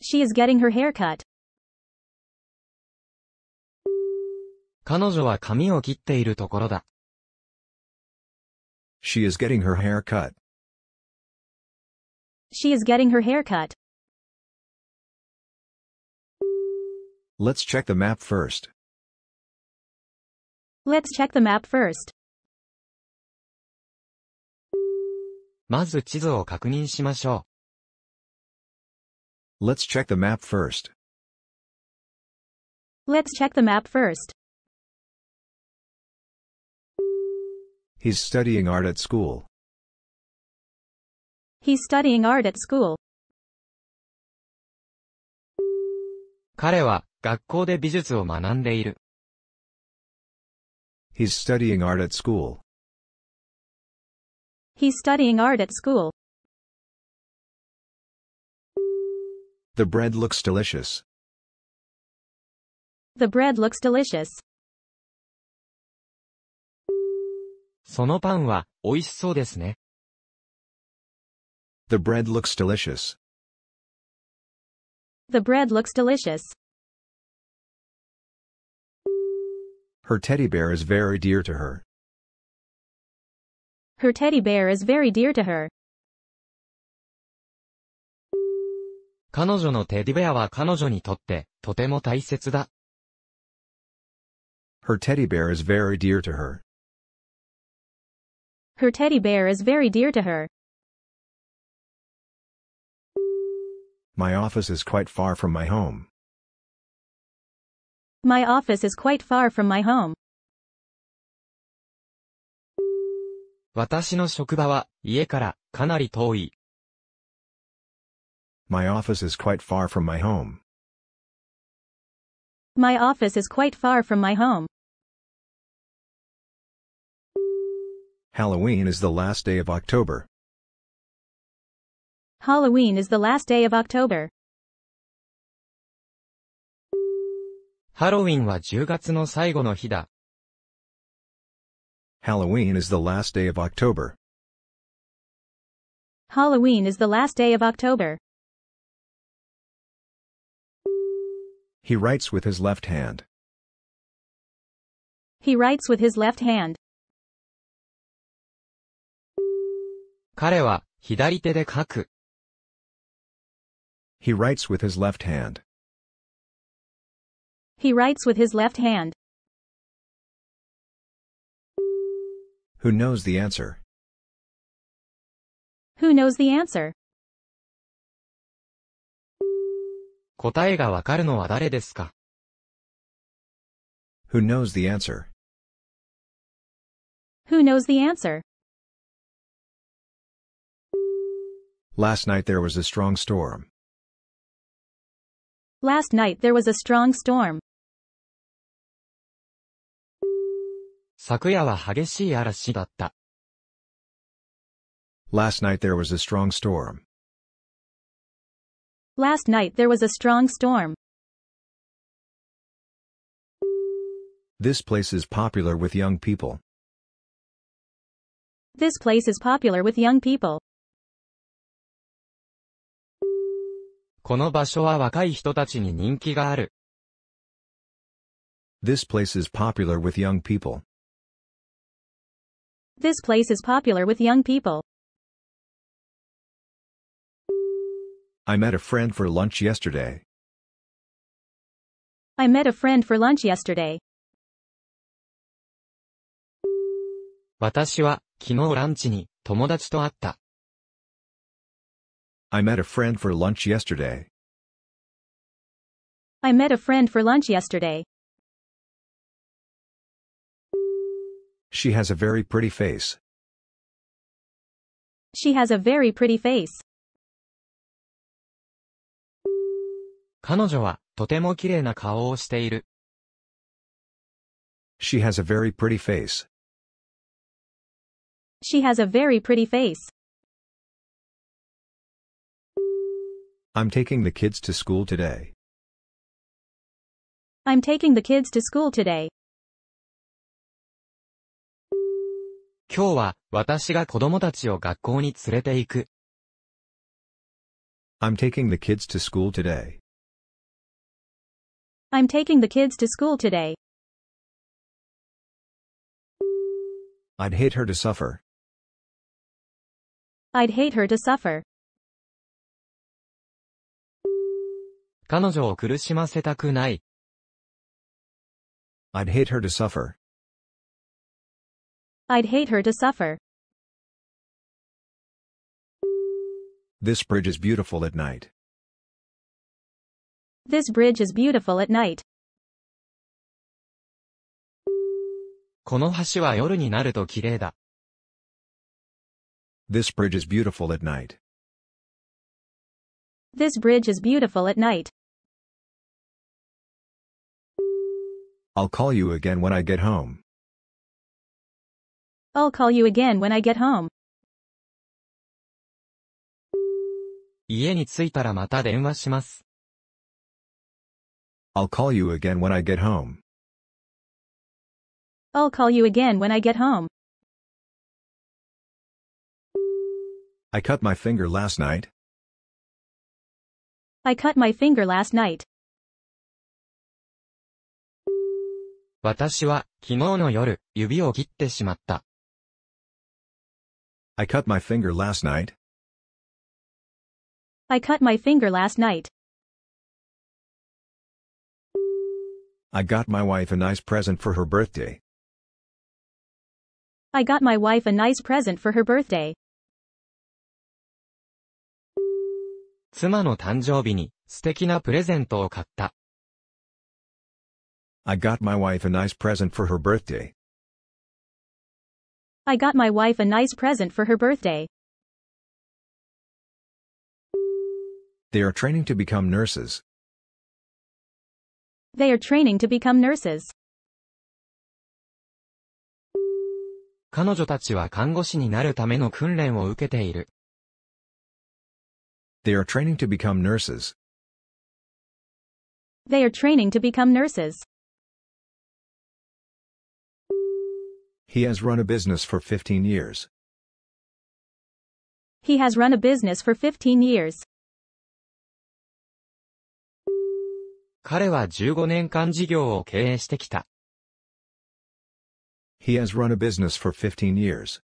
She is getting her hair cut. 彼女は髪を切っているところだ。She is getting her hair cut. She is getting her hair cut. Let's check the map first. Let's check the map first. まず地図を確認しましょう。Let's check the map first. Let's check the map first. He's studying art at school. He's studying art at school. 彼は学校で美術を学んでいる。He's studying art at school. He's studying art at school. The bread looks delicious. The bread looks delicious. そのパンは美味しそうですね。The bread looks delicious. The bread looks delicious. Her teddy bear is very dear to her. Her teddy bear is very dear to her. 彼女のテディベアは彼女にとってとても大切だ。Her teddy bear is very dear to her. Her teddy bear is very dear to her. My office is quite far from my home. My office is quite far from my home. 私の職場は家からかなり遠い。My office is quite far from my home. My office is quite far from my home. Halloween is the last day of October. Halloween is the last day of October. ハロウィンは10月の最後の日だ。Halloween is the last day of October. Halloween is the last day of October. He writes with his left hand. He writes with his left hand. 彼は左手で書く。He writes with his left hand. He writes with his left hand. Who knows the answer? Who knows the answer? 答えがわかるのは誰ですか ?Who knows the answer?Who knows the answer? Last night there was a strong storm. Last night there was a strong storm. 昨夜は激しい嵐だった。Last night there was a strong storm. Last night there was a strong storm. This place is popular with young people. This place is popular with young people. この場所は若い人たちに人気がある。This place is popular with young people. This place is popular with young people. I met a friend for lunch yesterday. I met a friend for lunch yesterday. 私は昨日ランチに友達と会った。I met a friend for lunch yesterday. I met a friend for lunch yesterday. She has a very pretty face. She has a very pretty face. 彼女は、とても綺麗な顔をしている。She has a very pretty face. She has a very pretty face. I'm taking the kids to school today. I'm taking the kids to school today. 今日は私が子供たちを学校に連れて行く。I'm taking the kids to school today. I'm taking the kids to school today. I'd hate her to suffer. I'd hate her to suffer. 彼女を苦しませたくない。I'd hate her to suffer. I'd hate her to suffer. This bridge is beautiful at night. This bridge is beautiful at night. この橋は夜になると綺麗だ。This bridge is beautiful at night. This bridge is beautiful at night. I'll call you again when I get home. I'll call you again when I get home. 家に着いたらまた電話します。I'll call you again when I get home. I'll call you again when I get home. I cut my finger last night. I cut my finger last night. 私は、昨日の夜、指を切ってしまった。I cut my finger last night. I cut my finger last night. I got my wife a nice present for her birthday. I got my wife a nice present for her birthday. 妻の誕生日に素敵なプレゼントを買った。I got my wife a nice present for her birthday. I got my wife a nice present for her birthday. They are training to become nurses. They are training to become nurses. 彼女たちは看護師になるための訓練を受けている。They are training to become nurses. They are training to become nurses. He has run a business for 15 years. He has run a business for 15 years. 彼は15年間事業を経営してきた。He has run a business for 15 years.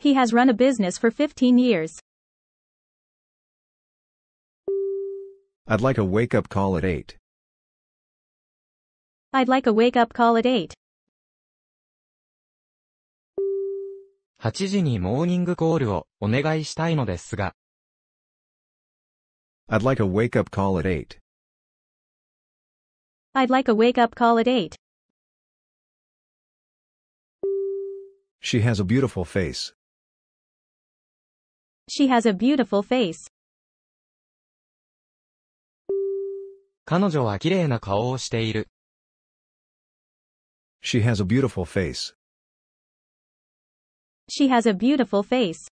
He has run a business for 15 years. I'd like a wake up call at 8. I'd like a wake up call at 8. 8時にモーニングコールをお願いしたいのですが。I'd like a wake up call at 8. I'd like a wake up call at 8. She has a beautiful face. She has a beautiful face. 彼女は綺麗な顔をしている。She has a beautiful face. She has a beautiful face.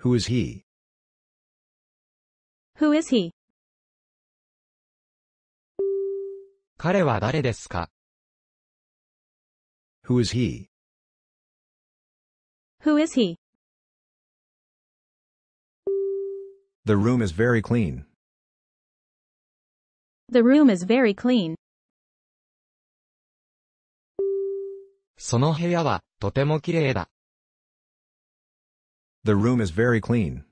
Who is he? Who is he? 彼は誰ですか ?Who is he? Who is he? The room is very clean. The room is very clean. その部屋はとてもきれいだ。The room is very clean.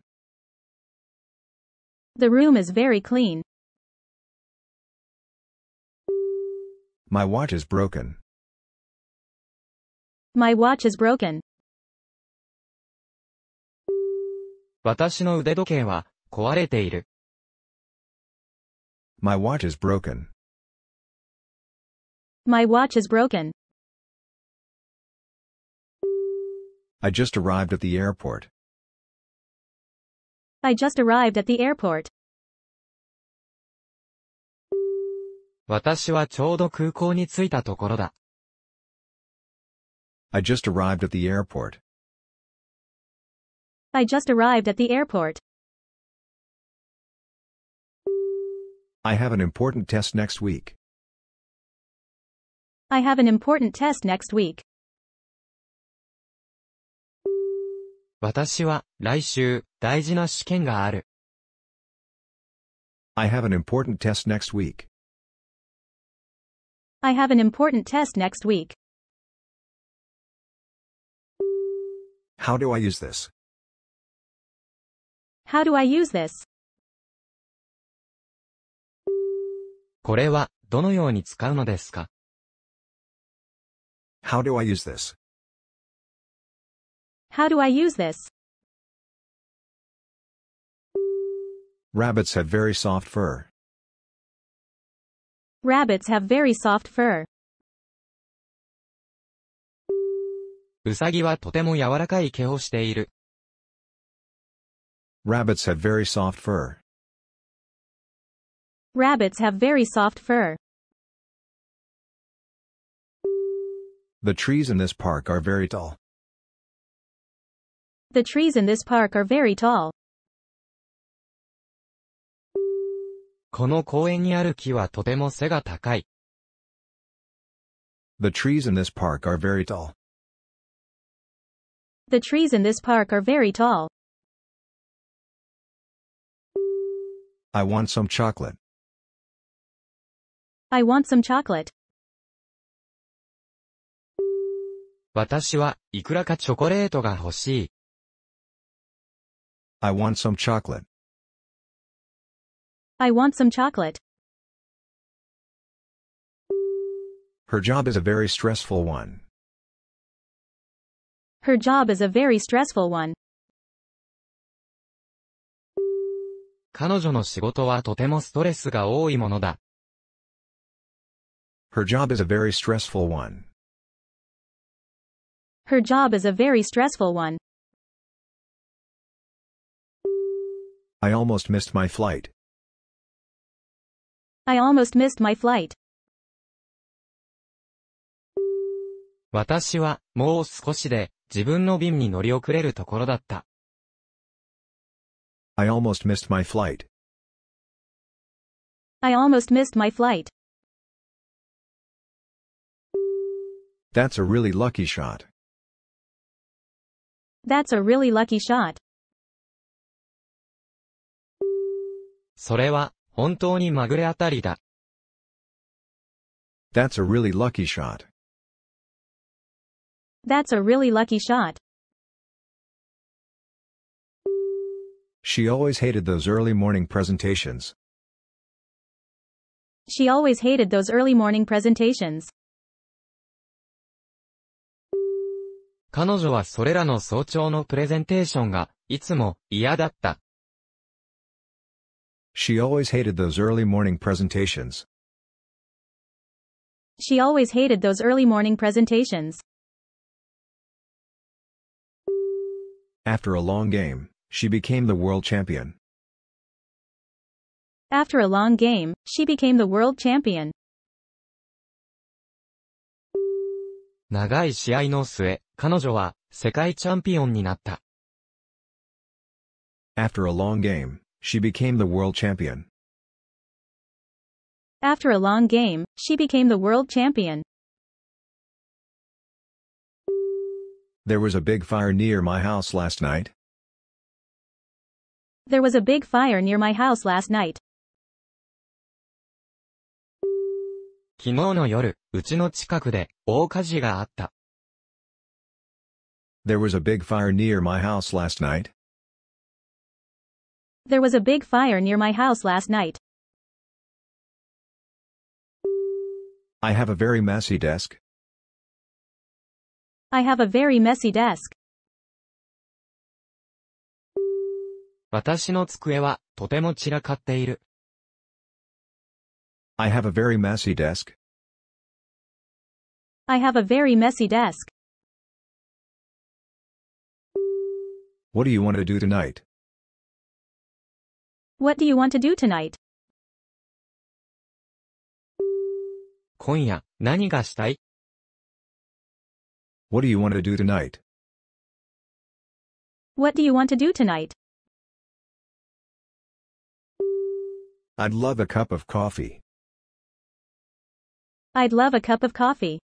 The room is very clean. My watch is broken. My watch is broken. 私の腕時計は壊れている。My watch is broken. My watch is broken. I just arrived at the airport. I just arrived at the airport. 私はちょうど空港に着いたところだ。I just arrived at the airport. I just arrived at the airport. I have an important test next week. I have an important test next week. 私は、来週、大事な試験がある。I have an important test next week. I have an important test next week. How do I use this? How do I use this? これは、どのように使うのですか ?How do I use this? How do I use this? Rabbits have very soft fur. Rabbits have very soft fur. Rabbits have very soft fur. Rabbits have very soft fur. The trees in this park are very tall. The trees in this park are very tall. この公園にある木はとても背が高い。The trees in this park are very tall. The trees in this park are very tall. I want some chocolate. I want some chocolate. 私はいくらかチョコレートが欲しい。I want some chocolate. I want some chocolate. Her job is a very stressful one. Her job is a very stressful one. 彼女の仕事はとてもストレスが多いものだ。Her job is a very stressful one. Her job is a very stressful one. I almost missed my flight. I almost missed my flight. 私は、もう少しで、自分の便に乗り遅れるところだった。I almost missed my flight. I almost missed my flight. That's a really lucky shot. That's a really lucky shot. それは、本当にまぐれ当たりだ。That's a really lucky shot. That's a really lucky shot. She always hated those early morning presentations. She always hated those early morning presentations. 彼女はそれらの早朝のプレゼンテーションが、いつも嫌だった。She always hated those early morning presentations. She always hated those early morning presentations. After a long game, she became the world champion. After a long game, she became the world champion. 長い試合の末、彼女は世界チャンピオンになった。After a long game, she became the world champion. After a long game, she became the world champion. There was a big fire near my house last night. There was a big fire near my house last night. There was a big fire near my house last night. There was a big fire near my house last night. I have a very messy desk. I have a very messy desk. 私の机はとても散らかっている。I have a very messy desk. I have a very messy desk. What do you want to do tonight? What do you want to do tonight? 今夜、何がしたい What do you want to do tonight? What do you want to do tonight? I'd love a cup of coffee. I'd love a cup of coffee.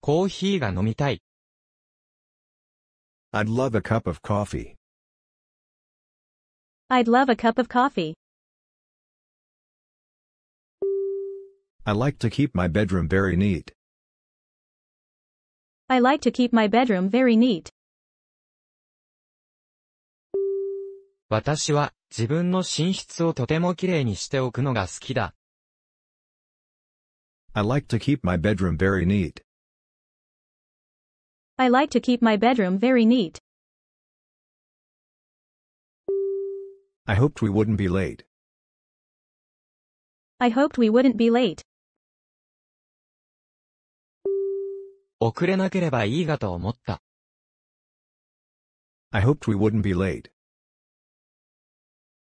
コーヒーが飲みたい。I'd love a cup of coffee. I'd love a cup of coffee. I like to keep my bedroom very neat. I like to keep my bedroom very neat. 私は自分の寝室をとてもきれいにしておくのが好きだ。I like to keep my bedroom very I like to keep my bedroom very neat. I hoped we wouldn't be late. I hoped we wouldn't be late. 遅れなければいいがと思った。I hoped we wouldn't be late.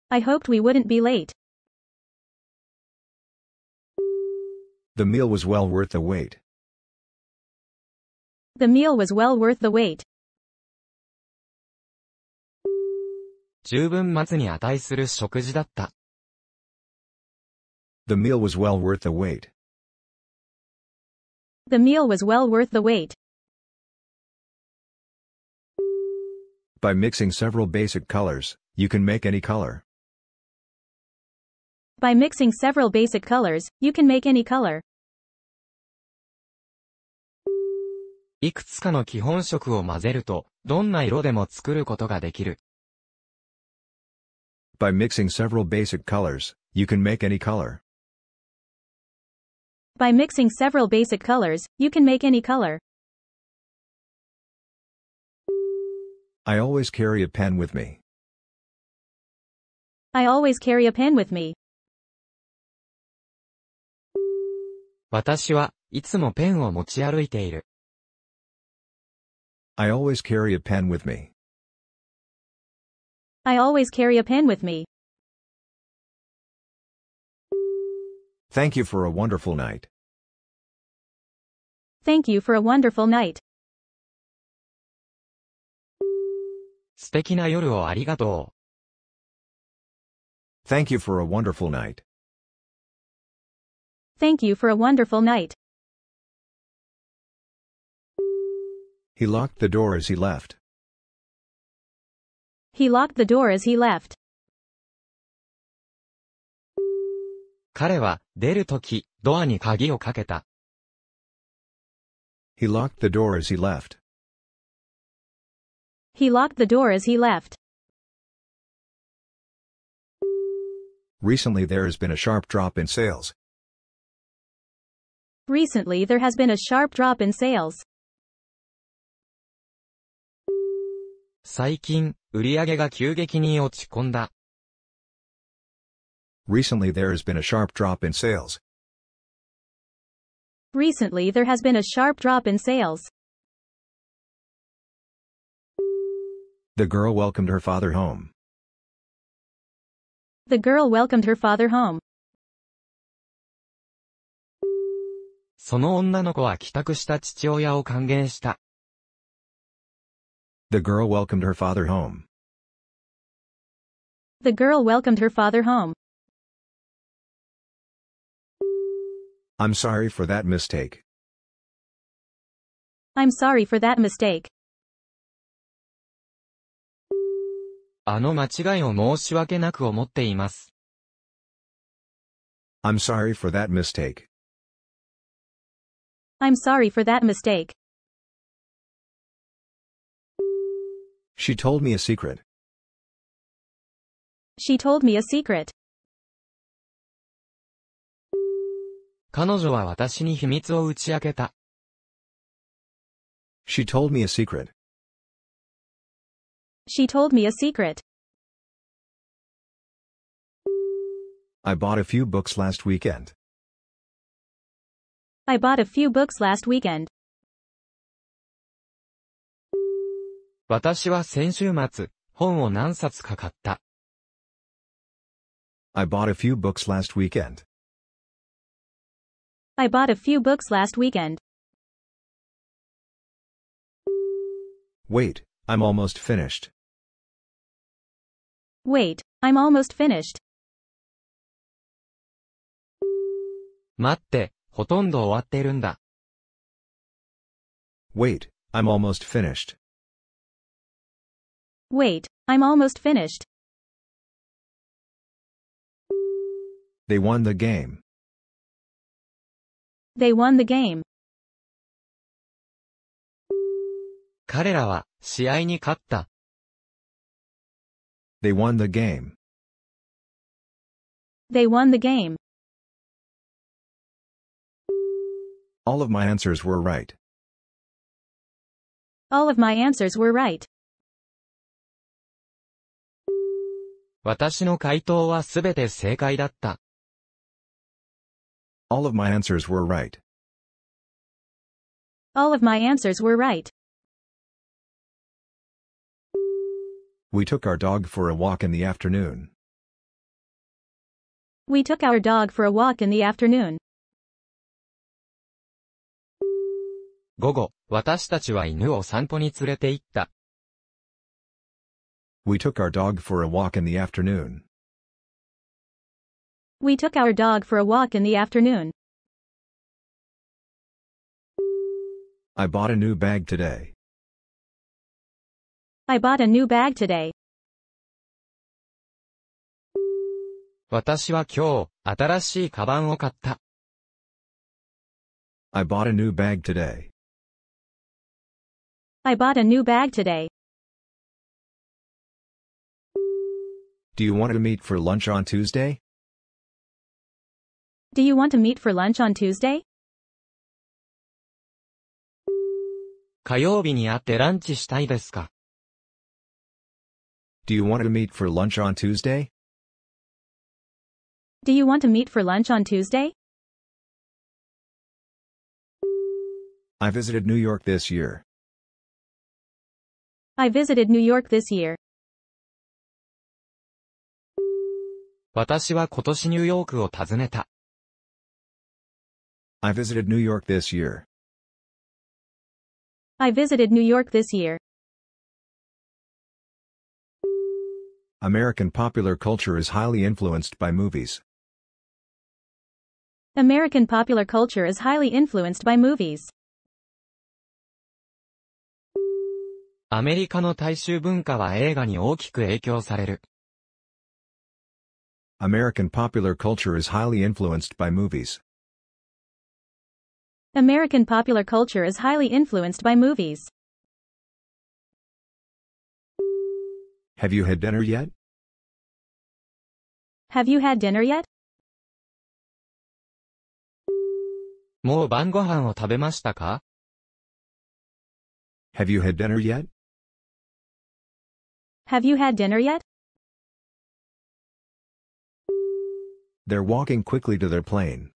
I hoped we wouldn't be late. The meal was well worth the wait. The meal was well worth the wait. 十分末に値する食事だった。The meal was well worth the wait. The meal was well worth the wait. By mixing several basic colors, you can make any color. By mixing several basic colors, you can make any color. いくつかの基本色を混ぜると、どんな色でも作ることができる。By mixing several basic colors, you can make any color. By mixing several basic colors, you can make any color. I always carry a pen with me. I always carry a pen with me. 私はいつもペンを持ち歩いている。I always carry a pen with me. I always carry a pen with me. Thank you for a wonderful night. Thank you for a wonderful night. Thank you for a wonderful night. Thank you for a wonderful night. He locked the door as he left. He locked the door as he left. 彼は出るとき、ドアに鍵をかけた。He locked the door as he left. He locked the door as he left. Recently there has been a sharp drop in sales. Recently there has been a sharp drop in sales. 最近、売上が急激に落ち込んだ。Recently there has been a sharp drop in sales. Recently there has been a sharp drop in sales. The girl welcomed her father home. The girl welcomed her father home. その女の子は帰宅した父親を歓迎した。The girl welcomed her father home. The girl welcomed her father home. I'm sorry for that mistake. I'm sorry for that mistake. あの間違いを申し訳なく思っています。I'm sorry for that mistake. I'm sorry for that mistake. She told me a secret. She told me a secret. 彼女は私に秘密を打ち明けた。She told me a secret. She told me a secret. I bought a few books last weekend. I bought a few books last weekend. 私は先週末、本を何冊か買った。I bought a few books last weekend. I bought a few books last weekend. Wait, I'm almost finished. Wait, I'm almost finished. 待って、ほとんど終わってるんだ。Wait, I'm almost finished. Wait, I'm almost finished. They won the game. They won the game. 彼らは試合に勝った。They won the game. They won the game. All of my answers were right. All of my answers were right. 私の回答はすべて正解だった。All of my answers were right. All of my answers were right. We took our dog for a walk in the afternoon. We took our dog for a walk in the afternoon. 午後、私たちは犬を散歩に連れて行った。We took our dog for a walk in the afternoon. We took our dog for a walk in the afternoon. I bought a new bag today. I bought a new bag today. 私は今日、新しいカバンを買った。I bought a new bag today. I bought a new bag today. Do you want to meet for lunch on Tuesday? Do you want to meet for lunch on Tuesday? 火曜日に会ってランチしたいですか Do you want to meet for lunch on Tuesday? Do you want to meet for lunch on Tuesday? I visited New York this year. I visited New York this year. 私は今年ニューヨークを訪ねた。I visited New York this year. I visited New York this year. American popular culture is highly influenced by movies. American popular culture is highly influenced by movies. アメリカの大衆文化は映画に大きく影響される。American popular culture is highly influenced by movies. American popular culture is highly influenced by movies. Have you had dinner yet? Have you had dinner yet? もう晩ご飯を食べましたか Have you had dinner yet? Have you had dinner yet? They're walking quickly to their plane.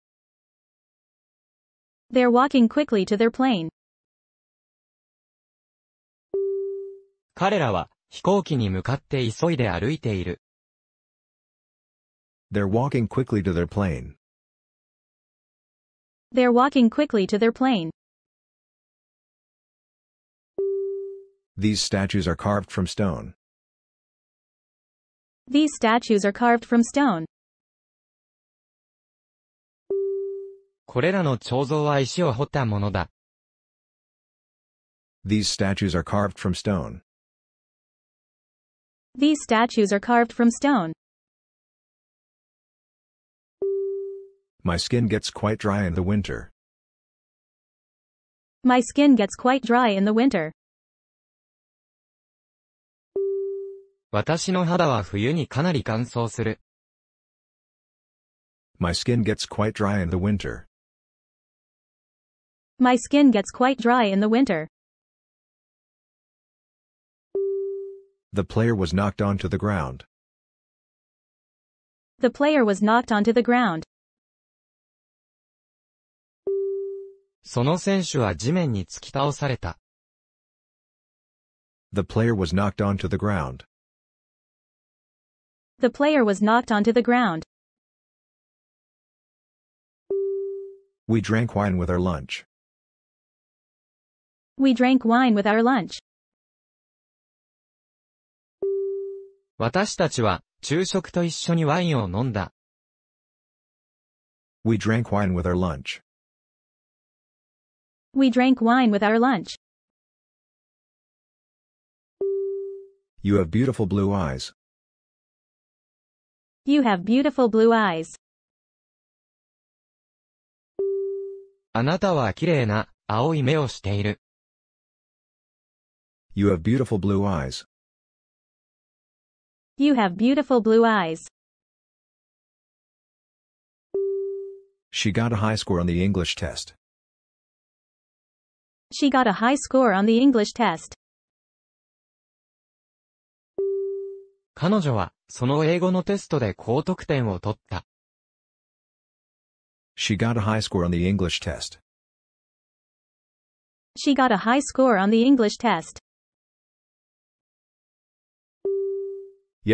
They're walking quickly to their plane. 彼らは飛行機に向かって急いで歩いている。They're walking quickly to their plane. They're walking quickly to their plane. These statues are carved from stone. These statues are carved from stone. これらの彫像は石を掘ったものだ。These statues are carved from stone. These statues are carved from stone. My skin gets quite dry in the winter. My skin gets quite dry in the winter. 私の肌は冬にかなり乾燥する。My skin gets quite dry in the winter. My skin gets quite dry in the winter. The player was knocked onto the ground. The player was knocked onto the ground. その選手は地面に突き倒された。The player was knocked onto the ground. The player was knocked onto the ground. We drank wine with our lunch. We drank wine with our lunch. 私たちは昼食と一緒にワインを飲んだ。We drank wine with our lunch. We drank wine with our lunch. You have beautiful blue eyes. You have beautiful blue eyes. あなたは綺麗な青い目をしている。You have beautiful blue eyes. You have beautiful blue eyes. She got a high score on the English test. She got a high score on the English test. 彼女は、その英語のテストで高得点を取った。She got a high score on the English test. She got a high score on the English test.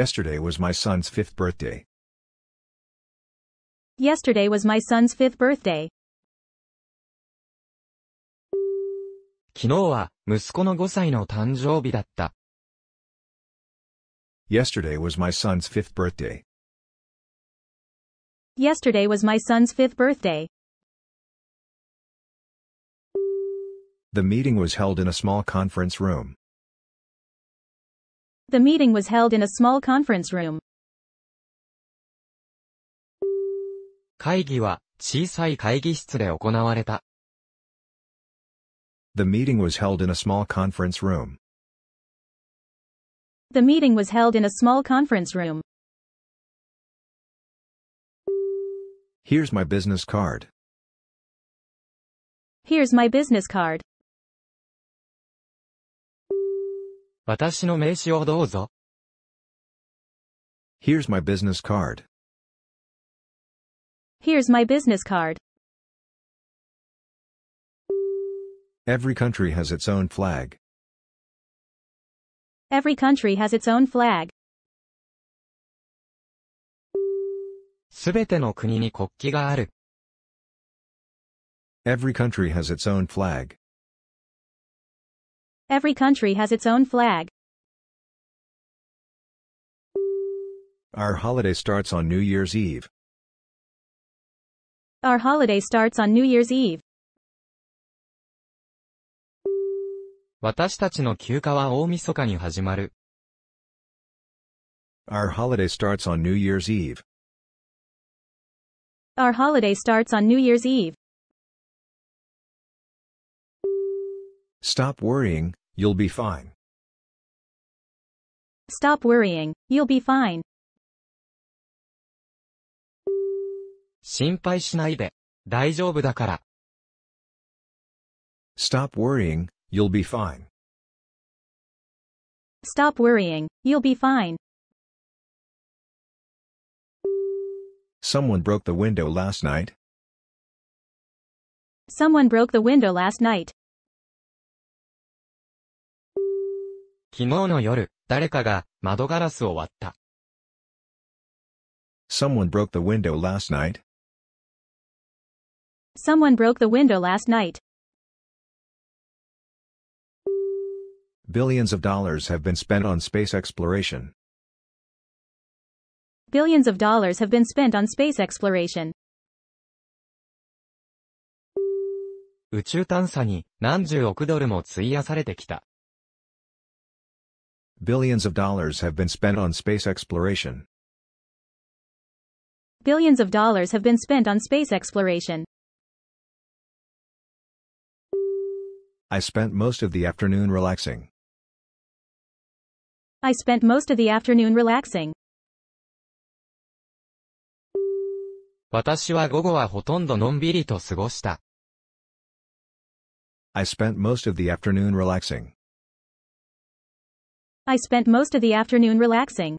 Yesterday was my son's fifth birthday. Yesterday was my son's fifth birthday. 昨日は息子の5歳の誕生日だった。Yesterday was my son's fifth birthday. Yesterday was my son's fifth birthday. The meeting was held in a small conference room. The meeting was held in a small conference room. 会議は小さい会議室で行われた。The meeting was held in a small conference room. The meeting was held in a small conference room. Here's my business card. Here's my business card. 私の名刺をどうぞ。Here's my business card. Here's my business card. Every country has its own flag. Every country has its own flag. すべての国に国旗がある。Every country has its own flag. Every country has its own flag. Our holiday starts on New Year's Eve. Our holiday starts on New Year's Eve. 私たちの休暇は大晦日に始まる。Our holiday starts on New Year's Eve. Our holiday starts on New Year's Eve. Stop worrying, you'll be fine. Stop worrying, you'll be fine. 心配しないで。大丈夫だから。Stop worrying, you'll be fine. Stop worrying, you'll be fine. Someone broke the window last night. Someone broke the window last night. 昨日の夜、誰かが窓ガラスを割った。Someone broke the window last night. Someone broke the window last night. Billions of dollars have been spent on space exploration. Billions of dollars have been spent on space exploration. 宇宙探査に何十億ドルも費やされてきた。Billions of dollars have been spent on space exploration. Billions of dollars have been spent on space exploration. I spent most of the afternoon relaxing. I spent most of the afternoon relaxing. 私は午後はほとんどのんびりと過ごした。I spent most of the afternoon relaxing. I spent most of the afternoon relaxing.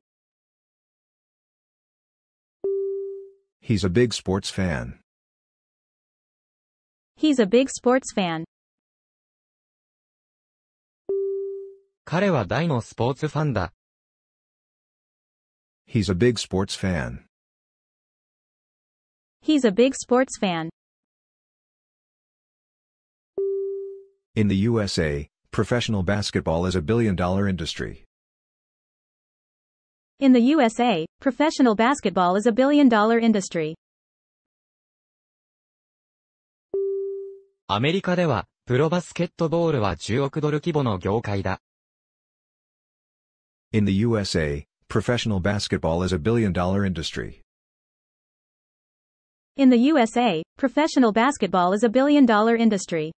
He's a big sports fan. He's a big sports fan. 彼は大のスポーツファンだ。He's a big sports fan. He's a big sports fan. In the USA, Professional basketball is a billion-dollar industry. In the USA, professional basketball is a billion-dollar industry. アメリカでは、プロバスケットボールは10億ドル規模の業界だ。In the USA, professional basketball is a billion-dollar industry. In the USA, professional basketball is a billion-dollar industry.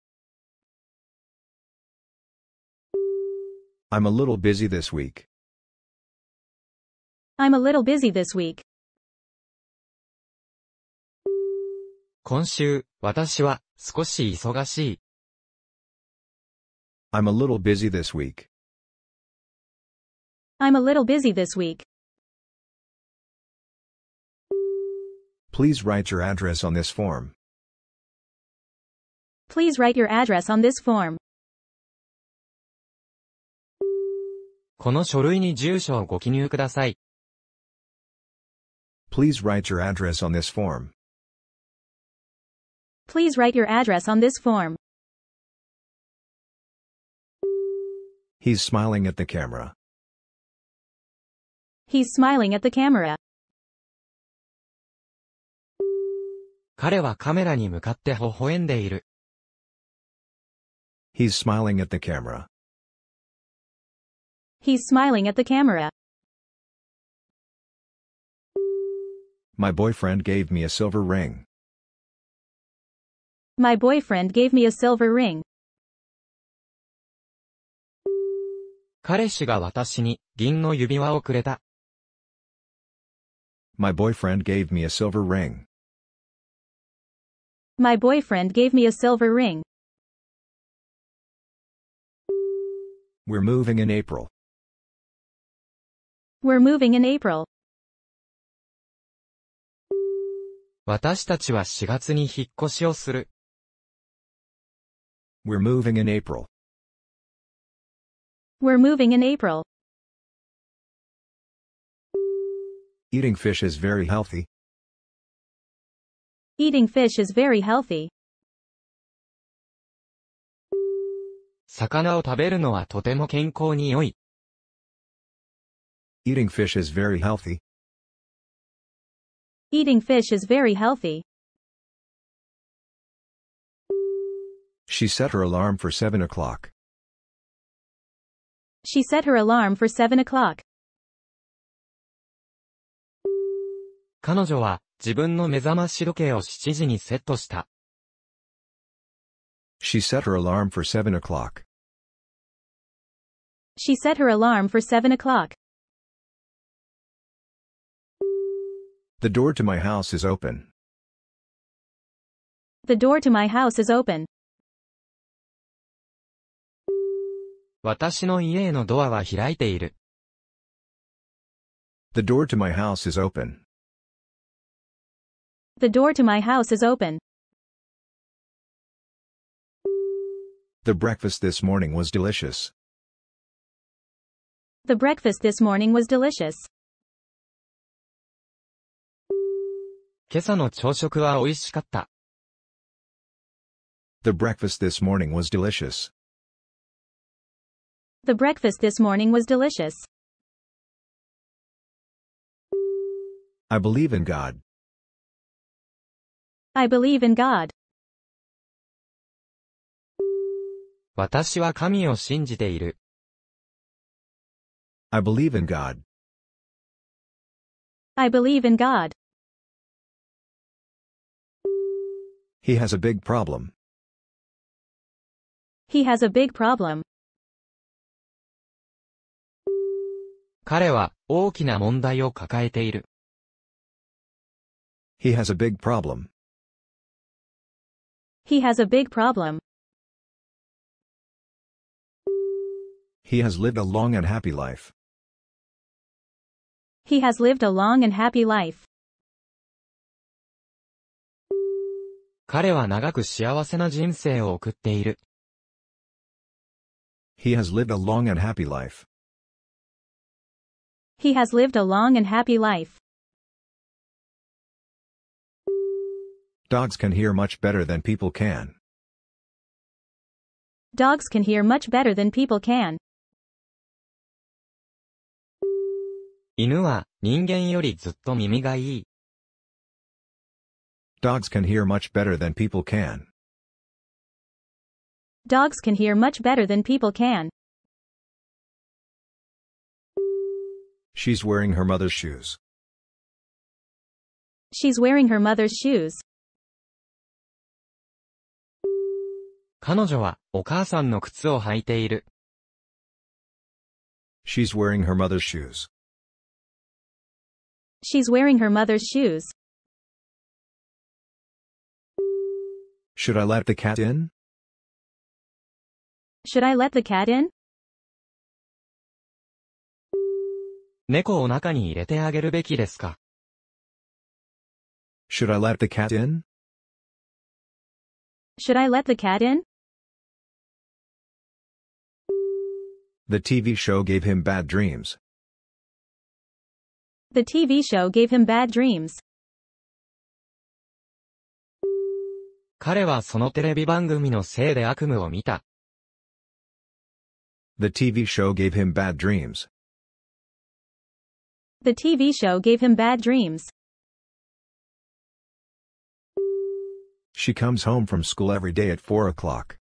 I'm a little busy this week. I'm a little busy this week. 今週、私は少し忙しい。I'm a little busy this week. I'm a little busy this week. Please write your address on this form. Please write your address on this form. この書類に住所をご記入ください。Please write your address on this form. Please write your address on this form. He's smiling at the camera. He's smiling at the camera. 彼はカメラに向かって微笑んでいる。He's smiling at the camera. He's smiling at the camera. My boyfriend gave me a silver ring. My boyfriend gave me a silver ring. 彼氏が私に銀の指輪をくれた。My boyfriend gave me a silver ring. My boyfriend gave me a silver ring. We're moving in April. We're moving in April. 私たちは4月に引っ越しをする。We're moving in April. We're moving in April. Eating fish is very healthy. Eating fish is very healthy. 魚を食べるのはとても健康に良い。Eating fish is very healthy. Eating fish is very healthy. She set her alarm for 7 o'clock. She set her alarm for 7 o'clock. 彼女は自分の目覚まし時計を7時にセットした。She set her alarm for 7 o'clock. She set her alarm for 7 o'clock. The door to my house is open. The door to my house is open. 私の家へのドアは開いている。The door to my house is open. The door to my house is open. The breakfast this morning was delicious. The breakfast this morning was delicious. 今朝の朝食は美味しかった。The breakfast this morning was delicious. The breakfast this morning was delicious. I believe in God. I believe in God. 私は神を信じている。I believe in God. I believe in God. He has a big problem. He has a big problem. 彼は大きな問題を抱えている。He has a big problem. He has a big problem. He has lived a long and happy life. He has lived a long and happy life. 彼は長く幸せな人生を送っている。He has lived a long and happy life. He has lived a long and happy life. Dogs can hear much better than people can. Dogs can hear much better than people can. 犬は人間よりずっと耳がいい。Dogs can hear much better than people can. Dogs can hear much better than people can. She's wearing her mother's shoes. She's wearing her mother's shoes. She's wearing her mother's shoes. She's wearing her mother's shoes. Should I let the cat in? Should I let the cat in? 猫を中に入れてあげるべきですか Should I let the cat in? Should I let the cat in? The TV show gave him bad dreams. The TV show gave him bad dreams. 彼はそのテレビ番組のせいで悪夢を見た。The TV show gave him bad dreams. The TV show gave him bad dreams. She comes home from school every day at 4 o'clock.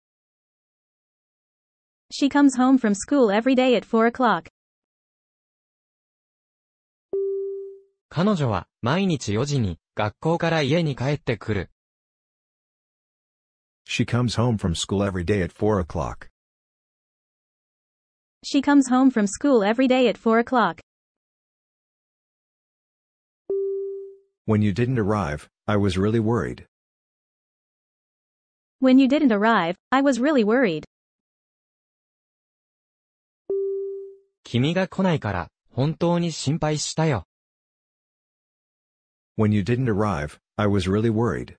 She comes home from school every day at 4 o'clock. 彼女は毎日4時に学校から家に帰ってくる。She comes home from school every day at 4 o'clock. She comes home from school every day at 4 o'clock. When you didn't arrive, I was really worried. When you didn't arrive, I was really worried. 君が来ないから本当に心配したよ。When you didn't arrive, I was really worried.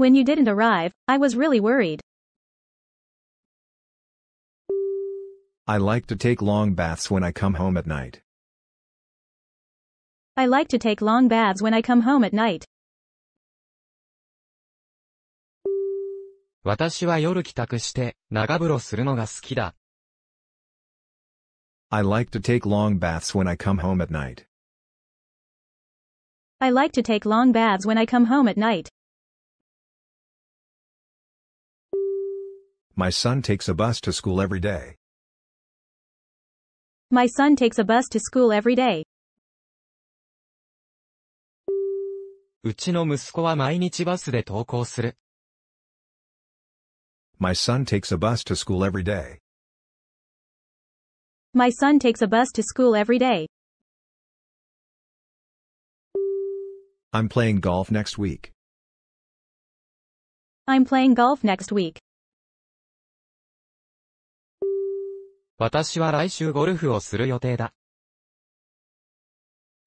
When you didn't arrive, I was really worried. I like to take long baths when I come home at night. I like to take long baths when I come home at night. 私は夜帰宅して長風呂するのが好きだ。I like to take long baths when I come home at night. I like to take long baths when I come home at night. My son takes a bus to school every day. My son takes a bus to school every day. うちの息子は毎日バスで登校する。My son takes a bus to school every day. My son takes a bus to school every day. I'm playing golf next week. I'm playing golf next week. 私は来週ゴルフをする予定だ。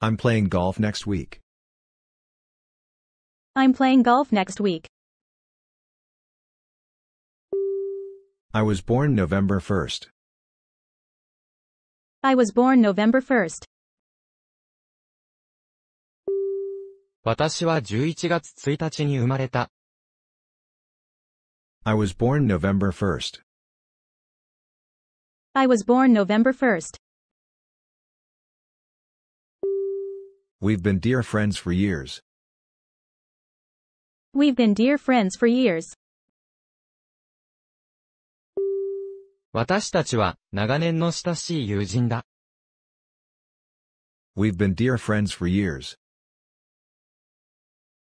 I'm playing golf next week. I'm playing golf next week. I was born November 1st. I was born November 1st. 私は11月1日に生まれた。I was born November 1st. I was born November 1st. We've been dear friends for years. We've been dear friends for years. 私たちは長年の親しい友人だ。We've been dear friends for years.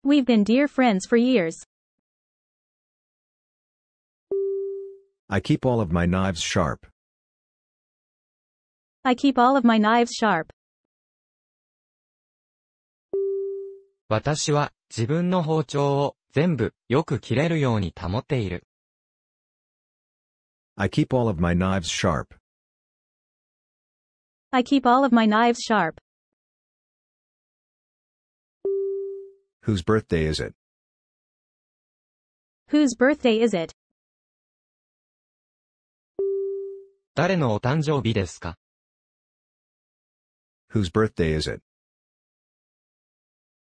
We've been dear friends for years. I keep all of my knives sharp. I keep all of my knives sharp. 私は自分の包丁を全部よく切れるように保っている。I keep all of my knives sharp. I keep all of my knives sharp. Whose birthday is it? Whose birthday is it? 誰のお誕生日ですか Whose birthday is it?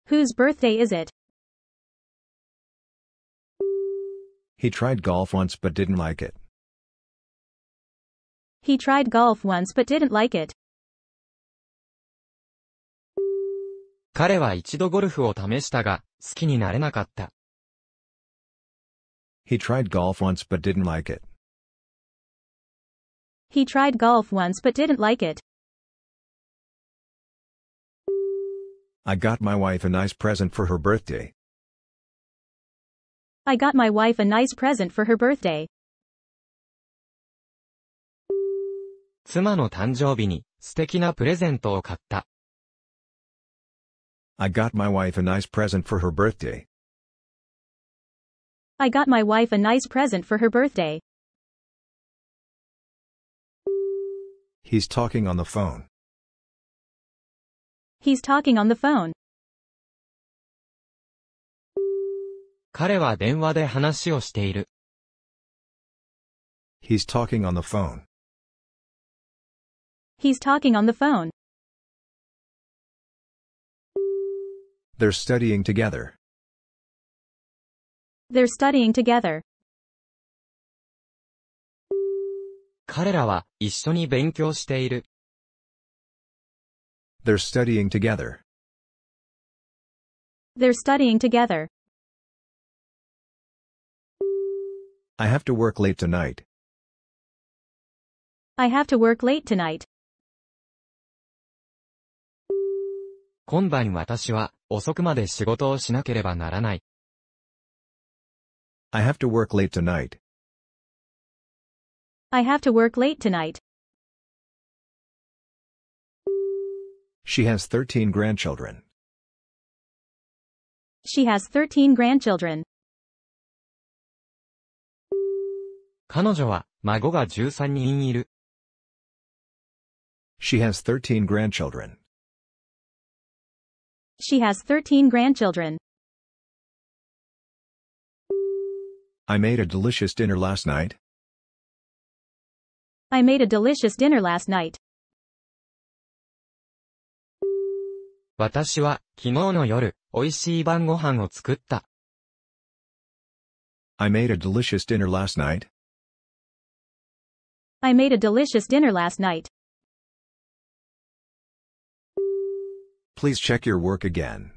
Whose birthday is it? He tried golf once but didn't like it. He tried golf once but didn't like it. 彼は一度ゴルフを試したが、好きになれなかった。He tried golf once but didn't like it. He tried golf once but didn't like it. I got my wife a nice present for her birthday. I got my wife a nice present for her birthday. 妻の誕生日に素敵なプレゼントを買った。I got my wife a nice present for her birthday. I got my wife a nice present for her birthday. He's talking on the phone. He's talking on the phone. 彼は電話で話をしている。He's talking on the phone. He's talking on the phone. They're studying together. They're studying together. 彼らは一緒に勉強している。they're studying together. They're studying together. I have to work late tonight. I have to work late tonight. 今晩私は遅くまで仕事をしなければならない。I have to work late tonight. I have to work late tonight. She has 13 grandchildren. She has 13 grandchildren. 彼女は孫が13人いる。She has 13 grandchildren. She has 13 grandchildren. I made a delicious dinner last night. I made a delicious dinner last night. 私は、昨日の夜、美味しい晩ご飯を作った。I made a delicious dinner last night. I made a delicious dinner last night. Please check your work again.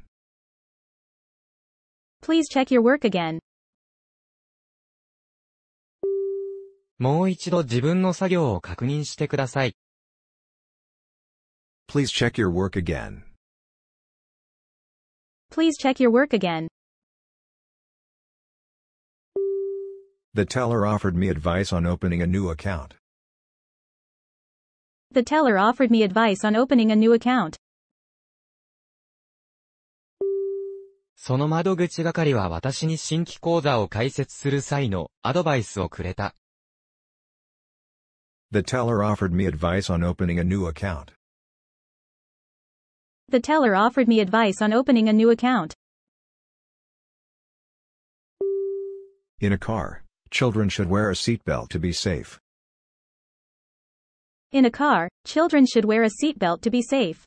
Please check your work again. もう一度自分の作業を確認してください。Please check your work again. Please check your work again. The teller offered me advice on opening a new account. The teller offered me advice on opening a new account. The teller offered me advice on opening a new account. The teller offered me advice on opening a new account. In a car, children should wear a seatbelt to be safe. In a car, children should wear a seatbelt to be safe.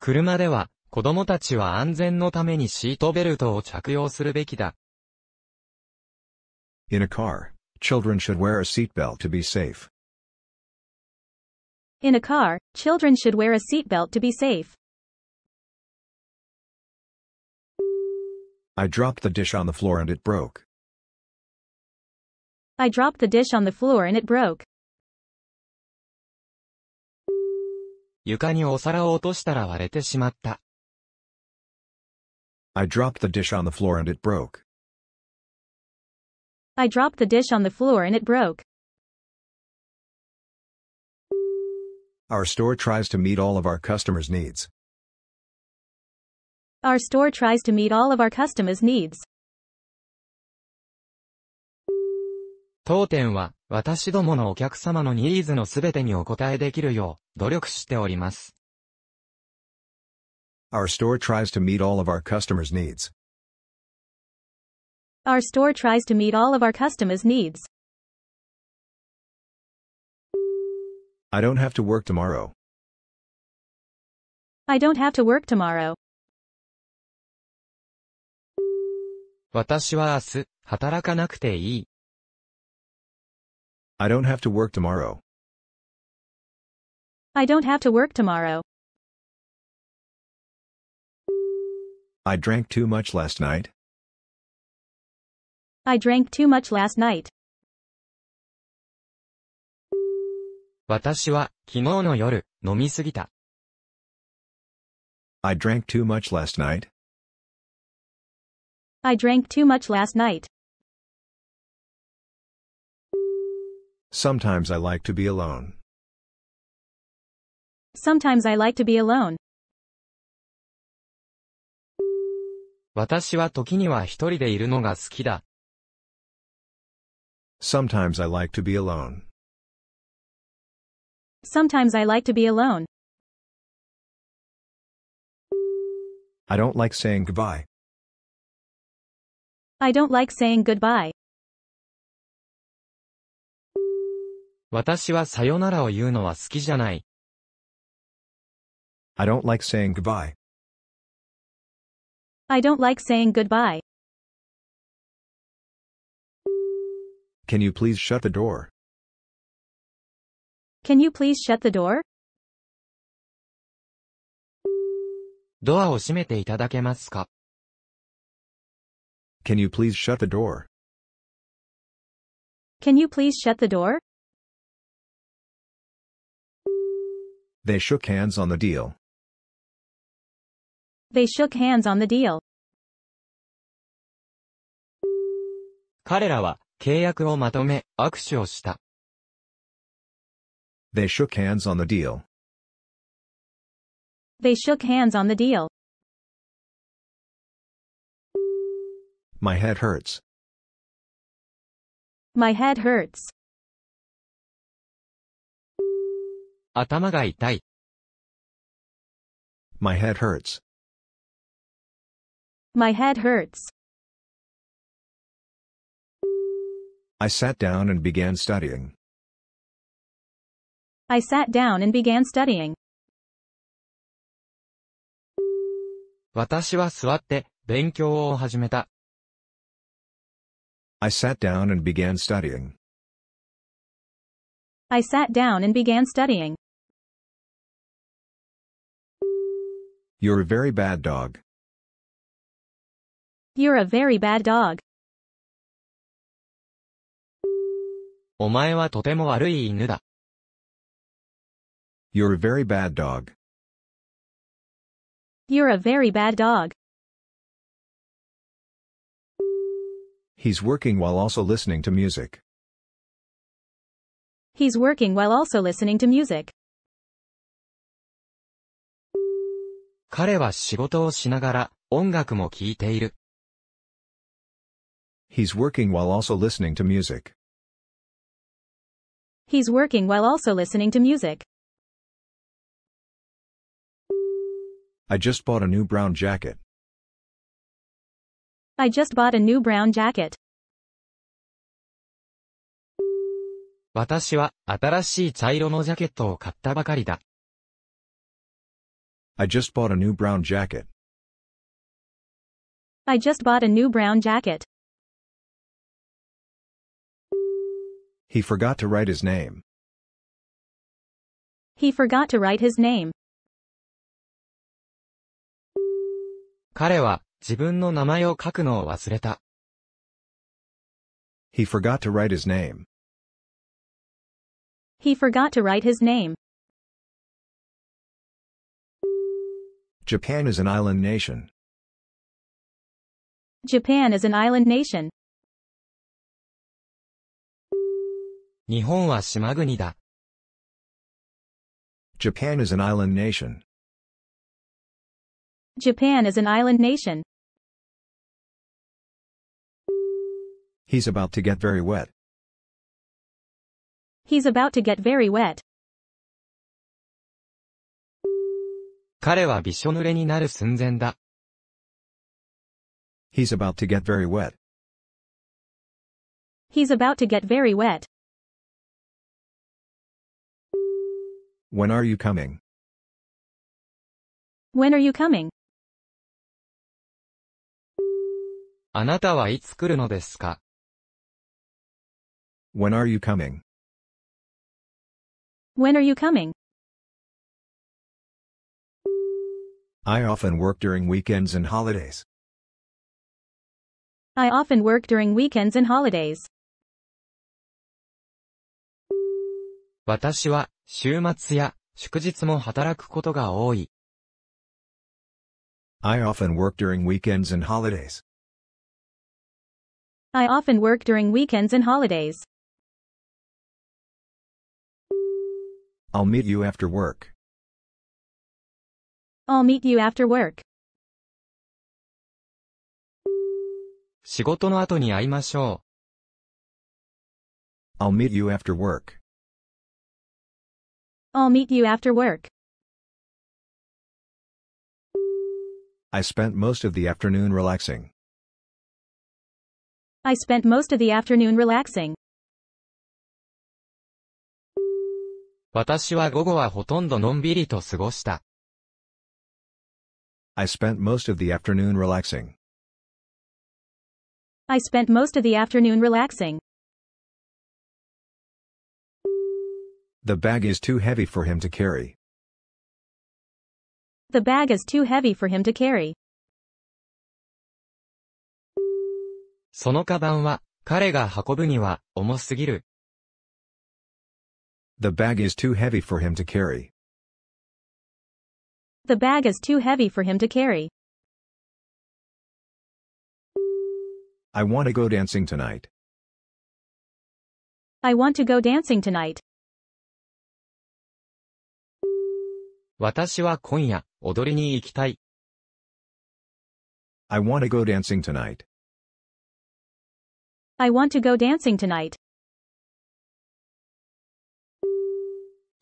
車では、子供たちは安全のためにシートベルトを着用するべきだ。In a car, children should wear a seatbelt to be safe. In a car, children should wear a seatbelt to be safe. I dropped the dish on the floor and it broke. I dropped the dish on the floor and it broke. 床にお皿を落としたら割れてしまった。I dropped the dish on the floor and it broke. I dropped the dish on the floor and it broke. Our store tries to meet all of our customers' needs. Our store tries to meet all of our customers' needs. 当店は、私どものお客様のニーズのすべてにお答えできるよう、努力しております。Our store tries to meet all of our customers' needs. Our store tries to meet all of our customers' needs. I don't have to work tomorrow. I don't have to work tomorrow. 私は明日、働かなくていい。I don't have to work tomorrow. I don't have to work tomorrow. I drank too much last night. I drank too much last night. 私は、昨日の夜、飲みすぎた。I drank too much last night. I drank too much last night. Sometimes I like to be alone. Sometimes I like to be alone. 私は時には一人でいるのが好きだ。Sometimes I like to be alone. Sometimes I like to be alone. I don't like saying goodbye. I don't like saying goodbye. I do don't like saying goodbye. I don't like saying goodbye. Can you please shut the door? Can you please shut the door? ドアを閉めていただけますか Can you please shut the door? Can you please shut the door? They shook hands on the deal. They shook hands on the deal. 彼らは契約をまとめ、握手をした。they shook hands on the deal. They shook hands on the deal. My head hurts. My head hurts. My head hurts. My head hurts. I sat down and began studying. I sat down and began studying. 私は座って勉強を始めた。I sat down and began studying. I sat down and began studying. You're a very bad dog. You're a very bad dog. お前はとても悪い犬だ。you're a very bad dog. You're a very bad dog. He's working while also listening to music. He's working while also listening to music. 彼は仕事をしながら音楽も聴いている。He's working while also listening to music. He's working while also listening to music. I just bought a new brown jacket. I just bought a new brown jacket. 私は新しい茶色のジャケットを買ったばかりだ。I just bought a new brown jacket. I just bought a new brown jacket. He forgot to write his name. He forgot to write his name. 彼は自分の名前を書くのを忘れた。He forgot to write his name. He forgot to write his name. Japan is an island nation. Japan is an island nation. 日本は島国だ。Japan is an island nation. Japan is an island nation. He's about to get very wet. He's about to get very wet. He's about to get very wet. He's about to get very wet. When are you coming? When are you coming? あなたはいつ来るのですか ?When are you coming? When are you coming? I often work during weekends and holidays. I often work during weekends and holidays. 私は週末や祝日も働くことが多い。I often work during weekends and holidays. I often work during weekends and holidays. I'll meet you after work. I'll meet you after work. 仕事の後に会いましょう。I'll meet you after work. I'll meet you after work. I spent most of the afternoon relaxing. I spent most of the afternoon relaxing. 私は午後はほとんどのんびりと過ごした。I spent most of the afternoon relaxing. I spent most of the afternoon relaxing. The bag is too heavy for him to carry. The bag is too heavy for him to carry. そのカバンは、彼が運ぶには、重すぎる。The bag is too heavy for him to carry. The bag is too heavy for him to carry. I want to go dancing tonight. I want to go dancing tonight. 私は今夜、踊りに行きたい。I want to go dancing tonight. I want to go dancing tonight.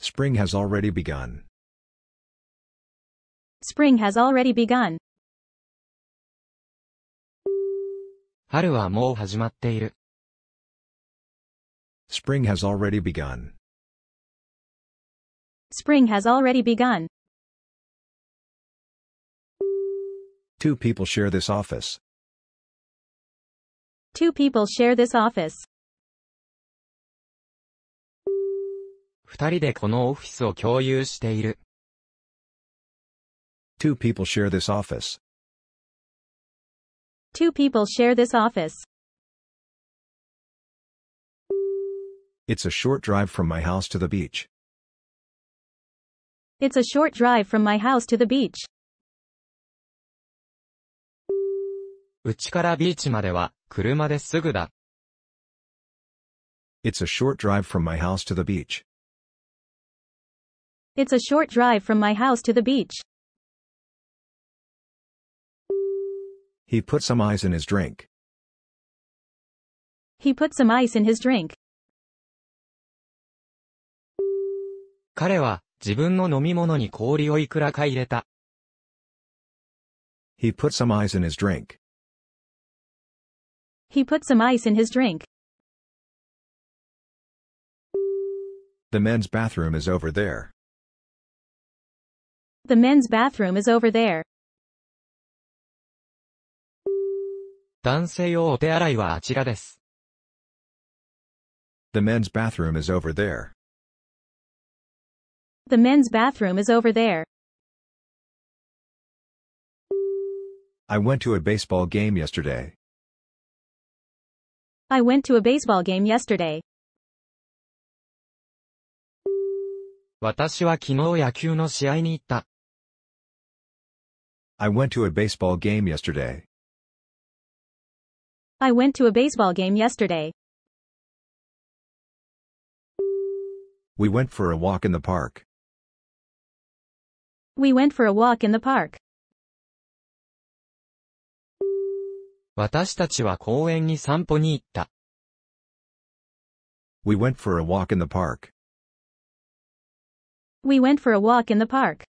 Spring has already begun. Spring has already begun. 春はもう始まっている。Spring has already begun. Spring has already begun. Two people share this office. Two people share this office. 二人でこのオフィスを共有している。Two people share this office. Two people share this office. It's a short drive from my house to the beach. It's a short drive from my house to the beach. うちからビーチまでは車ですぐだ。It's a short drive from my house to the beach. It's a short drive from my house to the beach. He put some ice in his drink. He put some ice in his drink. 彼は自分の飲み物に氷をいくらか入れた。He put some ice in his drink. He put some ice in his drink. The men's bathroom is over there. The men's bathroom is over there. 男性用お手洗いはあちらです。The men's bathroom is over there. The men's bathroom is over there. I went to a baseball game yesterday. I went to a baseball game yesterday. 私は昨日野球の試合に行った。I went to a baseball game yesterday. I went to a baseball game yesterday. We went for a walk in the park. We went for a walk in the park. 私たちは公園に散歩に行った。We went for a walk in the park. We went for a walk in the park.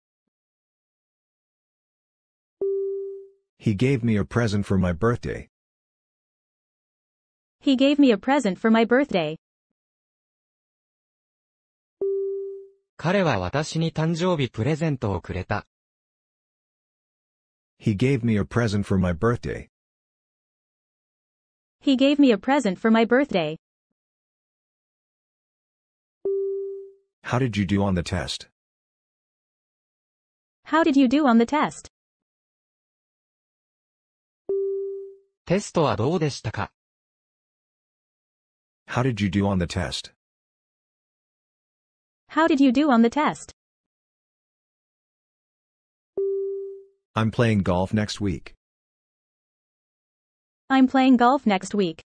He gave me a present for my birthday. He gave me a present for my birthday. 彼は私に誕生日プレゼントをくれた。He gave me a present for my birthday. He gave me a present for my birthday. How did you do on the test? How did you do on the test? テストはどうでしたか How did you do on the test? How did you do on the test? I'm playing golf next week. I'm playing golf next week.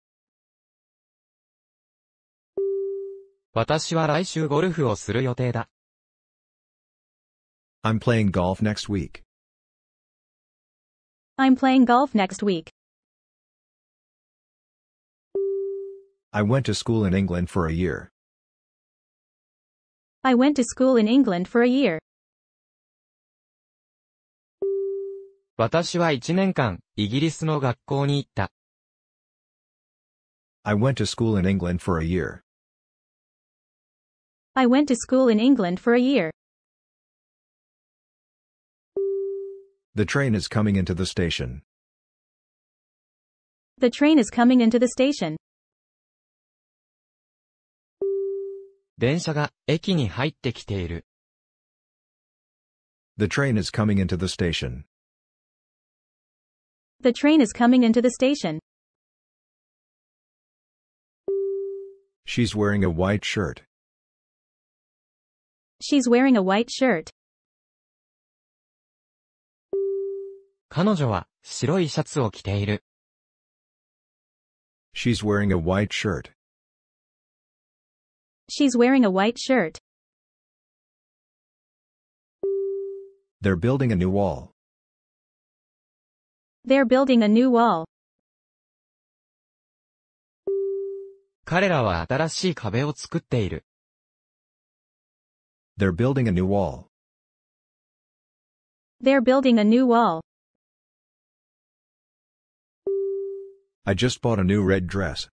私は来週ゴルフをする予定だ。I'm playing golf next week. I'm playing golf next week. I went to school in England for a year. I went to school in England for a year. 私は一年間、イギリスの学校に行った。I went to school in England for a year. I went to school in England for a year. The train is coming into the station. The train is coming into the station. 電車が駅に入ってきている。The train is coming into the station. The train is coming into the station. She's wearing a white shirt. She's wearing a white shirt. She's wearing a white shirt. She's wearing a white shirt. They're building a new wall. They're building a new wall. 彼らは新しい壁を作っている。They're building a new wall. They're building a new wall. I just bought a new red dress.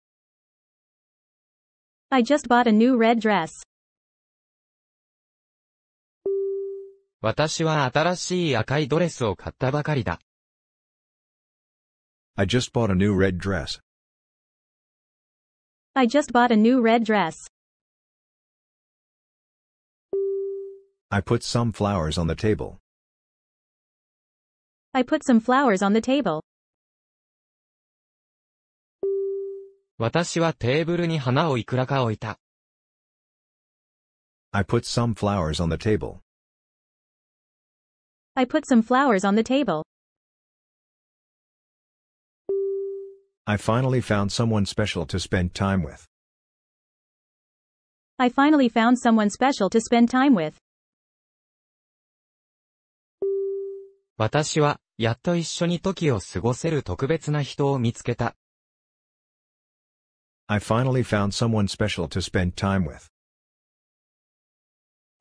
I just bought a new red dress. 私は新しい赤いドレスを買ったばかりだ。I just bought a new red dress. I just bought a new red dress. I put some flowers on the table. I put some flowers on the table. 私はテーブルに花をいくらか置いた。I put some flowers on the table. I put some flowers on the table. I finally found someone special to spend time with. I finally found someone special to spend time with. 私は、やっと一緒に時を過ごせる特別な人を見つけた。I finally found someone special to spend time with.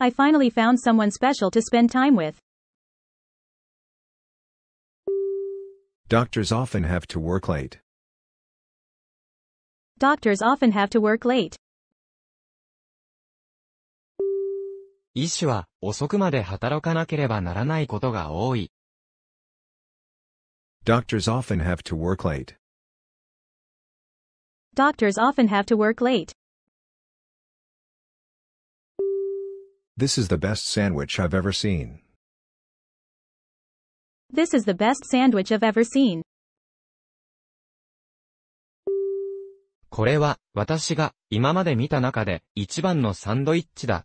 I finally found someone special to spend time with. Doctors often have to work late. Doctors often have to work late. 医師は遅くまで働かなければならないことが多い。Doctors often have to work late. Doctors often have to work late. This is the best sandwich I've ever seen. This is the best sandwich I've ever seen. これは、私が、今まで見た中で、一番のサンドイッチだ。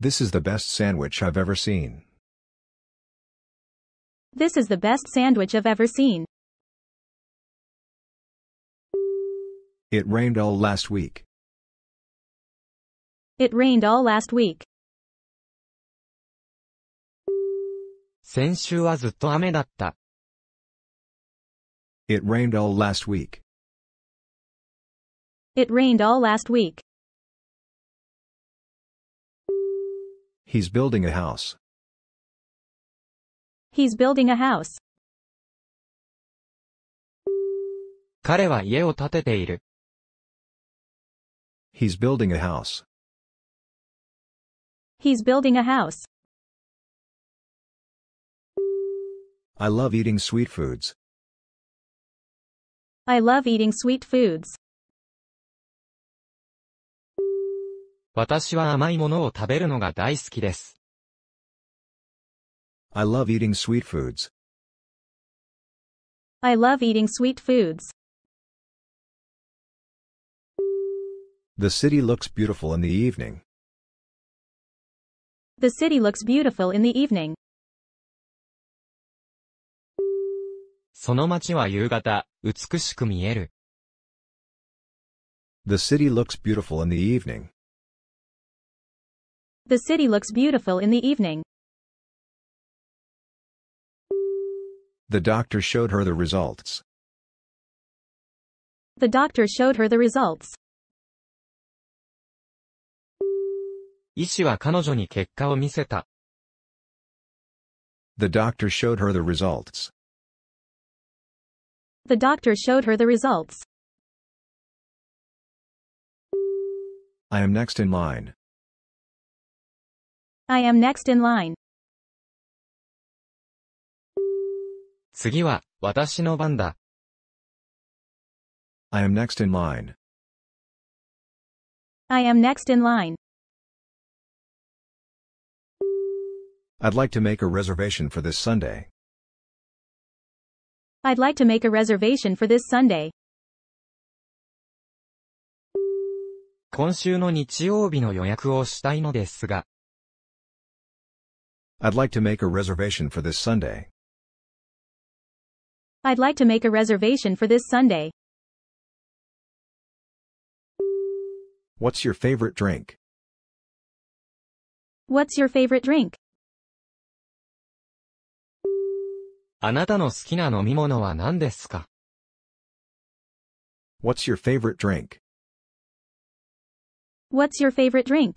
This is the best sandwich I've ever seen. This is the best sandwich I've ever seen. It rained all last week. It rained all last week. 先週はずっと雨だった。It rained all last week. It rained all last week. He's building a house. He's building a house. 彼は家を建てている。He's building a house. He's building a house. I love eating sweet foods. I love eating sweet foods. 私は甘いものを食べるのが大好きです。I love eating sweet foods. I love eating sweet foods. The city looks beautiful in the evening. The city looks beautiful in the evening. その街は夕方、美しく見える。The city looks beautiful in the evening. The city looks beautiful in the evening. The doctor showed her the results. The doctor showed her the results. The doctor showed her the results. The doctor showed her the results. I am next in line. I am next in line. 次は、私の番だ。I am next in line. I am next in line. I'd like to make a reservation for this Sunday. I'd like to make a reservation for this Sunday. 今週の日曜日の予約をしたいのですが。I'd like to make a reservation for this Sunday. I'd like to make a reservation for this Sunday. What's your favorite drink? What's your favorite drink? あなたの好きな飲み物は何ですか What's your favorite drink? What's your favorite drink?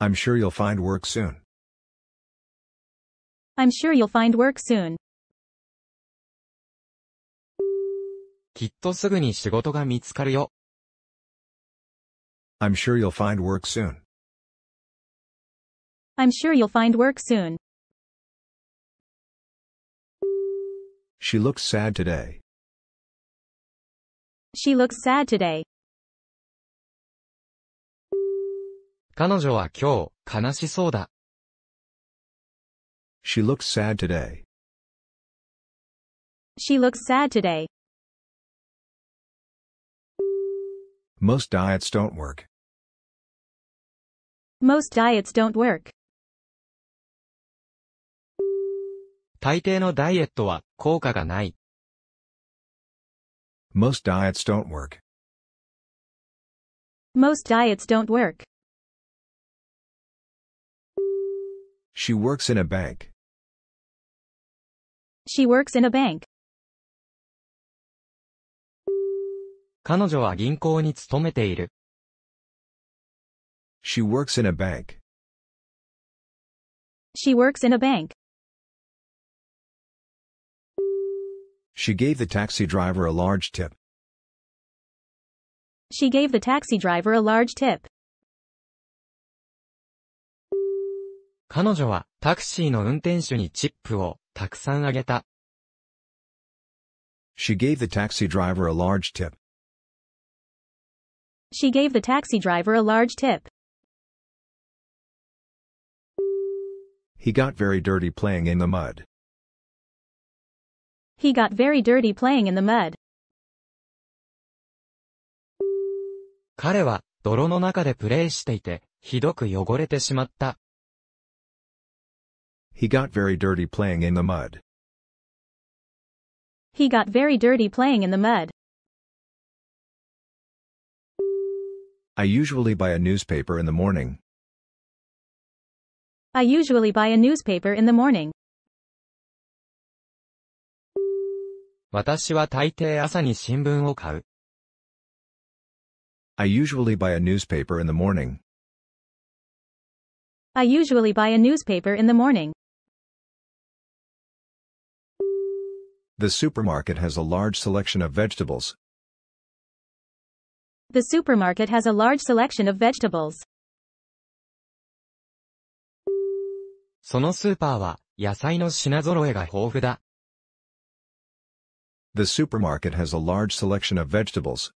I'm sure you'll find work soon. I'm sure you'll find work soon. きっとすぐに仕事が見つかるよ。I'm sure you'll find work soon. I'm sure you'll find work soon. She looks sad today. She looks sad today. 彼女は今日、悲しそうだ。She looks sad today. She looks sad today. Most diets don't work. Most diets don't work. 大抵のダイエットは効果がない。Most diets don't work. Most diets don't work. She works in a bank. She works in a bank. 彼女は銀行に勤めている。She works in a bank. She works in a bank. She gave the taxi driver a large tip. She gave the taxi driver a large tip. 彼女はタクシーの運転手にチップをたくさんあげた。She gave the taxi driver a large tip. She gave the taxi driver a large tip. He got very dirty playing in the mud. He got very dirty playing in the mud. 彼は泥の中でプレーしていて、ひどく汚れてしまった。He got very dirty playing in the mud. He got very dirty playing in the mud. I usually buy a newspaper in the morning. I usually buy a newspaper in the morning. I usually buy a newspaper in the morning. I usually buy a newspaper in the morning. The supermarket has a large selection of vegetables. The supermarket has a large selection of vegetables. そのスーパーは野菜の品揃えが豊富だ。The supermarket has a large selection of vegetables.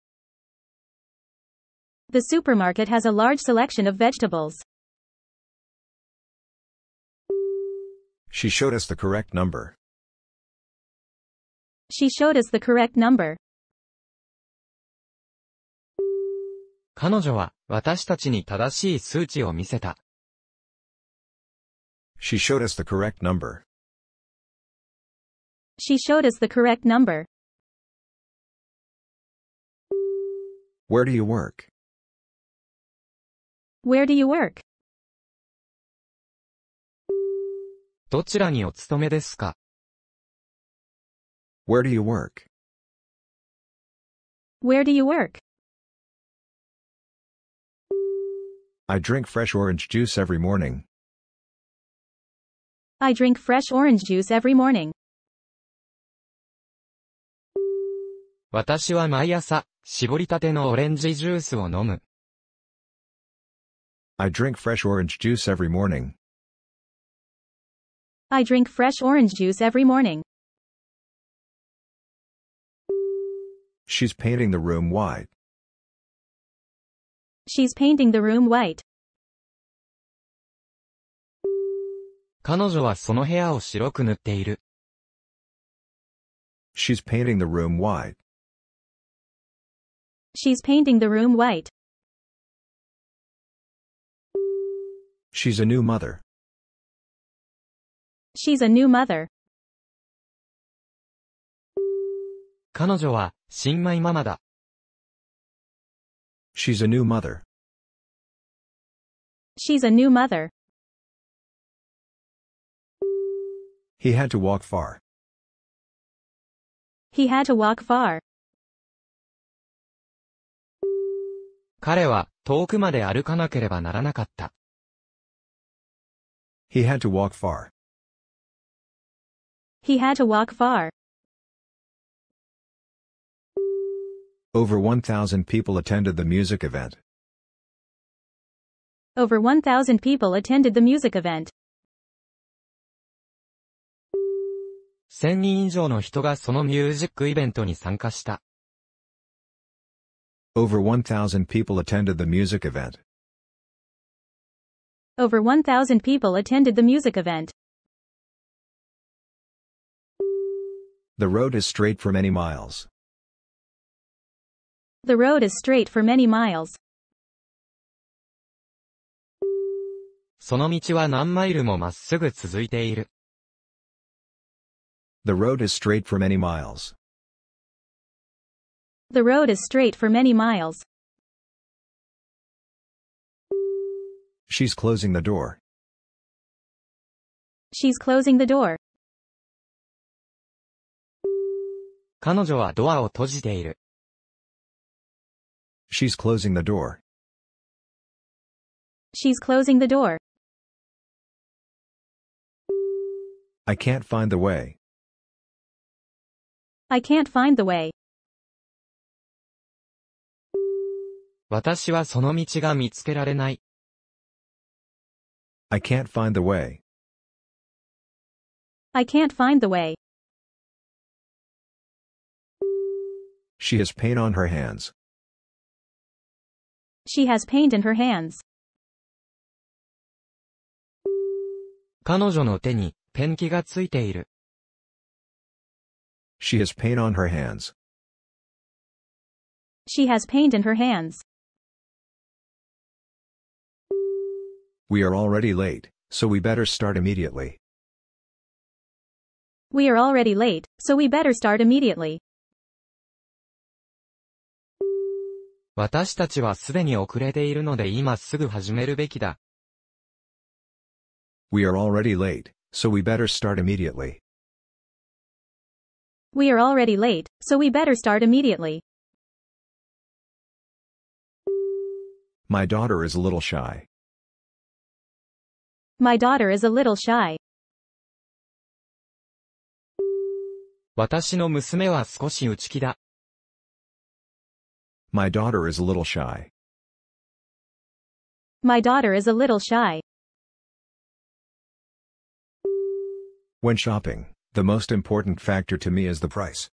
The supermarket has a large selection of vegetables. She showed us the correct number. She showed us the correct number. 彼女は私たちに正しい数値を見せた。She showed us the correct number. She showed us the correct number. Where do you work? Where do you work? どちらにお勤めですか Where do you work? Where do you work? I drink fresh orange juice every morning. I drink fresh orange juice every morning. 私は毎朝、絞りたてのオレンジジュースを飲む。I drink fresh orange juice every morning. I drink fresh orange juice every morning. She's painting the room white. She's painting the room white. 彼女はその部屋を白く塗っている。She's painting the room white. She's painting the room white. She's a new mother. She's a new mother. 彼女は、新米ママだ。She's a new mother. She's a new mother. He had to walk far. He had to walk far. 彼は遠くまで歩かなければならなかった。He had to walk far. He had to walk far. Over 1,000 people attended the music event. Over 1,000 people attended the music event. 1000人以上の人がそのミュージックイベントに参加した。Over 1,000 people attended the music event. Over 1,000 people attended the music event. The road is straight for many miles. The road is straight for many miles. その道は何マイルもまっすぐ続いている。The road is straight for many miles. The road is straight for many miles. She's closing the door. She's closing the door. 彼女はドアを閉じている。She's closing the door. She's closing the door. I can't find the way. I can't find the way. 私はその道が見つけられない。I can't find the way. I can't find the way. She has paint on her hands. She has paint in her hands. 彼女の手にペンキがついている。She has paint on her hands. She has paint in her hands. We are already late, so we better start immediately. We are already late, so we better start immediately. 私たちはすでに遅れているので今すぐ始めるべきだ。We are already late, so we better start immediately. We are already late, so we better start immediately. My daughter is a little shy. My daughter is a little shy. 私の娘は少し内気だ。My daughter is a little shy. My daughter is a little shy. When shopping, the most important factor to me is the price.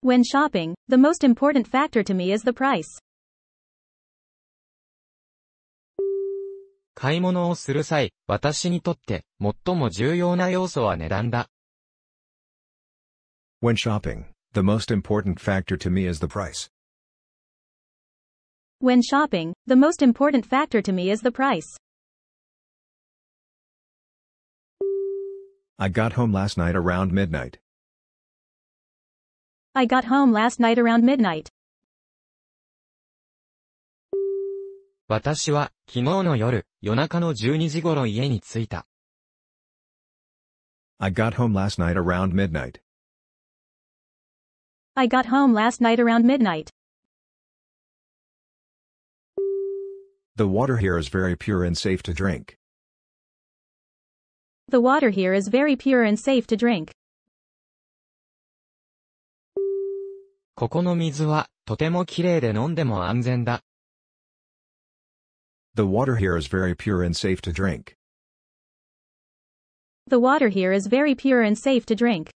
When shopping, the most important factor to me is the price. 買い物をする際、私にとって最も重要な要素は値段だ。When shopping, the most important factor to me is the price. When shopping, the most important factor to me is the price. I got home last night around midnight. I got home last night around midnight. 私は、昨日の夜、夜中の12時頃家に着いた。I got home last night around midnight. I got home last night around midnight. The water here is very pure and safe to drink. The water here is very pure and safe to drink. ここの水はとてもきれいで飲んでも安全だ。The water here is very pure and safe to drink. The water here is very pure and safe to drink.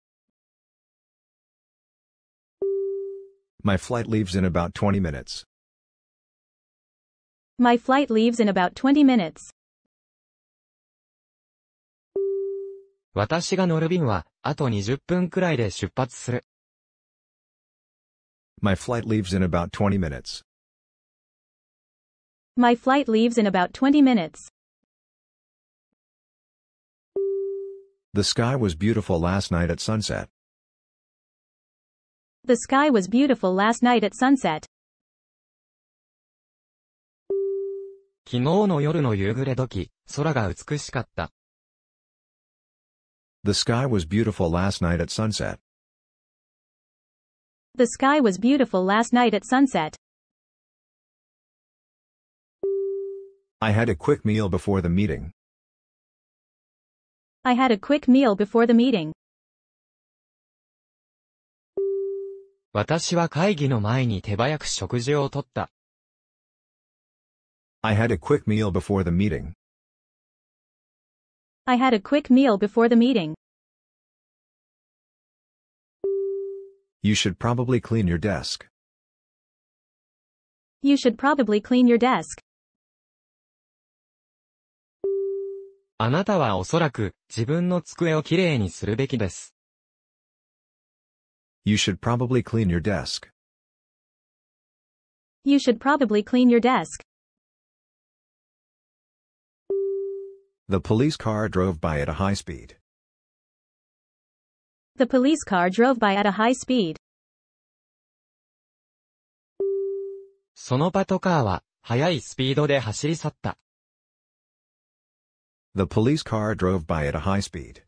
My flight leaves in about 20 minutes. My flight leaves in about 20 minutes. 私が乗る便は、あと20分くらいで出発する。My flight leaves in about 20 minutes. My flight leaves in about 20 minutes. The sky was beautiful last night at sunset. The sky was beautiful last night at sunset. The sky was beautiful last night at sunset. The sky was beautiful last night at sunset. I had a quick meal before the meeting. I had a quick meal before the meeting. 私は会議の前に手早く食事をとった。I had a quick meal before the meeting. I had a quick meal before the meeting. You should probably clean your desk. You should probably clean your desk. あなたはおそらく自分の机をきれいにするべきです。You should probably clean your desk. You should probably clean your desk. The police car drove by at a high speed. The police car drove by at a high speed. そのパトカーは、速いスピードで走り去った。The police car drove by at a high speed.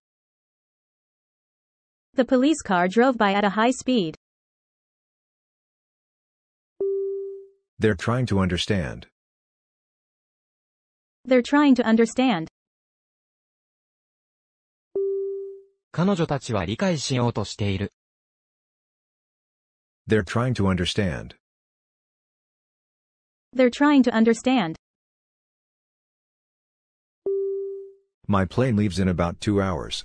The police car drove by at a high speed. They're trying to understand. They're trying to understand. 彼女たちは理解しようとしている。They're trying to understand. They're trying to understand. My plane leaves in about two hours.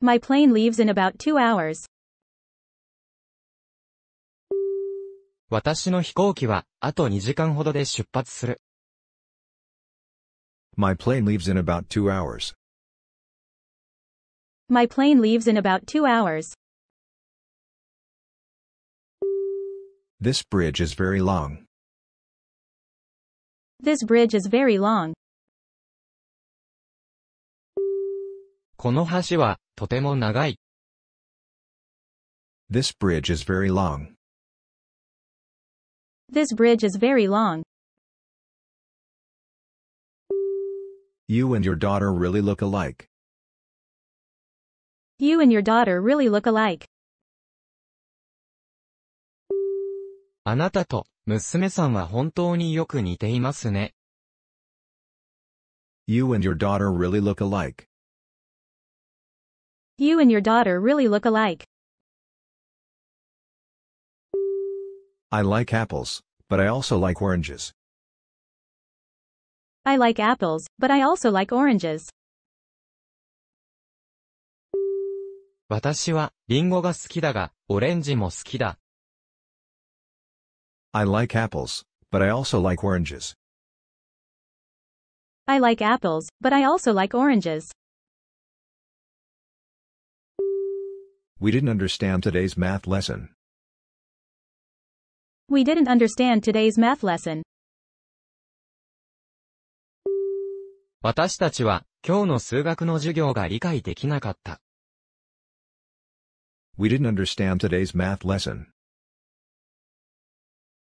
My plane leaves in about two hours. 私の飛行機は、あと2時間ほどで出発する。My plane leaves in about two hours. My plane leaves in about two hours. This bridge is very long. This bridge is very long. この橋は、とても長い。This bridge is very long. This bridge is very long. You and your daughter really look alike. You and your daughter really look alike. あなたと娘さんは本当によく似ていますね。You and your daughter really look alike. You and your daughter really look alike. I like apples, but I also like oranges. I like apples, but I also like oranges. like apples, but I also like oranges. I like apples, but I also like oranges. We didn't understand today's math lesson. We didn't understand today's math lesson. 私たちは今日の数学の授業が理解できなかった。We didn't understand today's math lesson.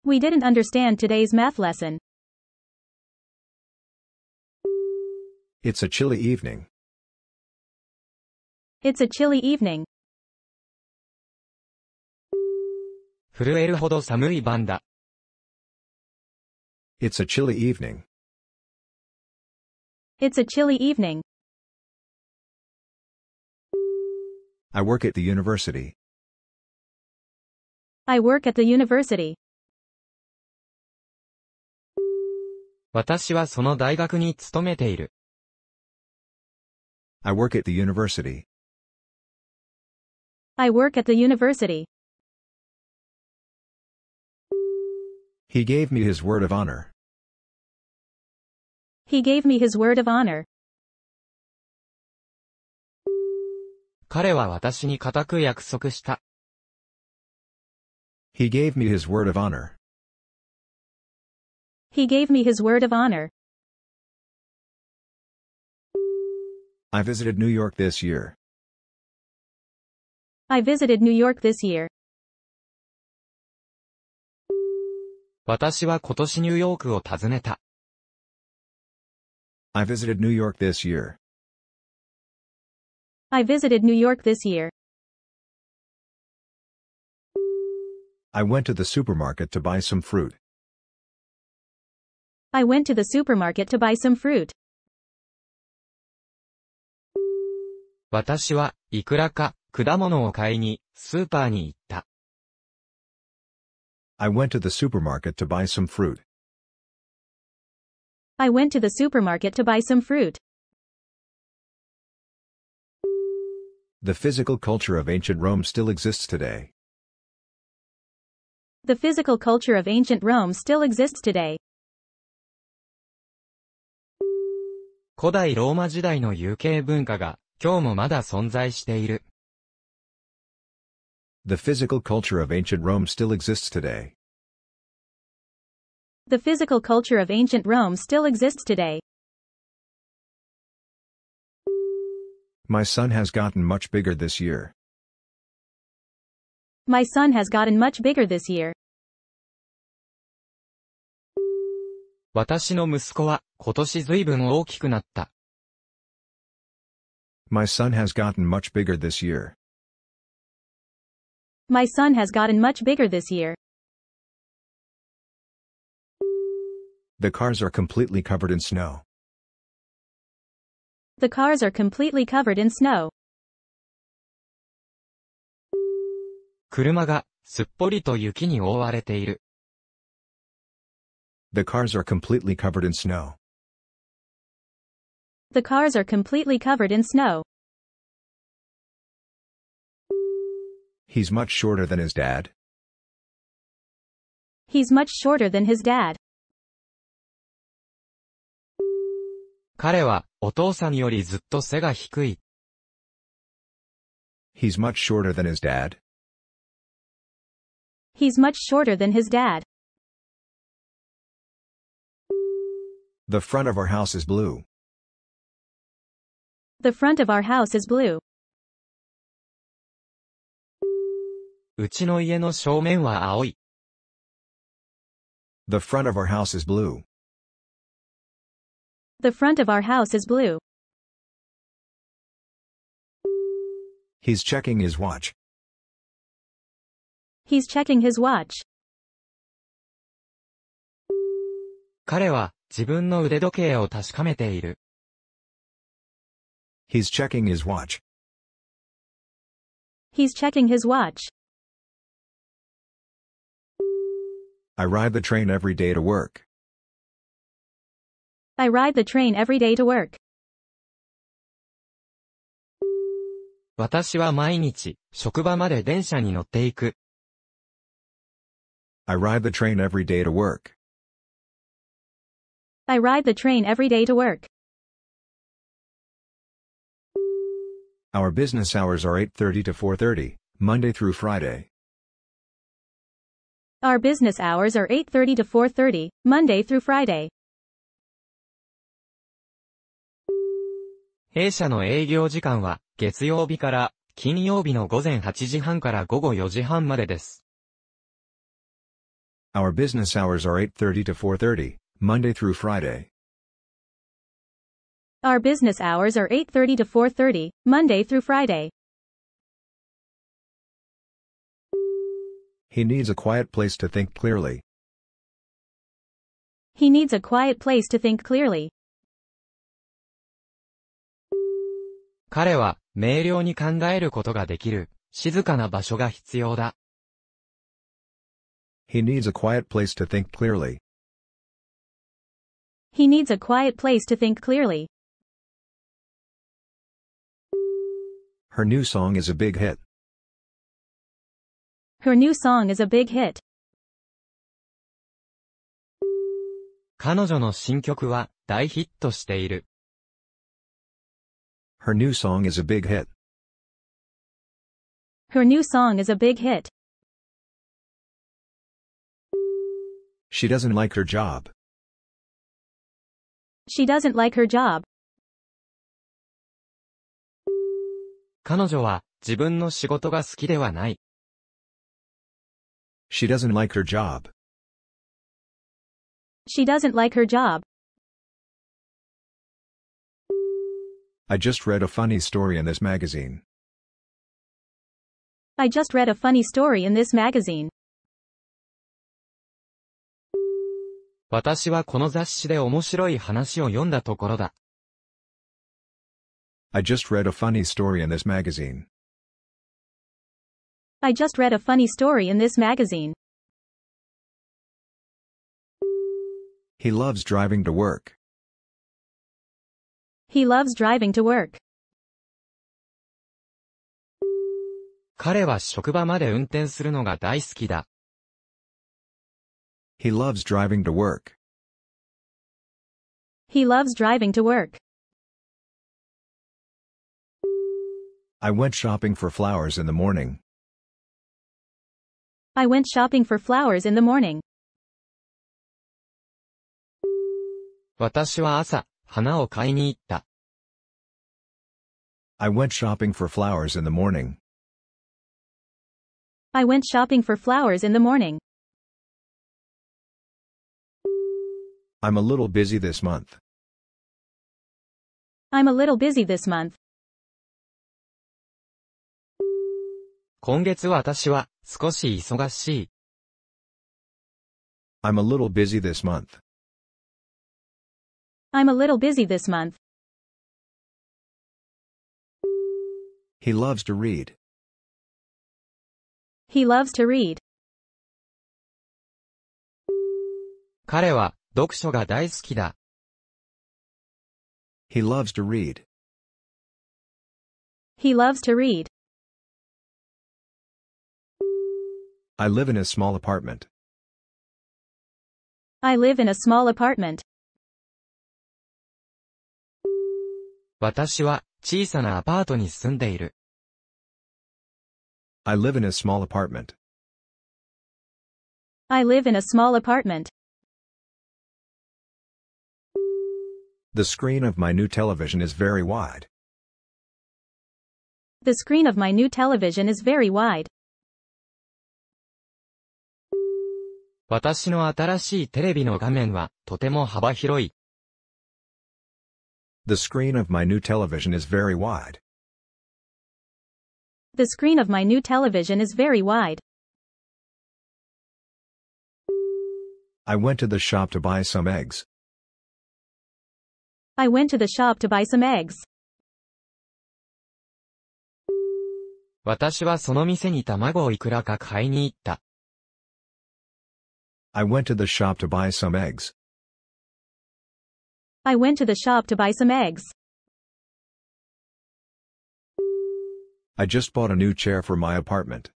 We didn't understand today's math lesson. It's a chilly evening. It's a chilly evening. 震えるほど寒い晩だ。It's a chilly evening. It's a chilly evening. I work at the university. I work at the university. 私はその大学に勤めている。I work at the university. I work at the university. He gave me his word of honor. He gave me his word of honor. 彼は私に固く約束した。He gave me his word of honor. He gave me his word of honor. I visited New York this year. I visited New York this year. 私は今年ニューヨークを訪ねた。I visited New York this year. I visited New York this year. I went to the supermarket to buy some fruit. I went to the supermarket to buy some fruit. 私は、いくらか、果物を買いに、スーパーに行った。I went to the supermarket to buy some fruit. I went to the supermarket to buy some fruit. The physical culture of ancient Rome still exists today. The physical culture of ancient Rome still exists today. 古代ローマ時代の有形文化が今日もまだ存在している。the physical culture of ancient Rome still exists today. The physical culture of ancient Rome still exists today. My son has gotten much bigger this year. My son has gotten much bigger this year. 私の息子は今年随分大きくなった。My son has gotten much bigger this year. My son has gotten much bigger this year. The cars are completely covered in snow. The cars are completely covered in snow. The cars are completely covered in snow. The cars are completely covered in snow. He's much shorter than his dad. He's much shorter than his dad. 彼は、お父さんよりずっと背が低い。He's much shorter than his dad. He's much shorter than his dad. The front of our house is blue. The front of our house is blue. うちの家の正面は青い。The front of our house is blue. The front of our house is blue. He's checking his watch. He's checking his watch. 彼は自分の腕時計を確かめている。He's checking his watch. He's checking his watch. I ride the train every day to work. I ride the train every day to work. 私は毎日、職場まで電車に乗っていく。I ride the train every day to work. I ride the train every day to work. Our business hours are 8.30 to 4.30, Monday through Friday. Our business hours are 8:30 to 4:30, Monday through Friday. 弊社の営業時間は月曜日から金曜日の午前8時半から午後4時半までです。Our business hours are 8:30 to 4:30, Monday through Our business hours are 8:30 to 4:30, Monday through Friday. He needs a quiet place to think clearly. He needs a quiet place to think clearly. 彼は明瞭に考えることができる静かな場所が必要だ。He needs a quiet place to think clearly. He needs a quiet place to think clearly. Her new song is a big hit. Her new song is a big hit. 彼女の新曲は大ヒットしている。Her new song is a big hit. Her new song is a big hit. She doesn't like her job. She doesn't like her job. 彼女は自分の仕事が好きではない。She doesn't like her job. She doesn't like her job. I just read a funny story in this magazine. I just read a funny story in this magazine. 私はこの雑誌で面白い話を読んだところだ。I just read a funny story in this magazine. I just read a funny story in this magazine. He loves driving to work. He loves driving to work. 彼は職場まで運転するのが大好きだ。He loves driving to work. He loves driving to work. I went shopping for flowers in the morning. I went shopping for flowers in the morning. 私は朝、花を買いに行った。I went shopping for flowers in the morning. I went shopping for flowers in the morning. I'm a little busy this month. I'm a little busy this month. 今月私は少し忙しい。I'm a little busy this month. I'm a little busy this month. He loves to read. He loves to read. 彼は読書が大好きだ。He loves to read. He loves to read. I live in a small apartment. I live in a small apartment. 私は小さなアパートに住んでいる。I live in a small apartment. I live in a small apartment. The screen of my new television is very wide. The screen of my new television is very wide. 私の新しいテレビの画面はとても幅広い。The screen of my new television is very wide. The screen of my new television is very wide. I went to the shop to buy some eggs. I went to the shop to buy some eggs. 私はその店に卵をいくらか買いに行った。I went to the shop to buy some eggs. I went to the shop to buy some eggs. I just bought a new chair for my apartment.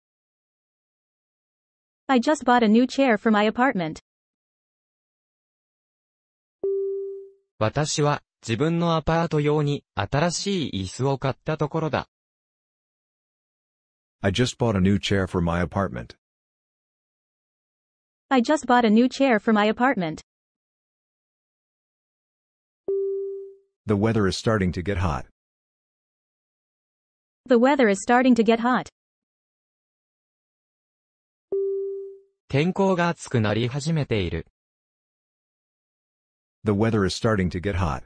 I just bought a new chair for my apartment. 私は自分のアパート用に新しい椅子を買ったところだ。I just bought a new chair for my apartment. I just bought a new chair for my apartment. The weather is starting to get hot. The weather is starting to get hot. The weather is starting to get hot.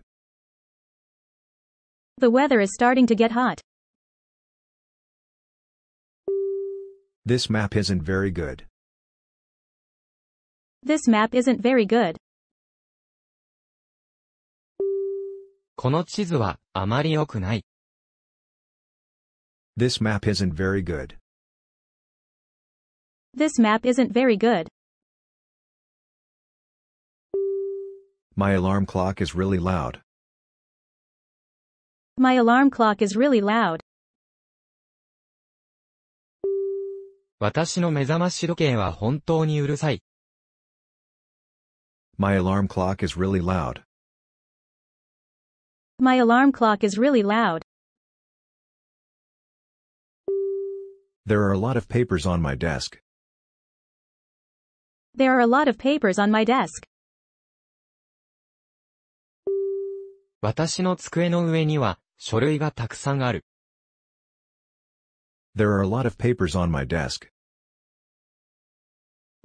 The weather is starting to get hot. This map isn't very good. This map isn't very good. This map isn't very good. This map isn't very good. My alarm clock is really loud. My alarm clock is really loud. loud. My alarm clock is really loud. My alarm clock is really loud. There are a lot of papers on my desk. There are a lot of papers on my desk. 私の机の上には書類がたくさんある。There are a lot of papers on my desk.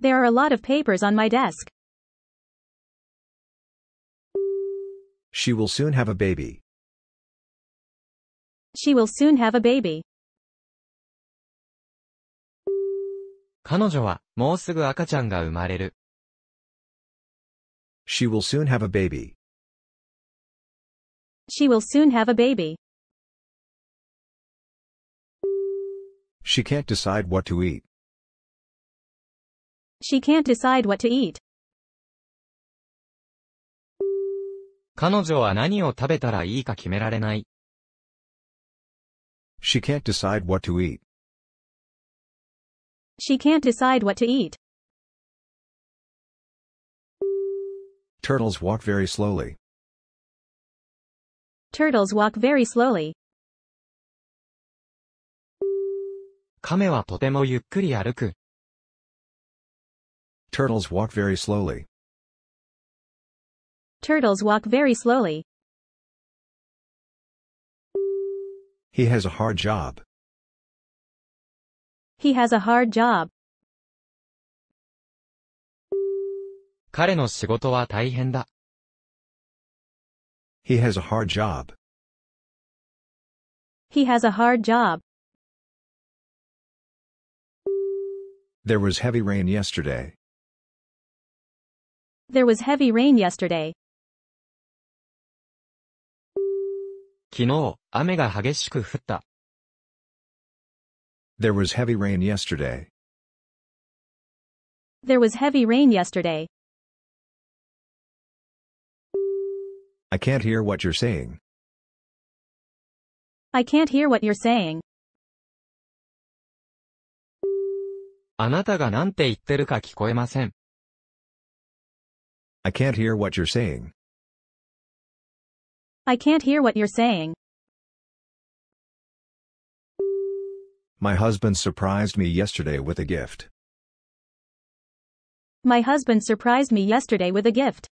There are a lot of papers on my desk. She will soon have a baby. She will soon have a baby. 彼女はもうすぐ赤ちゃんが生まれる。She will soon have a baby. She will soon have a baby. She can't decide what to eat. She can't decide what to eat. 彼女は何を食べたらいいか決められない。She can't decide what to eat. She can't decide what to eat. Turtles walk very slowly. Turtles walk very slowly. 亀はとてもゆっくり歩く。Turtles walk very slowly. Turtles walk very slowly. He has a hard job. He has a hard job. 彼の仕事は大変だ。He has a hard job. He has a hard job. There was heavy rain yesterday. There was heavy rain yesterday. 昨日、雨が激しく降った。There was heavy rain yesterday. There was heavy rain yesterday. I can't hear what you're saying. I can't hear what you're saying. あなたが何て言ってるか聞こえません。I can't hear what you're saying. I can't hear what you're saying. My husband surprised me yesterday with a gift. My husband surprised me yesterday with a gift.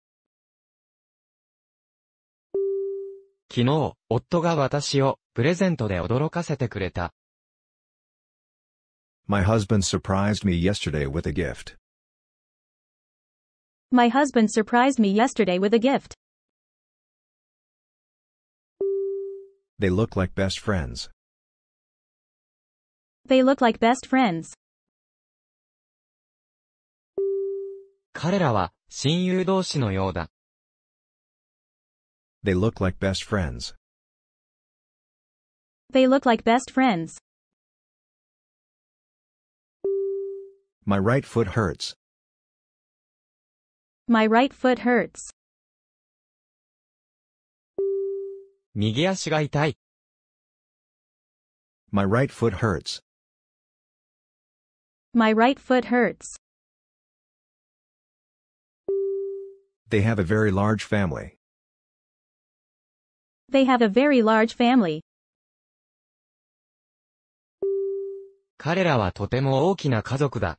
昨日、夫が私をプレゼントで驚かせてくれた。My husband surprised me yesterday with a gift. My husband surprised me yesterday with a gift. They look like best friends. They look like best friends. They look like best friends. They look like best friends. My right foot hurts. My right foot hurts. 右足が痛い。My right foot hurts. My right foot hurts. They have a very large family. They have a very large family. 彼らはとても大きな家族だ。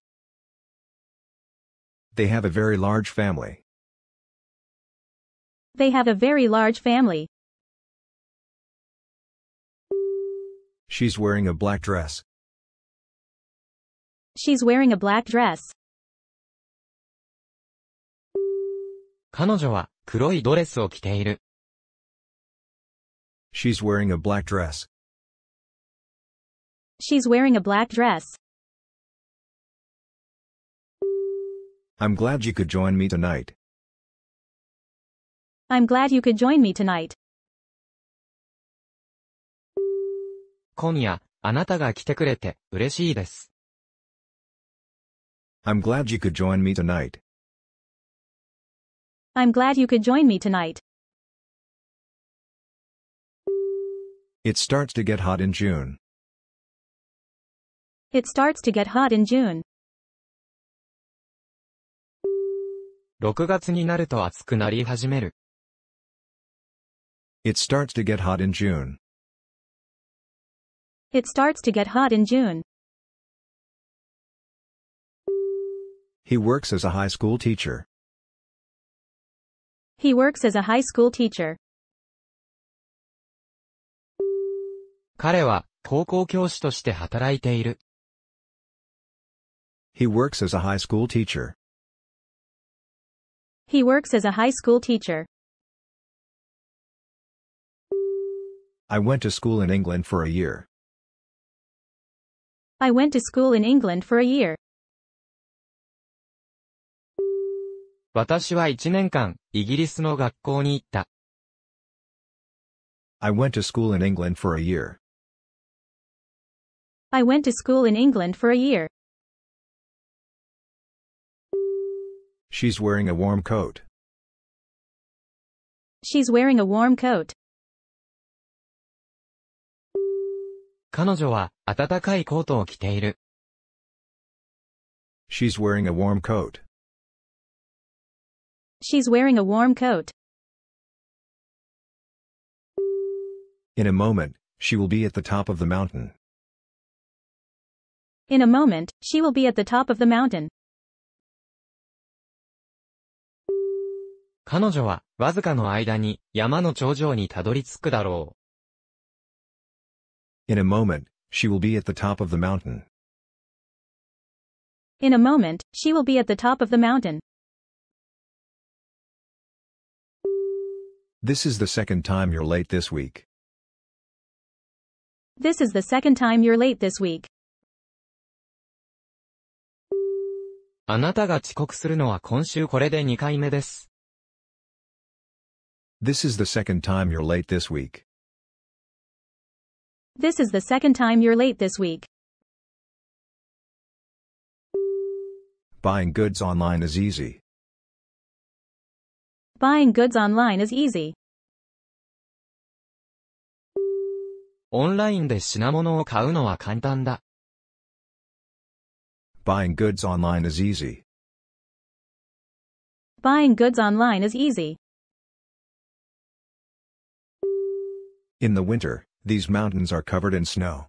They have a very large family. They have a very large family. She's wearing a black dress. She's wearing a black dress. 彼女は黒いドレスを着ている。She's wearing a black dress. She's wearing a black dress. I'm glad you could join me tonight. I'm glad you could join me tonight. 今夜、あなたが来てくれて嬉しいです。I'm glad you could join me tonight. I'm glad you could join me tonight. It starts to get hot in June. It starts to get hot in June. 6月になると暑くなり始める。It starts to get hot in June. It starts to get hot in June. He works as a high school teacher. He works as a high school teacher. 彼は高校教師として働いている。He works as a high school teacher. He works as a high school teacher. I went to school in England for a year. I went to school in England for a year. 私は一年間、イギリスの学校に行った。I went to school in England for a year. I went to school in England for a year. She's wearing a warm coat. She's wearing a warm coat. 彼女は暖かいコートを着ている。She's wearing a warm coat. She's wearing a warm coat. In a moment, she will be at the top of the mountain. In a moment, she will be at the top of the mountain. 彼女はわずかの間に山の頂上にたどり着くだろう。In a moment, she will be at the top of the mountain. In a moment, she will be at the top of the mountain. This is the second time you're late this week. This is the second time you're late this week. あなたが遅刻するのは今週これで2回目です。This is the second time you're late this week. This is the second time you're late this week. Buying goods online is easy. Buying goods online is easy. Buying goods online is easy. Buying goods online is easy. In the winter, these mountains are covered in snow.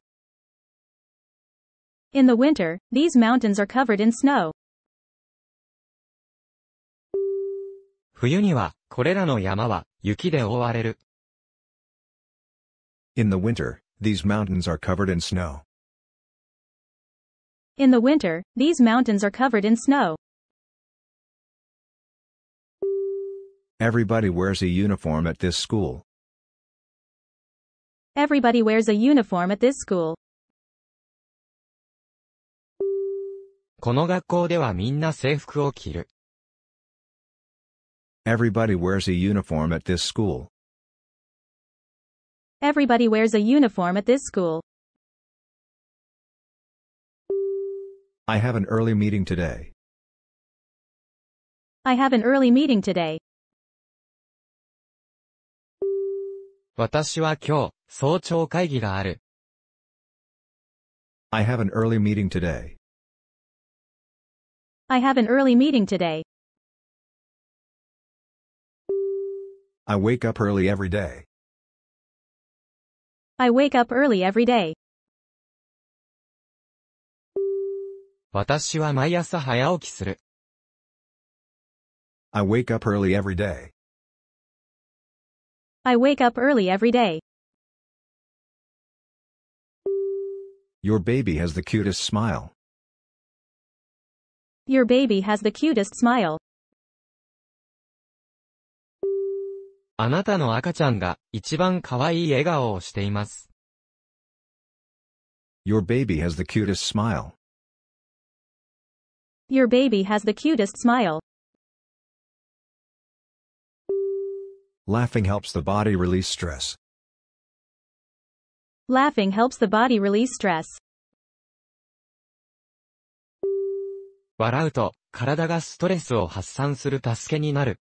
In the winter, these mountains are covered in snow. 冬には、これらの山は、雪で覆われる。In the winter, these mountains are covered in snow. In the winter, these mountains are covered in snow. Everybody wears a uniform at this school. Everybody wears a uniform at this school. この学校ではみんな制服を着る。Everybody wears a uniform at this school. Everybody wears a uniform at this school. I have an early meeting today. I have an early meeting today. 私は今日早朝会議がある。I have an early meeting today. I have an early meeting today. I wake up early every day. I wake up early every day. 私は毎朝早起きする。I wake up early every day. I wake up early every day. Your baby has the cutest smile. Your baby has the cutest smile. あなたの赤ちゃんが一番可愛い笑顔をしています。Your baby has the cutest smile. Your baby has the cutest smile. Laughing helps the body release stress. Laughing helps the body release stress. 笑うと、体がストレスを発散する助けになる。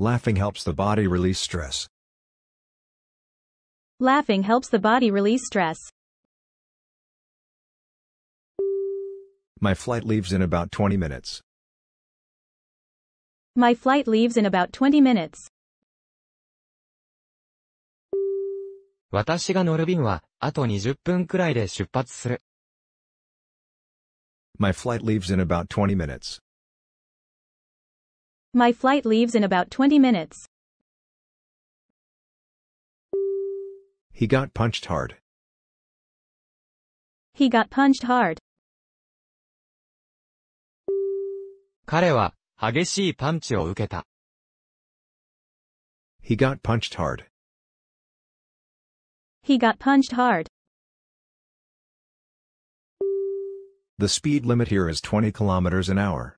Laughing helps the body release stress. Laughing helps the body release stress. My flight leaves in about 20 minutes. My flight leaves in about 20 minutes. 私が乗る便は、あと20分くらいで出発する。My flight leaves in about 20 minutes. My flight leaves in about 20 minutes. He got punched hard. He got punched hard. 彼は激しいパンチを受けた。He got punched hard. He got punched hard. The speed limit here is 20 kilometers an hour.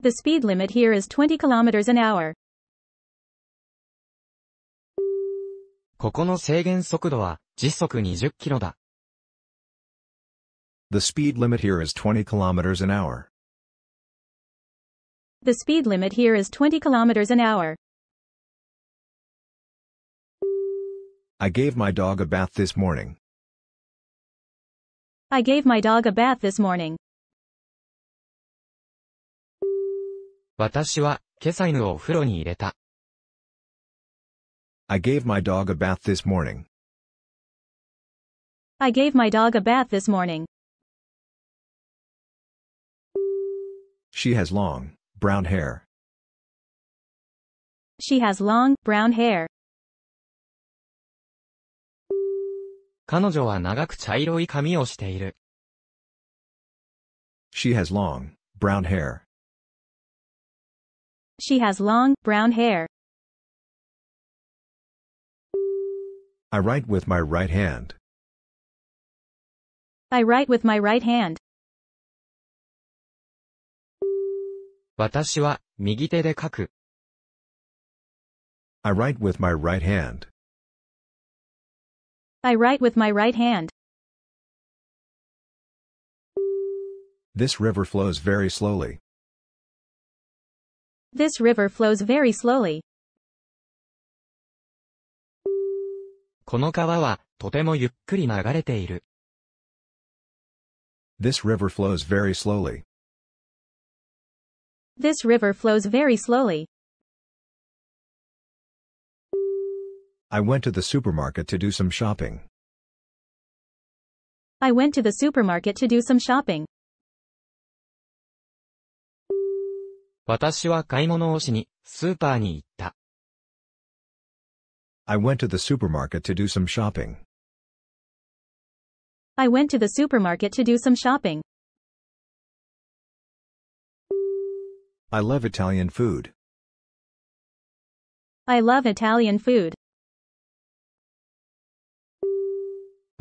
The speed limit here is 20 kilometers an hour. The speed limit here is 20 kilometers an hour. The speed limit here is 20 kilometers an hour. I gave my dog a bath this morning. I gave my dog a bath this morning. 私は、今朝犬をお風呂に入れた。I gave my dog a bath this morning. I gave my dog a bath this morning. She has long, brown hair. She has long, brown hair. 彼女は長く茶色い髪をしている。She has long, brown hair. She has long, brown hair. I write with my right hand. I write with my right hand. 私は右手で書く。I write with my right hand. I write with my right hand. This river flows very slowly. This river flows very slowly. This river flows very slowly. This river flows very slowly. I went to the supermarket to do some shopping. I went to the supermarket to do some shopping. 私は買い物をしに、スーパーに行った。I went to the supermarket to do some shopping. I went to the supermarket to do some shopping. I love Italian food. I love Italian food.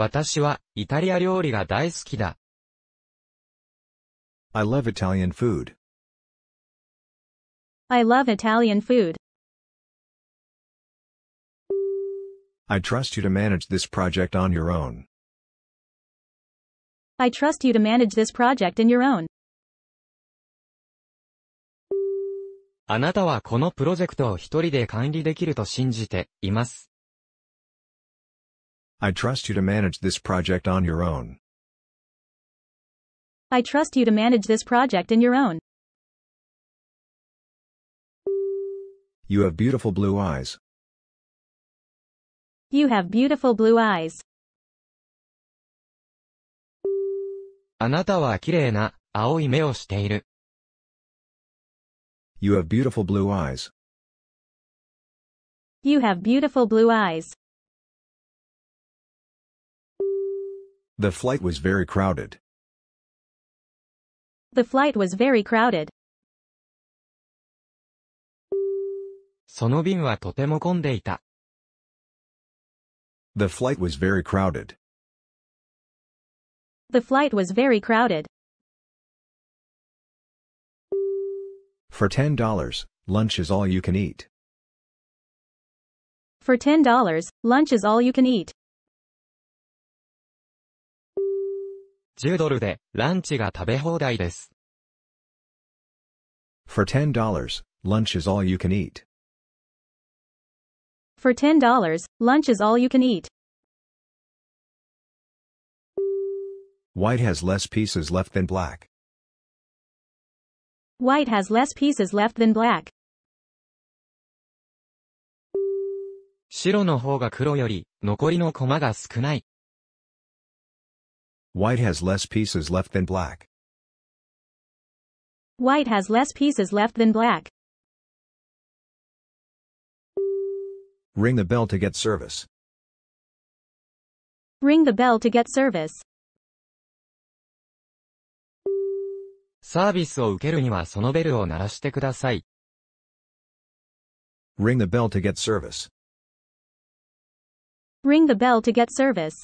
私はイタリア料理が大好きだ。I love Italian food. I love Italian food. I trust you to manage this project on your own. I trust you to manage this project in your own. あなたはこのプロジェクトを一人で管理できると信じています。I trust you to manage this project on your own. I trust you to manage this project in your own. You have beautiful blue eyes. You have beautiful blue eyes. あなたは綺麗な青い目をしている。You have beautiful blue eyes. You have beautiful blue eyes. The flight was very crowded. The flight was very crowded. The flight was very crowded. The flight was very crowded. For $10, lunch is all you can eat. For $10, lunch is all you can eat. 10ドルでランチが食べ放題です。For $10, lunch is all you can eat. For $10, lunch is all you can eat. White has less pieces left than black. White has less pieces left than black. 白の方が黒より残りの駒が少ない。White has less pieces left than black. White has less pieces left than black. Ring the bell to get service. Ring the bell to get service. サービスを受けるにはそのベルを鳴らしてください。Ring the bell to get service. Ring the bell to get service.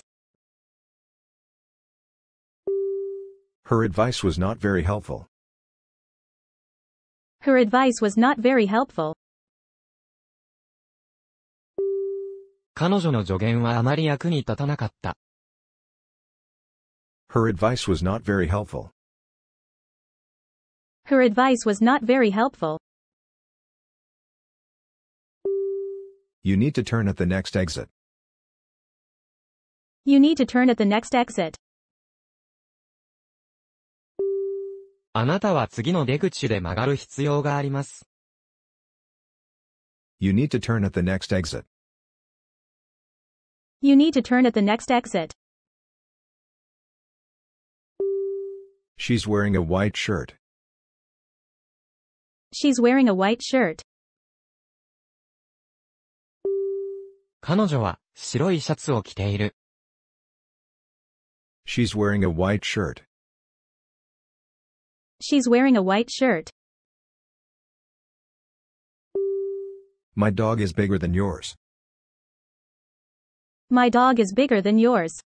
Her advice was not very helpful. Her advice was not very helpful. 彼女の助言はあまり役に立たなかった。Her advice was not very helpful. Her advice was not very helpful. You need to turn at the next exit. You need to turn at the next exit. あなたは次の出口で曲がる必要があります。You need to turn at the next exit. You need to turn at the next exit. She's wearing a white shirt. She's wearing a white shirt. 彼女は白いシャツを着ている。She's wearing a white shirt. She's wearing a white shirt. My dog is bigger than yours. My dog is bigger than yours.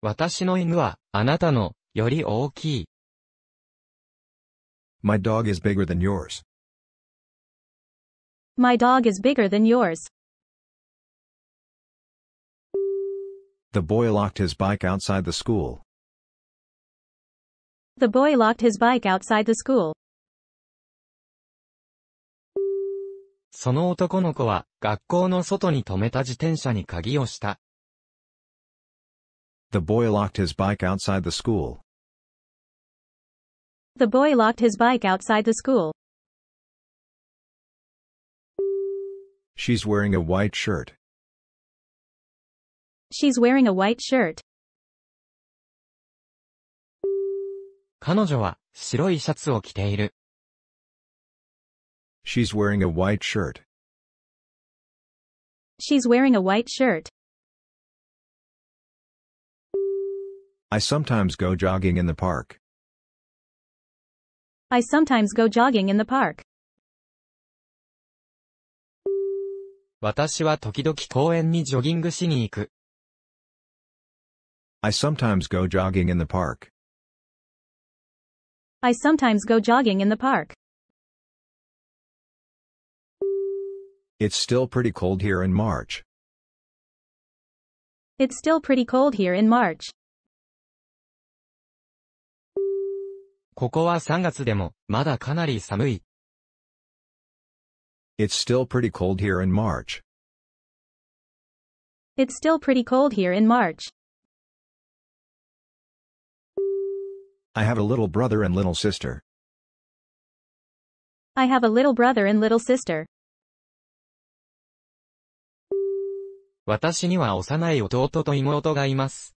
私の犬は、あなたの、より大きい。My dog is bigger than yours. My dog is bigger than yours. The boy locked his bike outside the school. The boy locked his bike outside the school. その男の子は学校の外に止めた自転車に鍵をした。The boy locked his bike outside the school. The boy locked his bike outside the school. She's wearing a white shirt. She's wearing a white shirt. 彼女は白いシャツを着ている。She's wearing a white shirt. She's wearing a white shirt. I sometimes go jogging in the park. I sometimes go jogging in the park. 私は時々公園にジョギングしに行く。I sometimes go jogging in the park. I sometimes go jogging in the park. It's still pretty cold here in March. It's still pretty cold here in March. ここは3月でも、まだかなり寒い。It's still pretty cold here in March. It's still pretty cold here in March. I have a little brother and little sister. I have a little brother and little sister. 私には幼い弟と妹がいます。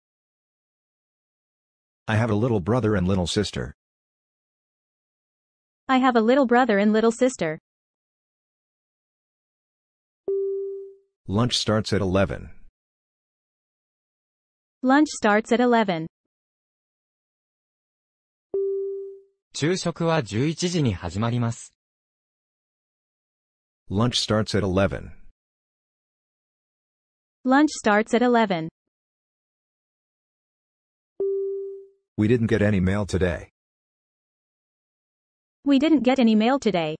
I have a little brother and little sister. I have a little brother and little sister. Lunch starts at 11. Lunch starts at 11. 昼食は11時に始まります。Lunch starts at 11. Lunch starts at 11. We didn't get any mail today. We didn't get any mail today.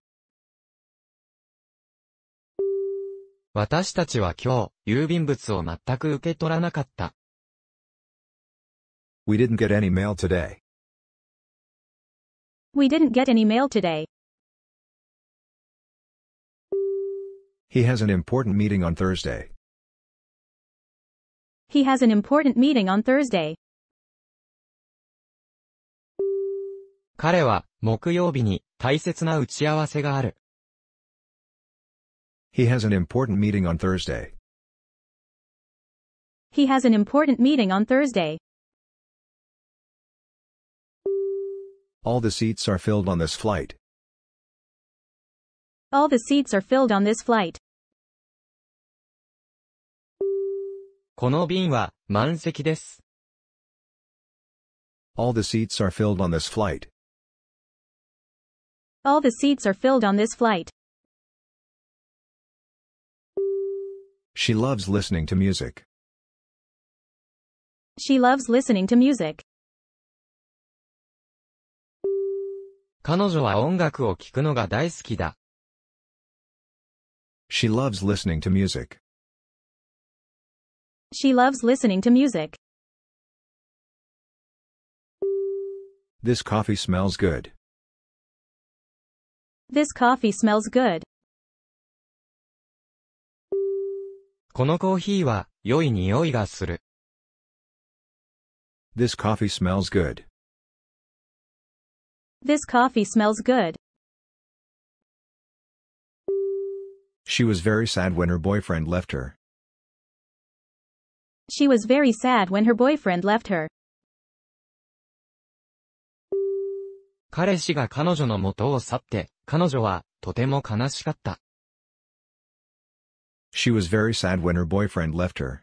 私たちは今日、郵便物を全く受け取らなかった。We didn't get any mail today. We didn't get any mail today. He has an important meeting on Thursday. He has an important meeting on Thursday. 彼は木曜日に大切な打ち合わせがある。He has an important meeting on Thursday. He has an important meeting on Thursday. All the seats are filled on this flight. All the seats are filled on this flight. この便は満席です。All the seats are filled on this flight. All the seats are filled on this flight. She loves listening to music. She loves listening to music. 彼女は音楽を聴くのが大好きだ。She loves listening to music. She loves listening to music. This coffee smells good. This coffee smells good. このコーヒーは良い匂いがする。This coffee smells good. This coffee smells good. She was very sad when her boyfriend left her. She was very sad when her boyfriend left her. 彼氏が彼女の元を去って、彼女はとても悲しかった。She was very sad when her boyfriend left her.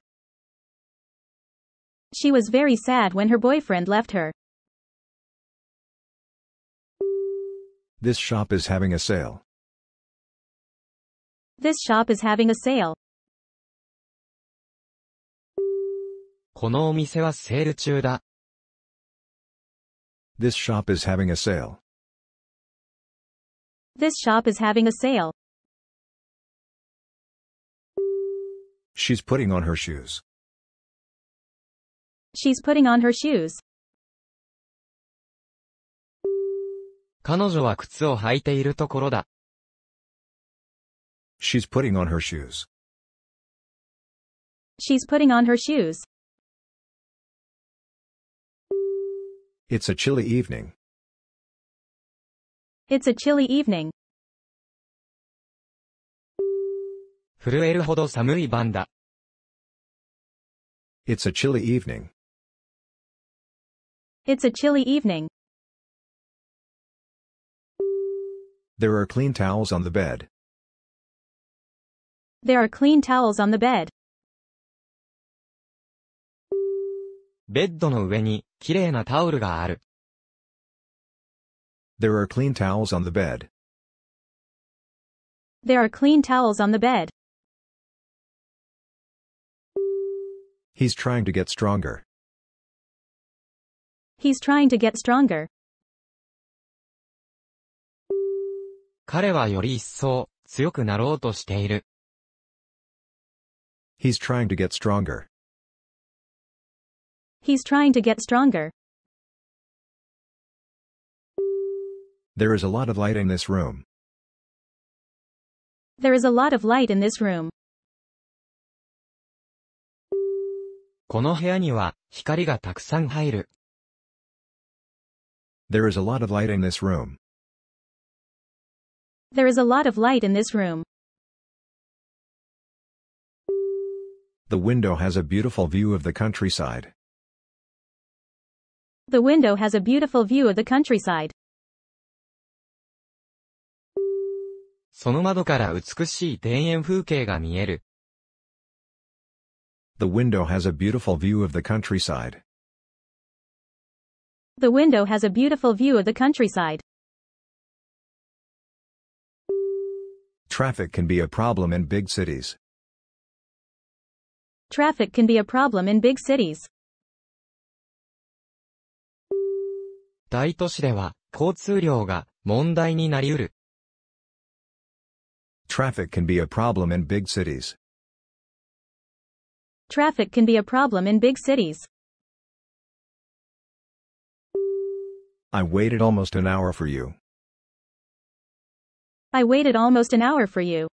She was very sad when her boyfriend left her. This shop is having a sale. This shop is having a sale. このお店はセール中だ。This shop is having a sale. This shop is having a sale. She's putting on her shoes. She's putting on her shoes. 彼女は靴を履いているところだ。She's putting on her shoes. She's putting on her shoes. It's a chilly evening. It's a chilly evening. 震えるほど寒い晩だ。It's a chilly evening. It's a chilly evening. There are clean towels on the bed. There are clean towels on the bed. ベッドの上に、きれいなタオルがある。There are clean towels on the bed. There are clean towels on the bed. He's trying to get stronger. He's trying to get stronger. 彼はより一層強くなろうとしている。He's trying to get stronger. He's trying to get stronger. There is a lot of light in this room. There is a lot of light in this room. この部屋には光がたくさん入る。There is a lot of light in this room. There is a lot of light in this room. The window has a beautiful view of the countryside. The window has a beautiful view of the countryside. The window has a beautiful view of the countryside. The window has a beautiful view of the countryside. Traffic can be a problem in big cities. Traffic can be a problem in big cities. 大都市では交通量が問題になりうる。Traffic can be a problem in big cities. Traffic can be a problem in big cities. I waited almost an hour for you. I waited almost an hour for you.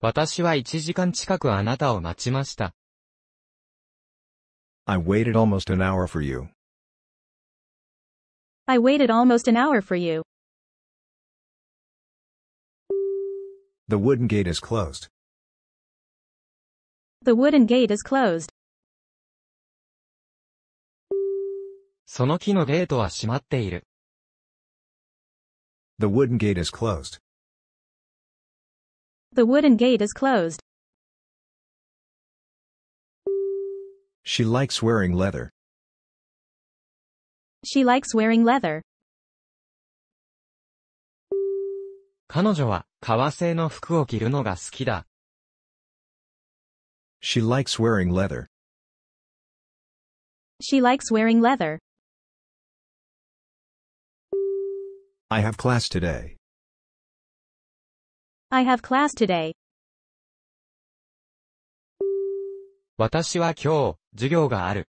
私は1時間近くあなたを待ちました。I waited almost an hour for you. I waited almost an hour for you. The wooden gate is closed. The wooden gate is closed. その木のゲートは閉まっている。the wooden gate is closed. The wooden gate is closed. She likes wearing leather. She likes wearing leather. 彼女は革製の服を着るのが好きだ。She likes wearing leather. She likes wearing leather. I have class today. I have class today. 私は今日、授業がある。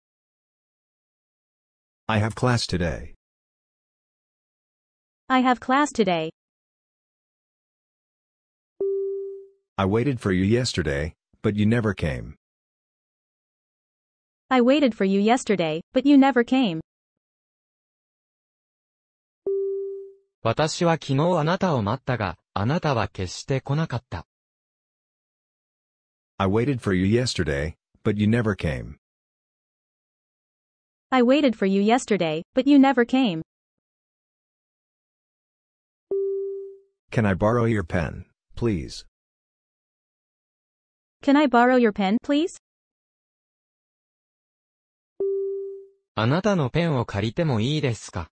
I have class today. I have class today. I waited for you yesterday, but you never came. I waited for you yesterday, but you never came. 私は昨日あなたを待ったが、あなたは決して来なかった。I waited for you yesterday, but you never came. I waited for you yesterday, but you never came. Can I borrow your pen, please? Can I borrow your pen, please? あなたのペンを借りてもいいですか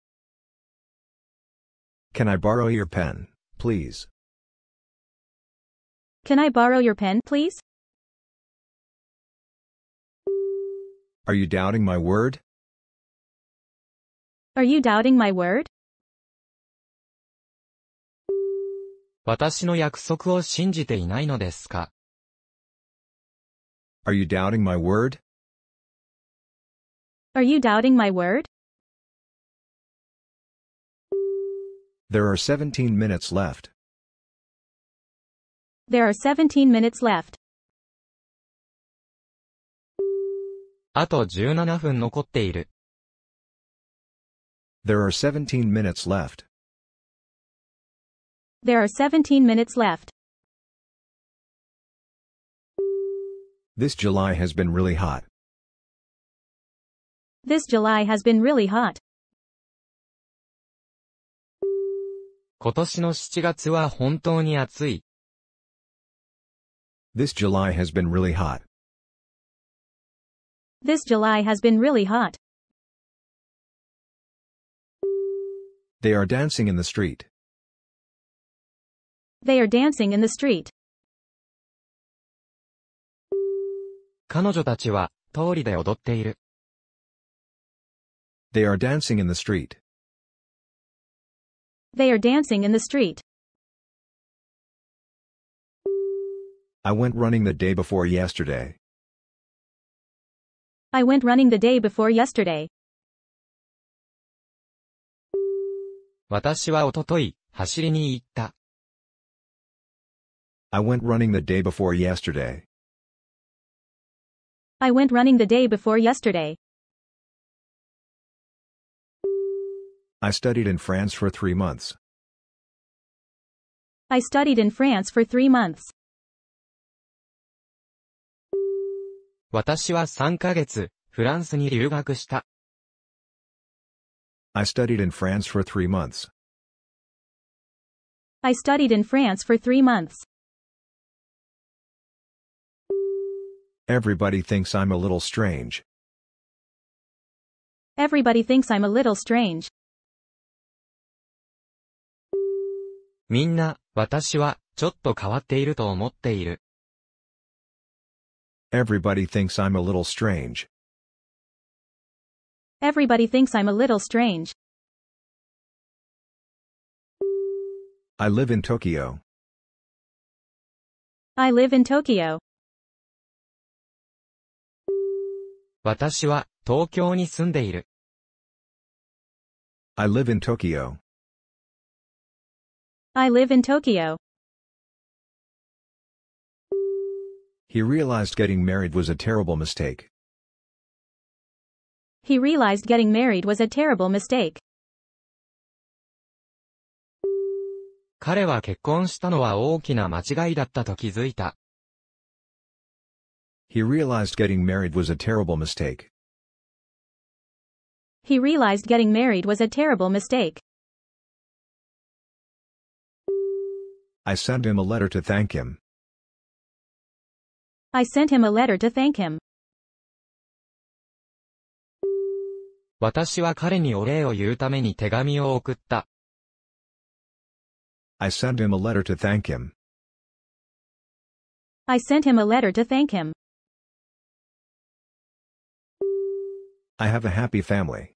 Can I borrow your pen, please? Can I borrow your pen, please? Are you doubting my word? Are you doubting my word? 私の約束を信じていないのですか Are you doubting my word? Are you doubting my word? There are 17 minutes left. There are 17 minutes left. あと17分残っている。There are 17 minutes left. There are 17 minutes left. This July has been really hot. This July has been really hot. 今年の7月は本当に暑い。This July has been really hot. This July has been really hot. They are dancing in the street. They are dancing in the street. 彼女たちは通りで踊っている。They are dancing in the street. They are dancing in the street. I went running the day before yesterday. I went running the day before yesterday. 私はおととい、走りに行った。I went running the day before yesterday. I went running the day before yesterday. I studied in France for three months. I studied in France for three months. 私は3ヶ月、フランスに留学した。I studied in France for three months. I studied in France for three months. Everybody thinks I'm a little strange. Everybody thinks I'm a little strange. みんな、私は、ちょっと変わっていると思っている。Everybody thinks I'm a little strange. Everybody thinks I'm a little strange. I live in Tokyo. I live in Tokyo. 私は東京に住んでいる。I live in Tokyo. I live in Tokyo. He realized getting married was a terrible mistake. He realized getting married was a terrible mistake. He realized getting married was a terrible mistake. He realized getting married was a terrible mistake. I sent him a letter to thank him. I sent him a letter to thank him. 私は彼にお礼を言うために手紙を送った。I sent him a letter to thank him. I sent him a letter to thank him. I have a happy family.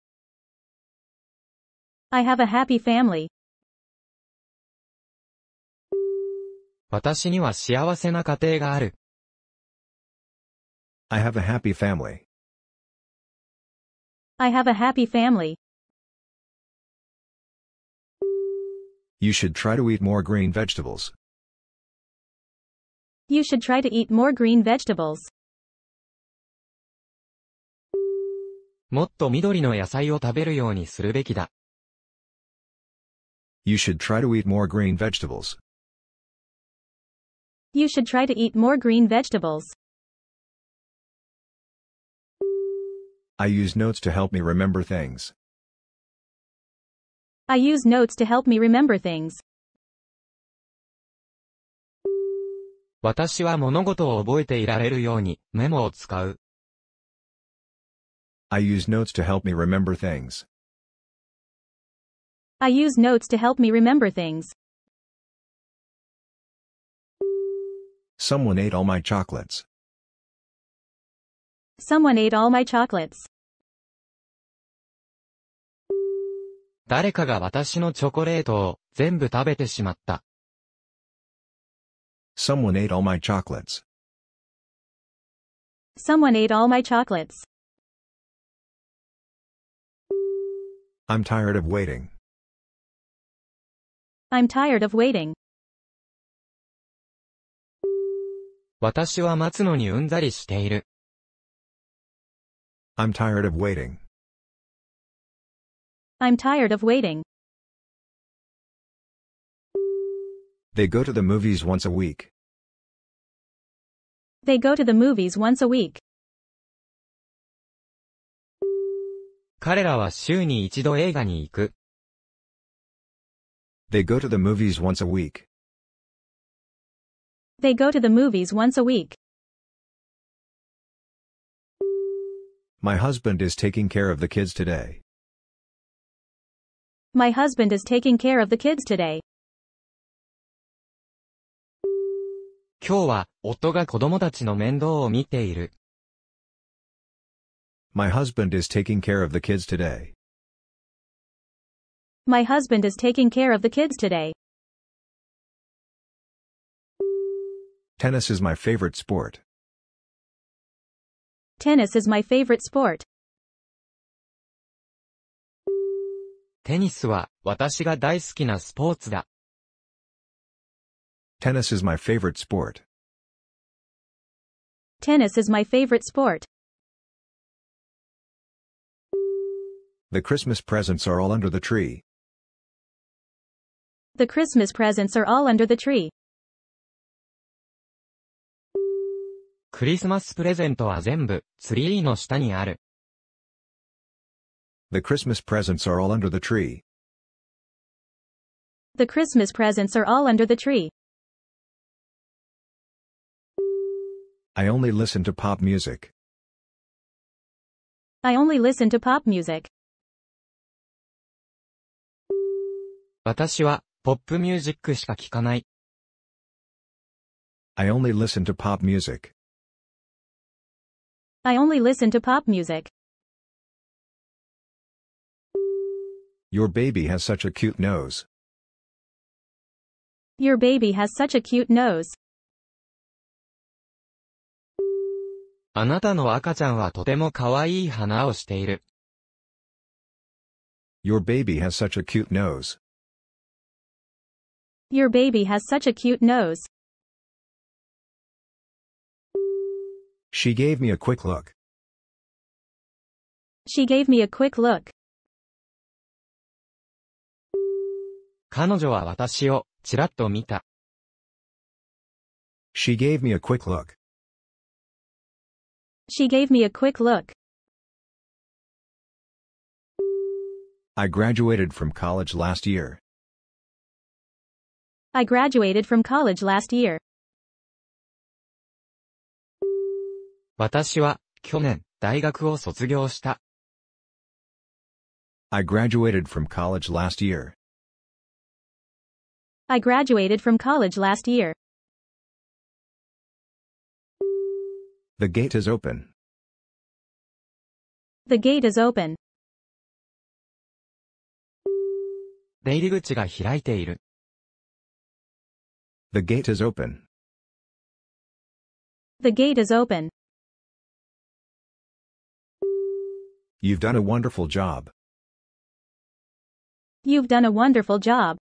I have a happy family. 私には幸せな家庭がある。I have a happy family. I have a happy family. You should try to eat more green vegetables. You should try to eat more green vegetables. もっと緑の野菜を食べるようにするべきだ。You should try to eat more green vegetables. You should try to eat more green vegetables. I use notes to help me remember things. I use notes to help me remember things. 私は物事を覚えていられるようにメモを使う。I use notes to help me remember things. I use notes to help me remember things. Someone ate all my chocolates. Someone ate all my chocolates. 誰かが私のチョコレートを全部食べてしまった。Someone ate all my chocolates. Someone ate all my chocolates. I'm tired of waiting. I'm tired of waiting. 私は待つのにうんざりしている。I'm tired of waiting. I'm tired of waiting. They go to the movies once a week. They go to the movies once a week. 彼らは週に一度映画に行く。They go to the movies once a week. They go to the movies once a week. My husband is taking care of the kids today. My husband is taking care of the kids today. My husband is taking care of the kids today. My husband is taking care of the kids today. Tennis is my favorite sport. Tennis is my favorite sport. テニスは私が大好きなスポーツだ。Tennis is my favorite sport. Tennis is my favorite sport. The Christmas presents are all under the tree. The Christmas presents are all under the tree. クリスマスプレゼントは全部、ツリーの下にある。The Christmas presents are all under the tree. The Christmas presents are all under the tree. I only listen to pop music. I only listen to pop music. 私は、ポップミュージックしか聞かない。I only listen to pop music. I only listen to pop music. Your baby has such a cute nose. Your baby has such a cute nose. あなたの赤ちゃんはとても可愛い鼻をしている。Your baby has such a cute nose. Your baby has such a cute nose. She gave me a quick look. She gave me a quick look. 彼女は私をちらっと見た。She gave me a quick look. She gave me a quick look. I graduated from college last year. I graduated from college last year. 私は、去年、大学を卒業した。I graduated from college last year. I graduated from college last year. The gate is open. The gate is open. 出入り口が開いている。The gate is open. The gate is open. You've done a wonderful job. You've done a wonderful job.